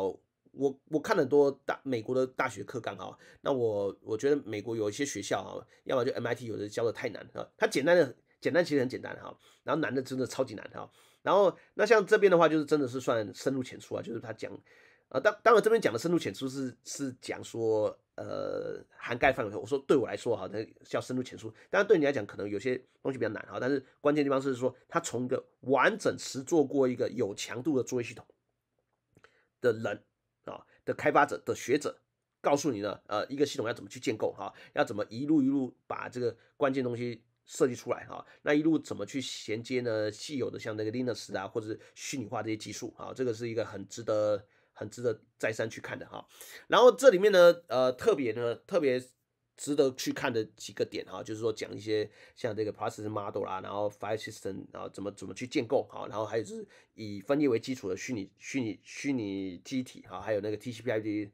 A: 我我看很多大美国的大学课刚好，那我我觉得美国有一些学校哈，要么就 MIT 有的教的太难啊，它简单的简单其实很简单哈，然后难的真的超级难哈，然后那像这边的话就是真的是算深入浅出啊，就是他讲，呃当当然这边讲的深入浅出是是讲说。呃，涵盖范围，我说对我来说哈，那叫要深入浅出，但是对你来讲可能有些东西比较难哈，但是关键地方是说，他从一个完整词做过一个有强度的作业系统的人啊的开发者、的学者，告诉你呢，呃，一个系统要怎么去建构哈，要怎么一路一路把这个关键东西设计出来哈，那一路怎么去衔接呢？既有的像那个 Linux 啊，或者是虚拟化这些技术啊，这个是一个很值得。很值得再三去看的哈，然后这里面呢，呃，特别呢，特别值得去看的几个点哈，就是说讲一些像这个 process model 啦，然后 file system 然后怎么怎么去建构好，然后还有就是以分页为基础的虚拟虚拟虚拟机体哈，还有那个 TCP/IP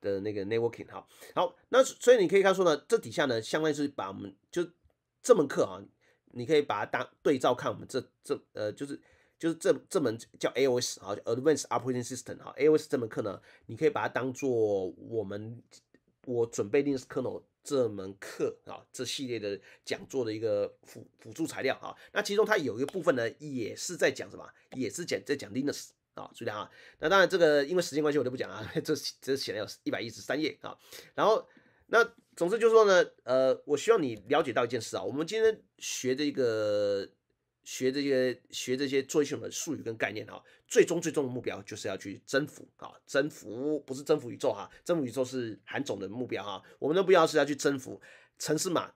A: 的那个 networking 哈，好，那所以你可以看说呢，这底下呢，相当于是把我们就这门课啊，你可以把它当对照看我们这这呃就是。就是这这门叫 AOS 啊，叫 Advanced Operating System 啊，AOS 这门课呢，你可以把它当做我们我准备 Linux kernel 这门课啊这系列的讲座的一个辅辅助材料啊。那其中它有一个部分呢，也是在讲什么？也是讲在讲 Linux 啊，注意啊。那当然这个因为时间关系我就不讲啊，<laughs> 这这写了有一百一十三页啊。然后那总之就说呢，呃，我希望你了解到一件事啊，我们今天学这个。学这些，学这些做英的术语跟概念哈，最终最终的目标就是要去征服啊，征服不是征服宇宙哈，征服宇宙是韩总的目标啊，我们的目标是要去征服城市码，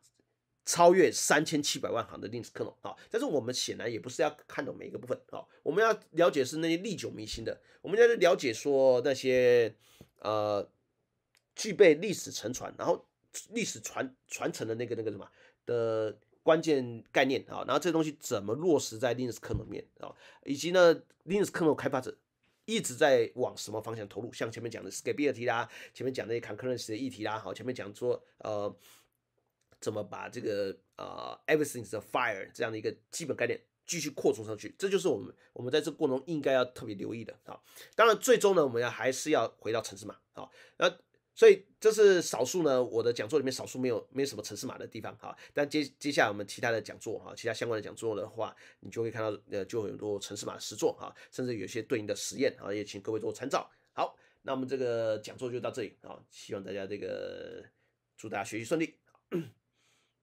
A: 超越三千七百万行的 kernel 啊，但是我们显然也不是要看懂每一个部分啊，我们要了解是那些历久弥新的，我们要了解说那些呃具备历史沉船，然后历史传传承的那个那个什么的。关键概念啊，然后这东西怎么落实在 Linux n e 里面啊？以及呢，Linux kernel 开发者一直在往什么方向投入？像前面讲的 scalability 啦，前面讲的 concurrency 的议题啦，好，前面讲说呃，怎么把这个啊，everything's a f i r e 这样的一个基本概念继续扩充上去，这就是我们我们在这过程中应该要特别留意的啊。当然，最终呢，我们要还是要回到城市码啊。那所以这是少数呢，我的讲座里面少数没有没有什么城市码的地方哈。但接接下来我们其他的讲座哈，其他相关的讲座的话，你就会看到呃，就很多城市码实作哈，甚至有些对应的实验啊，也请各位做参照。好，那我们这个讲座就到这里啊，希望大家这个祝大家学习顺利。